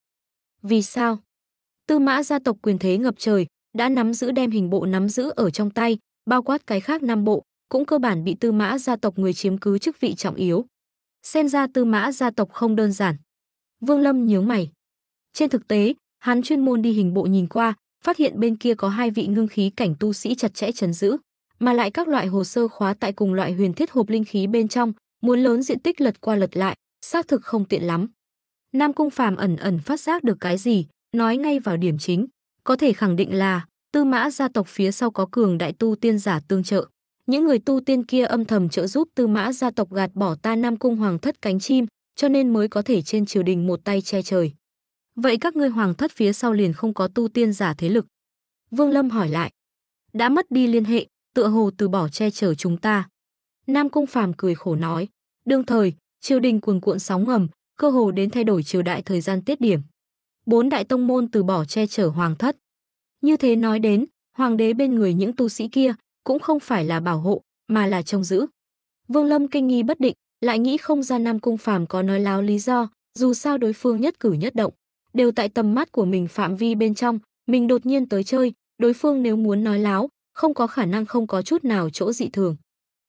Vì sao? Tư mã gia tộc quyền thế ngập trời, đã nắm giữ đem hình bộ nắm giữ ở trong tay, bao quát cái khác nam bộ, cũng cơ bản bị tư mã gia tộc người chiếm cứ chức vị trọng yếu xem ra tư mã gia tộc không đơn giản. Vương Lâm nhướng mày. Trên thực tế, hắn chuyên môn đi hình bộ nhìn qua, phát hiện bên kia có hai vị ngưng khí cảnh tu sĩ chặt chẽ chấn giữ, mà lại các loại hồ sơ khóa tại cùng loại huyền thiết hộp linh khí bên trong, muốn lớn diện tích lật qua lật lại, xác thực không tiện lắm. Nam Cung Phàm ẩn ẩn phát giác được cái gì, nói ngay vào điểm chính, có thể khẳng định là Tư Mã gia tộc phía sau có cường đại tu tiên giả tương trợ. Những người tu tiên kia âm thầm trợ giúp Tư Mã gia tộc gạt bỏ ta Nam cung hoàng thất cánh chim, cho nên mới có thể trên triều đình một tay che trời. Vậy các ngươi hoàng thất phía sau liền không có tu tiên giả thế lực? Vương Lâm hỏi lại. Đã mất đi liên hệ, tựa hồ từ bỏ che chở chúng ta. Nam Cung Phàm cười khổ nói, đương thời, triều đình cuồn cuộn sóng ngầm, cơ hồ đến thay đổi triều đại thời gian tiết điểm. Bốn đại tông môn từ bỏ che chở hoàng thất. Như thế nói đến, hoàng đế bên người những tu sĩ kia, cũng không phải là bảo hộ, mà là trông giữ. Vương Lâm kinh nghi bất định, lại nghĩ không ra Nam Cung Phàm có nói láo lý do, dù sao đối phương nhất cử nhất động, đều tại tầm mắt của mình phạm vi bên trong, mình đột nhiên tới chơi, đối phương nếu muốn nói láo, không có khả năng không có chút nào chỗ dị thường.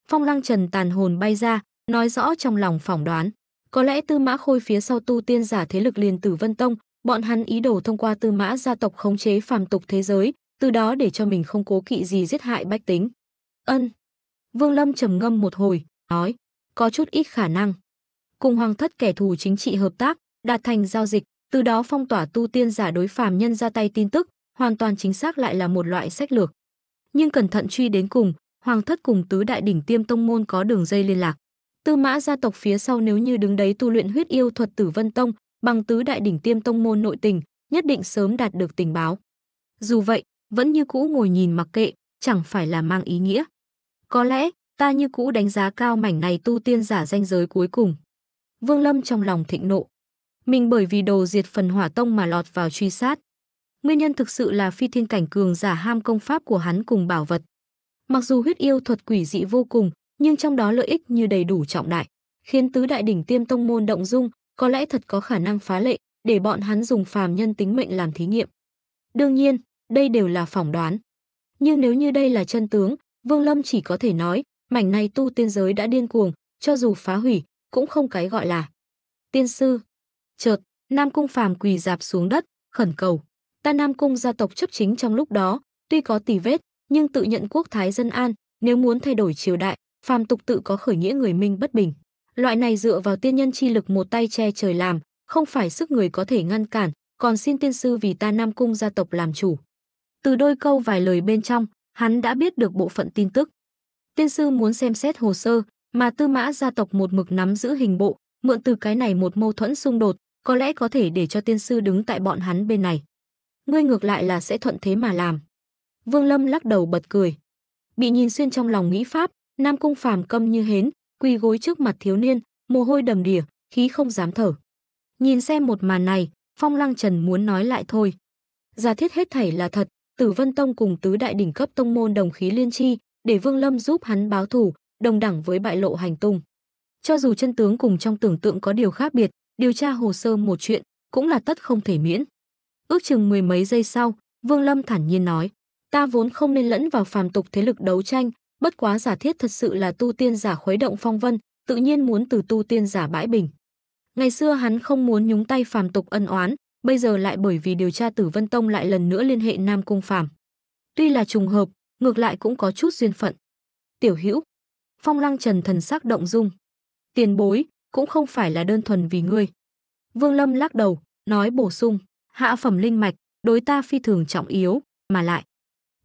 Phong Lăng Trần tàn hồn bay ra, nói rõ trong lòng phỏng đoán. Có lẽ Tư Mã Khôi phía sau tu tiên giả thế lực liền Tử Vân Tông, bọn hắn ý đồ thông qua Tư Mã gia tộc khống chế phàm tục thế giới, từ đó để cho mình không cố kỵ gì giết hại bách tính. Ân. Vương Lâm trầm ngâm một hồi, nói, có chút ít khả năng. Cùng hoàng thất kẻ thù chính trị hợp tác, đạt thành giao dịch, từ đó phong tỏa tu tiên giả đối phàm nhân ra tay tin tức, hoàn toàn chính xác lại là một loại sách lược. Nhưng cẩn thận truy đến cùng, hoàng thất cùng tứ đại đỉnh tiêm tông môn có đường dây liên lạc. Tư mã gia tộc phía sau nếu như đứng đấy tu luyện huyết yêu thuật tử vân tông, bằng tứ đại đỉnh tiêm tông môn nội tình, nhất định sớm đạt được tình báo. Dù vậy, vẫn như cũ ngồi nhìn mặc kệ, chẳng phải là mang ý nghĩa. Có lẽ, ta như cũ đánh giá cao mảnh này tu tiên giả danh giới cuối cùng. Vương Lâm trong lòng thịnh nộ. Mình bởi vì đồ diệt phần hỏa tông mà lọt vào truy sát. Nguyên nhân thực sự là phi thiên cảnh cường giả ham công pháp của hắn cùng bảo vật. Mặc dù huyết yêu thuật quỷ dị vô cùng, nhưng trong đó lợi ích như đầy đủ trọng đại, khiến tứ đại đỉnh tiêm tông môn động dung, có lẽ thật có khả năng phá lệ để bọn hắn dùng phàm nhân tính mệnh làm thí nghiệm. Đương nhiên, đây đều là phỏng đoán. Nhưng nếu như đây là chân tướng, Vương Lâm chỉ có thể nói, mảnh này tu tiên giới đã điên cuồng, cho dù phá hủy, cũng không cái gọi là. Tiên sư. Chợt, Nam Cung Phàm quỳ dạp xuống đất, khẩn cầu. Ta Nam Cung gia tộc chấp chính trong lúc đó, tuy có tỉ vết, nhưng tự nhận quốc thái dân an, nếu muốn thay đổi triều đại, phàm tục tự có khởi nghĩa người minh bất bình. Loại này dựa vào tiên nhân chi lực một tay che trời làm, không phải sức người có thể ngăn cản, còn xin tiên sư vì ta Nam Cung gia tộc làm chủ. Từ đôi câu vài lời bên trong, hắn đã biết được bộ phận tin tức. Tiên sư muốn xem xét hồ sơ, mà tư mã gia tộc một mực nắm giữ hình bộ, mượn từ cái này một mâu thuẫn xung đột, có lẽ có thể để cho tiên sư đứng tại bọn hắn bên này. Ngươi ngược lại là sẽ thuận thế mà làm. Vương Lâm lắc đầu bật cười. Bị nhìn xuyên trong lòng nghĩ pháp, Nam Cung Phàm câm như hến, quỳ gối trước mặt thiếu niên, mồ hôi đầm đìa, khí không dám thở. Nhìn xem một màn này, Phong Lăng Trần muốn nói lại thôi. Giả thiết hết thảy là thật, Tử Vân Tông cùng tứ đại đỉnh cấp tông môn đồng khí liên chi, để Vương Lâm giúp hắn báo thù, đồng đẳng với bại lộ hành tung. Cho dù chân tướng cùng trong tưởng tượng có điều khác biệt, điều tra hồ sơ một chuyện cũng là tất không thể miễn. Ước chừng mười mấy giây sau, Vương Lâm thản nhiên nói, ta vốn không nên lẫn vào phàm tục thế lực đấu tranh, bất quá giả thiết thật sự là tu tiên giả khuấy động phong vân, tự nhiên muốn từ tu tiên giả bãi bình. Ngày xưa hắn không muốn nhúng tay phàm tục ân oán, bây giờ lại bởi vì điều tra Tử Vân Tông lại lần nữa liên hệ Nam Cung Phàm. Tuy là trùng hợp, ngược lại cũng có chút duyên phận. Tiểu Hữu, Phong Lăng Trần thần sắc động dung. Tiền bối, cũng không phải là đơn thuần vì ngươi. Vương Lâm lắc đầu, nói bổ sung, hạ phẩm linh mạch, đối ta phi thường trọng yếu, mà lại.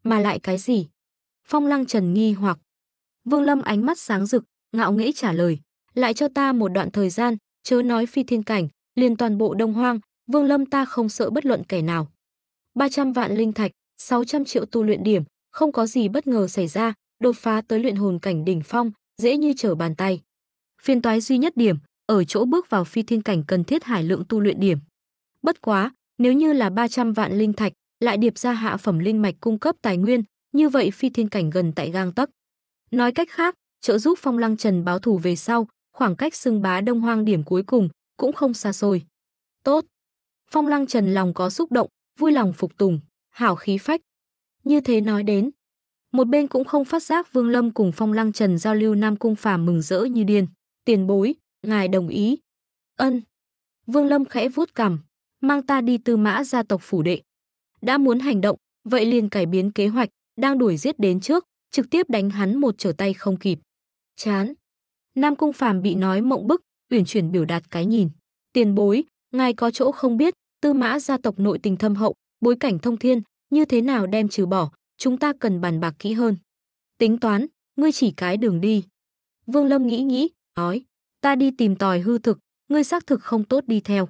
Mà lại cái gì? Phong Lăng Trần nghi hoặc. Vương Lâm ánh mắt sáng rực, ngạo nghễ trả lời, lại cho ta một đoạn thời gian, chớ nói phi thiên cảnh, liền toàn bộ Đông Hoang, Vương Lâm ta không sợ bất luận kẻ nào. 300 vạn linh thạch, 600 triệu tu luyện điểm, không có gì bất ngờ xảy ra, đột phá tới luyện hồn cảnh đỉnh phong, dễ như trở bàn tay. Phiên toái duy nhất điểm, ở chỗ bước vào phi thiên cảnh cần thiết hải lượng tu luyện điểm. Bất quá, nếu như là 300 vạn linh thạch, lại điệp ra hạ phẩm linh mạch cung cấp tài nguyên, như vậy phi thiên cảnh gần tại gang tấc. Nói cách khác, trợ giúp Phong Lăng Trần báo thù về sau, khoảng cách xưng bá Đông Hoang điểm cuối cùng cũng không xa xôi. Tốt, Phong Lăng Trần lòng có xúc động, vui lòng phục tùng, hảo khí phách. Như thế nói đến, một bên cũng không phát giác Vương Lâm cùng Phong Lăng Trần giao lưu Nam Cung Phàm mừng rỡ như điên. Tiền bối, ngài đồng ý. Ân. Vương Lâm khẽ vuốt cằm, mang ta đi tư mã gia tộc phủ đệ. Đã muốn hành động, vậy liền cải biến kế hoạch, đang đuổi giết đến trước, trực tiếp đánh hắn một trở tay không kịp. Chán. Nam Cung Phàm bị nói mộng bức, uyển chuyển biểu đạt cái nhìn. Tiền bối, Ngài có chỗ không biết, tư mã gia tộc nội tình thâm hậu, bối cảnh thông thiên, như thế nào đem trừ bỏ, chúng ta cần bàn bạc kỹ hơn. Tính toán, ngươi chỉ cái đường đi. Vương Lâm nghĩ nghĩ, nói, ta đi tìm tòi hư thực, ngươi xác thực không tốt đi theo.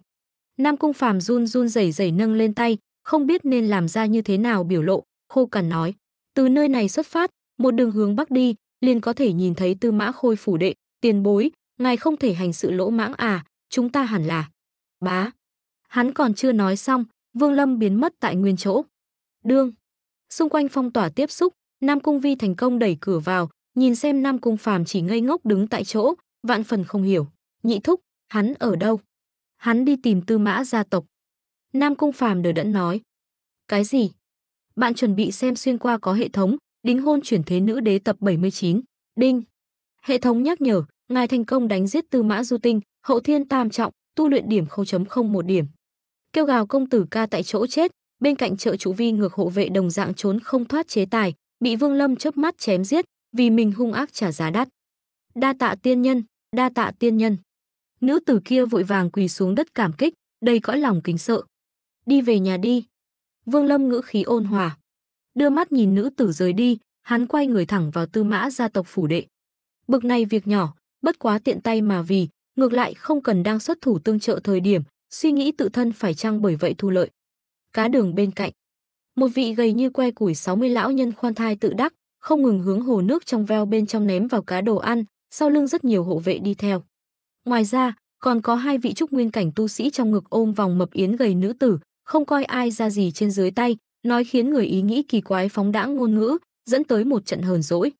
Nam Cung Phàm run run rẩy rẩy nâng lên tay, không biết nên làm ra như thế nào biểu lộ, khô cằn nói, từ nơi này xuất phát, một đường hướng bắc đi, liền có thể nhìn thấy Tư Mã Khôi phủ đệ, tiền bối, ngài không thể hành sự lỗ mãng à, chúng ta hẳn là Bá. Hắn còn chưa nói xong, Vương Lâm biến mất tại nguyên chỗ. Đương. Xung quanh phong tỏa tiếp xúc, Nam Cung Vi thành công đẩy cửa vào, nhìn xem Nam Cung Phàm chỉ ngây ngốc đứng tại chỗ, vạn phần không hiểu. Nhị thúc, hắn ở đâu? Hắn đi tìm Tư Mã gia tộc. Nam Cung Phàm đờ đẫn nói. Cái gì? Bạn chuẩn bị xem xuyên qua có hệ thống, đính hôn chuyển thế nữ đế tập 79. Đinh. Hệ thống nhắc nhở, ngài thành công đánh giết Tư Mã Du Tinh, hậu thiên tam trọng, tu luyện điểm 0.01 điểm. Kêu gào công tử ca tại chỗ chết, bên cạnh trợ chủ vi ngược hộ vệ đồng dạng trốn không thoát chế tài, bị Vương Lâm chớp mắt chém giết, vì mình hung ác trả giá đắt. Đa tạ tiên nhân, đa tạ tiên nhân. Nữ tử kia vội vàng quỳ xuống đất cảm kích, đầy cõi lòng kính sợ. Đi về nhà đi. Vương Lâm ngữ khí ôn hòa, đưa mắt nhìn nữ tử rời đi, hắn quay người thẳng vào Tư Mã gia tộc phủ đệ. Bực này việc nhỏ, bất quá tiện tay mà vì, ngược lại không cần đang xuất thủ tương trợ thời điểm, suy nghĩ tự thân phải chăng bởi vậy thu lợi. Cá đường bên cạnh, một vị gầy như que củi 60 lão nhân khoan thai tự đắc, không ngừng hướng hồ nước trong veo bên trong ném vào cá đồ ăn, sau lưng rất nhiều hộ vệ đi theo. Ngoài ra, còn có hai vị trúc nguyên cảnh tu sĩ trong ngực ôm vòng mập yến gầy nữ tử, không coi ai ra gì trên dưới tay, nói khiến người ý nghĩ kỳ quái phóng đãng ngôn ngữ, dẫn tới một trận hờn dỗi.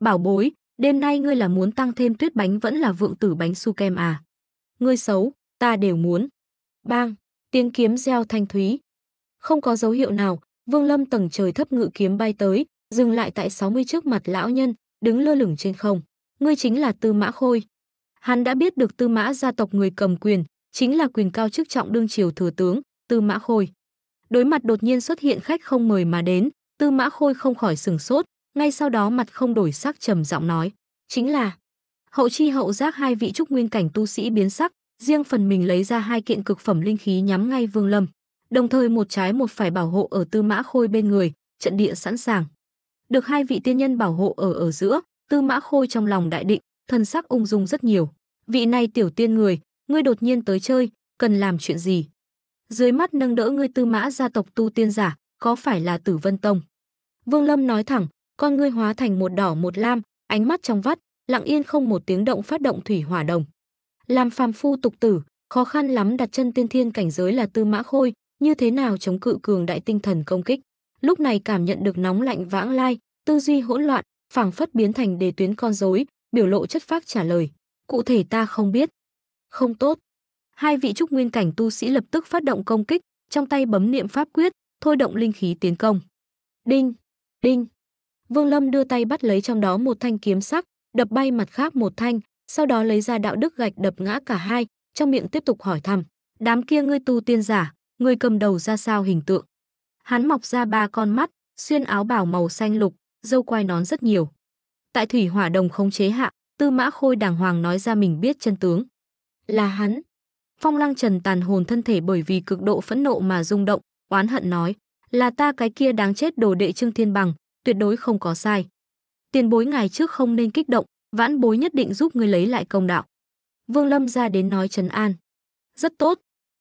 Bảo bối, đêm nay ngươi là muốn tăng thêm tuyết bánh vẫn là vượng tử bánh su kem à? Ngươi xấu, ta đều muốn. Bang, tiếng kiếm reo thanh thúy. Không có dấu hiệu nào, Vương Lâm tầng trời thấp ngự kiếm bay tới, dừng lại tại 60 trước mặt lão nhân, đứng lơ lửng trên không. Ngươi chính là Tư Mã Khôi. Hắn đã biết được Tư Mã gia tộc người cầm quyền, chính là quyền cao chức trọng đương triều thừa tướng, Tư Mã Khôi. Đối mặt đột nhiên xuất hiện khách không mời mà đến, Tư Mã Khôi không khỏi sừng sốt, ngay sau đó mặt không đổi sắc trầm giọng nói, chính là hậu chi hậu giác hai vị trúc nguyên cảnh tu sĩ biến sắc, riêng phần mình lấy ra hai kiện cực phẩm linh khí nhắm ngay Vương Lâm, đồng thời một trái một phải bảo hộ ở Tư Mã Khôi bên người, trận địa sẵn sàng. Được hai vị tiên nhân bảo hộ ở ở giữa, Tư Mã Khôi trong lòng đại định, thân sắc ung dung rất nhiều. Vị này tiểu tiên người, ngươi đột nhiên tới chơi, cần làm chuyện gì? Dưới mắt nâng đỡ ngươi Tư Mã gia tộc tu tiên giả, có phải là Tử Vân Tông? Vương Lâm nói thẳng, con ngươi hóa thành một đỏ một lam, ánh mắt trong vắt, lặng yên không một tiếng động phát động thủy hỏa đồng. Làm phàm phu tục tử, khó khăn lắm đặt chân tiên thiên cảnh giới là Tư Mã Khôi, như thế nào chống cự cường đại tinh thần công kích. Lúc này cảm nhận được nóng lạnh vãng lai, tư duy hỗn loạn, phảng phất biến thành đề tuyến con rối, biểu lộ chất phác trả lời, cụ thể ta không biết. Không tốt. Hai vị trúc nguyên cảnh tu sĩ lập tức phát động công kích, trong tay bấm niệm pháp quyết, thôi động linh khí tiến công. Đinh, đinh, Vương Lâm đưa tay bắt lấy trong đó một thanh kiếm sắc, đập bay mặt khác một thanh, sau đó lấy ra đạo đức gạch đập ngã cả hai, trong miệng tiếp tục hỏi thăm. Đám kia ngươi tu tiên giả, ngươi cầm đầu ra sao hình tượng? Hắn mọc ra ba con mắt, xuyên áo bảo màu xanh lục, dâu quai nón rất nhiều. Tại thủy hỏa đồng không chế hạ, Tư Mã Khôi đàng hoàng nói ra mình biết chân tướng. Là hắn. Phong Lăng Trần tàn hồn thân thể bởi vì cực độ phẫn nộ mà rung động, oán hận nói, là ta cái kia đáng chết đồ đệ Trương Thiên Bằng, tuyệt đối không có sai. Tiền bối ngày trước không nên kích động, vãn bối nhất định giúp ngươi lấy lại công đạo. Vương Lâm ra đến nói trần an. Rất tốt,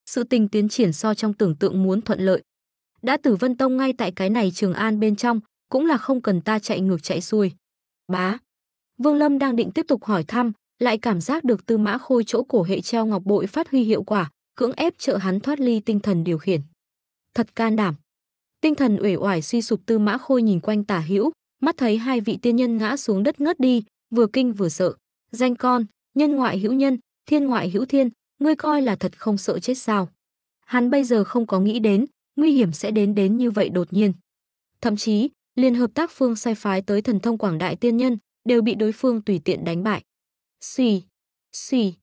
sự tình tiến triển so trong tưởng tượng muốn thuận lợi. Đã tử Vân Tông ngay tại cái này Trường An bên trong, cũng là không cần ta chạy ngược chạy xuôi. Bá. Vương Lâm đang định tiếp tục hỏi thăm, lại cảm giác được Tư Mã Khôi chỗ cổ hệ treo ngọc bội phát huy hiệu quả, cưỡng ép trợ hắn thoát ly tinh thần điều khiển. Thật can đảm. Tinh thần uể oải suy sụp Tư Mã Khôi nhìn quanh tả hữu, mắt thấy hai vị tiên nhân ngã xuống đất ngất đi, vừa kinh vừa sợ. Danh con, nhân ngoại hữu nhân, thiên ngoại hữu thiên, ngươi coi là thật không sợ chết sao? Hắn bây giờ không có nghĩ đến, nguy hiểm sẽ đến đến như vậy đột nhiên. Thậm chí, liên hợp tác phương sai phái tới thần thông quảng đại tiên nhân, đều bị đối phương tùy tiện đánh bại. Xì, xì.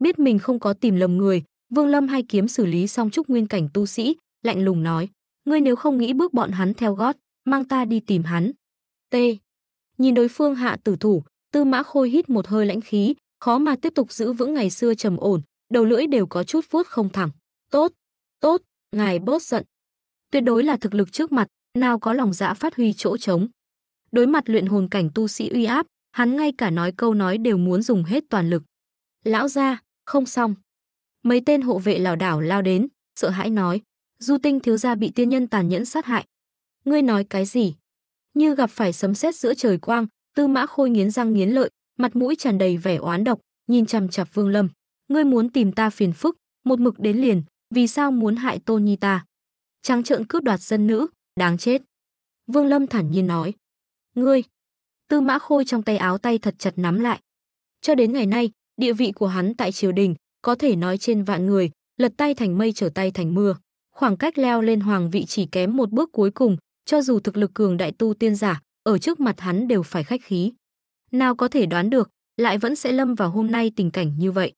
Biết mình không có tìm lầm người, Vương Lâm hai kiếm xử lý xong trúc nguyên cảnh tu sĩ, lạnh lùng nói ngươi nếu không nghĩ bước bọn hắn theo gót, mang ta đi tìm hắn. T. Nhìn đối phương hạ tử thủ, Tư Mã Khôi hít một hơi lãnh khí, khó mà tiếp tục giữ vững ngày xưa trầm ổn, đầu lưỡi đều có chút vuốt không thẳng. Tốt, tốt, ngài bớt giận. Tuyệt đối là thực lực trước mặt, nào có lòng dạ phát huy chỗ trống. Đối mặt luyện hồn cảnh tu sĩ uy áp, hắn ngay cả nói câu nói đều muốn dùng hết toàn lực. Lão gia, không xong. Mấy tên hộ vệ lảo đảo lao đến, sợ hãi nói, Du Tinh thiếu gia bị tiên nhân tàn nhẫn sát hại. Ngươi nói cái gì? Như gặp phải sấm sét giữa trời quang, Tư Mã Khôi nghiến răng nghiến lợi, mặt mũi tràn đầy vẻ oán độc, nhìn chằm chằm Vương Lâm, ngươi muốn tìm ta phiền phức, một mực đến liền, vì sao muốn hại Tôn Nhi ta? Trắng trợn cướp đoạt dân nữ, đáng chết. Vương Lâm thản nhiên nói. Ngươi! Tư mã khôi trong tay áo tay thật chặt nắm lại. Cho đến ngày nay, địa vị của hắn tại triều đình, có thể nói trên vạn người, lật tay thành mây trở tay thành mưa khoảng cách leo lên hoàng vị chỉ kém một bước cuối cùng, cho dù thực lực cường đại tu tiên giả, ở trước mặt hắn đều phải khách khí. Nào có thể đoán được, lại vẫn sẽ lâm vào hôm nay tình cảnh như vậy.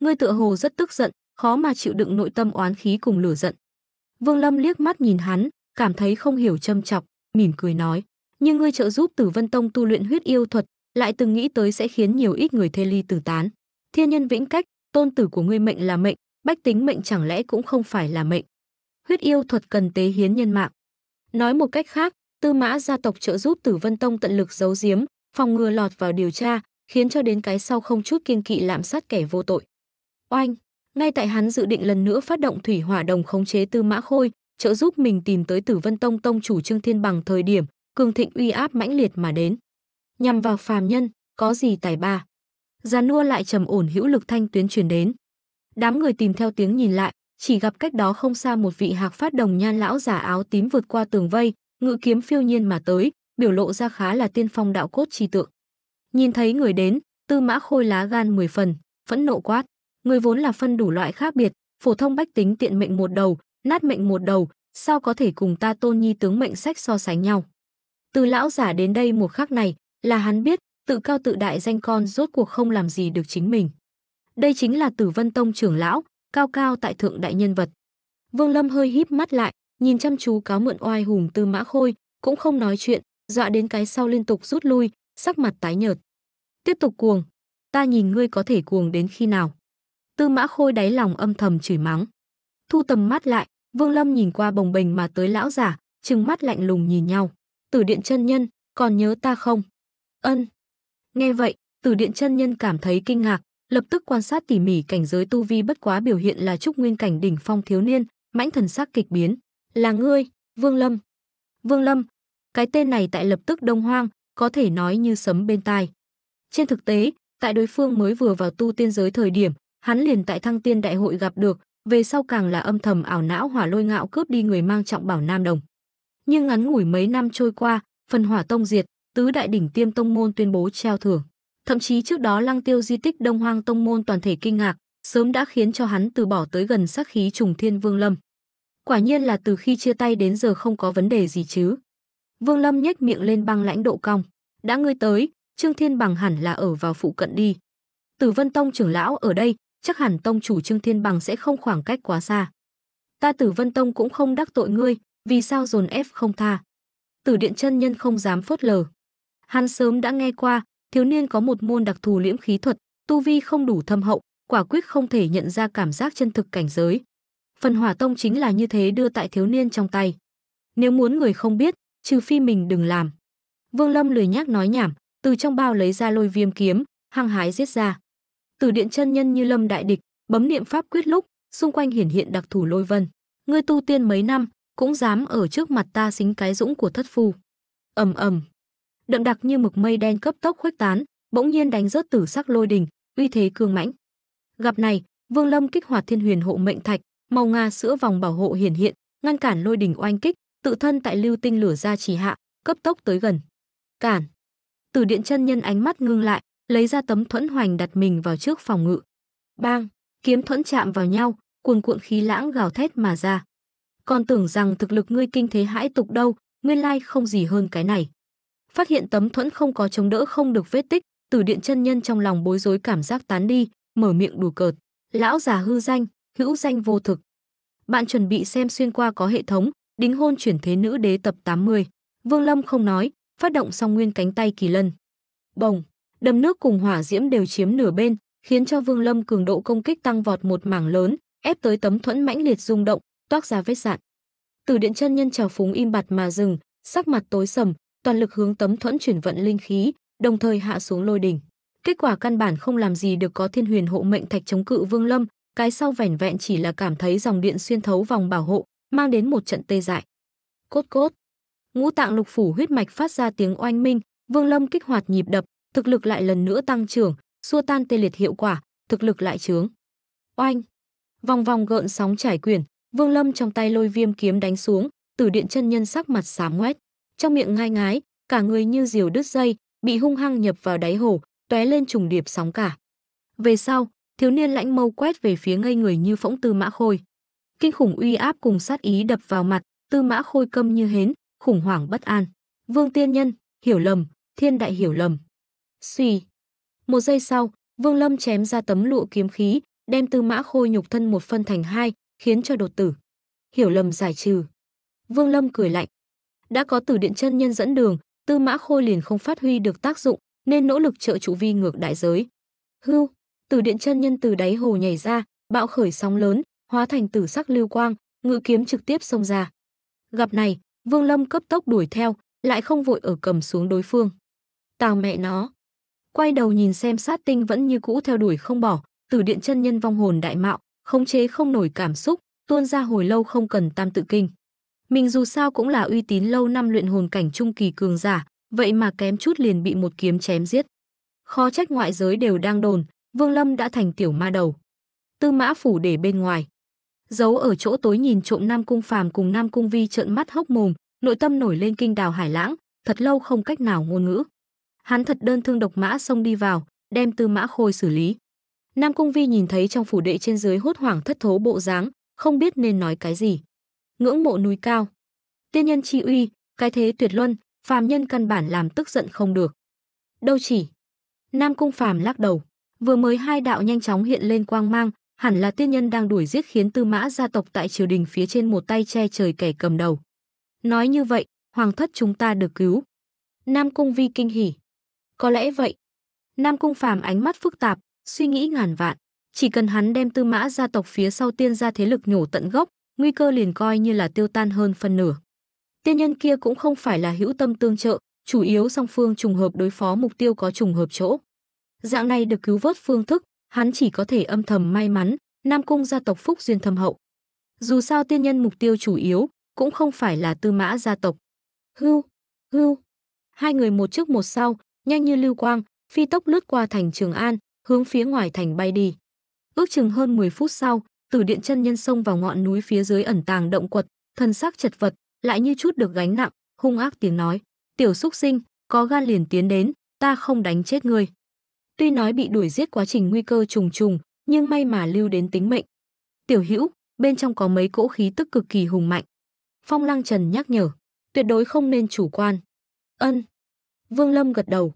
Ngươi tựa hồ rất tức giận, khó mà chịu đựng nội tâm oán khí cùng lửa giận. Vương Lâm liếc mắt nhìn hắn, cảm thấy không hiểu châm chọc, mỉm cười nói: "Nhưng ngươi trợ giúp Tử Vân Tông tu luyện huyết yêu thuật, lại từng nghĩ tới sẽ khiến nhiều ít người thê ly tử tán. Thiên nhân vĩnh cách, tôn tử của ngươi mệnh là mệnh, bách tính mệnh chẳng lẽ cũng không phải là mệnh?" huyết yêu thuật cần tế hiến nhân mạng. Nói một cách khác, Tư Mã gia tộc trợ giúp Tử Vân Tông tận lực giấu giếm, phòng ngừa lọt vào điều tra, khiến cho đến cái sau không chút kiên kỵ lạm sát kẻ vô tội. Oanh, ngay tại hắn dự định lần nữa phát động thủy hỏa đồng khống chế Tư Mã Khôi, trợ giúp mình tìm tới Tử Vân Tông tông chủ Trương Thiên Bằng thời điểm, cường thịnh uy áp mãnh liệt mà đến. Nhằm vào phàm nhân, có gì tài ba? Già nua lại trầm ổn hữu lực thanh tuyến truyền đến. Đám người tìm theo tiếng nhìn lại, chỉ gặp cách đó không xa một vị hạc phát đồng nhan lão giả áo tím vượt qua tường vây, ngự kiếm phiêu nhiên mà tới, biểu lộ ra khá là tiên phong đạo cốt chi tượng. Nhìn thấy người đến, Tư Mã Khôi lá gan 10 phần, phẫn nộ quát, người vốn là phân đủ loại khác biệt, phổ thông bách tính tiện mệnh một đầu, nát mệnh một đầu, sao có thể cùng ta tôn nhi tướng mệnh sách so sánh nhau. Từ lão giả đến đây một khắc này, là hắn biết, tự cao tự đại danh con rốt cuộc không làm gì được chính mình. Đây chính là Tử Vân Tông trưởng lão, cao cao tại thượng đại nhân vật. Vương Lâm hơi híp mắt lại, nhìn chăm chú cáo mượn oai hùng Tư Mã Khôi, cũng không nói chuyện, dọa đến cái sau liên tục rút lui, sắc mặt tái nhợt. Tiếp tục cuồng, ta nhìn ngươi có thể cuồng đến khi nào. Tư Mã Khôi đáy lòng âm thầm chửi mắng. Thu tầm mắt lại, Vương Lâm nhìn qua bồng bềnh mà tới lão giả, trừng mắt lạnh lùng nhìn nhau. Tử Điện chân nhân, còn nhớ ta không? Ân. Nghe vậy, Tử Điện chân nhân cảm thấy kinh ngạc, lập tức quan sát tỉ mỉ cảnh giới tu vi bất quá biểu hiện là trúc nguyên cảnh đỉnh phong thiếu niên, mãnh thần sắc kịch biến. Là ngươi, Vương Lâm. Vương Lâm, cái tên này tại lập tức đông hoang, có thể nói như sấm bên tai. Trên thực tế, tại đối phương mới vừa vào tu tiên giới thời điểm, hắn liền tại thăng tiên đại hội gặp được, về sau càng là âm thầm ảo não hỏa lôi ngạo cướp đi người mang trọng bảo nam đồng. Nhưng ngắn ngủi mấy năm trôi qua, phần hỏa tông diệt, tứ đại đỉnh tiêm tông môn tuyên bố treo thưởng. Thậm chí trước đó lăng tiêu di tích Đông Hoang Tông Môn toàn thể kinh ngạc, sớm đã khiến cho hắn từ bỏ tới gần sắc khí trùng thiên Vương Lâm. Quả nhiên là từ khi chia tay đến giờ không có vấn đề gì chứ. Vương Lâm nhếch miệng lên băng lãnh độ cong. Đã ngươi tới, Trương Thiên Bằng hẳn là ở vào phụ cận đi. Tử Vân Tông trưởng lão ở đây, chắc hẳn tông chủ Trương Thiên Bằng sẽ không khoảng cách quá xa. Ta Tử Vân Tông cũng không đắc tội ngươi, vì sao dồn ép không tha? Tử Điện chân nhân không dám phớt lờ. Hắn sớm đã nghe qua, thiếu niên có một môn đặc thù liễm khí thuật, tu vi không đủ thâm hậu, quả quyết không thể nhận ra cảm giác chân thực cảnh giới. Phần hỏa tông chính là như thế đưa tại thiếu niên trong tay. Nếu muốn người không biết, trừ phi mình đừng làm. Vương Lâm lười nhác nói nhảm, từ trong bao lấy ra lôi viêm kiếm, hăng hái giết ra. Từ điện chân nhân như lâm đại địch, bấm niệm pháp quyết lúc, xung quanh hiển hiện đặc thù lôi vân. Ngươi tu tiên mấy năm, cũng dám ở trước mặt ta xính cái dũng của thất phu. Ầm ầm đậm đặc như mực mây đen cấp tốc khuếch tán, bỗng nhiên đánh rớt tử sắc lôi đình, uy thế cường mãnh. Gặp này, Vương Lâm kích hoạt Thiên Huyền hộ mệnh thạch, màu nga sữa vòng bảo hộ hiển hiện, ngăn cản lôi đình oanh kích, tự thân tại lưu tinh lửa ra chỉ hạ, cấp tốc tới gần. Cản. Từ điện chân nhân ánh mắt ngưng lại, lấy ra tấm thuẫn hoành đặt mình vào trước phòng ngự. Bang, kiếm thuẫn chạm vào nhau, cuồn cuộn khí lãng gào thét mà ra. Còn tưởng rằng thực lực ngươi kinh thế hãi tục đâu, nguyên lai không gì hơn cái này phát hiện tấm thuẫn không có chống đỡ không được vết tích, từ điện chân nhân trong lòng bối rối cảm giác tán đi, mở miệng đùa cợt. Lão già hư danh, hữu danh vô thực. Bạn chuẩn bị xem xuyên qua có hệ thống, đính hôn chuyển thế nữ đế tập 80. Vương Lâm không nói, phát động xong nguyên cánh tay kỳ lân. Bồng, đầm nước cùng hỏa diễm đều chiếm nửa bên, khiến cho Vương Lâm cường độ công kích tăng vọt một mảng lớn, ép tới tấm thuẫn mãnh liệt rung động, toác ra vết dạn. Từ điện chân nhân trào phúng im bặt mà dừng, sắc mặt tối sầm, toàn lực hướng tấm thuẫn chuyển vận linh khí, đồng thời hạ xuống lôi đỉnh. Kết quả căn bản không làm gì được có Thiên Huyền hộ mệnh thạch chống cự Vương Lâm, cái sau vẻn vẹn chỉ là cảm thấy dòng điện xuyên thấu vòng bảo hộ, mang đến một trận tê dại. Cốt cốt. Ngũ tạng lục phủ huyết mạch phát ra tiếng oanh minh, Vương Lâm kích hoạt nhịp đập, thực lực lại lần nữa tăng trưởng, xua tan tê liệt hiệu quả, thực lực lại trướng. Oanh. Vòng vòng gợn sóng trải quyển, Vương Lâm trong tay lôi viêm kiếm đánh xuống, Tử Điện chân nhân sắc mặt xám ngoét trong miệng ngai ngái, cả người như diều đứt dây, bị hung hăng nhập vào đáy hồ, tóe lên trùng điệp sóng cả. Về sau, thiếu niên lãnh mâu quét về phía ngây người như phỗng tư mã khôi. Kinh khủng uy áp cùng sát ý đập vào mặt, tư mã khôi câm như hến, khủng hoảng bất an. Vương tiên nhân, hiểu lầm, thiên đại hiểu lầm. Xùy. Một giây sau, Vương Lâm chém ra tấm lụa kiếm khí, đem tư mã khôi nhục thân một phân thành hai, khiến cho đột tử. Hiểu lầm giải trừ. Vương Lâm cười lạnh, đã có từ điện chân nhân dẫn đường, Tư Mã Khôi liền không phát huy được tác dụng, nên nỗ lực trợ trụ vi ngược đại giới. Hưu, từ điện chân nhân từ đáy hồ nhảy ra, bạo khởi sóng lớn, hóa thành tử sắc lưu quang, ngự kiếm trực tiếp xông ra. Gặp này, Vương Lâm cấp tốc đuổi theo, lại không vội ở cầm xuống đối phương. Tào mẹ nó. Quay đầu nhìn xem sát tinh vẫn như cũ theo đuổi không bỏ, từ điện chân nhân vong hồn đại mạo, khống chế không nổi cảm xúc, tuôn ra hồi lâu không cần tam tự kinh. Mình dù sao cũng là uy tín lâu năm luyện hồn cảnh trung kỳ cường giả, vậy mà kém chút liền bị một kiếm chém giết. Khó trách ngoại giới đều đang đồn, Vương Lâm đã thành tiểu ma đầu. Tư Mã phủ để bên ngoài, giấu ở chỗ tối nhìn trộm Nam Cung Phàm cùng Nam Cung Vi trợn mắt hốc mồm, nội tâm nổi lên kinh đào hải lãng, thật lâu không cách nào ngôn ngữ. Hắn thật đơn thương độc mã xông đi vào, đem Tư Mã Khôi xử lý. Nam Cung Vi nhìn thấy trong phủ đệ trên dưới hốt hoảng thất thố bộ dáng, không biết nên nói cái gì ngưỡng mộ núi cao. Tiên nhân chi uy, cái thế tuyệt luân, phàm nhân căn bản làm tức giận không được. Đâu chỉ. Nam Cung Phàm lắc đầu, vừa mới hai đạo nhanh chóng hiện lên quang mang, hẳn là tiên nhân đang đuổi giết khiến Tư Mã gia tộc tại triều đình phía trên một tay che trời kẻ cầm đầu. Nói như vậy, hoàng thất chúng ta được cứu. Nam Cung Vi kinh hỉ. Có lẽ vậy. Nam Cung Phàm ánh mắt phức tạp, suy nghĩ ngàn vạn, chỉ cần hắn đem Tư Mã gia tộc phía sau tiên gia thế lực nhổ tận gốc, nguy cơ liền coi như là tiêu tan hơn phân nửa. Tiên nhân kia cũng không phải là hữu tâm tương trợ, chủ yếu song phương trùng hợp đối phó mục tiêu có trùng hợp chỗ. Dạng này được cứu vớt phương thức, hắn chỉ có thể âm thầm may mắn, Nam Cung gia tộc phúc duyên thâm hậu. Dù sao tiên nhân mục tiêu chủ yếu cũng không phải là Tư Mã gia tộc. Hưu, hưu. Hai người một trước một sau, nhanh như lưu quang, phi tốc lướt qua thành Trường An, hướng phía ngoài thành bay đi. Ước chừng hơn 10 phút sau, Tử điện chân nhân xông vào ngọn núi phía dưới ẩn tàng động quật, thân xác chật vật, lại như chút được gánh nặng, hung ác tiếng nói: "Tiểu xúc sinh, có gan liền tiến đến, ta không đánh chết ngươi." Tuy nói bị đuổi giết quá trình nguy cơ trùng trùng, nhưng may mà lưu đến tính mệnh. "Tiểu Hữu, bên trong có mấy cỗ khí tức cực kỳ hùng mạnh." Phong Lăng Trần nhắc nhở, tuyệt đối không nên chủ quan. "Ân." Vương Lâm gật đầu.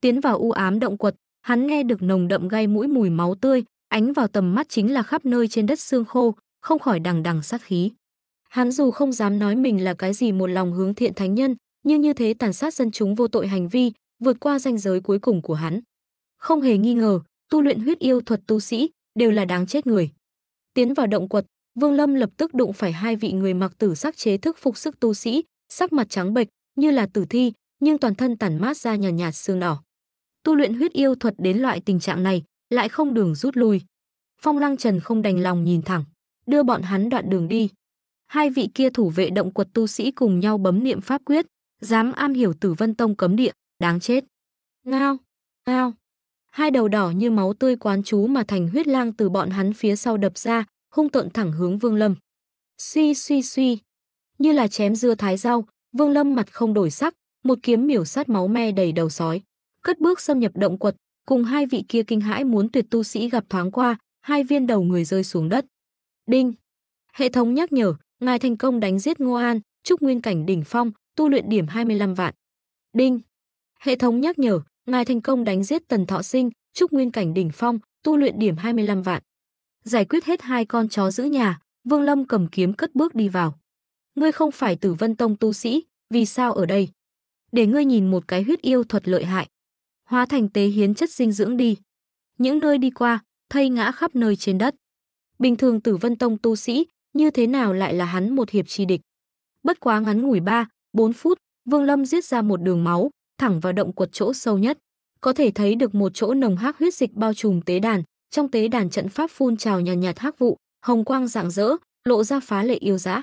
Tiến vào u ám động quật, hắn nghe được nồng đậm gây mũi mùi máu tươi, Ánh vào tầm mắt chính là khắp nơi trên đất xương khô, không khỏi đằng đằng sát khí. Hắn dù không dám nói mình là cái gì một lòng hướng thiện thánh nhân, nhưng như thế tàn sát dân chúng vô tội hành vi, vượt qua ranh giới cuối cùng của hắn. Không hề nghi ngờ, tu luyện huyết yêu thuật tu sĩ đều là đáng chết người. Tiến vào động quật, Vương Lâm lập tức đụng phải hai vị người mặc tử sắc chế thức phục sức tu sĩ, sắc mặt trắng bệch như là tử thi, nhưng toàn thân tản mát ra nhàn nhạt, nhạt xương đỏ. Tu luyện huyết yêu thuật đến loại tình trạng này, lại không đường rút lui. Phong Lăng Trần không đành lòng nhìn thẳng, đưa bọn hắn đoạn đường đi. Hai vị kia thủ vệ động quật tu sĩ cùng nhau bấm niệm pháp quyết, dám am hiểu Tử Vân Tông cấm địa, đáng chết. Ngao, ngao. Hai đầu đỏ như máu tươi quán chú mà thành huyết lang từ bọn hắn phía sau đập ra, hung tợn thẳng hướng Vương Lâm. Suy suy suy, như là chém dưa thái rau, Vương Lâm mặt không đổi sắc, một kiếm miểu sát máu me đầy đầu sói, cất bước xâm nhập động quật, cùng hai vị kia kinh hãi muốn tuyệt tu sĩ gặp thoáng qua, hai viên đầu người rơi xuống đất. Đinh. Hệ thống nhắc nhở, ngài thành công đánh giết Ngô An, chúc nguyên cảnh đỉnh phong, tu luyện điểm 25 vạn. Đinh. Hệ thống nhắc nhở, ngài thành công đánh giết Tần Thọ Sinh, chúc nguyên cảnh đỉnh phong, tu luyện điểm 25 vạn. Giải quyết hết hai con chó giữ nhà, Vương Lâm cầm kiếm cất bước đi vào. Ngươi không phải Tử Vân Tông tu sĩ, vì sao ở đây? Để ngươi nhìn một cái huyết yêu thuật lợi hại hóa thành tế hiến chất dinh dưỡng đi. Những nơi đi qua, thây ngã khắp nơi trên đất. Bình thường Tử Vân Tông tu sĩ, như thế nào lại là hắn một hiệp chi địch. Bất quá ngắn ngủi 3, 4 phút, Vương Lâm giết ra một đường máu, thẳng vào động quật chỗ sâu nhất. Có thể thấy được một chỗ nồng hắc huyết dịch bao trùm tế đàn, trong tế đàn trận pháp phun trào nhàn nhạt, nhạt hắc vụ, hồng quang rạng rỡ, lộ ra phá lệ yêu dã.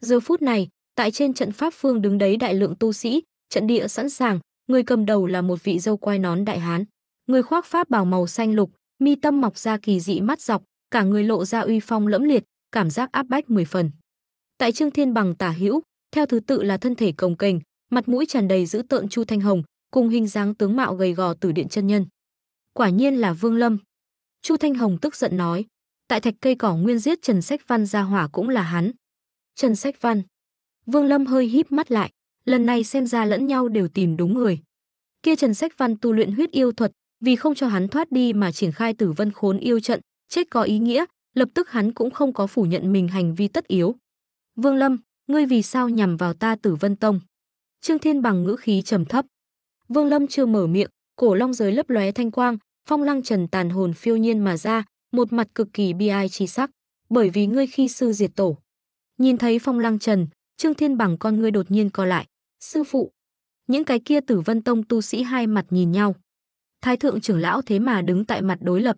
Giờ phút này, tại trên trận pháp phương đứng đấy đại lượng tu sĩ, trận địa sẵn sàng, người cầm đầu là một vị dâu quai nón đại hán, người khoác pháp bào màu xanh lục, mi tâm mọc ra kỳ dị mắt dọc, cả người lộ ra uy phong lẫm liệt, cảm giác áp bách mười phần. Tại Trương Thiên bằng tả hữu, theo thứ tự là thân thể cồng kềnh, mặt mũi tràn đầy dữ tợn Chu Thanh Hồng, cùng hình dáng tướng mạo gầy gò tử điện chân nhân. Quả nhiên là Vương Lâm. Chu Thanh Hồng tức giận nói, tại thạch cây cỏ nguyên giết Trần Sách Văn ra hỏa cũng là hắn. Trần Sách Văn. Vương Lâm hơi híp mắt lại, lần này xem ra lẫn nhau đều tìm đúng người. Kia Trần Sách Văn tu luyện huyết yêu thuật, vì không cho hắn thoát đi mà triển khai Tử Vân Khốn yêu trận, chết có ý nghĩa, lập tức hắn cũng không có phủ nhận mình hành vi tất yếu. Vương Lâm, ngươi vì sao nhằm vào ta Tử Vân Tông? Trương Thiên bằng ngữ khí trầm thấp. Vương Lâm chưa mở miệng, cổ long giới lấp lóe thanh quang, phong lăng trần tàn hồn phiêu nhiên mà ra, một mặt cực kỳ bi ai chi sắc, bởi vì ngươi khi sư diệt tổ. Nhìn thấy phong lăng trần, Trương Thiên bằng con ngươi đột nhiên co lại. Sư phụ! Những cái kia tử vân tông tu sĩ hai mặt nhìn nhau. Thái thượng trưởng lão thế mà đứng tại mặt đối lập.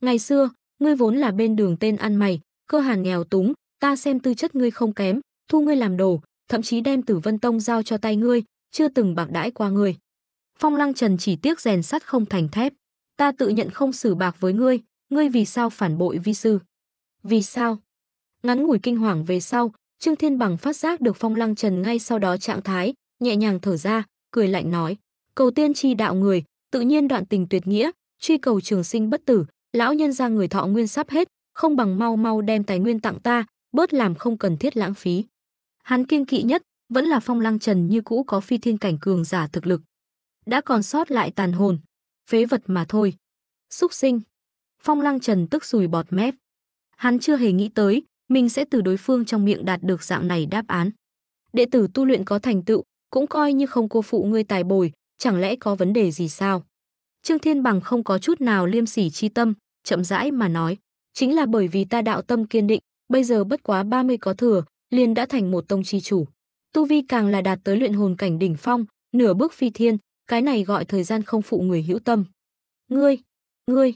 Ngày xưa, ngươi vốn là bên đường tên ăn mày, cơ hàn nghèo túng, ta xem tư chất ngươi không kém, thu ngươi làm đồ, thậm chí đem tử vân tông giao cho tay ngươi, chưa từng bạc đãi qua ngươi. Phong lăng trần chỉ tiếc rèn sắt không thành thép. Ta tự nhận không xử bạc với ngươi, ngươi vì sao phản bội vi sư? Vì sao? Ngắn ngủi kinh hoàng về sau, Trương Thiên Bằng phát giác được Phong Lăng Trần ngay sau đó trạng thái, nhẹ nhàng thở ra, cười lạnh nói: "Cầu tiên chi đạo người, tự nhiên đoạn tình tuyệt nghĩa, truy cầu trường sinh bất tử, lão nhân ra người thọ nguyên sắp hết, không bằng mau mau đem tài nguyên tặng ta, bớt làm không cần thiết lãng phí." Hắn kiêng kỵ nhất vẫn là Phong Lăng Trần như cũ có phi thiên cảnh cường giả thực lực. Đã còn sót lại tàn hồn, phế vật mà thôi. Súc sinh. Phong Lăng Trần tức sùi bọt mép. Hắn chưa hề nghĩ tới, mình sẽ từ đối phương trong miệng đạt được dạng này đáp án. Đệ tử tu luyện có thành tựu, cũng coi như không cô phụ ngươi tài bồi, chẳng lẽ có vấn đề gì sao? Trương Thiên Bằng không có chút nào liêm sỉ chi tâm, chậm rãi mà nói, chính là bởi vì ta đạo tâm kiên định, bây giờ bất quá 30 có thừa, liền đã thành một tông chi chủ. Tu vi càng là đạt tới luyện hồn cảnh đỉnh phong, nửa bước phi thiên, cái này gọi thời gian không phụ người hữu tâm. Ngươi, ngươi.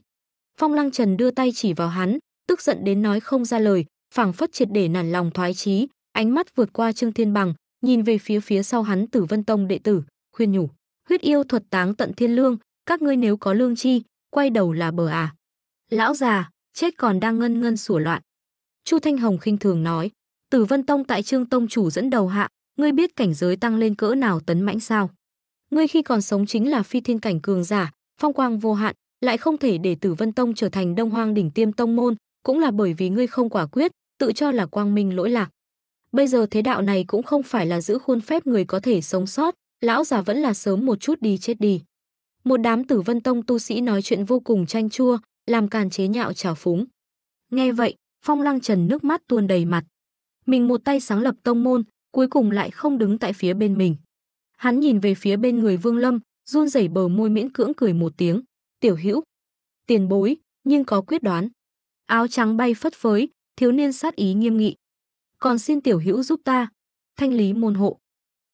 Phong Lăng Trần đưa tay chỉ vào hắn, tức giận đến nói không ra lời, phảng phất triệt để nản lòng thoái chí ánh mắt vượt qua trương thiên bằng nhìn về phía phía sau hắn tử vân tông đệ tử khuyên nhủ huyết yêu thuật táng tận thiên lương các ngươi nếu có lương chi quay đầu là bờ à lão già chết còn đang ngân ngân sủa loạn chu thanh hồng khinh thường nói tử vân tông tại trương tông chủ dẫn đầu hạ ngươi biết cảnh giới tăng lên cỡ nào tấn mãnh sao ngươi khi còn sống chính là phi thiên cảnh cường giả phong quang vô hạn lại không thể để tử vân tông trở thành đông hoang đỉnh tiêm tông môn cũng là bởi vì ngươi không quả quyết, tự cho là quang minh lỗi lạc. Bây giờ thế đạo này cũng không phải là giữ khuôn phép người có thể sống sót, lão già vẫn là sớm một chút đi chết đi. Một đám tử vân tông tu sĩ nói chuyện vô cùng chanh chua, làm càn chế nhạo trào phúng. Nghe vậy, phong lăng trần nước mắt tuôn đầy mặt. Mình một tay sáng lập tông môn, cuối cùng lại không đứng tại phía bên mình. Hắn nhìn về phía bên người Vương Lâm, run rẩy bờ môi miễn cưỡng cười một tiếng. Tiểu hữu, tiền bối, nhưng có quyết đoán áo trắng bay phất phới, thiếu niên sát ý nghiêm nghị. Còn xin tiểu hữu giúp ta, thanh lý môn hộ.